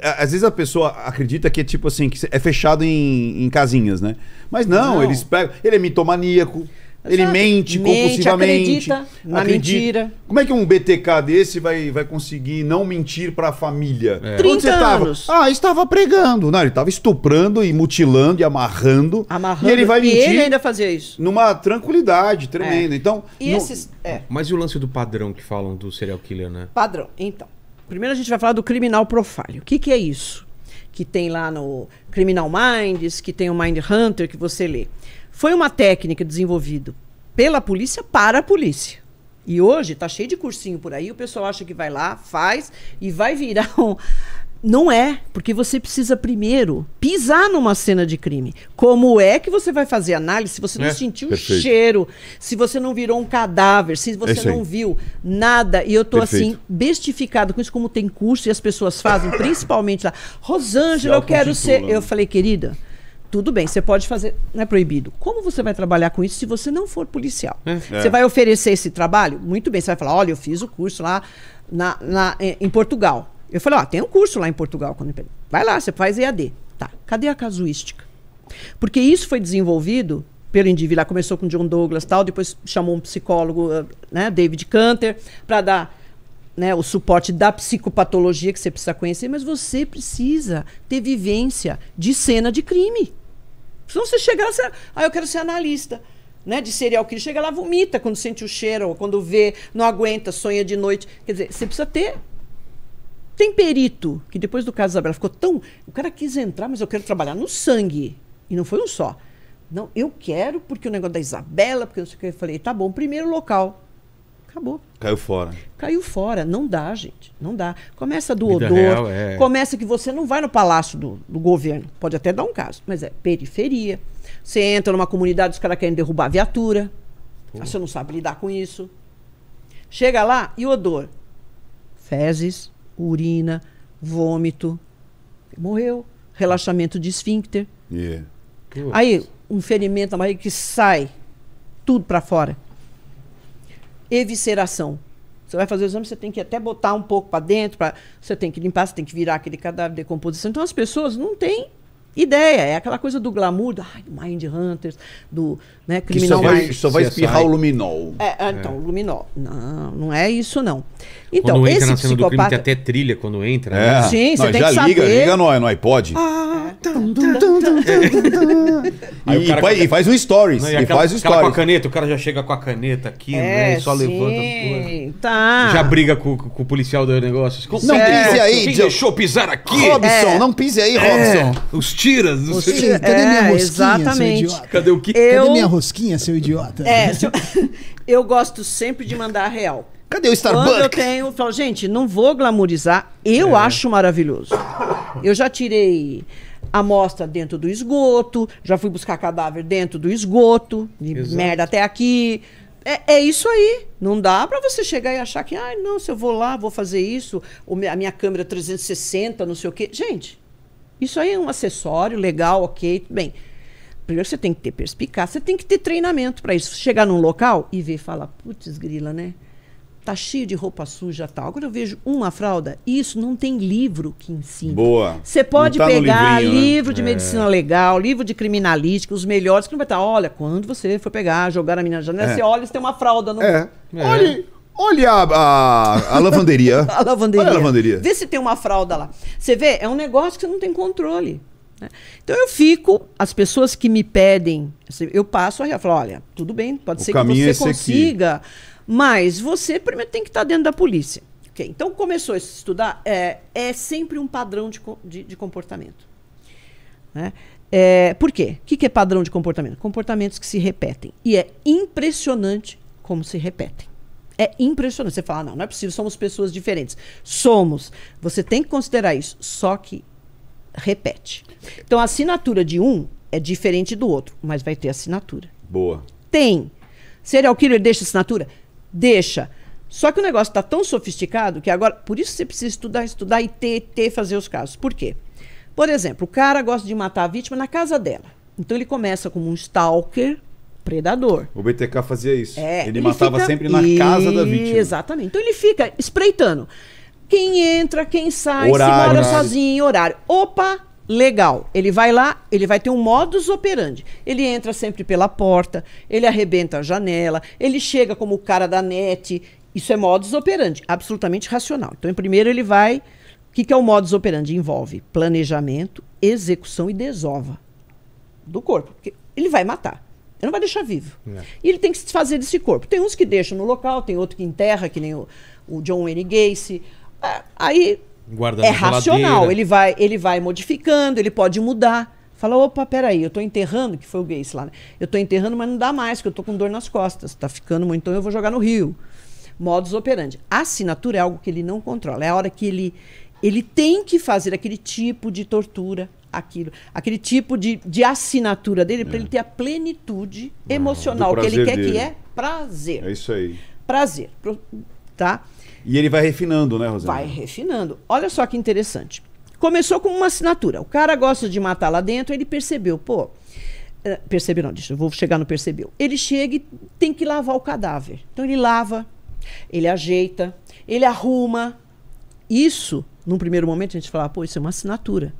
É, às vezes a pessoa acredita que é tipo assim, que é fechado em, em casinhas, né? Mas não, não. eles pegam. Ele é mitomaníaco. Ele mente, compulsivamente. Acredita na acredita. mentira. Como é que um BTK desse vai, vai conseguir não mentir para a família? É. 30 anos. Tava? Ah, estava pregando. Não, ele estava estuprando e mutilando e amarrando. Amarrando. E ele vai mentir. E ele ainda fazia isso. Numa tranquilidade tremenda. É. Então. E esses. É. Mas e o lance do padrão que falam do serial killer, né? Padrão. Então. Primeiro a gente vai falar do criminal profile. O que, que é isso? Que tem lá no Criminal Minds, que tem o Mind Hunter, que você lê. Foi uma técnica desenvolvida pela polícia para a polícia. E hoje tá cheio de cursinho por aí, o pessoal acha que vai lá, faz e vai virar um. Não é, porque você precisa primeiro pisar numa cena de crime. Como é que você vai fazer análise se você não é, sentiu perfeito. o cheiro, se você não virou um cadáver, se você é não viu nada? E eu tô assim, perfeito. assim, bestificado com isso, como tem curso e as pessoas fazem, principalmente lá. Rosângela, eu quero ser. Né? Eu falei, querida, tudo bem, você pode fazer, não é proibido. Como você vai trabalhar com isso se você não for policial? É. Você vai oferecer esse trabalho? Muito bem, você vai falar: olha, eu fiz o curso lá na, na eh, em Portugal. Eu falei: ó, tem um curso lá em Portugal. quando Vai lá, você faz EAD. Tá, cadê a casuística? Porque isso foi desenvolvido pelo indivíduo. Lá começou com John Douglas tal, depois chamou um psicólogo, eh, né, David Canter, para dar né, o suporte da psicopatologia que você precisa conhecer, mas você precisa ter vivência de cena de crime se você chega lá, você, ah, eu quero ser analista. Né, de serial ele chega lá, vomita quando sente o cheiro, ou quando vê, não aguenta, sonha de noite. Quer dizer, você precisa ter. Tem perito, que depois do caso da Isabela ficou tão. O cara quis entrar, mas eu quero trabalhar no sangue. E não foi um só. Não, eu quero, porque o negócio da Isabela, porque eu não sei o que. Eu falei, tá bom, primeiro local acabou. Caiu fora. Caiu fora. Não dá, gente. Não dá. Começa do Vida odor. Real, é... Começa que você não vai no palácio do, do, governo. Pode até dar um caso, mas é periferia. Você entra numa comunidade, os caras querem derrubar a viatura. Pô. Ah, você não sabe lidar com isso. Chega lá e odor. Fezes, urina, vômito. Morreu. Relaxamento de esfíncter. Yeah. Aí, um ferimento na barriga que sai tudo para fora evisceração. Você vai fazer o exame, você tem que até botar um pouco para dentro, pra, você tem que limpar, você tem que virar aquele cadáver, decomposição. Então as pessoas não têm ideia. É aquela coisa do glamour, do, ai, Mind Hunters, do né, criminal. Que só vai, é só vai espirrar o luminol. É, é, então, é. luminol. Não, não é isso não. Então, quando entra esse na cena psicopata... do crime, tem até trilha quando entra. É. Né? Sim, você não, tem já que saber. liga, liga no, no iPod. Ah, tum, tum, tum, é. e, faz, e, faz um stories. Não, e, aquela, faz um stories. com a caneta, o cara já chega com a caneta aqui, é, né? E só sim, levanta. Tá. Já briga com, com o policial do negócio. Com, não é, pise aí, Quem deixou pisar aqui? Robson, é. não pise aí, Robson. Os tiras, os tiras. Cadê minha rosquinha, exatamente. seu idiota? Cadê o que? Cadê minha rosquinha, seu idiota? É, eu gosto sempre de mandar real. Cadê o Starbucks? Quando eu tenho, eu falo, gente, não vou glamorizar. Eu é. acho maravilhoso. Eu já tirei amostra dentro do esgoto, já fui buscar cadáver dentro do esgoto, de Exato. merda até aqui. É, é, isso aí. Não dá para você chegar e achar que, ai, ah, não, se eu vou lá, vou fazer isso, a minha câmera 360, não sei o quê. Gente, isso aí é um acessório legal, ok, tudo bem. Primeiro você tem que ter perspicácia, você tem que ter treinamento para isso. Chegar num local e ver e falar, putz, grila, né? tá cheio de roupa suja tal. Agora eu vejo uma fralda, isso não tem livro que ensina. Boa. Você pode tá pegar né? livro né? de é. medicina legal, livro de criminalística, os melhores, que não vai estar. Tá, olha, quando você for pegar, jogar a menina na janela, é. você olha se tem uma fralda no. É. é. Olha. Olha a, a, a lavanderia. a lavanderia. Olha a lavanderia. Vê se tem uma fralda lá. Você vê, é um negócio que você não tem controle. Né? Então eu fico, as pessoas que me pedem, assim, eu passo a falo, olha, tudo bem, pode o ser que você é consiga aqui. Mas você primeiro tem que estar dentro da polícia. Okay, então começou a estudar, é, é sempre um padrão de, de, de comportamento. Né? É, por quê? O que, que é padrão de comportamento? Comportamentos que se repetem. E é impressionante como se repetem. É impressionante. Você fala, não, não é possível, somos pessoas diferentes. Somos. Você tem que considerar isso. Só que repete. Então a assinatura de um é diferente do outro, mas vai ter assinatura. Boa. Tem. Serial killer deixa assinatura? Deixa. Só que o negócio está tão sofisticado que agora. Por isso você precisa estudar, estudar e ter, ter, fazer os casos. Por quê? Por exemplo, o cara gosta de matar a vítima na casa dela. Então ele começa como um stalker, predador. O BTK fazia isso. É, ele, ele, matava fica... sempre na casa da vítima. Exatamente. Então ele fica espreitando. Quem entra, quem sai, horário, se mora horário. sozinho, horário. Opa, Legal. Ele vai lá, ele vai ter um modus operandi. Ele entra sempre pela porta, ele arrebenta a janela, ele chega como o cara da net. Isso é modus operandi, absolutamente racional. Então, em primeiro, ele vai. O que, que é o modus operandi? Envolve planejamento, execução e desova do corpo. Porque ele vai matar. Ele não vai deixar vivo. É. E ele tem que se desfazer desse corpo. Tem uns que deixam no local, tem outro que enterra, que nem o, o John Wayne Gacy. Ah, aí Guarda é racional, ele vai, ele vai modificando, ele pode mudar. Fala, opa, peraí, eu estou enterrando, que foi o Gays lá, né? Eu estou enterrando, mas não dá mais, porque eu estou com dor nas costas. Está ficando muito, então eu vou jogar no rio. Modus operandi. A assinatura é algo que ele não controla. É a hora que ele, ele tem que fazer aquele tipo de tortura, aquilo, aquele tipo de, de assinatura dele, é. para ele ter a plenitude ah, emocional ah, que ele quer, dele. que é prazer. É isso aí. Prazer, tá? E ele vai refinando, né, Rosana? Vai refinando. Olha só que interessante. Começou com uma assinatura. O cara gosta de matar lá dentro, ele percebeu, pô. Eh, percebeu, não, deixa, eu vou chegar no percebeu. Ele chega e tem que lavar o cadáver. Então ele lava, ele ajeita, ele arruma. Isso, num primeiro momento, a gente fala, pô, isso é uma assinatura.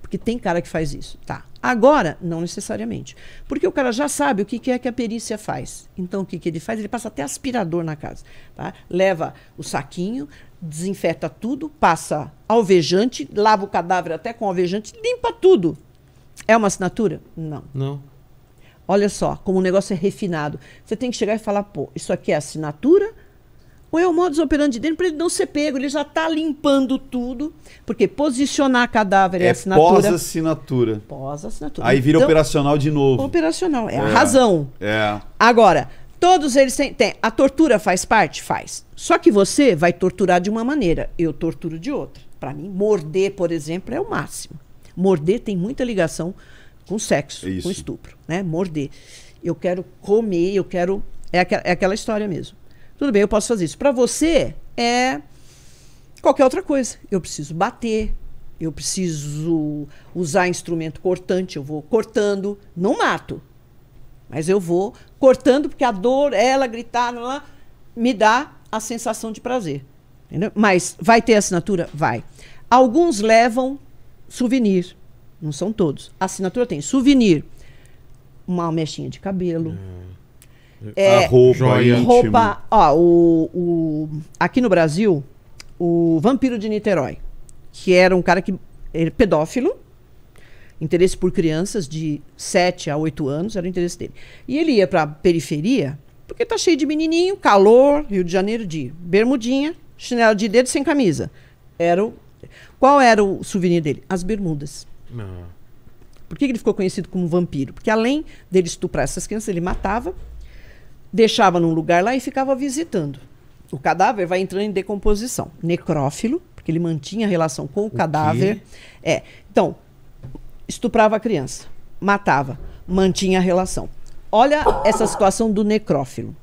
Porque tem cara que faz isso. Tá. Agora, não necessariamente. Porque o cara já sabe o que, que é que a perícia faz. Então, o que, que ele faz? Ele passa até aspirador na casa. Tá? Leva o saquinho, desinfeta tudo, passa alvejante, lava o cadáver até com alvejante, limpa tudo. É uma assinatura? Não. Não. Olha só como o negócio é refinado. Você tem que chegar e falar: pô, isso aqui é assinatura ou é o modus operandi dele para ele não ser pego? Ele já está limpando tudo, porque posicionar cadáver é, é assinatura. Pós-assinatura. Pós-assinatura. Aí vira então, operacional de novo. Operacional, é, é, a razão. É. Agora, todos eles têm, A tortura faz parte? Faz. Só que você vai torturar de uma maneira, eu torturo de outra. Para mim, morder, por exemplo, é o máximo. Morder tem muita ligação com sexo, é Isso. com estupro, né? Morder. Eu quero comer, eu quero. É, é aquela história mesmo. Tudo bem, eu posso fazer isso. Para você é qualquer outra coisa. Eu preciso bater, eu preciso usar instrumento cortante, eu vou cortando, não mato. Mas eu vou cortando porque a dor, ela gritar, ela, me dá a sensação de prazer. Entendeu? Mas vai ter assinatura? Vai. Alguns levam souvenir, não são todos. A assinatura tem souvenir, uma mechinha de cabelo. Hum. É, a roupa, roupa ó, o, o, aqui no Brasil, o Vampiro de Niterói, que era um cara que era pedófilo, interesse por crianças de 7 a 8 anos, era o interesse dele. E ele ia para a periferia, porque tá cheio de menininho, calor, Rio de Janeiro de bermudinha, chinelo de dedo sem camisa. Era o, qual era o souvenir dele? As bermudas. Não. Ah. Por que ele ficou conhecido como vampiro? Porque além dele estuprar essas crianças, ele matava deixava num lugar lá e ficava visitando. O cadáver vai entrando em decomposição. Necrófilo, porque ele mantinha relação com o, o cadáver. Quê? É. Então, estuprava a criança, matava, mantinha a relação. Olha essa situação do necrófilo.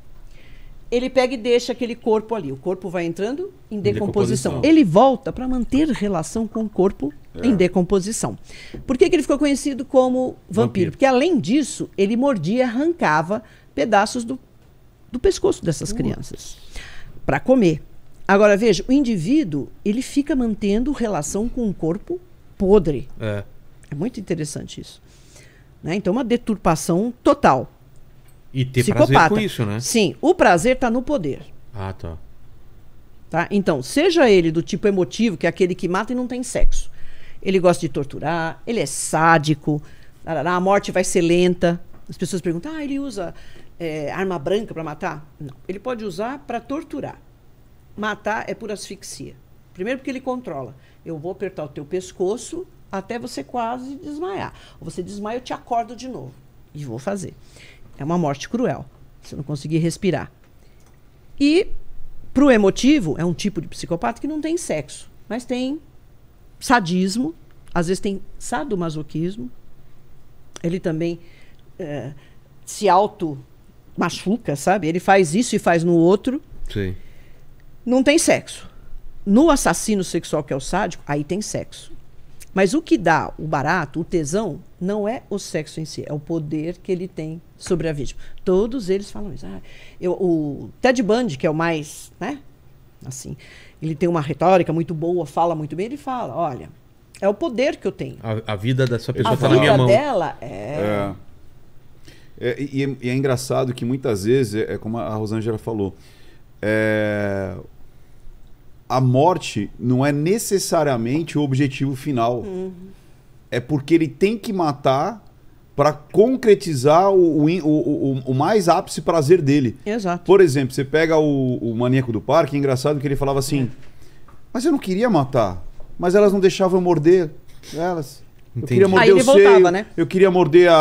Ele pega e deixa aquele corpo ali. O corpo vai entrando em decomposição. decomposição. Ele volta para manter relação com o corpo é. em decomposição. Por que, que, ele ficou conhecido como vampiro? vampiro? Porque, além disso, ele mordia, arrancava pedaços do do pescoço dessas crianças para comer. Agora veja, o indivíduo ele fica mantendo relação com o corpo podre. É, é muito interessante isso. Né? Então uma deturpação total. E ter Psicopata. prazer com isso, né? Sim, o prazer está no poder. Ah, tá. tá. Então, seja ele do tipo emotivo, que é aquele que mata e não tem sexo. Ele gosta de torturar, ele é sádico, a morte vai ser lenta. As pessoas perguntam, ah, ele usa é, arma branca para matar? Não. Ele pode usar para torturar. Matar é por asfixia. Primeiro porque ele controla. Eu vou apertar o teu pescoço até você quase desmaiar. Você desmaia, eu te acordo de novo. E vou fazer. É uma morte cruel. Você não conseguir respirar. E para o emotivo, é um tipo de psicopata que não tem sexo, mas tem sadismo, às vezes tem sadomasoquismo. Ele também é, se auto machuca, sabe? Ele faz isso e faz no outro. Sim. Não tem sexo. No assassino sexual que é o sádico, aí tem sexo. Mas o que dá o barato, o tesão, não é o sexo em si, é o poder que ele tem sobre a vítima. Todos eles falam isso. Ah, eu, o Ted Bundy, que é o mais, né? Assim, ele tem uma retórica muito boa, fala muito bem, ele fala, olha, é o poder que eu tenho. A, a vida dessa pessoa está na minha mão. A vida dela é... é. É, e, é, e, é engraçado que muitas vezes, é, é, como a Rosângela falou, é, a morte não é necessariamente o objetivo final. Uhum. É porque ele tem que matar para concretizar o, o, o, o, mais ápice prazer dele. Exato. Por exemplo, você pega o, maníaco do parque, é engraçado que ele falava assim: é. Mas eu não queria matar, mas elas não deixavam eu morder elas. Entendi. Eu queria morder Aí ele o voltava, seio, né? Eu queria morder a,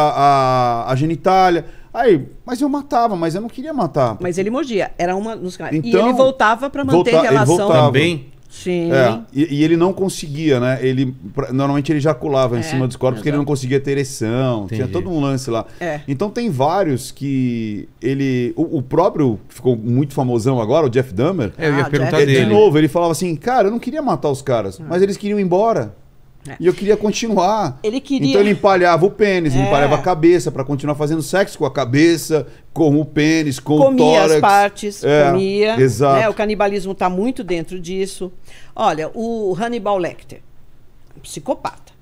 a, a genitália. Aí, mas eu matava, mas eu não queria matar. Mas ele mordia, era uma então, E ele então, voltava para manter volta, relação. Ele voltava. Também? Sim. É, e, e, ele não conseguia, né? Ele, normalmente ele ejaculava é, em cima dos corpos porque ele não conseguia ter ereção. Entendi. Tinha todo um lance lá. É. Então tem vários que ele. O, o, próprio que ficou muito famosão agora, o Jeff Dahmer. É, eu ia ah, perguntar Jeff. dele. De novo, ele falava assim: cara, eu não queria matar os caras, ah. mas eles queriam ir embora. É. E eu queria continuar. Ele queria. Então ele empalhava o pênis, é. empalhava a cabeça para continuar fazendo sexo com a cabeça, com o pênis, com comia o tórax. as partes, é. comia. Né? Exato. Né? O canibalismo está muito dentro disso. Olha, o Hannibal Lecter, psicopata.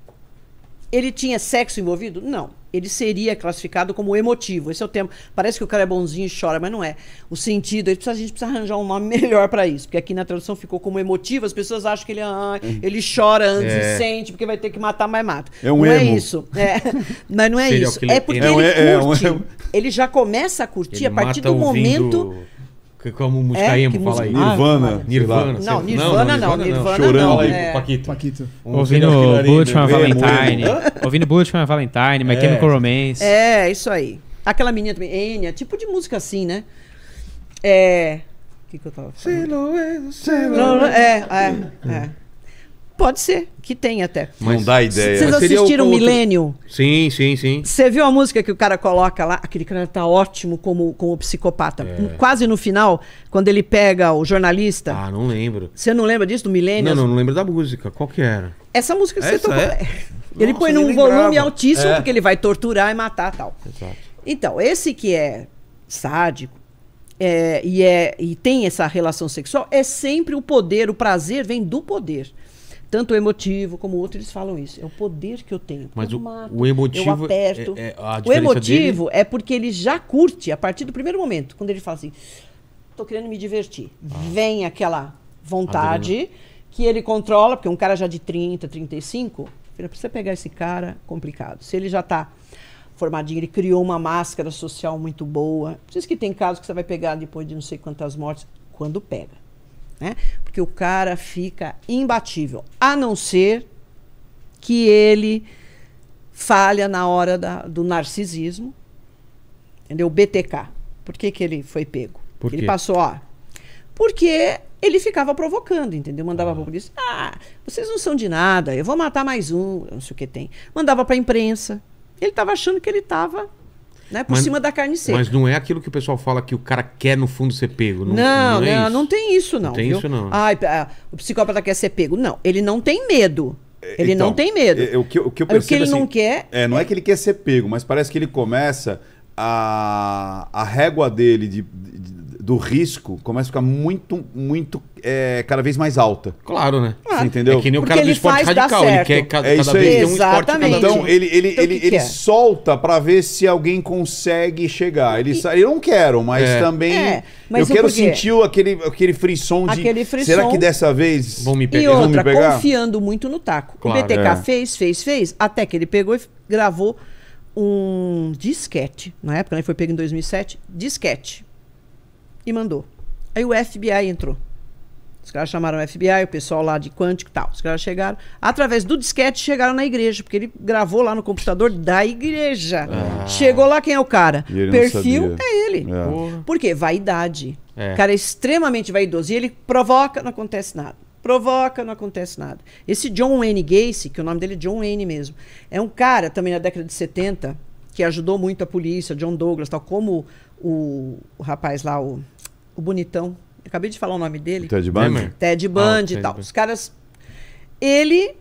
Ele tinha sexo envolvido? Não ele seria classificado como emotivo. Esse é o tema. Parece que o cara é bonzinho e chora, mas não é. O sentido, a gente precisa, a gente precisa arranjar um nome melhor para isso, porque aqui na tradução ficou como emotivo, as pessoas acham que ele, ah, ah uhum. ele chora antes é. e sente, porque vai ter que matar, mas mata. É um não é emo. é isso. É. Mas não é Seria isso. É porque ele, é, é curte. ele já começa a curtir ele a partir do momento... Que, como o Muscaímbo, é, fala aí. Ah, Nirvana. Nirvana. Não, Nirvana não. Nirvana Chorando. É. Paquito. Paquito. Um ouvindo Bulletman né? Valentine. ouvindo Bulletman Valentine, My é. Chemical Romance. É, isso aí. Aquela menina também, Enya, tipo de música assim, né? É. O que, que eu tava falando? Silhouette, silhouette. É, é, é. Pode ser, que tem até. Mas não dá ideia. Vocês assistiram o Milênio? Sim, sim, sim. Você viu a música que o cara coloca lá? Aquele cara tá ótimo como, como psicopata. É. Quase no final, quando ele pega o jornalista. Ah, não lembro. Você não lembra disso, do Milênio? Não, não, não lembro da música. Qual que era? Essa música que Essa você tocou. É? Ele Nossa, põe num volume altíssimo, é. porque ele vai torturar e matar tal. Exato. Então, esse que é sádico, é, e, é, e tem essa relação sexual, é sempre o poder, o prazer vem do poder tanto o emotivo como o outro, eles falam isso. É o poder que eu tenho. Mas eu o, mato, o emotivo. Eu aperto. É, é o emotivo dele... é porque ele já curte a partir do primeiro momento. Quando ele fala assim, estou querendo me divertir. Ah. Vem aquela vontade Adriana. que ele controla, porque um cara já de 30, 35, para precisa pegar esse cara, é complicado. Se ele já está formadinho, ele criou uma máscara social muito boa. Diz que tem casos que você vai pegar depois de não sei quantas mortes, quando pega né? Porque o cara fica imbatível, a não ser que ele falha na hora da, do narcisismo, entendeu? O BTK. Por que, que ele foi pego? Por ele passou, ó. Porque ele ficava provocando, entendeu? Mandava ah. para a polícia, ah, vocês não são de nada, eu vou matar mais um, não sei o que tem. Mandava para a imprensa. Ele estava achando que ele estava né? Por mas, cima da carne seca. Mas não é aquilo que o pessoal fala que o cara quer no fundo ser pego. Não, não, não, é não, isso. não tem isso, não. Não tem viu? isso, não. Ai, ah, o psicópata quer ser pego. Não, ele não tem medo. É, ele então, não tem medo. é, o, é, que, o que eu percebo, o que ele assim, não quer. É, não é, é que ele quer ser pego, mas parece que ele começa a, a régua dele de, de do risco começa a ficar muito, muito, é, cada vez mais alta. Claro, né? Ah, Você entendeu? É que nem o cara do esporte radical, ele quer é cada vez ter um esporte cada vez. Então ele, ele, então, ele, que ele que é? solta para ver se alguém consegue chegar. Ele, e... Eu não quero, mas é. também é. mas eu quero sentir aquele, aquele frisson de aquele frisson. será que dessa vez vão me pegar? E outra, confiando muito no taco. Claro, o BTK é. fez, fez, fez, até que ele pegou e gravou um disquete. Na época, né? Foi pego em 2007. Disquete e mandou. Aí o FBI entrou. Os caras chamaram o FBI, o pessoal lá de Quântico e tal. Os caras chegaram. Através do disquete, chegaram na igreja, porque ele gravou lá no computador da igreja. Ah. Chegou lá quem é o cara? Perfil é ele. É. Por quê? Vaidade. É. O cara é extremamente vaidoso. E ele provoca, não acontece nada. Provoca, não acontece nada. Esse John Wayne Gacy, que o nome dele é John Wayne mesmo, é um cara também na década de 70 que ajudou muito a polícia, John Douglas, tal como o, o rapaz lá, o o bonitão. Acabei de falar o nome dele. Ted Bundy? Ted Bundy ah, e tal. Os caras. Ele.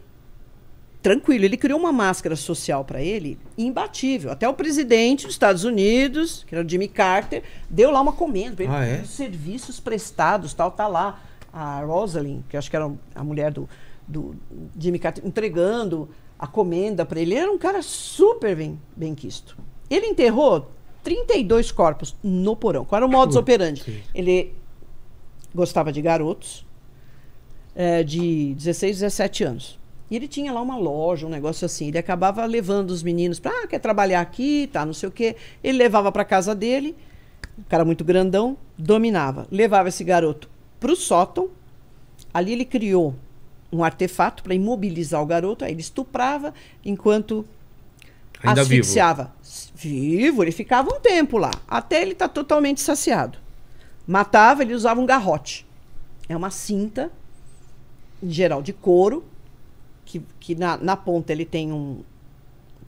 Tranquilo, ele criou uma máscara social para ele imbatível. Até o presidente dos Estados Unidos, que era o Jimmy Carter, deu lá uma comenda para ele. Ah, é? Os serviços prestados, tal, tá lá. A Rosalind, que acho que era a mulher do, do Jimmy Carter, entregando a comenda para ele. Ele era um cara super bem, bem quisto. Ele enterrou 32 corpos no porão. Qual era o modus operandi? Ele gostava de garotos é, de 16, 17 anos. E ele tinha lá uma loja, um negócio assim. Ele acabava levando os meninos para, ah, quer trabalhar aqui, tá, não sei o quê. Ele levava para casa dele, um cara muito grandão, dominava. Levava esse garoto para o sótão. Ali ele criou um artefato para imobilizar o garoto. Aí ele estuprava enquanto Ainda asfixiava. Vivo. Vivo, ele ficava um tempo lá, até ele estar tá totalmente saciado. Matava, ele usava um garrote. É uma cinta, em geral de couro, que, que na, na ponta ele tem um,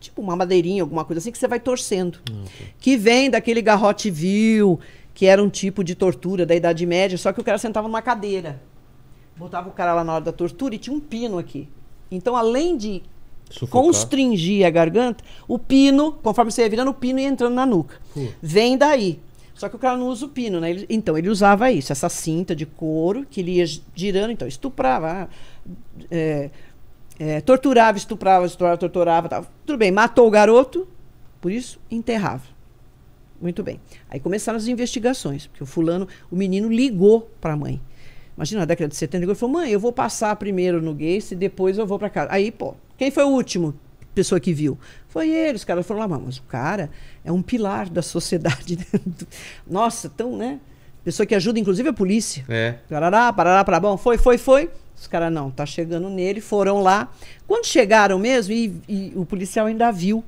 tipo uma madeirinha, alguma coisa assim, que você vai torcendo. Ah, okay. Que vem daquele garrote vil, que era um tipo de tortura da Idade Média, só que o cara sentava numa cadeira. Botava o cara lá na hora da tortura e tinha um pino aqui. Então, além de Sufocar. constringir a garganta, o pino, conforme você ia virando o pino e entrando na nuca. Vem daí. Só que o cara não usa o pino, né? Ele, então, ele usava isso, essa cinta de couro que ele ia girando, então, estuprava, ah, é, é, torturava, estuprava, estuprava, torturava. Tudo bem, matou o garoto, por isso, enterrava. Muito bem. Aí começaram as investigações, porque o fulano, o menino ligou para a mãe. Imagina, na década de 70, ele falou: mãe, eu vou passar primeiro no Gates e depois eu vou para casa. Aí, pô, quem foi o último? pessoa que viu. Foi ele, os caras foram lá, mas o cara é um pilar da sociedade. Nossa, tão, né? Pessoa que ajuda, inclusive, a polícia. É. Parará, parará, parará. Bom, foi, foi, foi. Os caras, não, tá chegando nele, foram lá. Quando chegaram mesmo, e, e o policial ainda viu.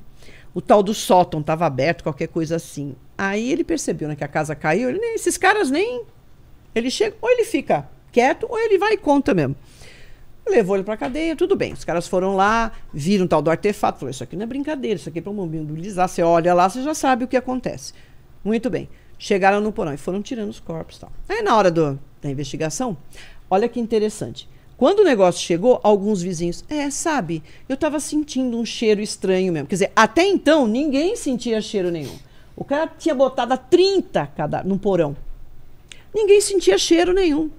O tal do sótão estava aberto, qualquer coisa assim. Aí ele percebeu né, que a casa caiu. Ele, esses caras nem. Ele chega, ou ele fica quieto, ou ele vai e conta mesmo. Levou ele pra cadeia, tudo bem. Os caras foram lá, viram tal do artefato, falou: Isso aqui não é brincadeira, isso aqui é pra mobilizar. Você olha lá, você já sabe o que acontece. Muito bem. Chegaram no porão e foram tirando os corpos tal. Aí, na hora do, da investigação, olha que interessante. Quando o negócio chegou, alguns vizinhos, é, sabe, eu tava sentindo um cheiro estranho mesmo. Quer dizer, até então ninguém sentia cheiro nenhum. O cara tinha botado 30 cada, num porão. Ninguém sentia cheiro nenhum.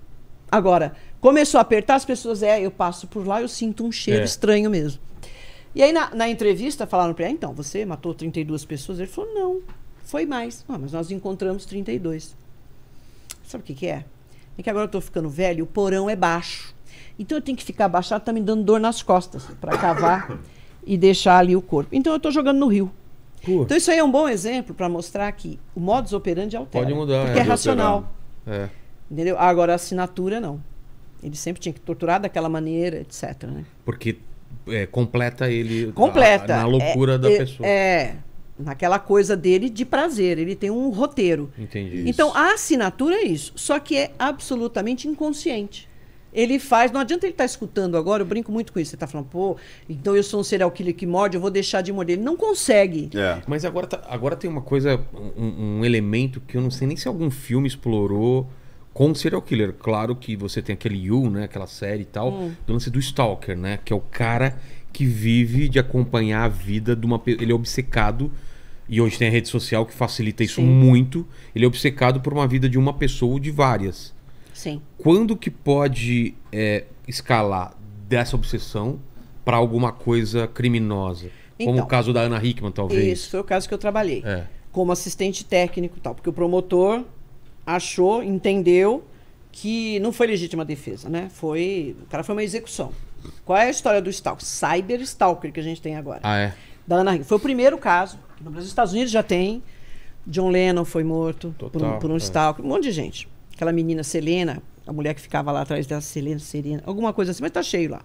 Agora, Começou a apertar, as pessoas, é, eu passo por lá, eu sinto um cheiro é. estranho mesmo. E aí, na, na entrevista, falaram para ele, ah, então, você matou 32 pessoas? Ele falou, não, foi mais. Ah, mas nós encontramos 32. Sabe o que, que é? É que agora eu estou ficando velho, o porão é baixo. Então eu tenho que ficar abaixado, tá me dando dor nas costas para cavar e deixar ali o corpo. Então eu estou jogando no rio. Pô. Então isso aí é um bom exemplo para mostrar que o modus operandi altera. Pode mudar, Porque é, é racional. É. Entendeu? Agora a assinatura não. Ele sempre tinha que torturar daquela maneira, etc. Né? Porque é, completa ele completa. A, na loucura é, da é, pessoa. É, naquela coisa dele de prazer. Ele tem um roteiro. Entendi. Então isso. a assinatura é isso, só que é absolutamente inconsciente. Ele faz, não adianta ele estar tá escutando agora, eu brinco muito com isso. Você está falando, pô, então eu sou um serial killer que morde, eu vou deixar de morder. Ele não consegue. É. Mas agora, tá, agora tem uma coisa, um, um elemento que eu não sei nem se algum filme explorou com serial killer. Claro que você tem aquele You, né? Aquela série e tal, hum. do lance do Stalker, né? Que é o cara que vive de acompanhar a vida de uma pessoa. Ele é obcecado. E hoje tem a rede social que facilita isso Sim. muito. Ele é obcecado por uma vida de uma pessoa ou de várias. Sim. Quando que pode é, escalar dessa obsessão para alguma coisa criminosa? Então, Como o caso da Ana Hickman, talvez. Isso foi o caso que eu trabalhei. É. Como assistente técnico e tal. Porque o promotor achou, entendeu que não foi legítima defesa, né? Foi, o cara foi uma execução. Qual é a história do stalker? Cyber stalker que a gente tem agora. Ah, é. Da Ana Foi o primeiro caso. No Brasil, nos Estados Unidos já tem. John Lennon foi morto Total, por, um, por um é. stalker. Um monte de gente. Aquela menina Selena, a mulher que ficava lá atrás dela, Selena, Serena, alguma coisa assim, mas tá cheio lá.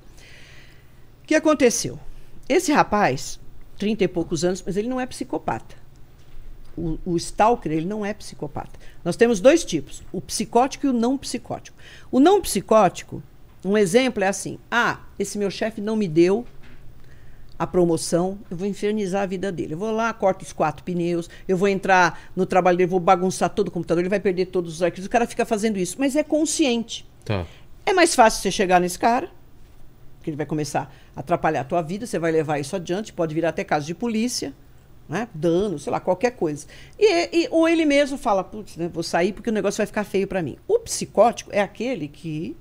O que aconteceu? Esse rapaz, 30 e poucos anos, mas ele não é psicopata o, o stalker ele não é psicopata. Nós temos dois tipos, o psicótico e o não psicótico. O não psicótico, um exemplo é assim: ah, esse meu chefe não me deu a promoção, eu vou infernizar a vida dele. Eu vou lá, corto os quatro pneus, eu vou entrar no trabalho dele, vou bagunçar todo o computador, ele vai perder todos os arquivos. O cara fica fazendo isso, mas é consciente. Tá. É mais fácil você chegar nesse cara, que ele vai começar a atrapalhar a tua vida, você vai levar isso adiante, pode vir até caso de polícia né? dano, sei lá, qualquer coisa. E, e ou ele mesmo fala, putz, né, vou sair porque o negócio vai ficar feio para mim. O psicótico é aquele que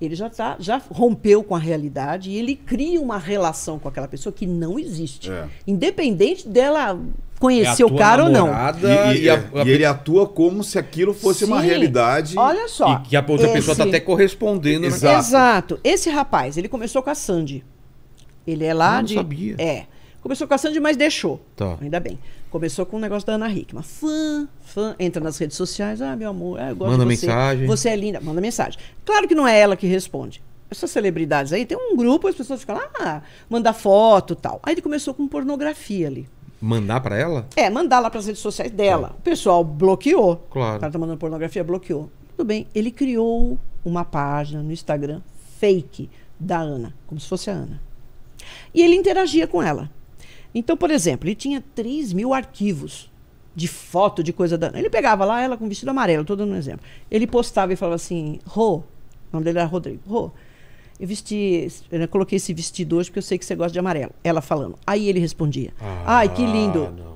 ele já, tá, já rompeu com a realidade e ele cria uma relação com aquela pessoa que não existe. É. Independente dela é conhecer é o cara ou não. E, e, e, a, é, a, e, ele atua como se aquilo fosse Sim, uma realidade. Olha só. E que a outra tá esse... pessoa está até correspondendo. Né? Exato. Exato. Esse rapaz, ele começou com a Sandy. Ele é lá eu ah, de. Não sabia. É. Começou com a Sandy, mas deixou. Tá. Ainda bem. Começou com o um negócio da Ana Hickman. Fã, fã, entra nas redes sociais. Ah, meu amor, ah, eu gosto Manda de você. mensagem. Você é linda. Manda mensagem. Claro que não é ela que responde. Essas celebridades aí, tem um grupo, as pessoas ficam lá, ah, manda foto tal. Aí ele começou com pornografia ali. Mandar para ela? É, mandar lá para as redes sociais dela. Tá. O pessoal bloqueou. Claro. O cara tá mandando pornografia, bloqueou. Tudo bem. Ele criou uma página no Instagram fake da Ana, como se fosse a Ana. E ele interagia com ela. Então, por exemplo, ele tinha 3 mil arquivos de foto, de coisa da. Ele pegava lá ela com vestido amarelo, estou dando um exemplo. Ele postava e falava assim: Rô, o nome dele era Rodrigo, Rô, eu vesti, eu coloquei esse vestido hoje porque eu sei que você gosta de amarelo. Ela falando. Aí ele respondia: ah, Ai, que lindo. Não.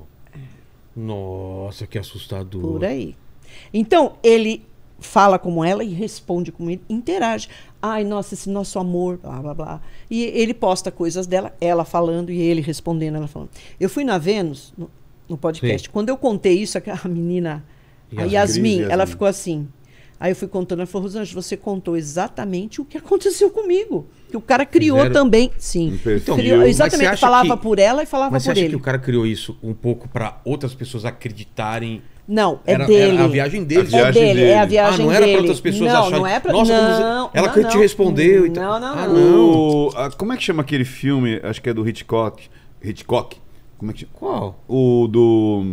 Nossa, que assustador. Por aí. Então, ele fala como ela e responde como ele, interage. Ai, nossa, esse nosso amor, blá, blá, blá. E ele posta coisas dela, ela falando e ele respondendo, ela falando. Eu fui na Vênus, no, no podcast, Sim. quando eu contei isso, a menina, e a Yasmin, Yasmin, ela ficou assim. Aí eu fui contando, ela falou, Rosângela, você contou exatamente o que aconteceu comigo. Que o cara criou também. Sim. então, criou, exatamente, falava que, por ela e falava por ele. Mas você acha que o cara criou isso um pouco para outras pessoas acreditarem não, é era, dele. Era a viagem dele. A viagem é dele, dele, é a viagem dele. É ah, não era para outras pessoas não, acharem. Não, é pra... Nossa, não, ela não, que não. te respondeu e tal. Não, não, ah, não. O... como é que chama aquele filme? Acho que é do Hitchcock. Hitchcock? Como é que chama? Qual? O do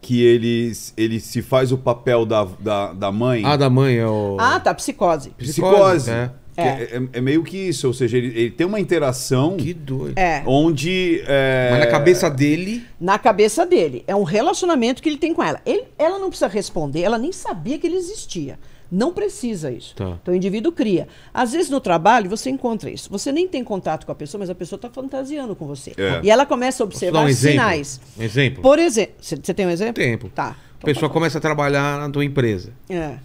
que ele, ele se faz o papel da, da, da mãe. Ah, da mãe é o. Ah, tá, psicose. Psicose. psicose. É. É. É, é. meio que isso, ou seja, ele, ele tem uma interação. Que doido. É. Onde. É, mas na cabeça dele. Na cabeça dele. É um relacionamento que ele tem com ela. Ele, ela não precisa responder, ela nem sabia que ele existia. Não precisa isso. Tá. Então o indivíduo cria. Às vezes no trabalho você encontra isso. Você nem tem contato com a pessoa, mas a pessoa está fantasiando com você. É. E ela começa a observar um exemplo? sinais. Um exemplo. Por exemplo. Você tem um exemplo? Tempo. Tá. A pessoa começa a trabalhar na tua empresa. É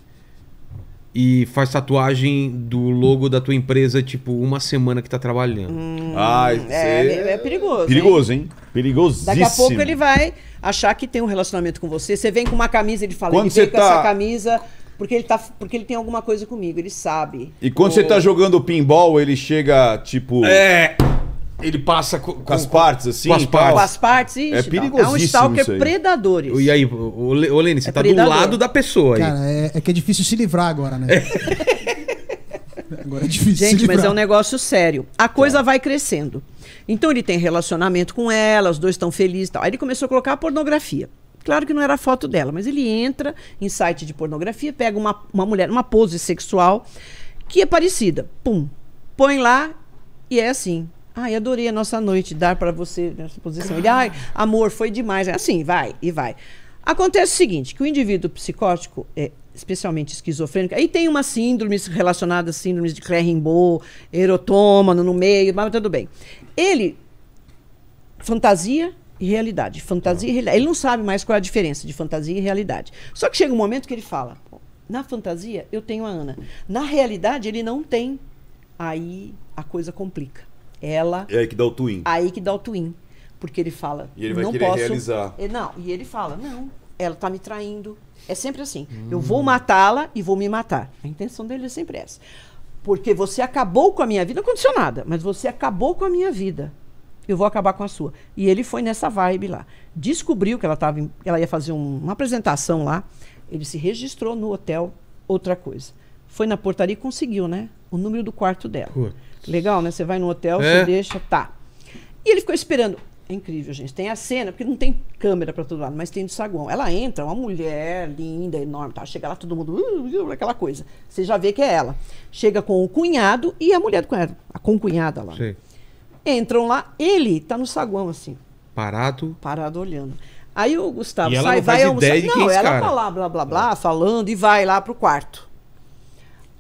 e faz tatuagem do logo da tua empresa, tipo, uma semana que tá trabalhando. Hum, Ai, é, é, é perigoso. Perigoso, hein? hein? Perigosíssimo. Daqui a pouco ele vai achar que tem um relacionamento com você. Você vem com uma camisa, ele fala, quando ele veio tá... com essa tá camisa porque ele, tá, porque ele tem alguma coisa comigo, ele sabe. E quando o... você tá jogando pinball, ele chega, tipo... É... Ele passa com, com, com as partes, assim? Com as partes. Com as partes, é isso. É perigosíssimo então. É um stalker aí. predador. E aí, ô, Le- Lene, você É tá predador. do lado da pessoa aí. Cara, é, é que é difícil se livrar agora, né? Agora é difícil se Gente, livrar. mas é um negócio sério. A tá. coisa vai crescendo. Então ele tem relacionamento com ela, os dois estão felizes e tal. Aí ele começou a colocar pornografia. Claro que não era a foto dela, mas ele entra em site de pornografia, pega uma, uma mulher, uma pose sexual que é parecida. Pum. Põe lá e é assim. Ai, adorei a nossa noite, dar para você nessa né, posição. Ele, ai, amor, foi demais. É assim, vai e vai. Acontece o seguinte, que o indivíduo psicótico, é, especialmente esquizofrênico, aí tem umas síndromes relacionadas, síndromes de Clerimbô, erotômano no meio, mas tudo bem. Ele, fantasia e realidade, fantasia e realidade. Ele não sabe mais qual é a diferença de fantasia e realidade. Só que chega um momento que ele fala, na fantasia eu tenho a Ana, na realidade ele não tem. Aí a coisa complica ela. É aí que dá o twin. É aí que dá o twin. Porque ele fala. E ele vai não querer posso... realizar. É, não, e ele fala: não, ela tá me traindo. É sempre assim. Hum. Eu vou matá-la e vou me matar. A intenção dele é sempre essa. Porque você acabou com a minha vida, não aconteceu nada, mas você acabou com a minha vida. Eu vou acabar com a sua. E ele foi nessa vibe lá. Descobriu que ela, tava ela ia fazer um... uma apresentação lá. Ele se registrou no hotel, outra coisa. Foi na portaria e conseguiu, né? O número do quarto dela. Putz. Legal, né? Você vai no hotel, é. você deixa, tá. E ele ficou esperando. É incrível, gente. Tem a cena, porque não tem câmera para todo lado, mas tem do saguão. Ela entra, uma mulher linda, enorme, tá? Chega lá todo mundo, uh, uh, aquela coisa. Você já vê que é ela. Chega com o cunhado e a mulher do cunhado, a concunhada lá. Sim. Entram lá, ele tá no saguão assim. Parado? Parado olhando. Aí o Gustavo sai, vai almoçar. Não, é ela cara. tá lá, blá, blá, blá, é. falando e vai lá pro quarto.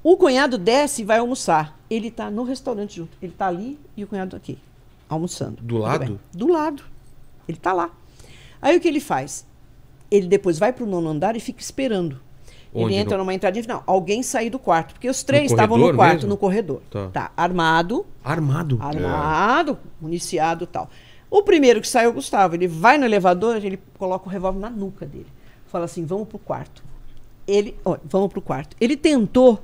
O cunhado desce e vai almoçar. Ele está no restaurante junto. Ele está ali e o cunhado aqui, almoçando. Do lado? Do lado. Ele está lá. Aí o que ele faz? Ele depois vai para o nono andar e fica esperando. Onde? Ele entra numa entradinha e não, alguém sair do quarto. Porque os três estavam no quarto, mesmo? no corredor. Tá. tá. Armado. Armado? Armado, é. municiado e tal. O primeiro que saiu, é o Gustavo. Ele vai no elevador, ele coloca o revólver na nuca dele. Fala assim, vamos pro quarto. Ele, olha, vamos pro quarto. Ele tentou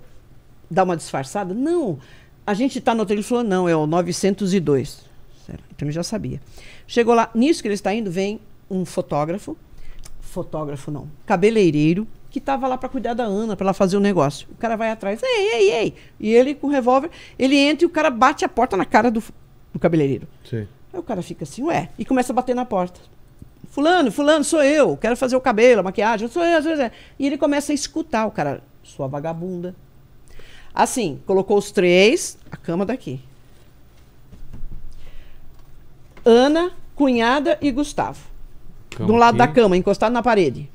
dar uma disfarçada? Não. A gente está no hotel. Ele falou, não, é o 902. Então ele já sabia. Chegou lá, nisso que ele está indo, vem um fotógrafo. Fotógrafo não, cabeleireiro, que estava lá para cuidar da Ana, para ela fazer o um negócio. O cara vai atrás, ei, ei, ei. E ele com o revólver, ele entra e o cara bate a porta na cara do, do cabeleireiro. Sim. Aí o cara fica assim, ué, e começa a bater na porta. Fulano, fulano, sou eu, quero fazer o cabelo, a maquiagem, sou eu, sou eu. E ele começa a escutar o cara, sua vagabunda, Assim, colocou os três, a cama daqui. Ana, cunhada e Gustavo. Cama do lado aqui. da cama, encostado na parede.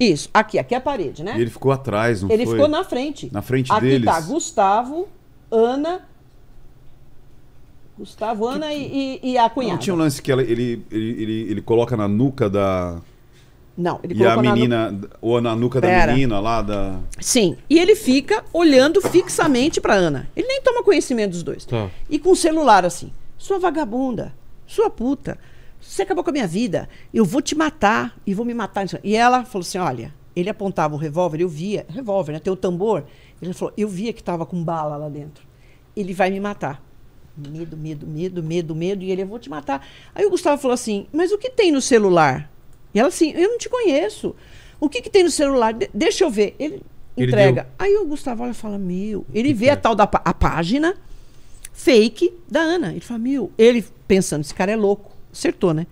Isso, aqui, aqui é a parede, né? E ele ficou atrás, não ele foi? Ele ficou na frente. Na frente aqui deles. Aqui tá Gustavo, Ana, Gustavo, Ana que... e, e, a cunhada. Não tinha um lance que ela, ele, ele, ele, ele coloca na nuca da, não, ele E a menina, ou na nuca Pera. da menina lá da. Sim, e ele fica olhando fixamente para Ana. Ele nem toma conhecimento dos dois. Tá. E com o celular assim: sua vagabunda, sua puta, você acabou com a minha vida, eu vou te matar e vou me matar. E ela falou assim: olha, ele apontava o revólver, eu via, revólver, né? Tem o tambor. Ele falou: eu via que tava com bala lá dentro. Ele vai me matar medo, medo, medo, medo, medo, e ele, eu vou te matar. Aí o Gustavo falou assim, mas o que tem no celular? E ela assim, eu não te conheço. O que, que tem no celular? deixa eu ver. Ele, entrega. Aí o Gustavo olha e fala, meu. Ele que vê que a é? tal da a página fake da Ana. Ele fala, meu. Ele pensando, esse cara é louco. Acertou, né?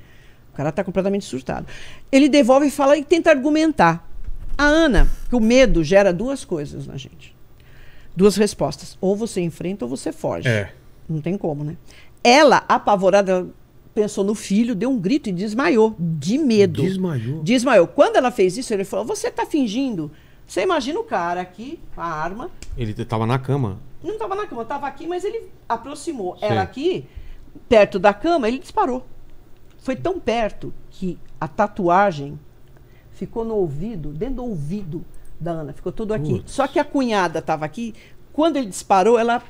O cara tá completamente surtado. Ele devolve e fala e tenta argumentar. A Ana, que o medo gera duas coisas na gente. Duas respostas. Ou você enfrenta ou você foge. É. Não tem como, né? Ela, apavorada, pensou no filho, deu um grito e desmaiou, de medo. Desmaiou. Desmaiou. Quando ela fez isso, ele falou: Você tá fingindo. Você imagina o cara aqui, com a arma. Ele tava na cama. Não tava na cama, tava aqui, mas ele aproximou. Ela aqui, perto da cama, ele disparou. Foi tão perto que a tatuagem ficou no ouvido, dentro do ouvido da Ana, ficou tudo aqui. Putz. Só que a cunhada tava aqui, quando ele disparou, ela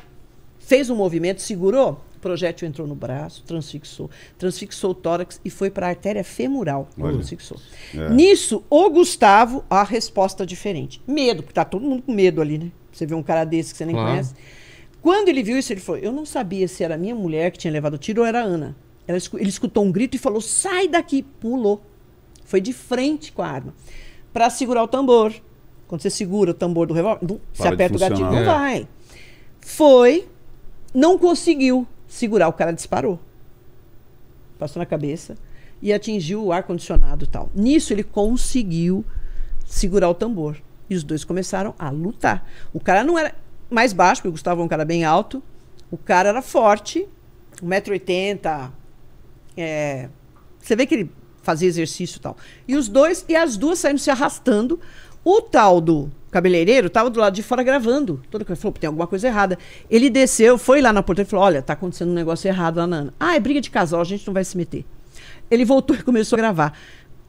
fez um movimento, segurou projétil entrou no braço, transfixou, transfixou o tórax e foi para a artéria femoral. Transfixou. É. Nisso, o Gustavo, a resposta diferente. Medo, porque tá todo mundo com medo ali, né? Você vê um cara desse que você nem claro. conhece. Quando ele viu isso, ele falou: Eu não sabia se era minha mulher que tinha levado o tiro ou era a Ana. Ela, ele escutou um grito e falou: Sai daqui! Pulou. Foi de frente com a arma. Para segurar o tambor. Quando você segura o tambor do revólver, se aperta o gatilho, é. não vai. Foi, não conseguiu segurar, o cara disparou. Passou na cabeça e atingiu o ar-condicionado tal. Nisso ele conseguiu segurar o tambor. E os dois começaram a lutar. O cara não era mais baixo, porque o Gustavo é um cara bem alto. O cara era forte, 1,80m. É... Você vê que ele fazia exercício e tal. E os dois, e as duas saíram se arrastando. O tal do cabeleireiro estava do lado de fora gravando. Todo mundo falou, tem alguma coisa errada. Ele desceu, foi lá na porta e falou, olha, tá acontecendo um negócio errado lá na Ah, é briga de casal, a gente não vai se meter. Ele voltou e começou a gravar.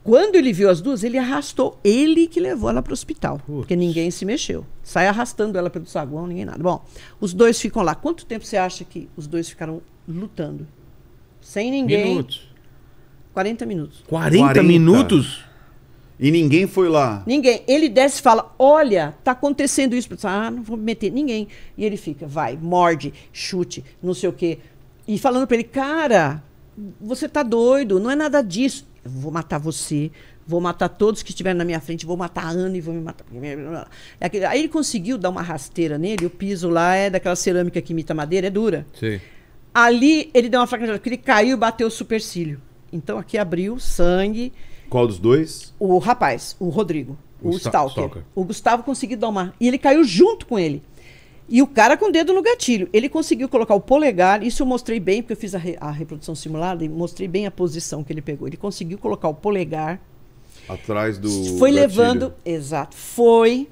Quando ele viu as duas, ele arrastou. Ele que levou ela para o hospital. Putz. Porque ninguém se mexeu. Sai arrastando ela pelo saguão, ninguém nada. Bom, os dois ficam lá. Quanto tempo você acha que os dois ficaram lutando? Sem ninguém. Minutos. 40 minutos. 40, 40. minutos? E ninguém foi lá. Ninguém. Ele desce e fala: Olha, tá acontecendo isso. Ah, não vou meter ninguém. E ele fica, vai, morde, chute, não sei o quê. E falando para ele, cara, você tá doido, não é nada disso. Eu vou matar você, vou matar todos que estiveram na minha frente, vou matar a Ana e vou me matar. É aí ele conseguiu dar uma rasteira nele, o piso lá é daquela cerâmica que imita madeira, é dura. Sim. Ali ele deu uma fraquejada, porque ele caiu e bateu o supercílio. Então aqui abriu sangue qual dos dois? O rapaz, o Rodrigo, o, o Stalker. Stalker. O Gustavo conseguiu domar. E ele caiu junto com ele. E o cara com o dedo no gatilho. Ele conseguiu colocar o polegar, isso eu mostrei bem, porque eu fiz a, re, a reprodução simulada e mostrei bem a posição que ele pegou. Ele conseguiu colocar o polegar. Atrás do. Foi gatilho. levando. Exato. Foi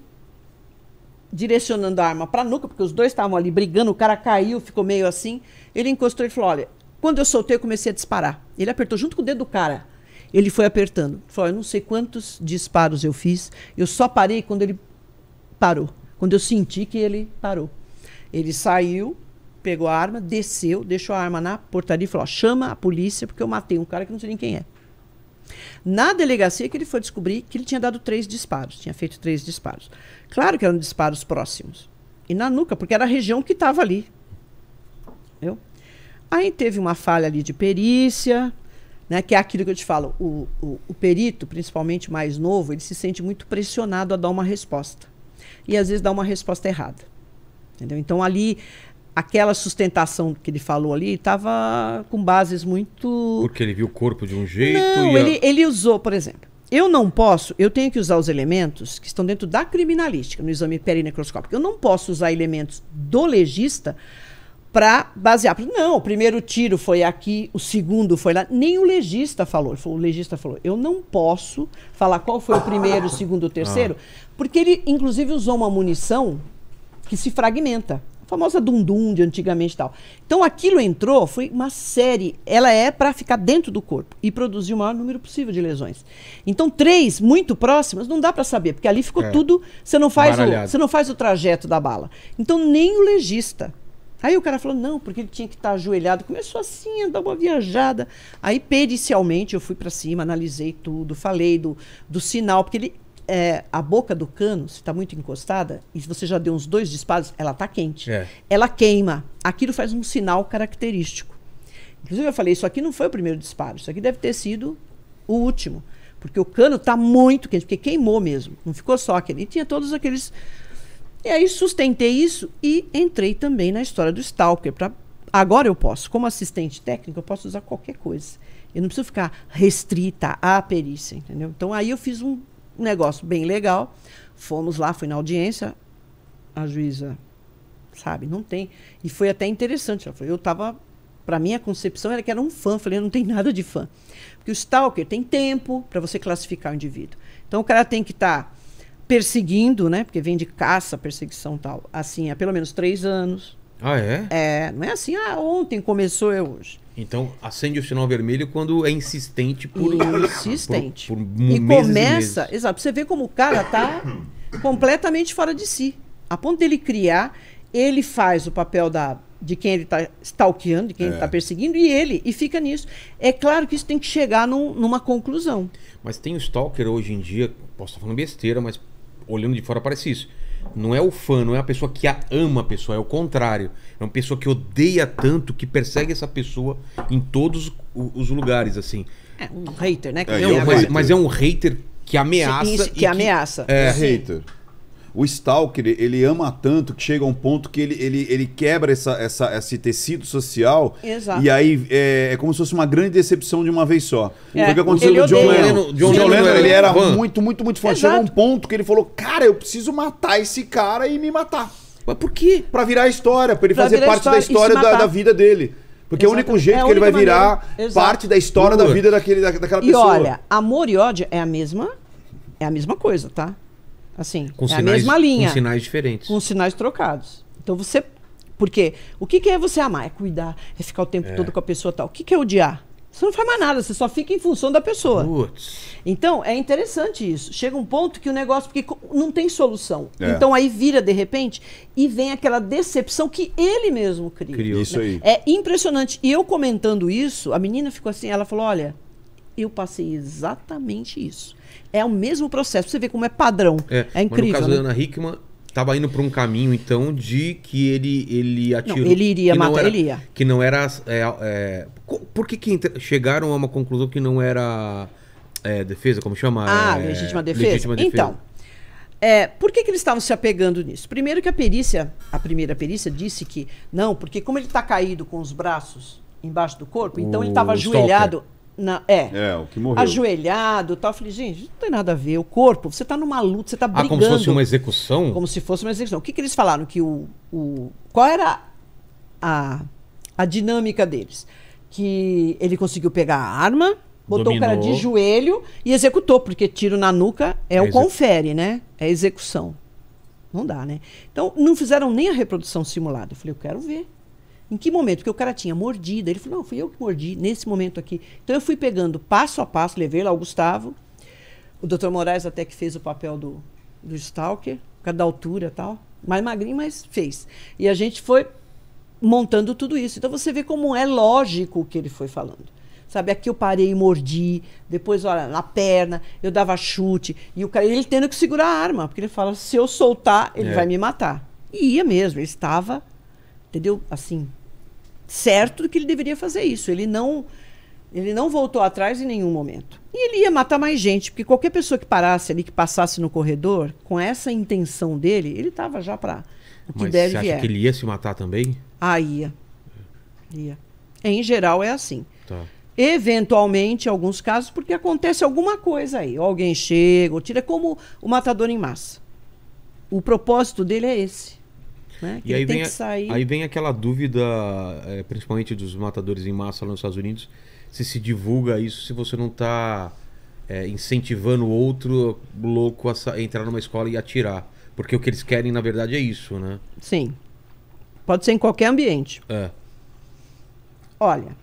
direcionando a arma para a nuca, porque os dois estavam ali brigando, o cara caiu, ficou meio assim. Ele encostou e falou: Olha, quando eu soltei, eu comecei a disparar. Ele apertou junto com o dedo do cara. Ele foi apertando. Falou, eu não sei quantos disparos eu fiz, eu só parei quando ele parou. Quando eu senti que ele parou. Ele saiu, pegou a arma, desceu, deixou a arma na portaria e falou: chama a polícia, porque eu matei um cara que não sei nem quem é. Na delegacia que ele foi descobrir que ele tinha dado três disparos, tinha feito três disparos. Claro que eram disparos próximos. E na nuca, porque era a região que estava ali. Entendeu? Aí teve uma falha ali de perícia, né? Que é aquilo que eu te falo, o, o, o perito, principalmente mais novo, ele se sente muito pressionado a dar uma resposta. E às vezes dá uma resposta errada. Entendeu? Então ali aquela sustentação que ele falou ali estava com bases muito. Porque ele viu o corpo de um jeito. Não, ele, a... ele usou, por exemplo. Eu não posso, eu tenho que usar os elementos que estão dentro da criminalística, no exame perinecroscópico. Eu não posso usar elementos do legista para basear. Não, o primeiro tiro foi aqui, o segundo foi lá. Nem o legista falou. O legista falou: eu não posso falar qual foi o primeiro, o segundo, o ah. terceiro, porque ele, inclusive, usou uma munição que se fragmenta. A famosa dundum de antigamente e tal. Então aquilo entrou, foi uma série. Ela é para ficar dentro do corpo e produzir o maior número possível de lesões. Então três muito próximas não dá para saber, porque ali ficou é. tudo, você não faz o, você não faz o trajeto da bala. Então nem o legista Aí o cara falou, não, porque ele tinha que estar ajoelhado. Começou assim a dar uma viajada. Aí, pericialmente, eu fui para cima, analisei tudo, falei do, do sinal, porque ele. É, a boca do cano, se está muito encostada, e se você já deu uns dois disparos, ela está quente. É. Ela queima. Aquilo faz um sinal característico. Inclusive, eu falei: isso aqui não foi o primeiro disparo, isso aqui deve ter sido o último. Porque o cano está muito quente, porque queimou mesmo. Não ficou só aquele. E tinha todos aqueles e aí sustentei isso e entrei também na história do Stalker. Pra... Agora eu posso, como assistente técnico, eu posso usar qualquer coisa. Eu não preciso ficar restrita à perícia, entendeu? Então aí eu fiz um negócio bem legal. Fomos lá, fui na audiência, a juíza, sabe, não tem. E foi até interessante. Ela falou, eu estava para mim a concepção era que era um fã. Falei, não tem nada de fã. Porque o stalker tem tempo para você classificar o indivíduo. Então o cara tem que estar tá perseguindo, né? Porque vem de caça, perseguição tal, assim, há pelo menos três anos. Ah, é? É, não é assim, ah, ontem começou, é hoje. Então, acende o sinal vermelho quando é insistente por... Insistente. Por, por e começa, e exato, você vê como o cara tá completamente fora de si. A ponto dele criar, ele faz o papel da de quem ele está stalkeando, de quem tá é. ele está perseguindo, e ele, e fica nisso. É claro que isso tem que chegar num, numa conclusão. Mas tem o stalker hoje em dia, posso estar falando besteira, mas olhando de fora parece isso. Não é o fã, não é a pessoa que a ama a pessoa, é o contrário. É uma pessoa que odeia tanto que persegue essa pessoa em todos os lugares, assim. É um hater, né? É, é um mas, hater. mas, é um hater que ameaça. Isso, que, que ameaça. É, é hater o Stalker, ele ama tanto que chega a um ponto que ele, ele, ele quebra essa, essa, esse tecido social. Exato. E aí é, é como se fosse uma grande decepção de uma vez só. É. Foi o que aconteceu com o John Lennon. John, John Lennon, ele era Van. muito, muito, muito forte. Exato. Chegou a um ponto que ele falou, cara, eu preciso matar esse cara e me matar. Mas por quê? Pra virar a história, pra ele pra fazer parte história, da história da, da vida dele. Porque Exatamente. é o único é jeito é que ele vai virar maneira. parte da história Boa. da vida daquele, da, daquela pessoa. E olha, amor e ódio é a mesma, é a mesma coisa, tá? Assim, com é sinais, a mesma linha. Com sinais diferentes. Com sinais trocados. Então você. Porque o que, que é você amar? É cuidar, é ficar o tempo é. todo com a pessoa tal. O que, que é odiar? Você não faz mais nada, você só fica em função da pessoa. Putz. Então, é interessante isso. Chega um ponto que o negócio porque não tem solução. É. Então aí vira de repente e vem aquela decepção que ele mesmo cria. Criou né? isso aí. É impressionante. E eu comentando isso, a menina ficou assim, ela falou: "Olha, eu passei exatamente isso. É o mesmo processo. Você vê como é padrão. É, é incrível. Mas no caso né? da Ana Hickman, estava indo para um caminho, então, de que ele, ele atirou. Não, ele iria matar, era, ele ia. Que não era. É, é, por que, que chegaram a uma conclusão que não era é, defesa? Como chama? Ah, é, legítima defesa. legítima, defesa. Então, é, por que, que eles estavam se apegando nisso? Primeiro que a perícia, a primeira perícia, disse que não, porque como ele está caído com os braços embaixo do corpo, então ele estava ajoelhado. Stalker na, é. É, o que morreu. Ajoelhado tal. Eu falei, gente, não tem nada a ver. O corpo, você está numa luta, você está brigando. Ah, como se fosse uma execução? Como se fosse uma execução. O que, que eles falaram? Que o, o, qual era a, a dinâmica deles? Que ele conseguiu pegar a arma, botou Dominou. o cara de joelho e executou, porque tiro na nuca é, é o confere, né? É execução. Não dá, né? Então, não fizeram nem a reprodução simulada. Eu falei, eu quero ver. Em que momento? Porque o cara tinha mordida. Ele falou, não, fui eu que mordi nesse momento aqui. Então eu fui pegando passo a passo, levei lá o Gustavo. O doutor Moraes até que fez o papel do, do stalker, por causa da altura e tal. Mais magrinho, mas fez. E a gente foi montando tudo isso. Então você vê como é lógico o que ele foi falando. Sabe, aqui eu parei e mordi, depois, olha, na perna, eu dava chute, e o cara, ele tendo que segurar a arma, porque ele fala, se eu soltar, ele é. vai me matar. E ia mesmo, ele estava, entendeu? Assim, certo que ele deveria fazer isso. Ele não, ele não voltou atrás em nenhum momento. E ele ia matar mais gente, porque qualquer pessoa que parasse ali, que passasse no corredor, com essa intenção dele, ele estava já para o que Mas deve você acha vier. que ele ia se matar também? Ah, ia. ia. Em geral é assim. Tá. Eventualmente, em alguns casos, porque acontece alguma coisa aí. Ou alguém chega, ou tira, é como o matador em massa. O propósito dele é esse. Né? e aí vem, sair... aí vem aquela dúvida, é, principalmente dos matadores em massa lá nos Estados Unidos, se se divulga isso se você não está é, eh, incentivando outro louco a entrar numa escola e atirar. Porque o que eles querem, na verdade, é isso, né? Sim. Pode ser em qualquer ambiente. É. Olha,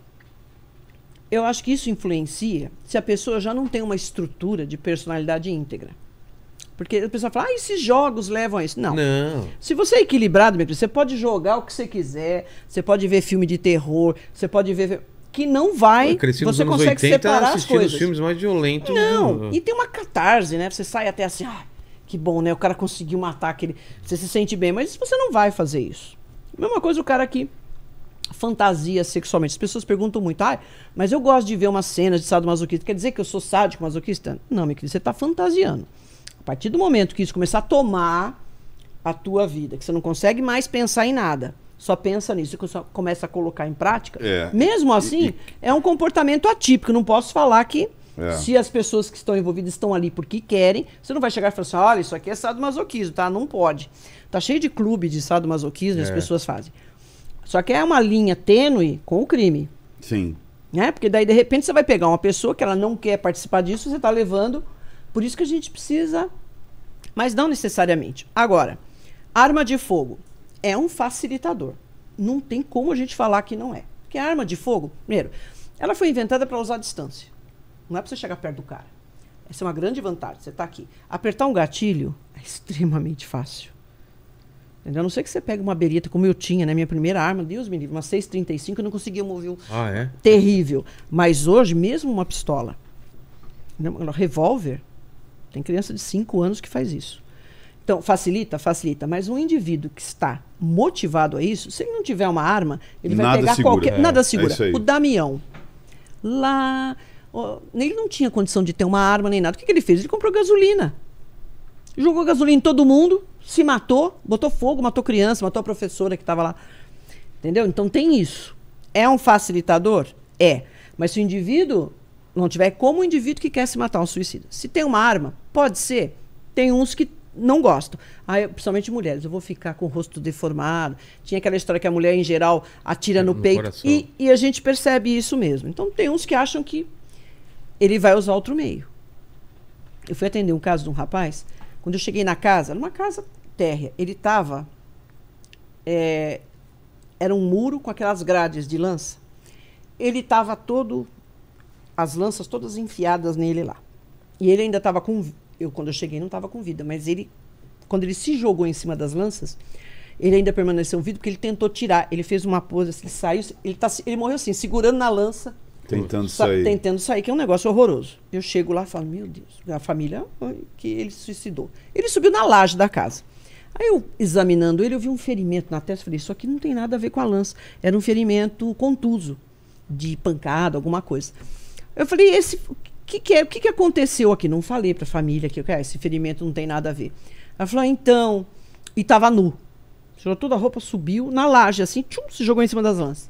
eu acho que isso influencia se a pessoa já não tem uma estrutura de personalidade íntegra. Porque a pessoa fala, ah, esses jogos levam a isso. Não. Não. Se você é equilibrado, meu filho, você pode jogar o que você quiser, você pode ver filme de terror, você pode ver. Que não vai. Eu você consegue 80, separar as coisas. os filmes mais violentos. Não. E tem uma catarse, né? Você sai até assim, ah, que bom, né? O cara conseguiu matar aquele. Você se sente bem, mas você não vai fazer isso. Mesma coisa o cara que fantasia sexualmente. As pessoas perguntam muito, ah, mas eu gosto de ver uma cena de sadomasoquista. Quer dizer que eu sou sádico masoquista? Não, meu querido, você está fantasiando partir do momento que isso começar a tomar a tua vida, que você não consegue mais pensar em nada, só pensa nisso, e começa a colocar em prática, é. mesmo assim, e, e... é um comportamento atípico. Não posso falar que é. se as pessoas que estão envolvidas estão ali porque querem, você não vai chegar e falar assim: olha, isso aqui é sadomasoquismo, tá? Não pode. Tá cheio de clube de sadomasoquismo, é. as pessoas fazem. Só que é uma linha tênue com o crime. Sim. Né? Porque daí, de repente, você vai pegar uma pessoa que ela não quer participar disso, você está levando. Por isso que a gente precisa mas não necessariamente. Agora, arma de fogo é um facilitador. Não tem como a gente falar que não é. Porque a arma de fogo, primeiro, ela foi inventada para usar a distância. Não é para você chegar perto do cara. Essa é uma grande vantagem. Você está aqui. Apertar um gatilho é extremamente fácil. Entendeu? A não ser que você pegue uma berita, como eu tinha, né? Minha primeira arma, Deus me livre, uma 6,35, eu não conseguia mover. Um... Ah, é? Terrível. Mas hoje, mesmo uma pistola, um revólver, tem criança de 5 anos que faz isso. Então, facilita? Facilita. Mas um indivíduo que está motivado a isso, se ele não tiver uma arma, ele vai nada pegar segura, qualquer. Né? É, nada segura. É o Damião. Lá. ele não tinha condição de ter uma arma nem nada. O que, que ele fez? Ele comprou gasolina. Jogou gasolina em todo mundo, se matou, botou fogo, matou criança, matou a professora que estava lá. Entendeu? Então tem isso. É um facilitador? É. Mas se o indivíduo não tiver é como um indivíduo que quer se matar um suicida. Se tem uma arma, pode ser. Tem uns que não gostam. Aí, principalmente mulheres, eu vou ficar com o rosto deformado. Tinha aquela história que a mulher, em geral, atira no, no, peito. E, e, a gente percebe isso mesmo. Então, tem uns que acham que ele vai usar outro meio. Eu fui atender um caso de um rapaz. Quando eu cheguei na casa, numa casa térrea, ele estava. É, era um muro com aquelas grades de lança. Ele estava todo as lanças todas enfiadas nele lá. E ele ainda estava com. Eu, quando eu cheguei, não estava com vida, mas ele, quando ele se jogou em cima das lanças, ele ainda permaneceu vivo porque ele tentou tirar. Ele fez uma pose, assim, saiu. Ele, tá, ele morreu assim, segurando na lança. Tentando sa sair. Tentando sair, que é um negócio horroroso. Eu chego lá e falo, meu Deus, a família que ele suicidou. Ele subiu na laje da casa. Aí eu, examinando ele, eu vi um ferimento na testa. Falei, isso aqui não tem nada a ver com a lança. Era um ferimento contuso, de pancada, alguma coisa. Eu falei, esse, o que, que é? O que, que aconteceu aqui? Não falei para a família que ah, esse ferimento não tem nada a ver. Ela falou, ah, então, e estava nu. Tirou toda a roupa, subiu na laje, assim, tchum, se jogou em cima das lãs.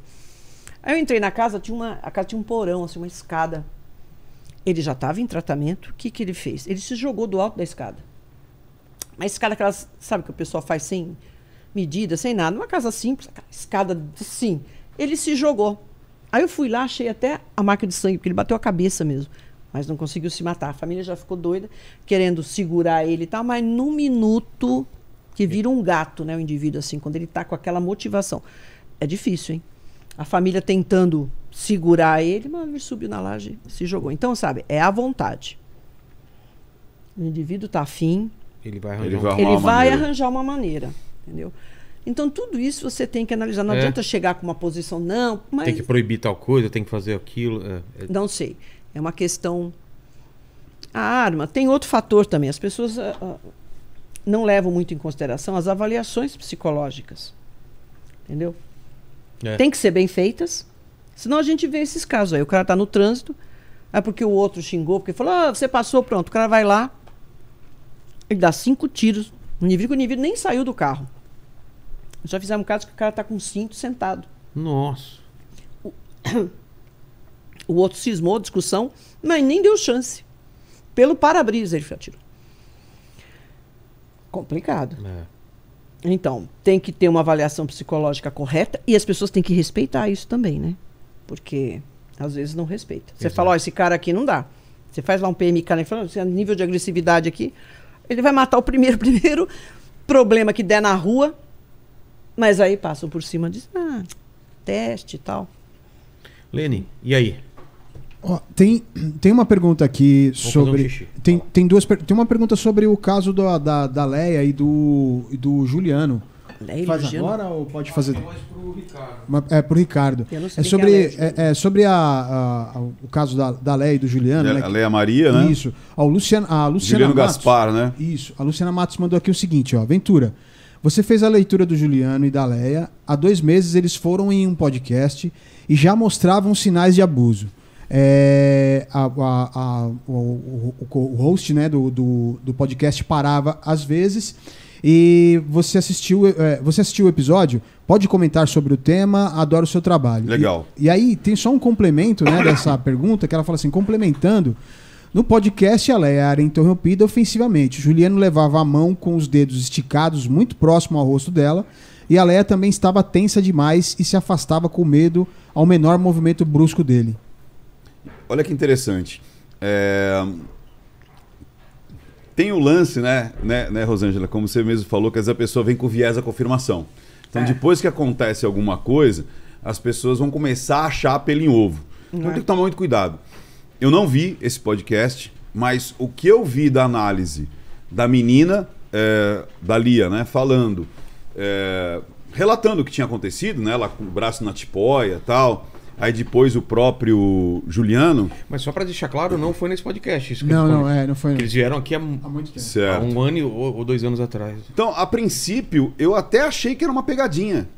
Aí eu entrei na casa, tinha uma, a casa tinha um porão, assim, uma escada. Ele já estava em tratamento. O que, que ele fez? Ele se jogou do alto da escada. Uma escada que sabe que o pessoal faz sem medida, sem nada. Uma casa simples, escada assim. Ele se jogou. Aí eu fui lá, achei até a marca de sangue, porque ele bateu a cabeça mesmo. Mas não conseguiu se matar. A família já ficou doida, querendo segurar ele e tal, mas no minuto que vira um gato, né? O indivíduo, assim, quando ele tá com aquela motivação. É difícil, hein? A família tentando segurar ele, mas ele subiu na laje se jogou. Então, sabe, é a vontade. O indivíduo tá afim. Ele vai arranjar, ele vai, uma, ele uma vai maneira. arranjar uma maneira. Entendeu? Então, tudo isso você tem que analisar. Não é. adianta chegar com uma posição, não. Mas... Tem que proibir tal coisa, tem que fazer aquilo. É, é... Não sei. É uma questão. A arma tem outro fator também. As pessoas uh, não levam muito em consideração as avaliações psicológicas. Entendeu? É. Tem que ser bem feitas. Senão a gente vê esses casos aí. O cara está no trânsito, é porque o outro xingou, porque falou, ah, você passou, pronto. O cara vai lá, ele dá cinco tiros no que o nível nem saiu do carro. Já fizemos casos que o cara está com cinto sentado. Nossa. O, o outro cismou, discussão, mas nem deu chance. Pelo para-brisa ele atirou. Complicado. É. Então, tem que ter uma avaliação psicológica correta e as pessoas têm que respeitar isso também, né? Porque às vezes não respeita. Você fala, ó, esse cara aqui não dá. Você faz lá um PMK, né? Fala, nível de agressividade aqui, ele vai matar o primeiro, primeiro problema que der na rua, mas aí passam por cima e dizem, ah, teste e tal. Lenin, e aí? Oh, tem, tem uma pergunta aqui Vou sobre. Um tem, tá tem duas Tem uma pergunta sobre o caso do, da, da Leia e do, e do Juliano. Leia Faz Juliano? agora ou pode fazer? É mais pro Ricardo. É pro Ricardo. É, é sobre, é, é, sobre a, a, a, o caso da, da Leia e do Juliano. É, né? A Leia Maria, né? Isso. A Luciana, a Luciana Juliano Matos, Gaspar, né? Isso. A Luciana Matos mandou aqui o seguinte, ó. Ventura. Você fez a leitura do Juliano e da Leia. Há dois meses eles foram em um podcast e já mostravam sinais de abuso. É, a, a, a, o, o, o, host né, do, do, do, podcast parava às vezes. E você assistiu, é, você assistiu o episódio? Pode comentar sobre o tema, adoro o seu trabalho. Legal. E, e aí tem só um complemento né, dessa pergunta que ela fala assim: complementando. No podcast, a Leia era interrompida ofensivamente. Juliano levava a mão com os dedos esticados muito próximo ao rosto dela, e a Leia também estava tensa demais e se afastava com medo ao menor movimento brusco dele. Olha que interessante. É... Tem o lance, né, né, né, Rosângela? Como você mesmo falou, que às vezes a pessoa vem com viés da confirmação. Então, é. depois que acontece alguma coisa, as pessoas vão começar a achar pelo em ovo. Então, é. tem que tomar muito cuidado. Eu não vi esse podcast, mas o que eu vi da análise da menina, é, da Lia, né, falando, é, relatando o que tinha acontecido, né, ela com o braço na tipóia tal. Aí depois o próprio Juliano. Mas só para deixar claro, não foi nesse podcast. Isso não, não, é, não foi. eles vieram aqui há, há muito tempo. Certo. Há um ano ou, ou dois anos atrás. Então, a princípio, eu até achei que era uma pegadinha.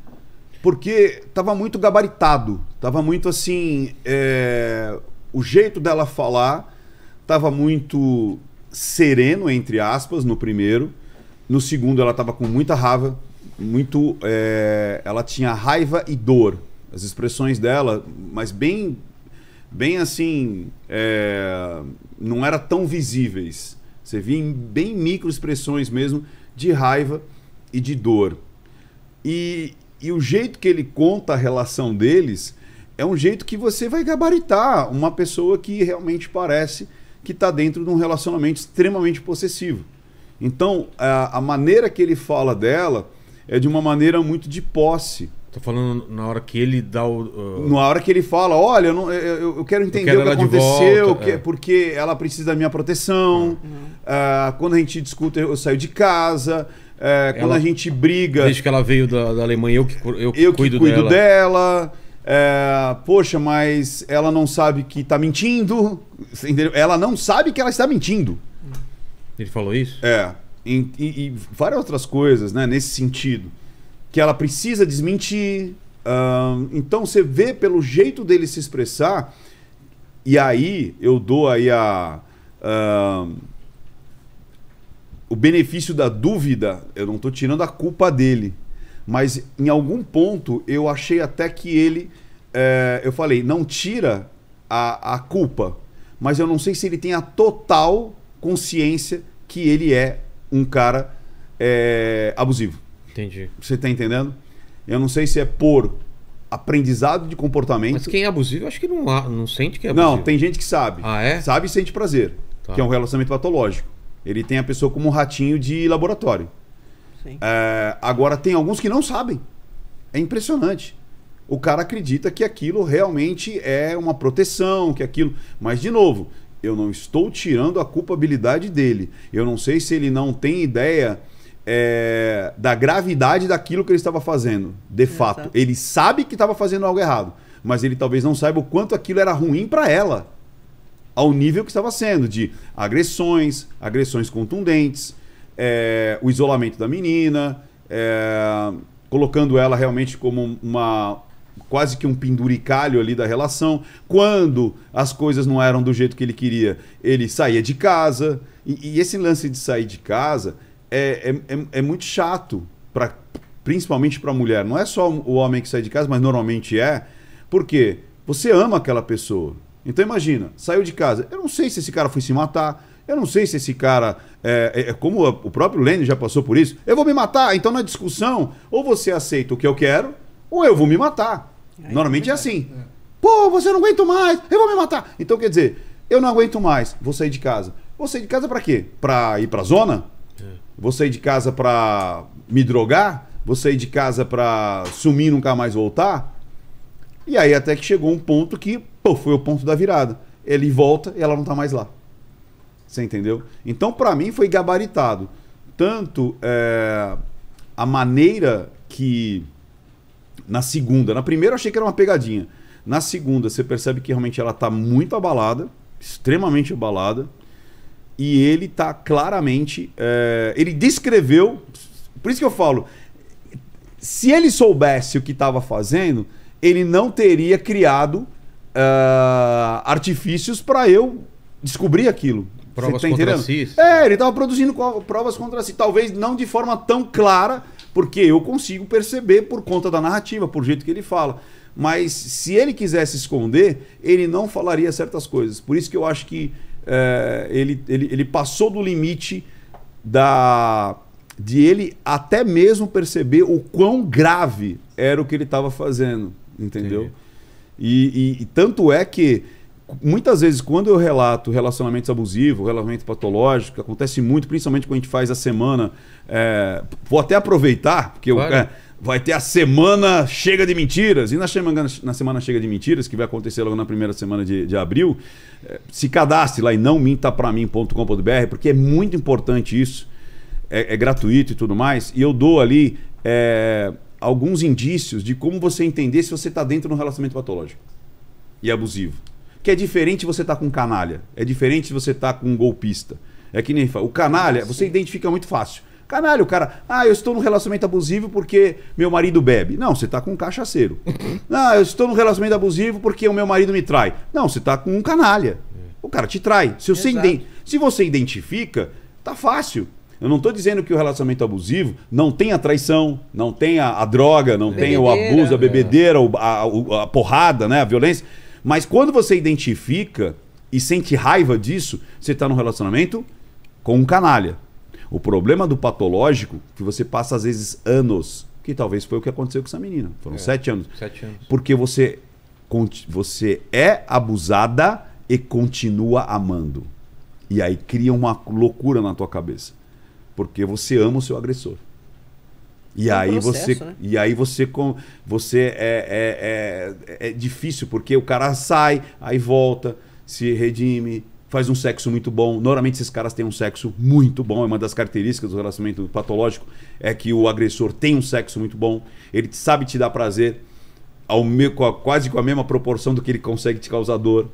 Porque tava muito gabaritado. Tava muito assim. É o jeito dela falar estava muito sereno, entre aspas, no primeiro. No segundo, ela estava com muita raiva, muito. É, ela tinha raiva e dor. As expressões dela, mas bem. Bem assim. É, não era tão visíveis. Você via bem micro expressões mesmo de raiva e de dor. E, e o jeito que ele conta a relação deles é um jeito que você vai gabaritar uma pessoa que realmente parece que está dentro de um relacionamento extremamente possessivo. Então, a, a, maneira que ele fala dela é de uma maneira muito de posse. Tô falando na hora que ele dá o. Uh... Na hora que ele fala, olha, eu, não, eu, eu quero entender eu quero o que aconteceu, volta, que, é. porque ela precisa da minha proteção. Uhum. Uh, quando a gente discute, eu saio de casa. Uh, quando ela, a gente briga. Desde que ela veio da, da Alemanha, eu que, eu, eu que cuido, cuido dela. dela. É, poxa, mas ela não sabe que está mentindo. Ela não sabe que ela está mentindo. Ele falou isso? É. E, e, e várias outras coisas, né? Nesse sentido. Que ela precisa desmentir. Uh, então você vê pelo jeito dele se expressar. E aí eu dou aí a. Uh, o benefício da dúvida, eu não estou tirando a culpa dele mas em algum ponto eu achei até que ele. É, eu falei, não tira a, a culpa, mas eu não sei se ele tem a total consciência que ele é um cara é, abusivo. Entendi. Você tá entendendo? Eu não sei se é por aprendizado de comportamento. Mas quem é abusivo, acho que não, não sente que é abusivo. Não, tem gente que sabe. Ah, é? Sabe e sente prazer, tá. que é um relacionamento patológico. Ele tem a pessoa como um ratinho de laboratório. É, agora, tem alguns que não sabem. É impressionante. O cara acredita que aquilo realmente é uma proteção, que aquilo. Mas, de novo, eu não estou tirando a culpabilidade dele. Eu não sei se ele não tem ideia é, da gravidade daquilo que ele estava fazendo, de fato. Ele sabe que estava fazendo algo errado, mas ele talvez não saiba o quanto aquilo era ruim para ela, ao nível que estava sendo de agressões, agressões contundentes, é, o isolamento da menina, é, colocando ela realmente como uma quase que um penduricalho ali da relação. Quando as coisas não eram do jeito que ele queria, ele saía de casa. E, e esse lance de sair de casa é, é, é, é muito chato, pra, principalmente para a mulher. Não é só o homem que sai de casa, mas normalmente é. Porque você ama aquela pessoa. Então imagina, saiu de casa. Eu não sei se esse cara foi se matar, eu não sei se esse cara, é, é, é como o próprio Lênin já passou por isso, eu vou me matar. Então, na discussão, ou você aceita o que eu quero, ou eu vou me matar. Aí é, Normalmente é, é assim. É. Pô, você não aguento mais, eu vou me matar. Então, quer dizer, eu não aguento mais, vou sair de casa. Vou sair de casa para quê? Para ir para zona? Vou sair de casa para me drogar? Vou sair de casa para sumir e nunca mais voltar? E aí até que chegou um ponto que, pô, foi o ponto da virada. Ele volta e ela não tá mais lá. Você entendeu? Então, para mim, foi gabaritado. Tanto é, a maneira que. Na segunda, na primeira eu achei que era uma pegadinha. Na segunda, você percebe que realmente ela tá muito abalada, extremamente abalada. E ele tá claramente. É, ele descreveu. Por isso que eu falo. Se ele soubesse o que estava fazendo, ele não teria criado uh, artifícios para eu descobrir aquilo. Provas tá contra si. É, ele estava produzindo provas contra si. Talvez não de forma tão clara, porque eu consigo perceber por conta da narrativa, por jeito que ele fala. Mas se ele quisesse esconder, ele não falaria certas coisas. Por isso que eu acho que é, ele, ele, ele passou do limite da de ele até mesmo perceber o quão grave era o que ele estava fazendo, entendeu? E, e, e tanto é que muitas vezes, quando eu relato relacionamentos abusivos, relacionamento patológico, acontece muito, principalmente quando a gente faz a semana. É, vou até aproveitar, porque claro. eu, eh, é, vai ter a semana Chega de Mentiras. E na semana, na semana Chega de Mentiras, que vai acontecer logo na primeira semana de, de abril, é, se cadastre lá em nãomintapramim.com.br, porque é muito importante isso. É, é, gratuito e tudo mais. E eu dou ali alguns indícios de como você entender se você está dentro de um relacionamento patológico e abusivo. Que é diferente você estar tá com um canalha. É diferente você estar tá com um golpista. É que nem o canalha, você identifica muito fácil. Canalha, o cara, ah, eu estou num relacionamento abusivo porque meu marido bebe. Não, você está com um cachaceiro. Uhum. ah, eu estou num relacionamento abusivo porque o meu marido me trai. Não, você está com um canalha. É. O cara te trai. Se você, ident... Se você identifica, tá fácil. Eu não estou dizendo que o relacionamento abusivo não tem traição, não tem a, droga, não é. bebedeira, tem o abuso, a é. bebedeira, a, a, a, porrada, né? a violência. Mas quando você identifica e sente raiva disso, você está num relacionamento com um canalha. O problema do patológico que você passa às vezes anos, que talvez foi o que aconteceu com essa menina. Foram é, sete anos. Sete anos. Porque você, você é abusada e continua amando. E aí cria uma loucura na tua cabeça. Porque você ama o seu agressor. E é aí, um processo, você, né? e aí você com você é, é, é, é, difícil porque o cara sai, aí volta, se redime, faz um sexo muito bom. Normalmente esses caras têm um sexo muito bom, é uma das características do relacionamento patológico é que o agressor tem um sexo muito bom, ele sabe te dar prazer ao me, com a, quase com a mesma proporção do que ele consegue te causar dor.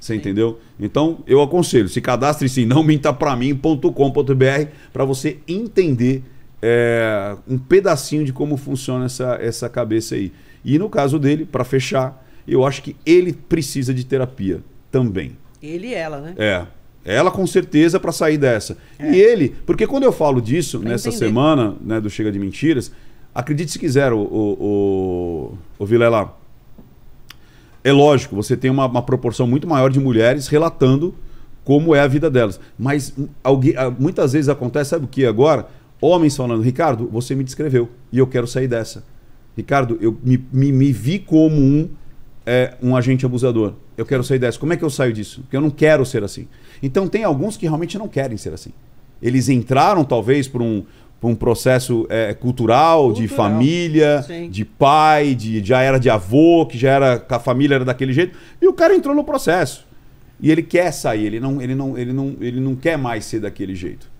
Você entendeu? Então, eu aconselho, se cadastre sim, não minta para mim.com.br para você entender é, um pedacinho de como funciona essa, essa cabeça aí. E no caso dele, para fechar, eu acho que ele precisa de terapia também. Ele e ela, né? É. Ela com certeza para sair dessa. É. E ele, porque quando eu falo disso pra nessa entender. semana né, do Chega de Mentiras, acredite se quiser, o, o, o, o Vilela, é lógico, você tem uma, uma proporção muito maior de mulheres relatando como é a vida delas. Mas hum, alguém, ah, muitas vezes acontece, sabe o que agora? Homens falando, Ricardo, você me descreveu e eu quero sair dessa. Ricardo, eu me, me, me vi como um, é, um agente abusador. Eu quero sair dessa. Como é que eu saio disso? Porque eu não quero ser assim. Então tem alguns que realmente não querem ser assim. Eles entraram, talvez, por um, por um processo é, cultural, cultural, de família, Sim. de pai, de já era de avô, que já era. a família era daquele jeito. E o cara entrou no processo. E ele quer sair, ele não, ele não, ele não, ele não quer mais ser daquele jeito.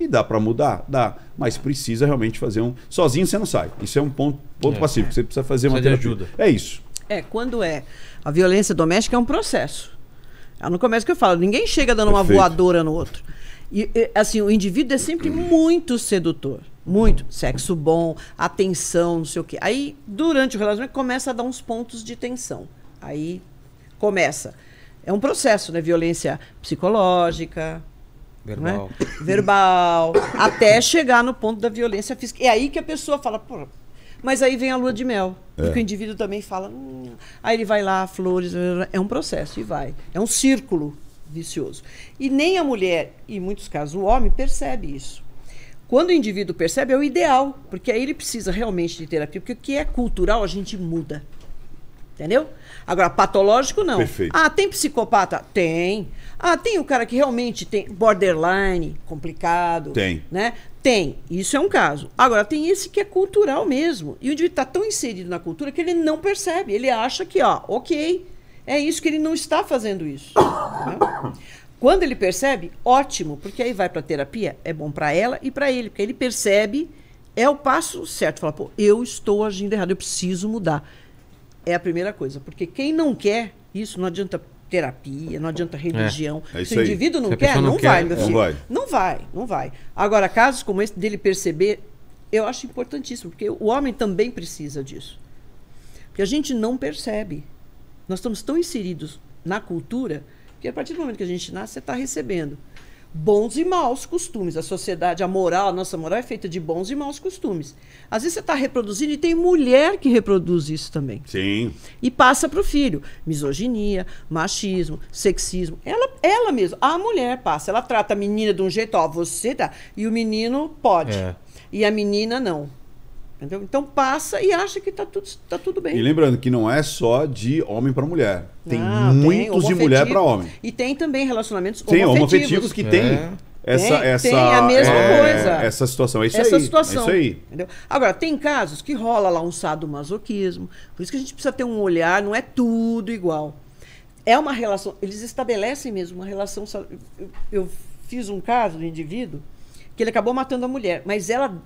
E dá para mudar? Dá. Mas precisa realmente fazer um. Sozinho você não sai. Isso é um ponto, ponto é, passivo. É. Você precisa fazer uma ajuda. É isso. É, quando é. A violência doméstica é um processo. É no começo que eu falo, ninguém chega dando Perfeito. uma voadora no outro. E, assim, o indivíduo é sempre muito sedutor. Muito. Sexo bom, atenção, não sei o quê. Aí, durante o relacionamento, começa a dar uns pontos de tensão. Aí começa. É um processo, né? Violência psicológica, Verbal. Né? Verbal. até chegar no ponto da violência física. É aí que a pessoa fala, pô. Mas aí vem a lua de mel. É. Porque o indivíduo também fala. Hum. Aí ele vai lá, flores. É um processo e vai. É um círculo vicioso. E nem a mulher, e em muitos casos o homem, percebe isso. Quando o indivíduo percebe, é o ideal, porque aí ele precisa realmente de terapia, porque o que é cultural a gente muda. Entendeu? Agora, patológico não. Perfeito. Ah, tem psicopata? Tem. Ah, tem o cara que realmente tem borderline, complicado. Tem. Né? Tem. Isso é um caso. Agora, tem esse que é cultural mesmo. E o indivíduo está tão inserido na cultura que ele não percebe. Ele acha que, ó, ok, é isso que ele não está fazendo isso. Né? Quando ele percebe, ótimo, porque aí vai para terapia, é bom para ela e para ele, porque ele percebe, é o passo certo. Fala, pô, eu estou agindo errado, eu preciso mudar. É a primeira coisa. Porque quem não quer isso, não adianta terapia, não adianta é, religião. É, é Se o indivíduo não quer, não, não quer, vai, meu filho. Não vai. não vai, não vai. Agora, casos como esse dele perceber, eu acho importantíssimo, porque o homem também precisa disso. Porque a gente não percebe. Nós estamos tão inseridos na cultura que a partir do momento que a gente nasce, você está recebendo bons e maus costumes. A sociedade, a moral, a nossa moral é feita de bons e maus costumes. Às vezes você está reproduzindo e tem mulher que reproduz isso também. Sim. E passa para o filho. Misoginia, machismo, sexismo. Ela, ela mesma, a mulher passa. Ela trata a menina de um jeito, ó, você dá E o menino pode. É. E a menina não. Entendeu? Então passa e acha que está tudo, tá tudo bem. E lembrando que não é só de homem para mulher. Tem muitos tem de mulher para homem. E tem também relacionamentos tem homoafetivos. homoafetivos que é. tem essa, tem, essa, tem a mesma é, coisa. Essa situação, é isso essa aí. Situação, é isso aí. Entendeu? Agora, tem casos que rola lá um sadomasoquismo. Por isso que a gente precisa ter um olhar, não é tudo igual. É uma relação, eles estabelecem mesmo uma relação. Eu, eu fiz um caso um indivíduo que ele acabou matando a mulher, mas ela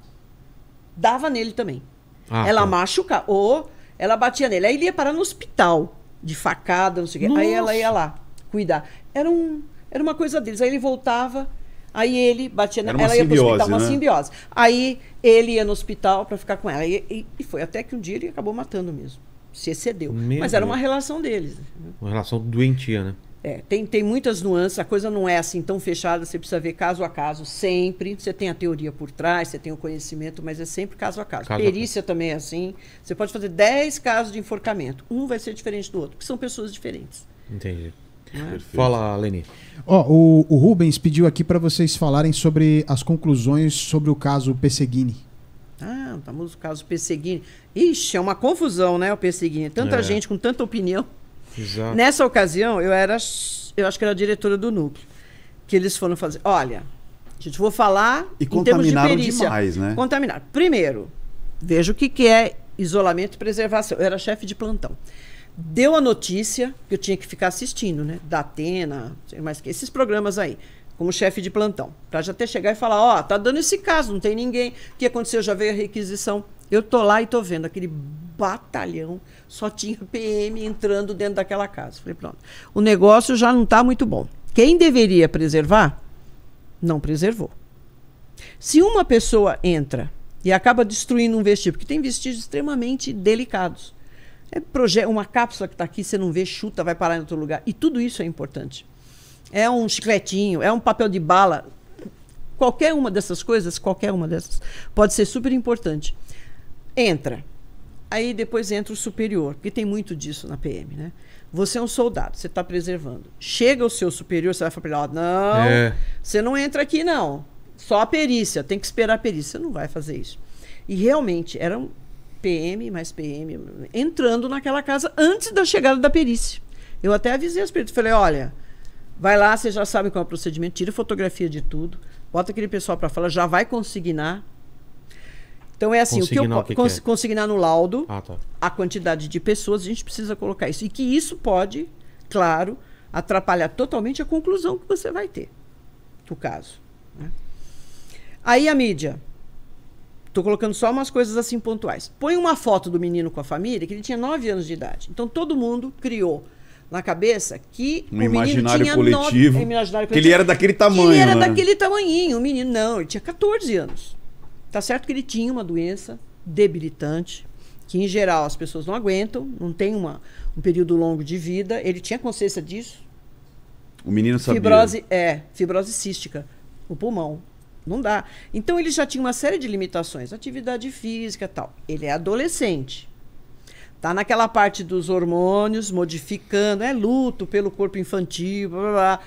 dava nele também. Ah, ela tá. machucava, ou ela batia nele. Aí ele ia parar no hospital, de facada, não sei o quê. Aí ela ia lá cuidar. Era, um, era uma coisa deles. Aí ele voltava, aí ele batia nela. Ela ia para o hospital, né? uma simbiose. Aí ele ia no hospital para ficar com ela. E, e, e, foi até que um dia ele acabou matando mesmo. Se excedeu. Meu Mas era uma relação deles. Uma relação doentia, né? É, tem, tem muitas nuances, a coisa não é assim tão fechada, você precisa ver caso a caso, sempre. Você tem a teoria por trás, você tem o conhecimento, mas é sempre caso a caso. caso Perícia a também é assim. Você pode fazer 10 casos de enforcamento. Um vai ser diferente do outro, porque são pessoas diferentes. Entendi. É? Fala, Leni. oh, o, o, Rubens pediu aqui para vocês falarem sobre as conclusões sobre o caso Pesseguini. Ah, o famoso caso Pesseguini. Ixi, é uma confusão, né, o Pesseguini. É tanta é. gente com tanta opinião. Exato. Nessa ocasião, eu era, eu acho que era diretora do núcleo, que eles foram fazer. Olha, gente, vou falar e em termos de perícia. demais, né? Contaminar. Primeiro, veja o que, que é isolamento e preservação. Eu era chefe de plantão. Deu a notícia que eu tinha que ficar assistindo, né? Da Atena, sei mais que esses programas aí, como chefe de plantão, para já até chegar e falar, ó, oh, tá dando esse caso, não tem ninguém, o que aconteceu já veio a requisição. Eu tô lá e tô vendo aquele batalhão, só tinha PM entrando dentro daquela casa. Falei, pronto, o negócio já não está muito bom. Quem deveria preservar, não preservou. Se uma pessoa entra e acaba destruindo um vestígio, porque tem vestígios extremamente delicados. É uma cápsula que está aqui, você não vê, chuta, vai parar em outro lugar. E tudo isso é importante. É um chicletinho, é um papel de bala. Qualquer uma dessas coisas, qualquer uma dessas, pode ser super importante. Entra, Aí depois entra o superior, porque tem muito disso na PM, né? Você é um soldado, você está preservando. Chega o seu superior, você vai falar para ele, ah, não, é. você não entra aqui não. Só a perícia, tem que esperar a perícia. Você não vai fazer isso. E realmente, era um PM mais PM entrando naquela casa antes da chegada da perícia. Eu até avisei as peritos, falei, olha, vai lá, você já sabe qual é o procedimento, tira fotografia de tudo, bota aquele pessoal para falar, já vai consignar então é assim, consignar o que eu o que que consignar no laudo ah, tá. a quantidade de pessoas, a gente precisa colocar isso. E que isso pode, claro, atrapalhar totalmente a conclusão que você vai ter do caso. Né? Aí a mídia. Estou colocando só umas coisas assim pontuais. Põe uma foto do menino com a família, que ele tinha 9 anos de idade. Então todo mundo criou na cabeça que um o imaginário tinha coletivo, no... É, imaginário coletivo, que ele era daquele tamanho. Que ele era né? daquele tamanhinho. O menino não, ele tinha 14 anos. Tá certo que ele tinha uma doença debilitante, que em geral as pessoas não aguentam, não tem uma, um período longo de vida. Ele tinha consciência disso. O menino sabia. Fibrose, é, fibrose cística, o pulmão. Não dá. Então ele já tinha uma série de limitações, atividade física tal. Ele é adolescente. Tá naquela parte dos hormônios modificando, é luto pelo corpo infantil, blá blá. blá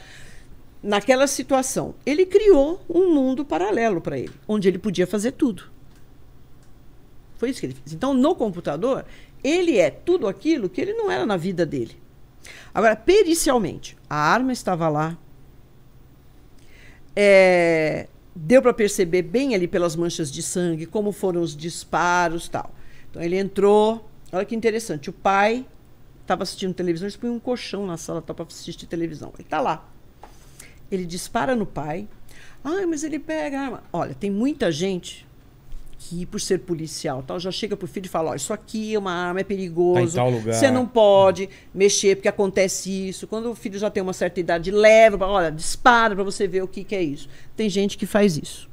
naquela situação. Ele criou um mundo paralelo para ele, onde ele podia fazer tudo. Foi isso que ele fez. Então, no computador, ele é tudo aquilo que ele não era na vida dele. Agora, pericialmente, a arma estava lá. É, deu para perceber bem ali pelas manchas de sangue como foram os disparos tal. Então, ele entrou. Olha que interessante. O pai estava assistindo televisão, eles põem um colchão na sala para assistir televisão. Ele está lá ele dispara no pai. Ah, mas ele pega arma. Olha, tem muita gente que, por ser policial, tal, já chega pro filho e fala: ó, isso aqui é uma arma, é perigoso. Tá você não pode mexer, porque acontece isso. Quando o filho já tem uma certa idade, leva, olha, dispara para você ver o que, que é isso. Tem gente que faz isso.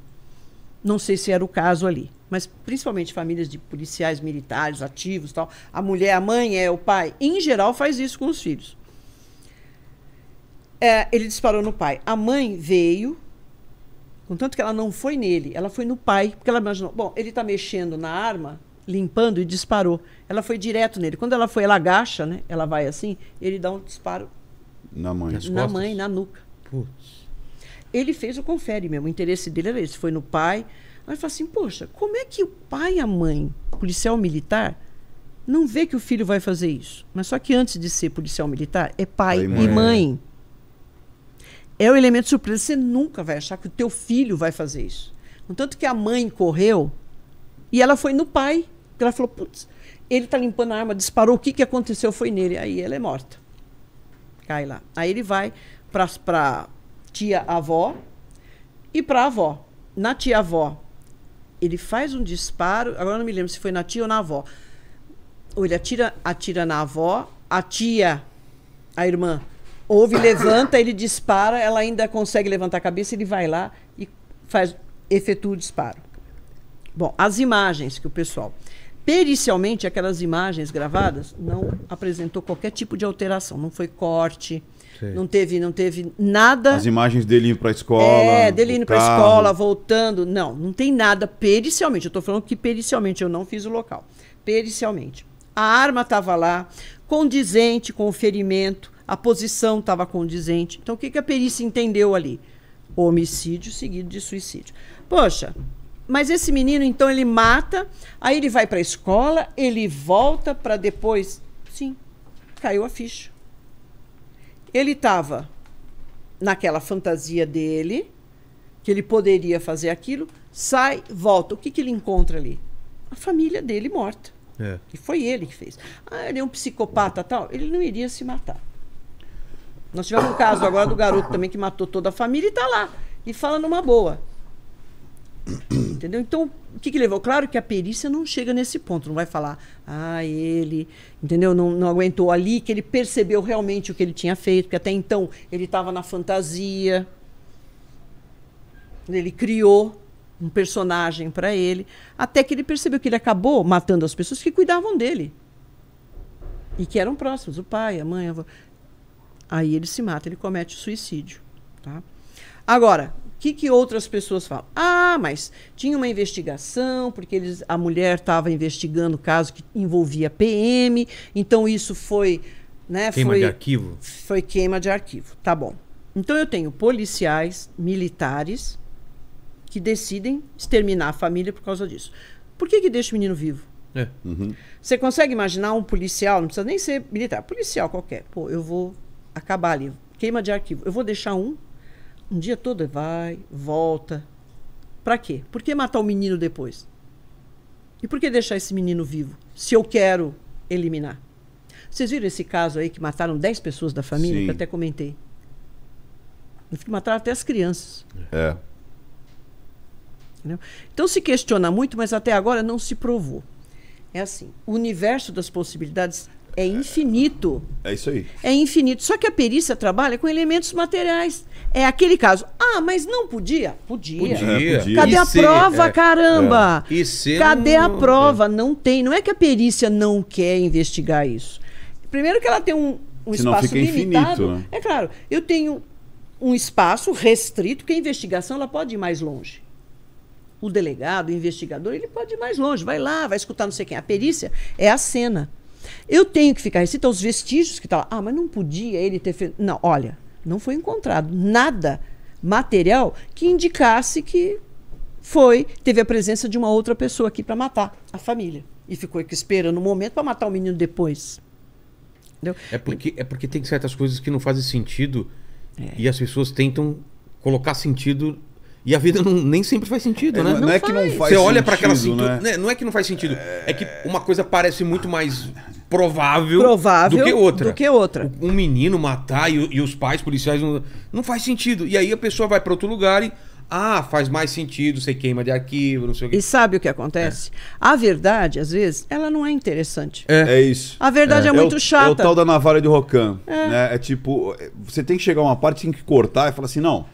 Não sei se era o caso ali, mas principalmente famílias de policiais militares ativos, tal. A mulher, a mãe é o pai, em geral faz isso com os filhos. É, ele disparou no pai. A mãe veio, contanto que ela não foi nele, ela foi no pai, porque ela imaginou, bom, ele está mexendo na arma, limpando e disparou. Ela foi direto nele. Quando ela foi, ela agacha, né? Ela vai assim, ele dá um disparo na mãe, Nas na mãe, na nuca. Putz. Ele fez o confere mesmo. O interesse dele era esse, foi no pai. Aí fala assim: "Poxa, como é que o pai e a mãe, policial militar, não vê que o filho vai fazer isso? Mas só que antes de ser policial militar, é pai, pai e mãe. mãe é o um elemento surpresa. Você nunca vai achar que o teu filho vai fazer isso. No tanto que a mãe correu e ela foi no pai. que ela falou, putz, ele tá limpando a arma, disparou, o que, que aconteceu foi nele. Aí ela é morta. Cai lá. Aí ele vai pra, tia-avó e pra avó. Na tia-avó, ele faz um disparo, agora não me lembro se foi na tia ou na avó. Ou ele atira, atira na avó, a tia, a irmã, ouve, levanta, ele dispara, ela ainda consegue levantar a cabeça, ele vai lá e faz, efetua o disparo. Bom, as imagens que o pessoal. Pericialmente, aquelas imagens gravadas não apresentou qualquer tipo de alteração, não foi corte, Não teve, não teve nada. As imagens dele indo para a escola. É, dele indo para a escola, voltando. Não, não tem nada pericialmente. Eu estou falando que pericialmente eu não fiz o local. Pericialmente. A arma estava lá, condizente com o ferimento, a posição estava condizente. Então, o que, que a perícia entendeu ali? Homicídio seguido de suicídio. Poxa, mas esse menino, então, ele mata, aí ele vai para a escola, ele volta para depois. Sim, caiu a ficha. Ele estava naquela fantasia dele, que ele poderia fazer aquilo, sai, volta. O que, que ele encontra ali? A família dele morta. É. Que foi ele que fez. Ah, ele é um psicopata tal. Ele não iria se matar. Nós tivemos um caso agora do garoto também que matou toda a família e está lá. E fala numa boa. Entendeu? Então, o que, que levou? Claro que a perícia não chega nesse ponto, não vai falar, ah, ele, entendeu? Não, não aguentou ali, que ele percebeu realmente o que ele tinha feito, que até então ele estava na fantasia. Ele criou um personagem para ele, até que ele percebeu que ele acabou matando as pessoas que cuidavam dele e que eram próximos, o pai, a mãe, a avó. Aí ele se mata, ele comete suicídio. Tá? Agora, o que, que outras pessoas falam? Ah, mas tinha uma investigação, porque eles, a mulher estava investigando o caso que envolvia PM, então isso foi. Né, queima foi, de arquivo? Foi queima de arquivo. Tá bom. Então eu tenho policiais, militares, que decidem exterminar a família por causa disso. Por que, que deixa o menino vivo? É. Uhum. Você consegue imaginar um policial, não precisa nem ser militar, policial qualquer. Pô, eu vou acabar ali. Queima de arquivo. Eu vou deixar um, um dia todo vai, volta. Para quê? Por que matar o menino depois? E por que deixar esse menino vivo? Se eu quero eliminar. Vocês viram esse caso aí que mataram 10 pessoas da família? Sim. Que eu até comentei. Mataram até as crianças. É. Entendeu? Então se questiona muito, mas até agora não se provou. É assim: o universo das possibilidades é infinito. É isso aí. É infinito. Só que a perícia trabalha com elementos materiais. É aquele caso. Ah, mas não podia? Podia. podia. É, podia. Cadê e a prova, é, é. caramba? É. E se Cadê não... a é. prova? Não tem. Não é que a perícia não quer investigar isso. Primeiro que ela tem um, um espaço fica limitado. Infinito, né? É claro. Eu tenho um espaço restrito que a investigação ela pode ir mais longe o delegado, o investigador, ele pode ir mais longe, vai lá, vai escutar não sei quem. A perícia é a cena. Eu tenho que ficar restrita aos vestígios que está lá. Ah, mas não podia ele ter feito. Não, olha, não foi encontrado nada material que indicasse que foi, teve a presença de uma outra pessoa aqui para matar a família. E ficou aqui esperando o um momento para matar o menino depois. Entendeu? É porque, é porque tem certas coisas que não fazem sentido é. e as pessoas tentam colocar sentido e a vida não, nem sempre faz sentido, é, né? Não, é não, é faz. que não faz Você sentido, olha para aquela né? Não é que não faz sentido. É... é... que uma coisa parece muito mais provável, provável do que outra. Do que outra. Um menino matar e, e os pais policiais não, não faz sentido. E aí a pessoa vai para outro lugar e ah, faz mais sentido, você queima de arquivo, não sei o quê. E sabe o que acontece? É. A verdade, às vezes, ela não é interessante. É, é isso. A verdade é, é, é muito o, chata. É o tal da navalha de Rocan. É. Né? É tipo, você tem que chegar a uma parte, tem que cortar e falar assim, não,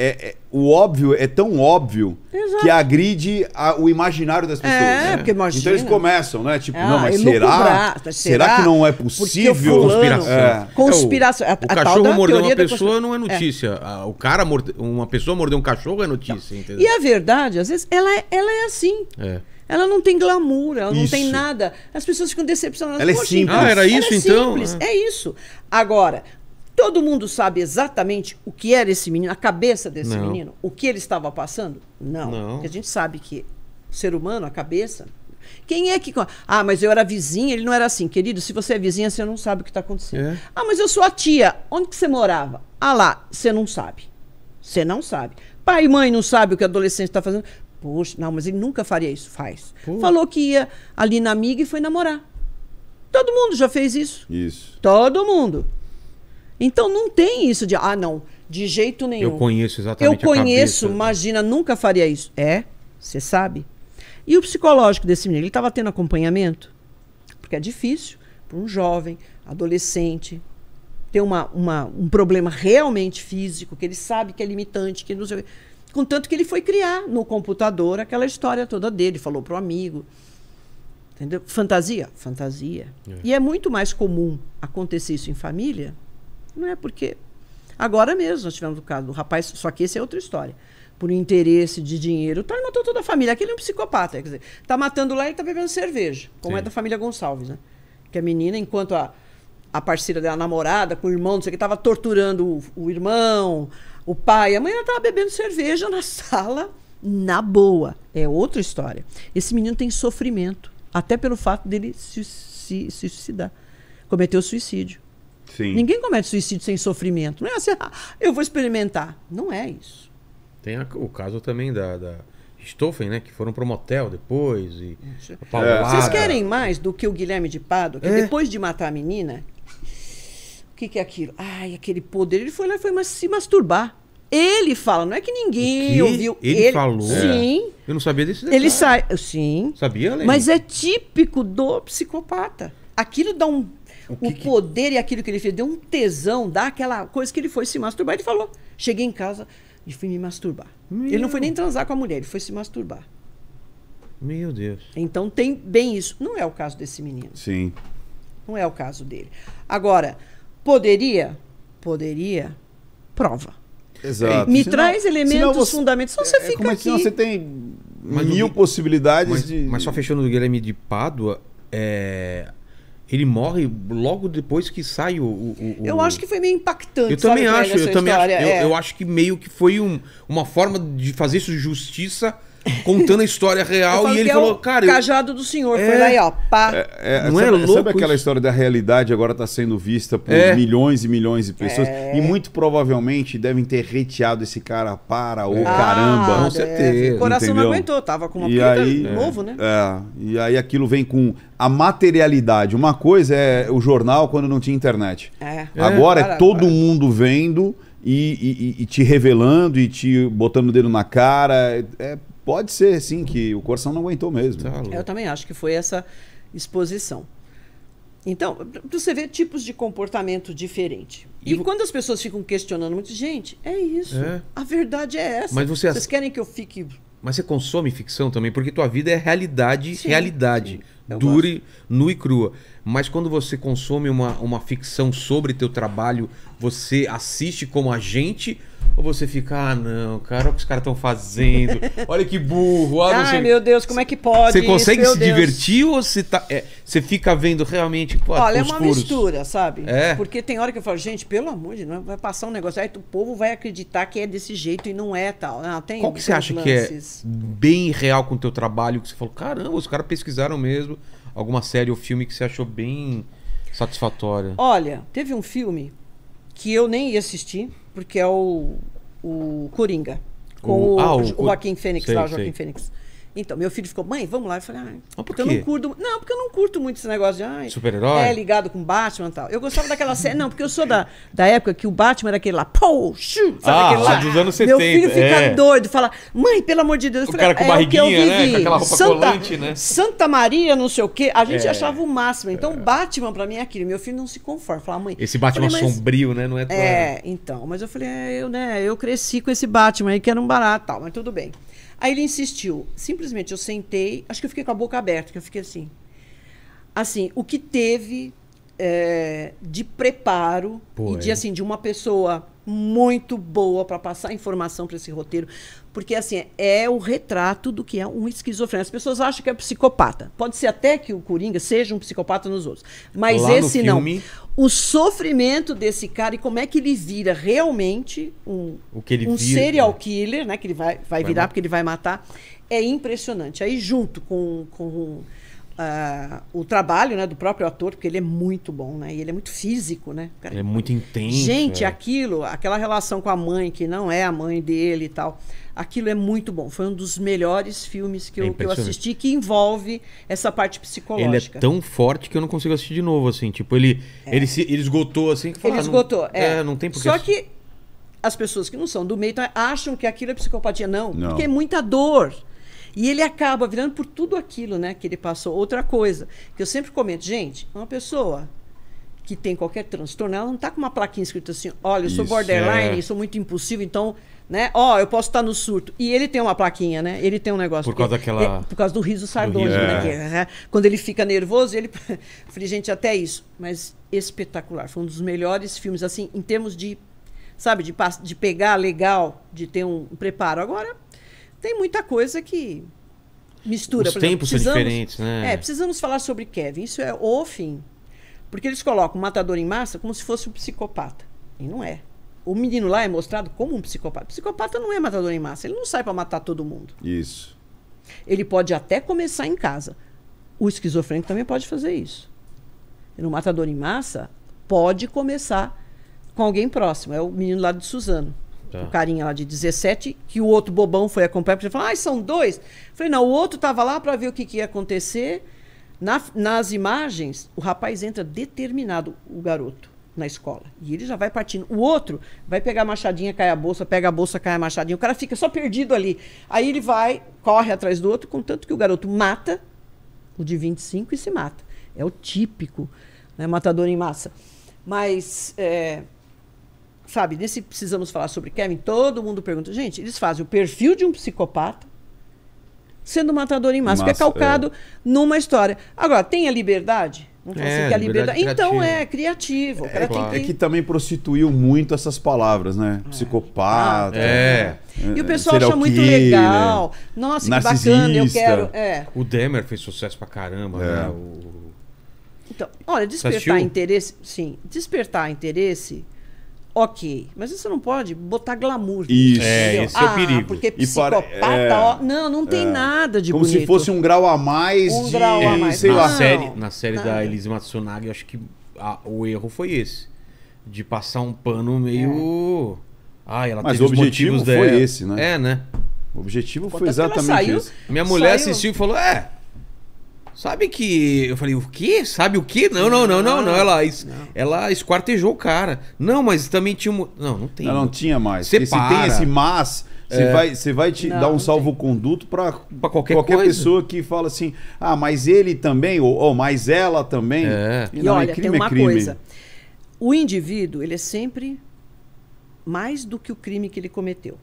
é, é, o óbvio é tão óbvio Exato. que agride a, o imaginário das é, pessoas. É, né? porque imagina. Então eles começam, né? Tipo, ah, não, mas será? será? será? que não é possível? Conspiração. É. Conspiração. É, o, o cachorro mordeu uma pessoa não é, é. notícia. O cara morde... uma pessoa mordeu um cachorro é notícia, entendeu? E a verdade, às vezes, ela, é, ela é assim. É. Ela não tem glamour, ela isso. não tem nada. As pessoas ficam decepcionadas. Ela é simples. Ah, era isso então? É. é isso. Agora, Todo mundo sabe exatamente o que era esse menino, a cabeça desse Não. menino, o que ele estava passando? Não. Não. Porque a gente sabe que o ser humano, a cabeça. Quem é que. Ah, mas eu era vizinha, ele não era assim. Querido, se você é vizinha, você não sabe o que está acontecendo. É. Ah, mas eu sou a tia. Onde que você morava? Ah lá, você não sabe. Você não sabe. Pai e mãe não sabe o que o adolescente está fazendo. Poxa, não, mas ele nunca faria isso. Faz. Pô. Falou que ia ali na amiga e foi namorar. Todo mundo já fez isso. Isso. Todo mundo. Então não tem isso de, ah, não, de jeito nenhum. Eu conheço exatamente. Eu conheço, imagina, nunca faria isso. É, você sabe. E o psicológico desse menino, ele estava tendo acompanhamento? Porque é difícil para um jovem, adolescente, ter uma, uma, um problema realmente físico, que ele sabe que é limitante, que não sei. Contanto que ele foi criar no computador aquela história toda dele, falou para o amigo. Entendeu? Fantasia? Fantasia. É. E é muito mais comum acontecer isso em família não é porque. Agora mesmo nós tivemos o caso do rapaz, só que esse é outra história. Por interesse de dinheiro, tá, e matou toda a família. Aquele é um psicopata, quer dizer, tá matando lá e tá bebendo cerveja, como é Sim. é da família Gonçalves, né? Que a menina, enquanto a, a parceira dela, a namorada, com o irmão, não sei o que, tava torturando o, o irmão, o pai, a mãe, ela tava bebendo cerveja na sala, na boa. É outra história. Esse menino tem sofrimento, até pelo fato dele se, se, se suicidar. Cometeu suicídio. Sim. Ninguém comete suicídio sem sofrimento. Não é assim, ah, eu vou experimentar. Não é isso. Tem a, o caso também da, da Stoffen, né? Que foram para o motel depois. E é. Vocês querem mais do que o Guilherme de Pado, que é. depois de matar a menina, o que, que é aquilo? Ai, aquele poder. Ele foi lá e foi mas, se masturbar. Ele fala, não é que ninguém que ouviu. Ele, ele falou? Sim. É. Eu não sabia desse detalhe. Ele sai. Sim. Sabia, Mas é típico do psicopata. Aquilo dá um o, que poder que... e aquilo que ele fez. Deu um tesão daquela coisa que ele foi se masturbar. Ele falou: cheguei em casa e fui me masturbar. Meu. Ele não foi nem transar com a mulher, ele foi se masturbar. Meu Deus. Então tem bem isso. Não é o caso desse menino. Sim. Não é o caso dele. Agora, poderia? Poderia. Prova. Exato. Me senão, traz elementos, você, fundamentos, senão você é, é, fica como é aqui. você tem mas mil possibilidades mas, de... Mas só fechando o Guilherme de Pádua, é, ele morre logo depois que sai o. o, o... Eu acho que foi meio impactante. Eu também acho, eu também acho. Eu, é. eu, acho que meio que foi um, uma forma de fazer isso justiça contando a história real e ele é falou, cara. O cajado do senhor, é, foi lá e ó, pá. É, é, não sabe, é louco? Sabe aquela isso? história da realidade agora está sendo vista por é. milhões e milhões de pessoas? É. E muito provavelmente devem ter reteado esse cara para o ah, caramba. Ah, com certeza. O coração entendeu? não aguentou, tava com uma e aí, novo, né? É, e aí aquilo vem com a materialidade. Uma coisa é o jornal quando não tinha internet. É. Agora é, todo mundo vendo. E, e, e, te revelando e te botando o dedo na cara. É, Pode ser, sim, que o coração não aguentou mesmo. Tá eu também acho que foi essa exposição. Então, para você ver tipos de comportamento diferente. E, e quando as pessoas ficam questionando muito, gente, é isso. É. A verdade é essa. Mas você Vocês querem que eu fique. Mas você consome ficção também, porque tua vida é realidade, sim, realidade. Sim. Dure, nua e crua. Mas quando você consome uma, uma ficção sobre teu trabalho, você assiste como agente ou você fica, ah, não, cara, olha o que os caras estão fazendo, olha que burro, ah, Ai, meu Deus, como é que pode? Você consegue se Deus. divertir ou você, tá, é, você fica vendo realmente. Pô, olha, é uma mistura, sabe? É. Porque tem hora que eu falo, gente, pelo amor de Deus, vai passar um negócio. Aí o povo vai acreditar que é desse jeito e não é tal. não ah, tem Qual que você acha lances? que é bem real com o teu trabalho? Que você falou, caramba, os caras pesquisaram mesmo alguma série ou filme que você achou bem satisfatória? Olha, teve um filme que eu nem ia assistir, porque é o, o Coringa. Com o, o, ah, o, o Joaquim Fênix, sei, lá, Joaquim sei. Fênix. Então, meu filho ficou, mãe, vamos lá. Eu falei, ai, ah, porque eu não curto. Não, porque eu não curto muito esse negócio de ai, super-herói. É ligado com Batman e tal. Eu gostava daquela série. Não, porque eu sou da, da época que o Batman era aquele lá, pô, sabe ah, aquele lá? Dos anos 70, meu filho fica é. doido, fala, mãe, pelo amor de Deus. Eu o cara com é, barriguinha, né? Com aquela roupa Santa, colante, né? Santa Maria, não sei o quê. A gente é. achava o máximo. Então, Batman, pra mim, é aquilo. Meu filho não se conforma. Fala, mãe. Esse Batman falei, sombrio, né? Não é tua... É, então. Mas eu falei, é, eu, né? Eu cresci com esse Batman aí, que era um barato tal, mas tudo bem. Aí ele insistiu. Simplesmente eu sentei, acho que eu fiquei com a boca aberta, que eu fiquei assim. Assim, o que teve é, de preparo Pô, e de, assim, de uma pessoa muito boa para passar informação para esse roteiro, porque assim é o retrato do que é um esquizofrênico. As pessoas acham que é psicopata. Pode ser até que o Coringa seja um psicopata nos outros, mas Lá esse não. o sofrimento desse cara e como é que ele vira realmente um, um vira, serial killer, né? Que ele vai, vai, vai virar matar. porque ele vai matar, é impressionante. Aí junto com, com Uh, o trabalho né, do próprio ator, porque ele é muito bom, né? E ele é muito físico, né? Cara, ele é muito intenso. Gente, é. aquilo, aquela relação com a mãe, que não é a mãe dele e tal, aquilo é muito bom. Foi um dos melhores filmes que, é eu, que eu assisti que envolve essa parte psicológica. Ele é tão forte que eu não consigo assistir de novo, assim. Tipo, ele, é. ele, se, ele esgotou, assim. Que fala, ele ah, esgotou, não, é. é. Não tem porquê. Só que as pessoas que não são do meio então, acham que aquilo é psicopatia. Não, não. porque é muita dor. E ele acaba virando por tudo aquilo né, que ele passou. Outra coisa, que eu sempre comento, gente, uma pessoa que tem qualquer transtorno, ela não está com uma plaquinha escrita assim, olha, eu sou Isso, borderline, é. sou muito impulsivo, então, né, ó, oh, eu posso estar tá no surto. E ele tem uma plaquinha, né? Ele tem um negócio. Por causa daquela. É, por causa do riso sardônico, né? É. Que, é, quando ele fica nervoso, ele. eu falei, gente, até isso. Mas espetacular. Foi um dos melhores filmes, assim, em termos de. Sabe, de, de pegar legal, de ter um preparo. Agora, tem muita coisa que mistura. Os por tempos exemplo, são diferentes, né? É, precisamos falar sobre Kevin. Isso é o fim. Porque eles colocam o matador em massa como se fosse um psicopata. E não é. O menino lá é mostrado como um psicopata. Psicopata não é matador em massa. Ele não sai para matar todo mundo. Isso. Ele pode até começar em casa. O esquizofrênico também pode fazer isso. E no matador em massa, pode começar com alguém próximo. É o menino lá de Suzano. Tá. O carinha lá de 17, que o outro bobão foi acompanhar, porque ele falou, ah, são dois. falei, não, o outro estava lá para ver o que, que ia acontecer. Na, nas imagens, o rapaz entra determinado, o garoto, na escola. E ele já vai partindo. O outro vai pegar a machadinha, cai a bolsa, pega a bolsa, cai a machadinha. O cara fica só perdido ali. Aí ele vai, corre atrás do outro, contanto que o garoto mata o de 25 e se mata. É o típico né, matador em massa. Mas. É sabe, nesse precisamos falar sobre Kevin, todo mundo pergunta, gente, eles fazem o perfil de um psicopata sendo matador em massa, que é, é calcado numa história. Agora, tem a liberdade? é, assim, que a liberdade. Então é criativo. É, que- é que também prostituiu muito essas palavras, né? É. Psicopata. Ah, é. é. E o pessoal acha muito legal. Nossa, que bacana, eu quero. É. O Demer fez sucesso pra caramba, É. né? O... Então, olha, despertar interesse. Sim, despertar interesse ok. Mas você não pode botar glamour. Isso, é, esse é o ah, perigo. Porque é psicopata, e para, é, ó, não, não tem é, nada de Como bonito. se fosse um grau a mais um de, grau a mais. sei na lá. Série, na série não. da Elise Matsunaga, acho que a, o erro foi esse. De passar um pano meio... Ah, ela Mas o objetivo foi dela. esse, né? É, né? O objetivo Quanto foi exatamente saiu, isso. Minha mulher saiu... assistiu e falou, é... Sabe que. Eu falei, o quê? Sabe o quê? Não, não, não, não, não. Ela, es... não. ela esquartejou o cara. Não, mas também tinha um. Não, não tem. Não, não tinha mais. Você tem esse mas. Você é. vai, você vai te não, dar um salvo-conduto para qualquer, qualquer coisa. pessoa que fala assim, ah, mas ele também, ou, ou mas ela também. É. E, e não, é olha, é crime, tem uma é crime. coisa. O indivíduo, ele é sempre mais do que o crime que ele cometeu.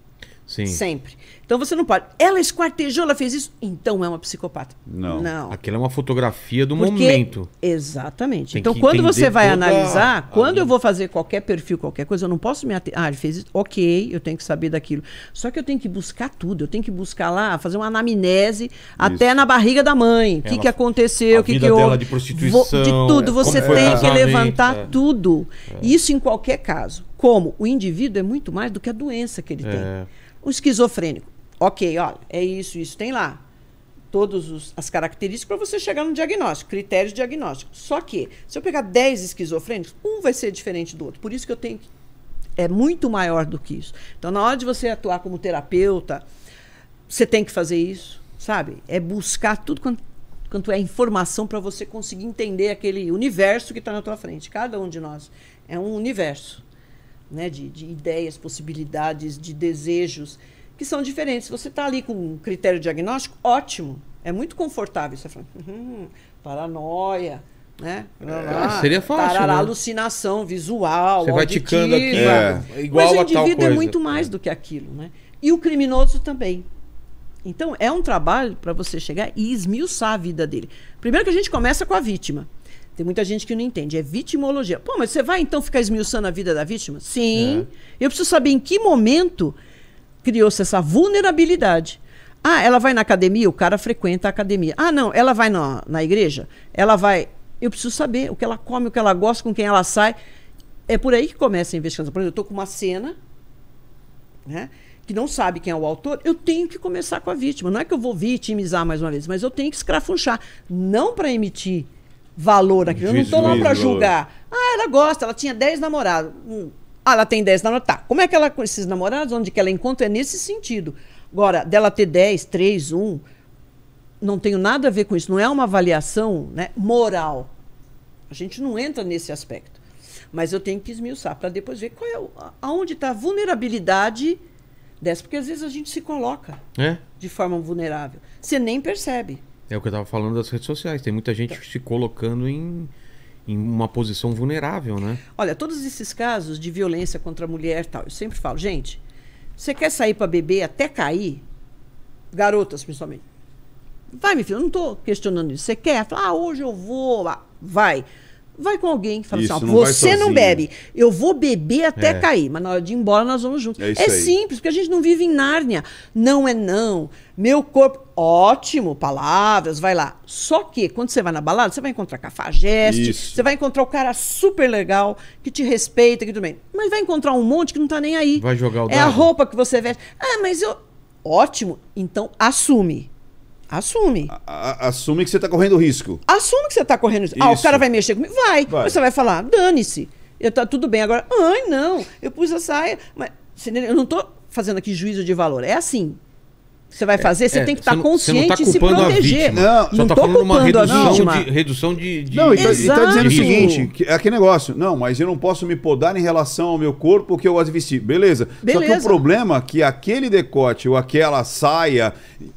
Sim. Sempre. Então você não pode. Ela esquartejou, ela fez isso, então é uma psicopata. Não. não. Aquilo é uma fotografia do Porque... momento. Exatamente. Tem então quando você vai analisar, a... quando a... eu vou fazer qualquer perfil, qualquer coisa, eu não posso me ater... Ah, ele fez isso, ok, eu tenho que saber daquilo. Só que eu tenho que buscar tudo, eu tenho que buscar lá, fazer uma anamnese isso. até na barriga da mãe. O que, que aconteceu, o que, que houve. de prostituição. Vou... De tudo, você tem que levantar é. tudo. É. Isso em qualquer caso. Como o indivíduo é muito mais do que a doença que ele é. tem. O esquizofrênico, ok, olha, é isso, isso tem lá. Todas as características para você chegar no diagnóstico, critérios diagnósticos. Só que, se eu pegar 10 esquizofrênicos, um vai ser diferente do outro. Por isso que eu tenho que. É muito maior do que isso. Então, na hora de você atuar como terapeuta, você tem que fazer isso, sabe? É buscar tudo quanto, quanto é informação para você conseguir entender aquele universo que está na tua frente. Cada um de nós é um universo né, de, de ideias, possibilidades, de desejos que são diferentes. Você está ali com um critério diagnóstico, ótimo, é muito confortável. Você fala, hum, paranoia, né? É, seria fácil. Tarará, né? alucinação visual, Você vai ticando aqui, é, né? igual Mas o indivíduo é muito mais é. do que aquilo, né? E o criminoso também. Então, é um trabalho para você chegar e esmiuçar a vida dele. Primeiro que a gente começa com a vítima. Tem muita gente que não entende. É vitimologia. Pô, mas você vai então ficar esmiuçando a vida da vítima? Sim. É. Eu preciso saber em que momento criou-se essa vulnerabilidade. Ah, ela vai na academia, o cara frequenta a academia. Ah, não, ela vai na, na igreja, ela vai. Eu preciso saber o que ela come, o que ela gosta, com quem ela sai. É por aí que começa a investigação. Por exemplo, eu estou com uma cena, né? que não sabe quem é o autor, eu tenho que começar com a vítima. Não é que eu vou vitimizar mais uma vez, mas eu tenho que escrafunchar. Não para emitir valor naquilo. Eu não estou lá para julgar. Ah, ela gosta, ela tinha 10 namorados. Hum. Ah, ela tem 10 namorados. Tá. Como é que ela com esses namorados, onde que ela encontra? É nesse sentido. Agora, dela ter 10, 3, 1, não tenho nada a ver com isso. Não é uma avaliação né, moral. A gente não entra nesse aspecto. Mas eu tenho que esmiuçar para depois ver qual é aonde está a vulnerabilidade dessa. Porque às vezes a gente se coloca é? de forma vulnerável. Você nem percebe. É o que eu tava falando das redes sociais. Tem muita gente tá. se colocando em, em uma posição vulnerável, né? Olha, todos esses casos de violência contra a mulher tal, eu sempre falo, gente, você quer sair para beber até cair? Garotas, principalmente. Vai, minha filha, eu não tô questionando isso. Você quer? Fala, ah, hoje eu vou. Ah, vai. Vai com alguém. Fala assim, isso, assim, ó, não você não bebe. Eu vou beber até é. cair. Mas na hora de ir embora, nós vamos juntos. É, é simples, porque a gente não vive em Nárnia. Não é não. Meu corpo. Ótimo, palavras, vai lá. Só que quando você vai na balada, você vai encontrar cafajeste, Isso. você vai encontrar o cara super legal, que te respeita, que tudo bem. Mas vai encontrar um monte que não tá nem aí. Vai jogar o É dado. a roupa que você veste. Ah, mas eu. Ótimo, então assume. Assume. A- a- assume que você tá correndo risco. Assume que você tá correndo. Ah, o cara vai mexer comigo? Vai. Vai. Você vai falar, dane-se. Eu tá tudo bem agora. Ai, não. Eu pus a saia. Mas eu não tô fazendo aqui juízo de valor. É assim você vai fazer, você é, tem que estar tá, tá consciente tá e se proteger. Não, não estou falando culpando a vítima. Tá de, redução de, de... Não, ele está tá dizendo o seguinte, que, é aquele negócio, não, mas eu não posso me podar em relação ao meu corpo que eu gosto de vestir. Beleza. Beleza. Só que o problema é que aquele decote ou aquela saia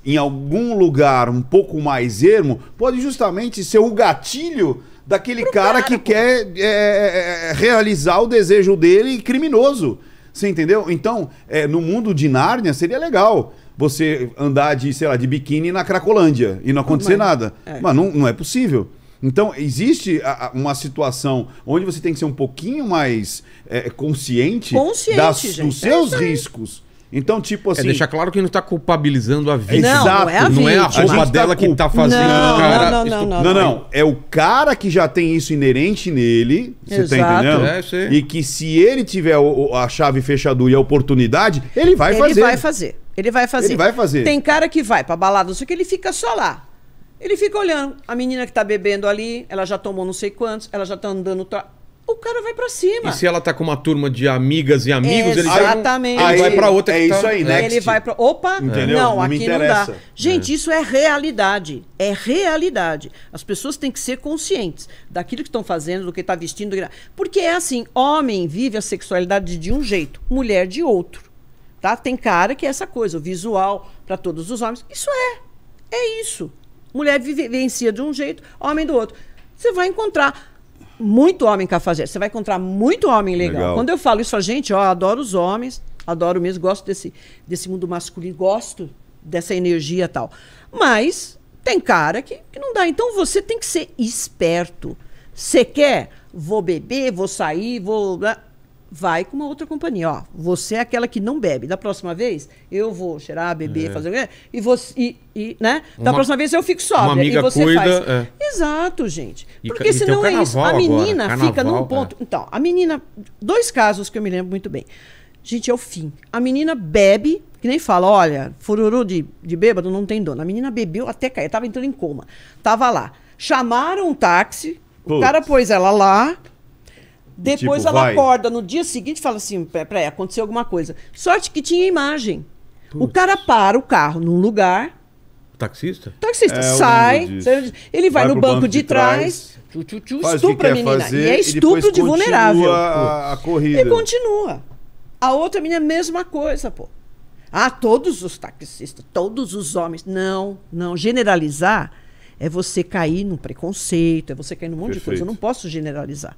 em algum lugar um pouco mais ermo pode justamente ser o gatilho daquele Pro cara, cara que quer é, é, realizar o desejo dele criminoso. Você entendeu? Então, é, no mundo de Nárnia seria legal você andar de, sei lá, de biquíni na Cracolândia e não acontecer Mas, é. nada. É. Mas não, não é possível. Então, existe uma situação onde você tem que ser um pouquinho mais é, consciente, consciente das, gente, é dos seus é riscos. Então, tipo é, assim. É deixar claro que não está culpabilizando a vítima. Não, Exato. não é a, não é a roupa a tá dela tá que está fazendo não, o cara. Não não, não não não, É o cara que já tem isso inerente nele. Você está entendendo? É, sim. E que se ele tiver a chave fechadura e a oportunidade, ele vai ele fazer. Ele vai fazer. Ele vai fazer. Ele vai fazer. Tem cara que vai pra balada, só que ele fica só lá. Ele fica olhando. A menina que tá bebendo ali, ela já tomou não sei quantos, ela já tá andando. O cara vai pra cima. E se ela tá com uma turma de amigas e amigos, é, ele Exatamente. Vai, vai pra outra. É tá- isso tá... aí, né? Ele vai pra. Opa, Entendeu? não, não aqui não dá. Gente, é. isso é realidade. É realidade. As pessoas têm que ser conscientes daquilo que estão fazendo, do que tá vestindo. Porque é assim: homem vive a sexualidade de um jeito, mulher de outro. Tá? Tem cara que é essa coisa, o visual para todos os homens. Isso é. É isso. Mulher vivencia de um jeito, homem do outro. Você vai encontrar muito homem cafajeste. Você vai encontrar muito homem legal. legal. Quando eu falo isso a gente, ó, adoro os homens, adoro mesmo, gosto desse, desse mundo masculino, gosto dessa energia tal. Mas tem cara que, que não dá. Então você tem que ser esperto. Você quer? Vou beber, vou sair, vou. Né? vai com uma outra companhia. Ó, você é aquela que não bebe. Da próxima vez, eu vou cheirar, beber, é. fazer o quê? E você. E, e né? Da uma, próxima vez eu fico sóbria. Uma amiga e você cuida, faz. É. Exato, gente. Porque e, senão é isso. A menina agora, fica carnaval, num é. ponto. É. Então, a menina. Dois casos que eu me lembro muito bem. Gente, é o fim. A menina bebe, que nem fala, olha, fururu de, de bêbado não tem dono. A menina bebeu até cair, tava entrando em coma. Tava lá. Chamaram um táxi, o cara pôs ela lá, depois tipo, ela vai. acorda no dia seguinte e fala assim: peraí, aconteceu alguma coisa. Sorte que tinha imagem. Puts. O cara para o carro num lugar. Taxista? Taxista. É, sai, sai, Ele vai, vai no banco, banco, de, de trás, trás tchu, tchu, estupra a menina. É fazer, e é estupro e de vulnerável. A, a corrida. E continua. A outra menina, mesma coisa, pô. Ah, todos os taxistas, todos os homens. Não, não. Generalizar é você cair no preconceito, é você cair num monte Perfeito. de coisa. Eu não posso generalizar.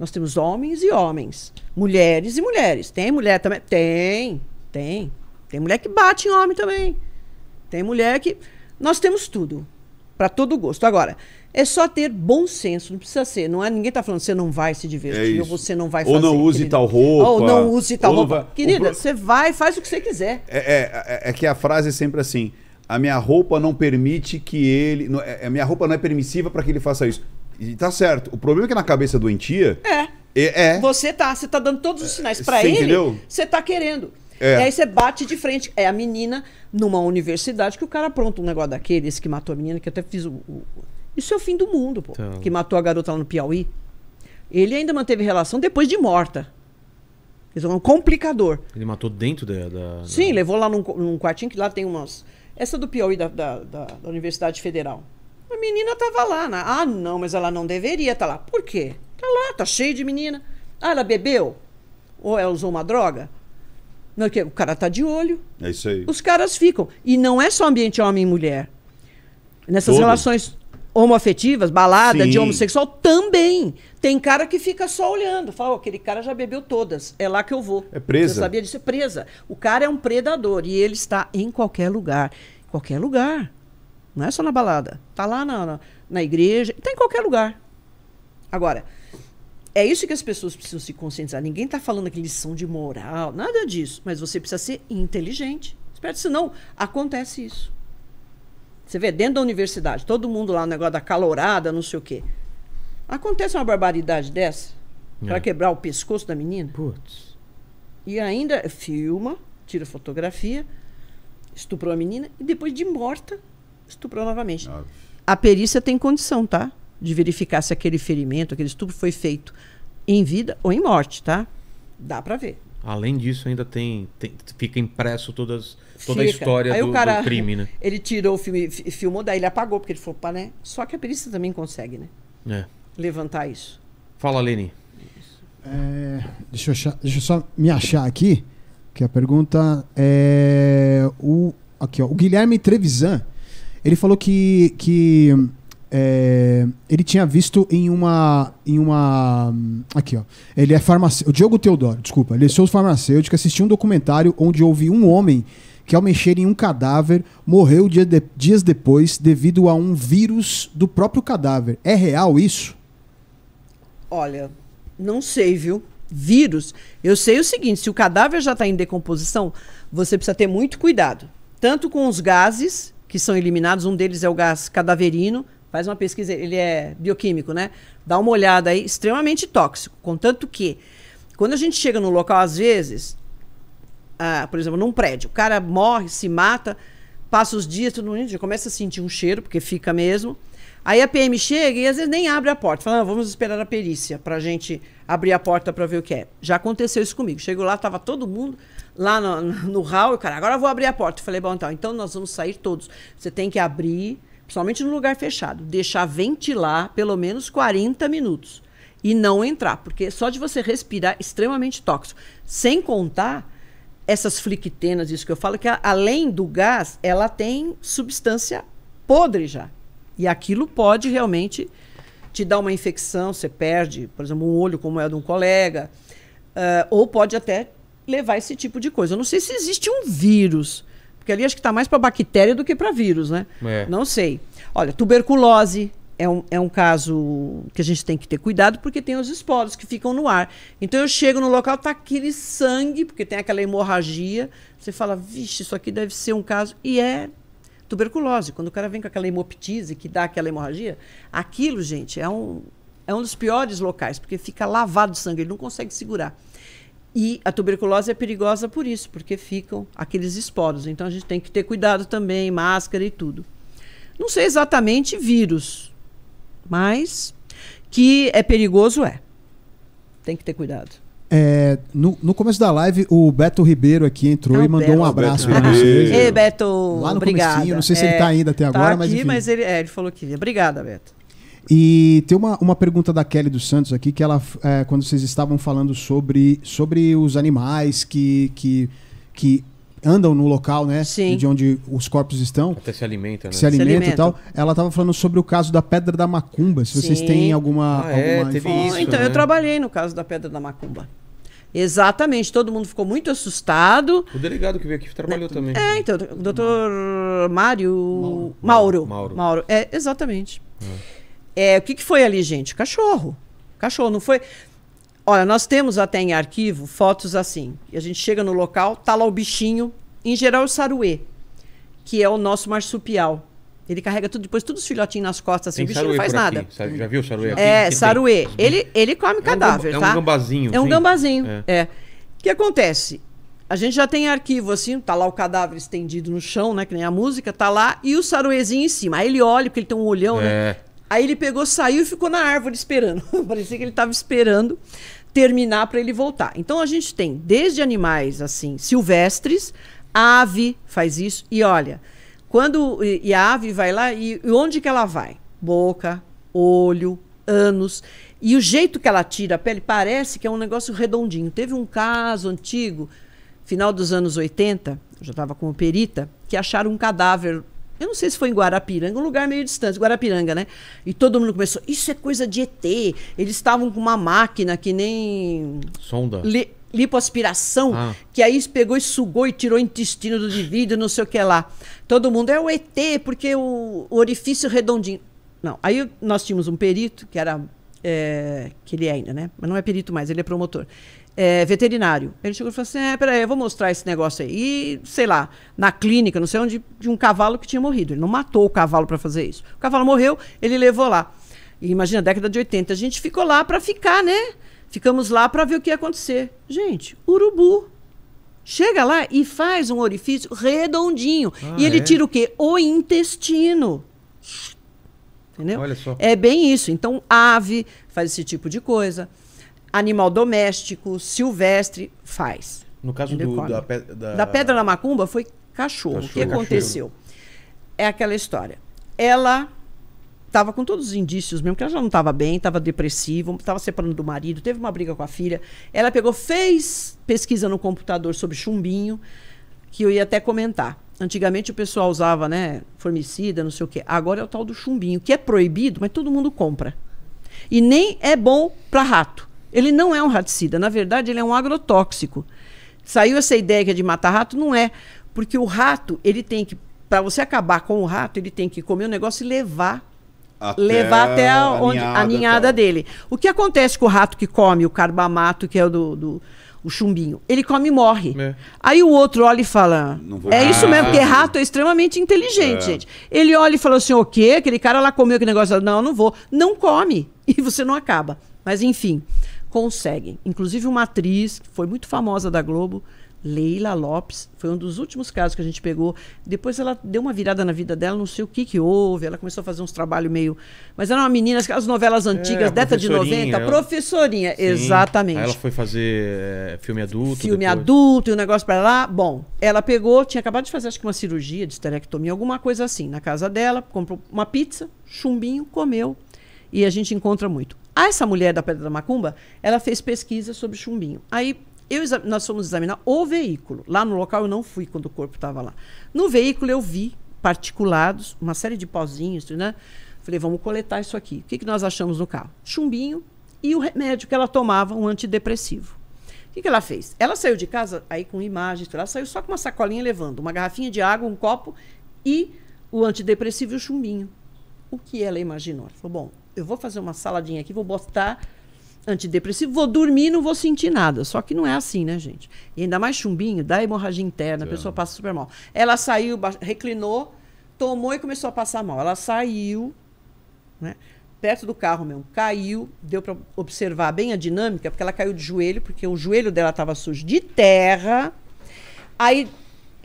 Nós temos homens e homens, mulheres e mulheres. Tem mulher também? Tem, tem. Tem mulher que bate em homem também. Tem mulher que. Nós temos tudo, para todo gosto. Agora, é só ter bom senso, não precisa ser. Não é, ninguém está falando você não vai se divertir, é ou você não vai fazer. Ou não use tal roupa. Ou não use tal roupa. Vai... Querida, pro... você vai, faz o que você quiser. É, é, é, é, que a frase é sempre assim: a minha roupa não permite que ele. A é, é, minha roupa não é permissiva para que ele faça isso. E tá certo. O problema é que na cabeça doentia. É. É. é. Você tá, você tá dando todos os sinais é, para ele. Entendeu? Você tá querendo. É. E aí você bate de frente. É a menina numa universidade que o cara apronta um negócio daquele, esse que matou a menina, que eu até fiz o. o... Isso é o fim do mundo, pô. Então... Que matou a garota lá no Piauí. Ele ainda manteve relação depois de morta. Isso é um complicador. Ele matou dentro da. da... Sim, levou lá num, num, quartinho que lá tem umas. Essa do Piauí da, da, da, da Universidade Federal. A menina estava lá. né? Ah, não, mas ela não deveria estar tá lá. Por quê? Está lá, tá cheio de menina. Ah, ela bebeu? Ou ela usou uma droga? Não, o cara tá de olho. É isso aí. Os caras ficam. E não é só ambiente homem e mulher. Nessas Todo. relações homoafetivas, balada Sim. de homossexual, também. Tem cara que fica só olhando. Fala, oh, aquele cara já bebeu todas. É lá que eu vou. É presa. Você sabia disso? É presa. O cara é um predador e ele está em qualquer lugar. Qualquer lugar. Não é só na balada. Tá lá na, na, na igreja, tá em qualquer lugar. Agora, é isso que as pessoas precisam se conscientizar. Ninguém está falando aqui lição de moral, nada disso. Mas você precisa ser inteligente. Esperto, senão acontece isso. Você vê, dentro da universidade, todo mundo lá, o negócio da calorada, não sei o quê. Acontece uma barbaridade dessa é. para quebrar o pescoço da menina. Putz. E ainda filma, tira fotografia, estuprou a menina e depois de morta estuprou novamente. Ah. A perícia tem condição, tá? De verificar se aquele ferimento, aquele estupro foi feito em vida ou em morte, tá? Dá para ver. Além disso, ainda tem, tem fica impresso todas, toda fica. a história do, cara, do, crime, né? Ele tirou o filme, filmou, daí ele apagou, porque ele falou, pá, né? Só que a perícia também consegue, né? É. Levantar isso. Fala, Leni. É, deixa, eu achar, deixa eu só me achar aqui, que a pergunta é. O, aqui, ó, o Guilherme Trevisan ele falou que, que é, ele tinha visto em uma. em uma. Aqui, ó. Ele é farmacêutico. Diogo Teodoro, desculpa. Ele é seu farmacêutico, assistiu um documentário onde houve um homem que, ao mexer em um cadáver, morreu dia de, dias depois devido a um vírus do próprio cadáver. É real isso? Olha, não sei, viu? Vírus. Eu sei o seguinte: se o cadáver já está em decomposição, você precisa ter muito cuidado. Tanto com os gases que são eliminados. Um deles é o gás cadaverino. Faz uma pesquisa, ele é bioquímico, né? Dá uma olhada aí, extremamente tóxico. Contanto que, quando a gente chega no local, às vezes, ah, por exemplo, num prédio, o cara morre, se mata, passa os dias, tudo mundo começa a sentir um cheiro, porque fica mesmo. Aí a PM chega e às vezes nem abre a porta. Fala, ah, vamos esperar a perícia para a gente abrir a porta para ver o que é. Já aconteceu isso comigo. Chegou lá, estava todo mundo lá no, no hall, cara, agora eu vou abrir a porta. Eu falei, bom, então, então nós vamos sair todos. Você tem que abrir, principalmente no lugar fechado, deixar ventilar pelo menos 40 minutos e não entrar, porque só de você respirar extremamente tóxico, sem contar essas flictenas, isso que eu falo, que a, além do gás, ela tem substância podre já. E aquilo pode realmente te dar uma infecção, você perde, por exemplo, um olho como é de um colega, uh, ou pode até levar esse tipo de coisa. Eu não sei se existe um vírus, porque ali acho que está mais para bactéria do que para vírus, né? É. Não sei. Olha, tuberculose é um, é um caso que a gente tem que ter cuidado, porque tem os esporos que ficam no ar. Então eu chego no local, tá aquele sangue, porque tem aquela hemorragia. Você fala, vixe, isso aqui deve ser um caso. E é tuberculose. Quando o cara vem com aquela hemoptise que dá aquela hemorragia, aquilo, gente, é um, é um dos piores locais, porque fica lavado de sangue, ele não consegue segurar. E a tuberculose é perigosa por isso, porque ficam aqueles esporos. Então a gente tem que ter cuidado também, máscara e tudo. Não sei exatamente vírus, mas que é perigoso é. Tem que ter cuidado. É, no, no, começo da live, o Beto Ribeiro aqui entrou não, e mandou Beto, um abraço para vocês. Ei, Beto, Lá no obrigada. não sei se é, ele está ainda até tá agora, aqui, mas, mas ele, é, ele falou que Obrigada, Beto. E tem uma, uma pergunta da Kelly dos Santos aqui, que ela, é, quando vocês estavam falando sobre, sobre os animais que, que, que andam no local, né? Sim. De onde os corpos estão. Até se alimenta, né? Se alimenta, e tal. Ela estava falando sobre o caso da Pedra da Macumba. Se Sim. vocês têm alguma, ah, alguma é, teve Isso, ah, então, né? eu trabalhei no caso da Pedra da Macumba. Exatamente, todo mundo ficou muito assustado. O delegado que veio aqui trabalhou é, também. É, então, o doutor Mário. Mauro. Mauro. Mauro. Mauro. É, exatamente. É. É, o que, que foi ali, gente? Cachorro. Cachorro, não foi. Olha, nós temos até em arquivo fotos assim. E a gente chega no local, tá lá o bichinho, em geral o saruê, que é o nosso marsupial. Ele carrega tudo, depois todos os filhotinhos nas costas, assim, tem o bichinho não faz nada. Aqui. Já viu o saruê aqui? É, saruê. Ele, ele come é um cadáver, gamba, tá? É um tá? gambazinho. É um sim. gambazinho, é. é. O que acontece? A gente já tem arquivo, assim, tá lá o cadáver estendido no chão, né, que nem a música, tá lá, e o saruezinho em cima. Aí ele olha, porque ele tem um olhão, né? é. né? Aí ele pegou, saiu e ficou na árvore esperando. Parecia que ele estava esperando terminar para ele voltar. Então a gente tem desde animais assim silvestres, a ave faz isso e olha, quando e, a ave vai lá e, e onde que ela vai? Boca, olho, anos. E o jeito que ela tira a pele parece que é um negócio redondinho. Teve um caso antigo, final dos anos 80, eu já estava como perita, que acharam um cadáver eu não sei se foi em Guarapiranga, um lugar meio distante, Guarapiranga, né? E todo mundo começou, isso é coisa de ET. Eles estavam com uma máquina que nem. Sonda. Li, lipoaspiração, ah. que aí pegou e sugou e tirou o intestino do indivíduo, não sei o que lá. Todo mundo é o ET, porque o, o orifício redondinho. Não, aí nós tínhamos um perito, que era. É, que ele é ainda, né? Mas não é perito mais, ele é promotor é, veterinário. Ele chegou e falou assim: é, peraí, eu vou mostrar esse negócio aí. E, sei lá, na clínica, não sei onde, de um cavalo que tinha morrido. Ele não matou o cavalo para fazer isso. O cavalo morreu, ele levou lá. E imagina, década de 80, a gente ficou lá para ficar, né? Ficamos lá para ver o que ia acontecer. Gente, urubu. Chega lá e faz um orifício redondinho. Ah, e ele é? tira o quê? O intestino. Entendeu? Olha só, É bem isso. Então, ave faz esse tipo de coisa animal doméstico, silvestre, faz. No caso do, da, da... da, pedra da macumba foi cachorro. cachorro. O que aconteceu? É aquela história. Ela estava com todos os indícios mesmo, que ela já não estava bem, estava depressiva, estava separando do marido, teve uma briga com a filha. Ela pegou, fez pesquisa no computador sobre chumbinho, que eu ia até comentar. Antigamente o pessoal usava, né, formicida, não sei o quê. Agora é o tal do chumbinho, que é proibido, mas todo mundo compra. E nem é bom para rato. Ele não é um raticida, na verdade, ele é um agrotóxico. Saiu essa ideia que é de matar rato? Não é. Porque o rato, ele tem que. Para você acabar com o rato, ele tem que comer o negócio e levar. Até levar até a, onde, a ninhada tal. dele. O que acontece com o rato que come o carbamato, que é o do, do o chumbinho. Ele come e morre. É. Aí o outro olha e fala. É isso mesmo, porque rato é extremamente inteligente, é. gente. Ele olha e fala assim: o quê? Aquele cara lá comeu aquele negócio. Não, eu não vou. Não come. E você não acaba. Mas enfim conseguem. Inclusive uma atriz que foi muito famosa da Globo, Leila Lopes, foi um dos últimos casos que a gente pegou. Depois ela deu uma virada na vida dela, não sei o que que houve, ela começou a fazer uns trabalhos meio, mas era uma menina, aquelas novelas antigas, é, década de 90, ela... professorinha, Sim. exatamente. Aí ela foi fazer eh, filme adulto, filme depois. adulto e um negócio para lá. Bom, ela pegou, tinha acabado de fazer acho que uma cirurgia de esterectomia, alguma coisa assim, na casa dela, comprou uma pizza, chumbinho, comeu e a gente encontra muito. Ah, essa mulher da Pedra da Macumba, ela fez pesquisa sobre chumbinho. Aí eu, nós fomos examinar o veículo. Lá no local eu não fui quando o corpo estava lá. No veículo eu vi particulados, uma série de pozinhos, né? Falei, vamos coletar isso aqui. O que, que nós achamos no carro? Chumbinho e o remédio que ela tomava, um antidepressivo. O que, que ela fez? Ela saiu de casa aí com imagens, ela saiu só com uma sacolinha levando uma garrafinha de água, um copo e o antidepressivo e o chumbinho. O que ela imaginou? Ela falou, bom, eu vou fazer uma saladinha aqui, vou botar antidepressivo, vou dormir não vou sentir nada. Só que não é assim, né, gente? E ainda mais chumbinho, dá hemorragia interna, a pessoa passa super mal. Ela saiu, reclinou, tomou e começou a passar mal. Ela saiu, né? Perto do carro mesmo, caiu, deu para observar bem a dinâmica, porque ela caiu de joelho, porque o joelho dela estava sujo de terra. Aí,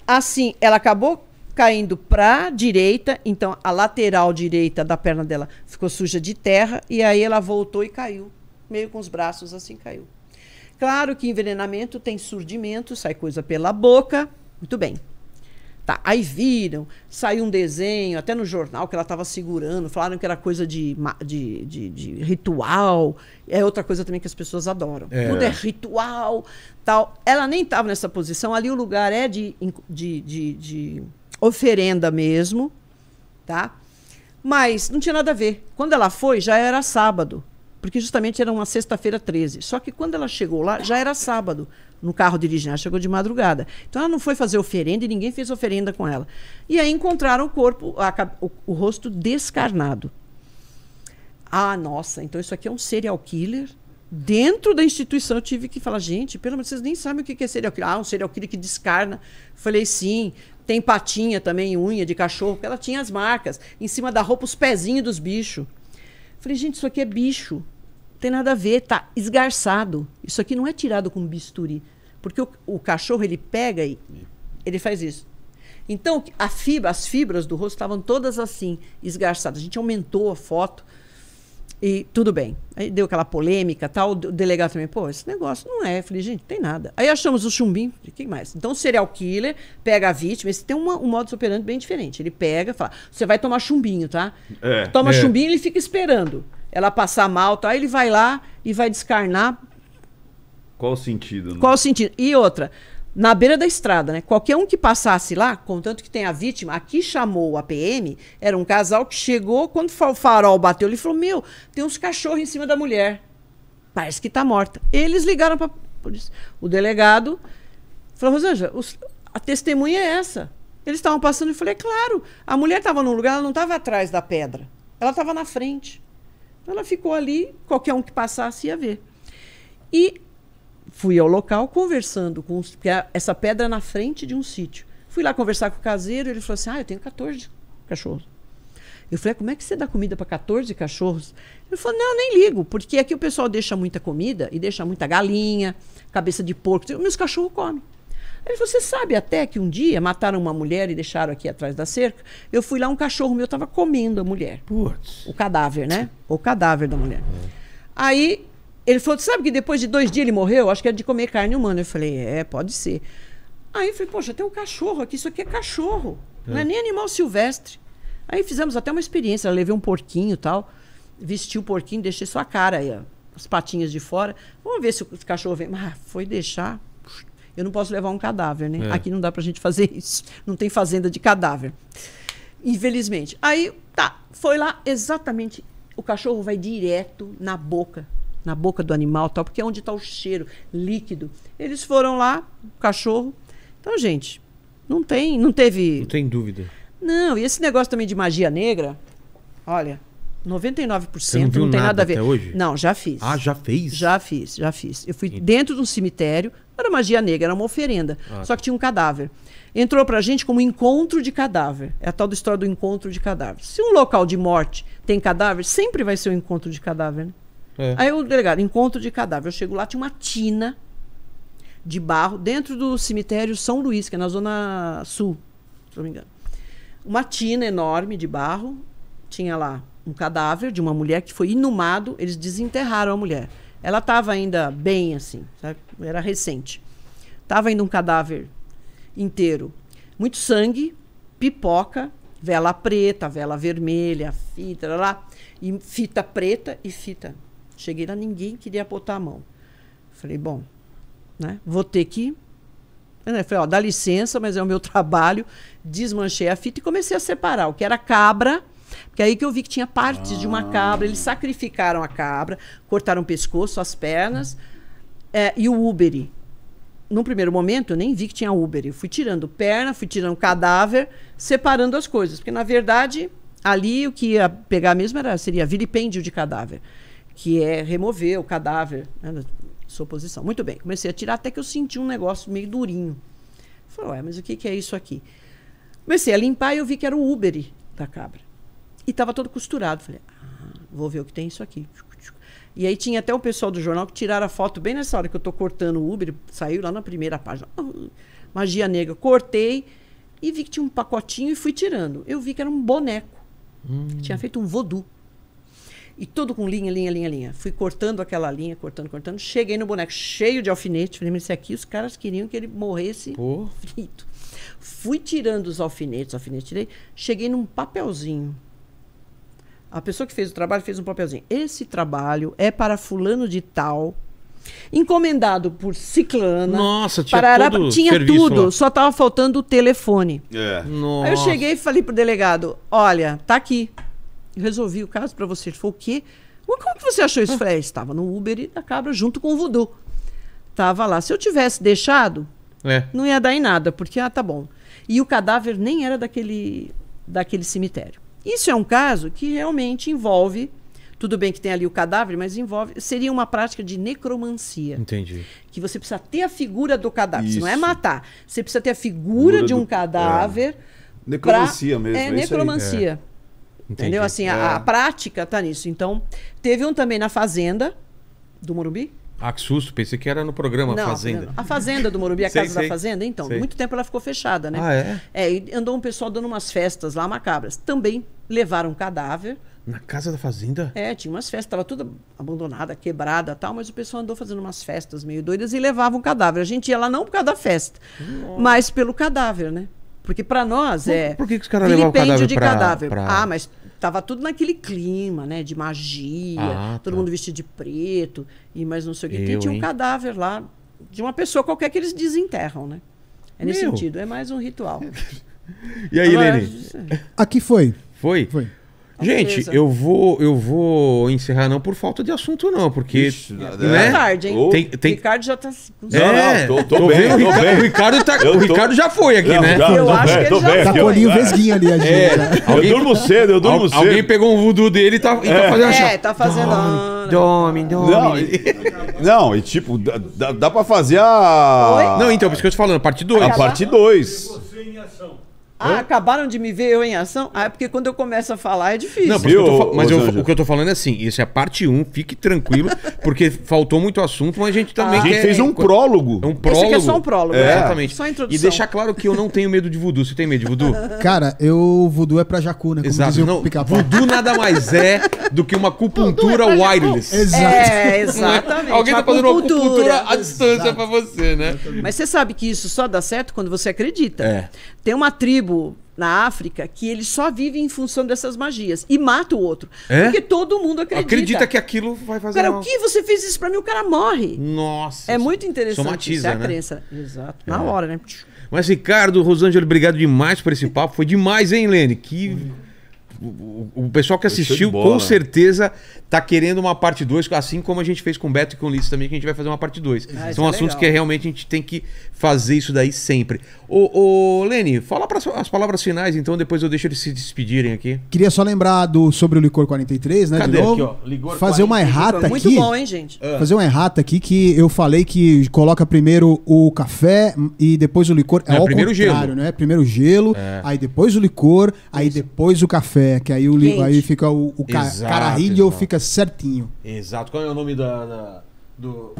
assim, ela acabou caindo para direita, então a lateral direita da perna dela ficou suja de terra e aí ela voltou e caiu, meio com os braços assim caiu. Claro que envenenamento tem surdimento, sai coisa pela boca, muito bem. Tá, aí viram, saiu um desenho, até no jornal que ela estava segurando, falaram que era coisa de, de, de, de, ritual. É outra coisa também que as pessoas adoram. É. Tudo é ritual, tal. Ela nem estava nessa posição, ali o lugar é de, de, de, de oferenda mesmo, tá? Mas não tinha nada a ver. Quando ela foi, já era sábado, porque justamente era uma sexta-feira 13. Só que quando ela chegou lá, já era sábado, no carro dirigindo, ela chegou de madrugada. Então ela não foi fazer oferenda e ninguém fez oferenda com ela. E aí encontraram o corpo, a, o, o rosto descarnado. Ah, nossa, então isso aqui é um serial killer dentro da instituição eu tive que falar, gente, pelo menos vocês nem sabem o que é serial killer. Ah, um serial killer que descarna. Falei, sim, tem patinha também, unha de cachorro, porque ela tinha as marcas. Em cima da roupa, os pezinhos dos bichos. Falei, gente, isso aqui é bicho. Não tem nada a ver, tá esgarçado. Isso aqui não é tirado com bisturi. Porque o, o cachorro, ele pega e ele faz isso. Então, fibra, as fibras do rosto estavam todas assim, esgarçadas. A gente aumentou a foto e tudo bem. Aí deu aquela polêmica tal. O delegado também, pô, esse negócio não é. Eu falei, gente, tem nada. Aí achamos o chumbinho de Quem mais? Então, o serial killer pega a vítima. Esse tem uma, um modo operante bem diferente. Ele pega fala: você vai tomar chumbinho, tá? É, Toma é. chumbinho ele fica esperando. Ela passar mal, tal. Tá? Aí ele vai lá e vai descarnar. Qual o sentido? Né? Qual o sentido? E outra, na beira da estrada, né? Qualquer um que passasse lá, contanto que tenha a vítima, aqui chamou a PM, era um casal que chegou, quando o farol bateu, ele falou: Meu, tem uns cachorros em cima da mulher. Parece que está morta. Eles ligaram para o delegado. Falou, Rosângela, os, a testemunha é essa. Eles estavam passando e falei, é claro, a mulher estava num lugar, ela não estava atrás da pedra. Ela estava na frente. Ela ficou ali, qualquer um que passasse ia ver. E fui ao local conversando com os, porque essa pedra na frente de um sítio. Fui lá conversar com o caseiro, ele falou assim: "Ah, eu tenho 14 cachorros". Eu falei: "Como é que você dá comida para 14 cachorros?". Ele falou: "Não, nem ligo, porque aqui o pessoal deixa muita comida e deixa muita galinha, cabeça de porco, meus cachorros comem". Aí você sabe até que um dia mataram uma mulher e deixaram aqui atrás da cerca. Eu fui lá, um cachorro meu estava comendo a mulher. Putz. O cadáver, né? O cadáver da mulher. Aí ele falou, sabe que depois de dois dias ele morreu? Acho que é de comer carne humana. Eu falei, é, pode ser. Aí eu falei, poxa, tem um cachorro aqui, isso aqui é cachorro. É. Não é nem animal silvestre. Aí fizemos até uma experiência, levei um porquinho e tal, vesti o porquinho, deixei sua cara aí, ó, as patinhas de fora. Vamos ver se o cachorro vem. Mas ah, foi deixar. Eu não posso levar um cadáver, né? É. Aqui não dá pra gente fazer isso. Não tem fazenda de cadáver. Infelizmente. Aí, tá, foi lá exatamente. O cachorro vai direto na boca na boca do animal, tal, porque é onde está o cheiro líquido. Eles foram lá, o cachorro. Então, gente, não tem, não teve. Não tem dúvida. Não, e esse negócio também de magia negra, olha, 99% Você não, viu não tem nada, nada a ver. Até hoje? Não, já fiz. Ah, já fez? Já fiz, já fiz. Eu fui dentro de um cemitério, era magia negra, era uma oferenda, ah, só que tinha um cadáver. Entrou pra gente como encontro de cadáver. É a tal da história do encontro de cadáver. Se um local de morte tem cadáver, sempre vai ser um encontro de cadáver, né? É. Aí o delegado, encontro de cadáver. Eu chego lá, tinha uma tina de barro dentro do cemitério São Luís, que é na zona sul, se não me engano. Uma tina enorme de barro, tinha lá um cadáver de uma mulher que foi inumado, eles desenterraram a mulher. Ela estava ainda bem assim, sabe? Era recente. Tava ainda um cadáver inteiro. Muito sangue, pipoca, vela preta, vela vermelha, fita, lá, e fita preta e fita Cheguei lá, ninguém queria botar a mão. Falei, bom, né? Vou ter que. Eu né, falei, ó, dá licença, mas é o meu trabalho. Desmanchei a fita e comecei a separar o que era cabra. Porque aí que eu vi que tinha partes ah. de uma ah. cabra. Eles sacrificaram a cabra, cortaram o pescoço, as pernas. É, e o uberi. Num primeiro momento, eu nem vi que tinha uberi. Eu fui tirando perna, fui tirando cadáver, separando as coisas. Porque, na verdade, ali o que ia pegar mesmo era, seria vilipêndio de cadáver que é remover o cadáver né, da sua posição. Muito bem, comecei a tirar até que eu senti um negócio meio durinho. Falei, ué, mas o que, que é isso aqui? Comecei a limpar e eu vi que era o Uber da cabra. E estava todo costurado. Falei, ah, vou ver o que tem isso aqui. E aí tinha até o pessoal do jornal que tiraram a foto bem nessa hora que eu estou cortando o Uber, saiu lá na primeira página. Ah, magia negra, cortei e vi que tinha um pacotinho e fui tirando. Eu vi que era um boneco. Hum. Tinha feito um voodoo. E tudo com linha, linha, linha, linha. Fui cortando aquela linha, cortando, cortando. Cheguei no boneco cheio de alfinete. Falei, mas aqui os caras queriam que ele morresse Pô. frito. Fui tirando os alfinetes, alfinete tirei. Cheguei num papelzinho. A pessoa que fez o trabalho fez um papelzinho. Esse trabalho é para fulano de tal, encomendado por Ciclana. Nossa, tinha Parará, todo Tinha tudo, lá. só estava faltando o telefone. É. Aí eu cheguei e falei pro delegado, olha, tá aqui resolvi o caso para você. Ele falou, o quê? Como que você achou isso? freio é, estava no Uber e da cabra junto com o voodoo. estava lá. Se eu tivesse deixado, é. não ia dar em nada, porque, ah, tá bom. E o cadáver nem era daquele, daquele cemitério. Isso é um caso que realmente envolve tudo bem que tem ali o cadáver, mas envolve. Seria uma prática de necromancia. Entendi. Que você precisa ter a figura do cadáver. Isso. Não é matar. Você precisa ter a figura, figura de um do... É. cadáver. É. Necromancia pra... mesmo. É, é necromancia. É. Entendi. Entendeu? Assim, é. a, a, é. prática tá nisso. Então, teve um também na Fazenda do Morumbi. Ah, que susto, pensei que era no programa não, Fazenda. A Fazenda do Morumbi, a sei, Casa sei, da Fazenda, então, sei. muito tempo ela ficou fechada, né? Ah, é? É, andou um pessoal dando umas festas lá macabras. Também levaram um cadáver. Na Casa da Fazenda? É, tinha umas festas, tava toda abandonada, quebrada tal, mas o pessoal andou fazendo umas festas meio doidas e levava um cadáver. A gente ia lá não por causa da festa, Nossa. mas pelo cadáver, né? Porque para nós é. Por, que, que os caras não o cadáver? de pra, cadáver. Pra... Ah, mas tava tudo naquele clima, né? De magia, ah, tá. todo tá. mundo vestido de preto, e mas não sei o que. Eu, tinha hein? um cadáver lá de uma pessoa qualquer que eles desenterram, né? É nesse Meu. sentido, é mais um ritual. e aí, Agora, Lene? É- Aqui foi. Foi? Foi. Gente, eu vou, eu vou encerrar não por falta de assunto não, porque Ixi, né? é tarde, hein? Tem, tem... O Ricardo já tá é, Não, é, não, tô, tô, tô bem, vendo, tô Ricardo, bem. O Ricardo tá, tô... o Ricardo já foi aqui, não, né? Já, eu acho bem, que ele já bem, tá colinho vesguinho ali a é, gente. É, alguém... Eu durmo cedo, eu durmo cedo. Alguém pegou um voodoo dele e tá, e tá é. fazendo É, tá fazendo Dome, dome. Não, e, não, e tipo, dá, dá para fazer a Oi? Não, então, por isso que eu tô falando, a parte 2. A parte 2. Você em ação. Ah, acabaram de me ver eu em ação? Ah, é porque quando eu começo a falar é difícil. Não, eu, eu mas eu, o que eu tô falando é assim, isso é parte 1, um, fique tranquilo, porque faltou muito assunto, mas a gente também ah, quer... A gente fez um prólogo. É um prólogo. Esse aqui é só um prólogo. É. Né? Exatamente. Só a introdução. E deixar claro que eu não tenho medo de voodoo. Você tem medo de voodoo? Cara, eu... Voodoo é pra Jacu, né? Como Exato. não, voodoo nada mais é do que uma acupuntura é wireless. Exato. É, é exatamente. Alguém tá fazendo uma acupuntura à distância Exato. pra você, né? Mas você sabe que isso só dá certo quando você acredita. É. Tem uma tribo povo na África que eles só vivem em função dessas magias e mata o outro. É? Porque todo mundo acredita. Acredita que aquilo vai fazer Cara, mal. o que você fez isso para mim? O cara morre. Nossa. É muito interessante. Somatiza, isso é né? crença. Exato. É. Na hora, né? Mas, Ricardo, Rosângela, obrigado demais por esse papo. Foi demais, hein, Lene? Que o, o pessoal que assistiu com certeza tá querendo uma parte 2, assim como a gente fez com o Beto e com o Liz também, que a gente vai fazer uma parte 2. Ah, São é assuntos que é realmente a gente tem que fazer isso daí sempre. Ô, ô fala pra, as palavras finais, então depois eu deixo eles se despedirem aqui. Queria só lembrar do, sobre o Licor 43, né? Cadê de novo. Aqui, ó, Ligor fazer 43, uma errata muito aqui. Muito bom, hein, gente? Ah. Fazer uma errata aqui que eu falei que coloca primeiro o café e depois o licor. É, é primeiro contrário, gelo. né? Primeiro gelo, é. aí depois o licor, aí depois o café. É, que aí, o, Quente. aí fica o, o ca, exato, cararrilho exato. fica certinho. Exato. Qual é o nome da, da do.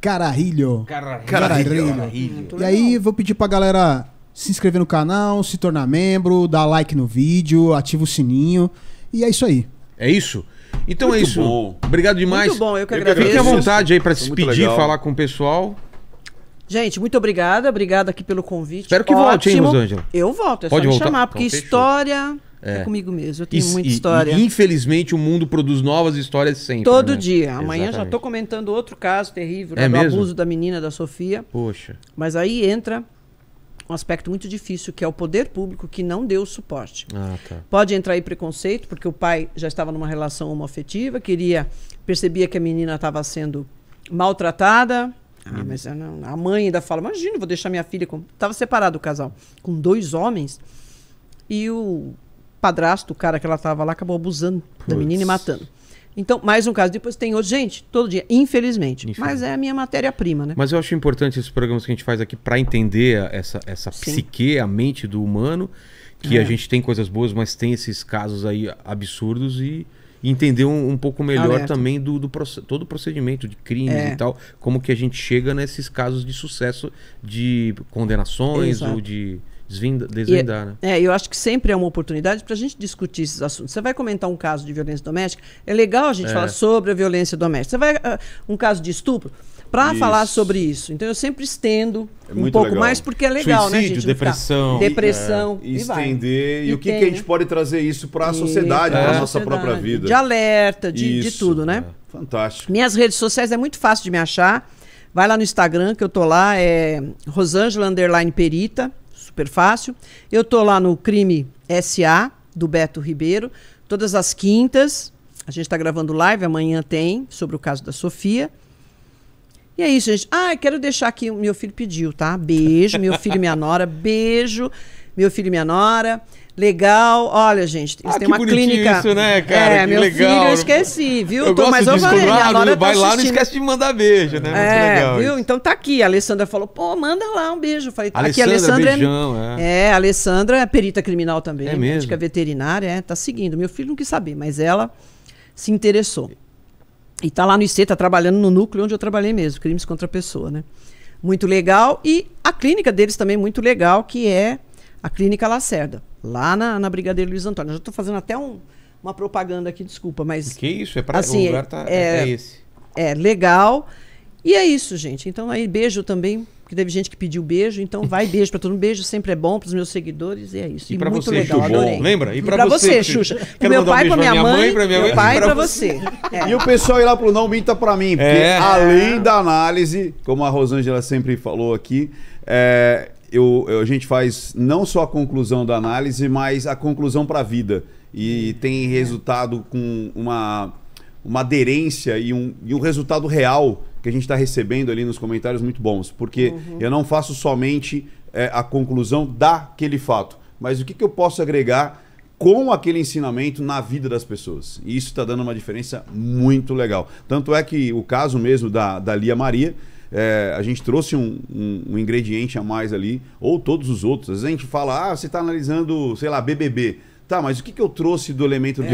Cararrilho. Cararrilho. cararrilho. cararrilho. Hum, e aí, vou pedir pra galera se inscrever no canal, se tornar membro, dar like no vídeo, ativa o sininho. E é isso aí. É isso? Então é muito é isso. Bom. Obrigado demais. Muito bom, eu que agradeço. Fique à vontade aí para despedir, falar com o pessoal. Gente, muito obrigada. Obrigada aqui pelo convite. Espero que Ótimo. volte, hein, Rosângela? Eu volto, é Pode só voltar. me chamar, porque então, história. É, é comigo mesmo, eu tenho muita história. E, infelizmente o mundo produz novas histórias sempre. Todo né? dia. Amanhã Exatamente. já estou comentando outro caso terrível é do abuso da menina da Sofia. Poxa. Mas aí entra um aspecto muito difícil, que é o poder público que não deu suporte. Ah, tá. Pode entrar aí preconceito, porque o pai já estava numa relação homoafetiva, queria, percebia que a menina estava sendo maltratada. Ah, uhum. mas não, a mãe ainda fala, imagina, vou deixar minha filha com... Estava separado o casal, com dois homens. E o padrasto, o cara que ela estava lá, acabou abusando Puts. da menina e matando. Então, mais um caso. Depois tem outro. Gente, todo dia, infelizmente. Mas é a minha matéria-prima, né? Mas eu acho importante esses programas que a gente faz aqui para entender essa, essa psique, a mente do humano, que é. a gente tem coisas boas, mas tem esses casos aí absurdos e entender um, um pouco melhor Alerta. também do, do todo o procedimento de crimes é. e tal, como que a gente chega nesses casos de sucesso de condenações Exato. ou de desvendar, né? É, eu acho que sempre é uma oportunidade para a gente discutir esses assuntos. Você vai comentar um caso de violência doméstica, é legal a gente é. falar sobre a violência doméstica. Você vai uh, um caso de estupro para falar sobre isso. Então eu sempre estendo é um pouco legal. mais porque é legal, Suicídio, né, Suicídio, Depressão, depressão, é, e estender e, e o que, tem, que a né? gente né? pode trazer isso para a sociedade, para a nossa própria vida. De alerta, de, isso, de tudo, né? É. Fantástico. Minhas redes sociais é muito fácil de me achar. Vai lá no Instagram que eu tô lá, é Rosângela Perita super fácil. Eu tô lá no Crime SA, do Beto Ribeiro, todas as quintas. A gente está gravando live, amanhã tem, sobre o caso da Sofia. E é isso, gente. Ah, quero deixar aqui, meu filho pediu, tá? Beijo, meu filho e minha nora, beijo, meu filho e minha nora. Legal, olha, gente, eles ah, têm uma clínica. Isso, né, é, cara? É, que meu legal. filho, eu esqueci, viu? Eu Tô, mas eu falei, agora vai tá lá, não esquece de mandar beijo, né? É, legal, viu? Isso. Então tá aqui. A Alessandra falou, pô, manda lá um beijo. Eu falei, tá Alessandra, aqui, Alessandra. É beijão, é. é, a Alessandra é perita criminal também, é, é mesmo? médica veterinária, é, tá seguindo. Meu filho não quis saber, mas ela se interessou. E tá lá no IC, tá trabalhando no núcleo onde eu trabalhei mesmo, crimes contra a pessoa, né? Muito legal. E a clínica deles também muito legal, que é a Clínica Lacerda, lá na, na Brigadeiro Luiz Antônio. Eu já estou fazendo até um, uma propaganda aqui, desculpa, mas. Que isso, é para assim, o lugar tá, é, é, esse. É, legal. E é isso, gente. Então, aí, beijo também, porque teve gente que pediu beijo, então vai beijo para todo mundo. Beijo sempre é bom para os meus seguidores, e é isso. E, e você, legal, Xuxa. Adorei. Lembra? E para você, Xuxa. Pro meu pai, um para minha mãe, para minha meu mãe, pai, para você. É. E o pessoal ir lá pro Não Minta para mim, porque é. além da análise, como a Rosângela sempre falou aqui, é, eu, eu, a gente faz não só a conclusão da análise, mas a conclusão para a vida. E tem resultado com uma, uma aderência e um, e um resultado real que a gente está recebendo ali nos comentários muito bons. Porque uhum. eu não faço somente é, a conclusão daquele fato, mas o que, que eu posso agregar com aquele ensinamento na vida das pessoas. E isso está dando uma diferença muito legal. Tanto é que o caso mesmo da, da Lia Maria, é, a gente trouxe um, um, um, ingrediente a mais ali, ou todos os outros. Às vezes a gente fala, ah, você está analisando, sei lá, BBB. Tá, mas o que, que eu trouxe do elemento do é,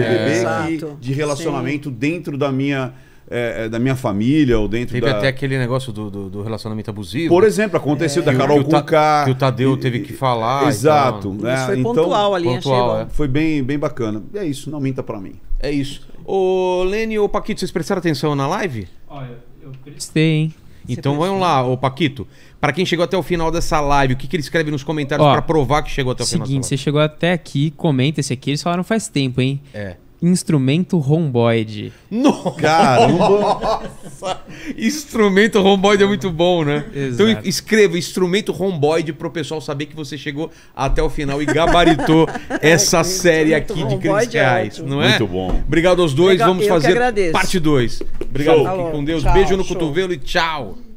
BBB que, de relacionamento Sim. dentro da minha... É, é, da minha família ou dentro teve da... até aquele negócio do, do, do, relacionamento abusivo. Por exemplo, aconteceu é. da Carol com K. Que o Tadeu e, teve que falar. Exato. Então, né? foi então, pontual ali, pontual, é. Foi bem, bem bacana. E é isso, não minta para mim. É isso. Ô, Lene ou Paquito, vocês prestaram atenção na live? Olha, eu prestei, hein? Então vamos assim. lá, ô Paquito. Para quem chegou até o final dessa live, o que, que ele escreve nos comentários para provar que chegou até o seguinte, final? Seguinte, você chegou até aqui, comenta esse aqui. Eles falaram faz tempo, hein? É. Instrumento romboide. Nossa! instrumento romboide é muito bom, né? Então, Exato. Então escreva instrumento romboide para o pessoal saber que você chegou até o final e gabaritou essa série aqui de cristais, é não é? Muito bom. Obrigado aos dois, Legal, vamos fazer parte 2. Obrigado, com Deus. Tchau, Beijo no show. cotovelo e tchau.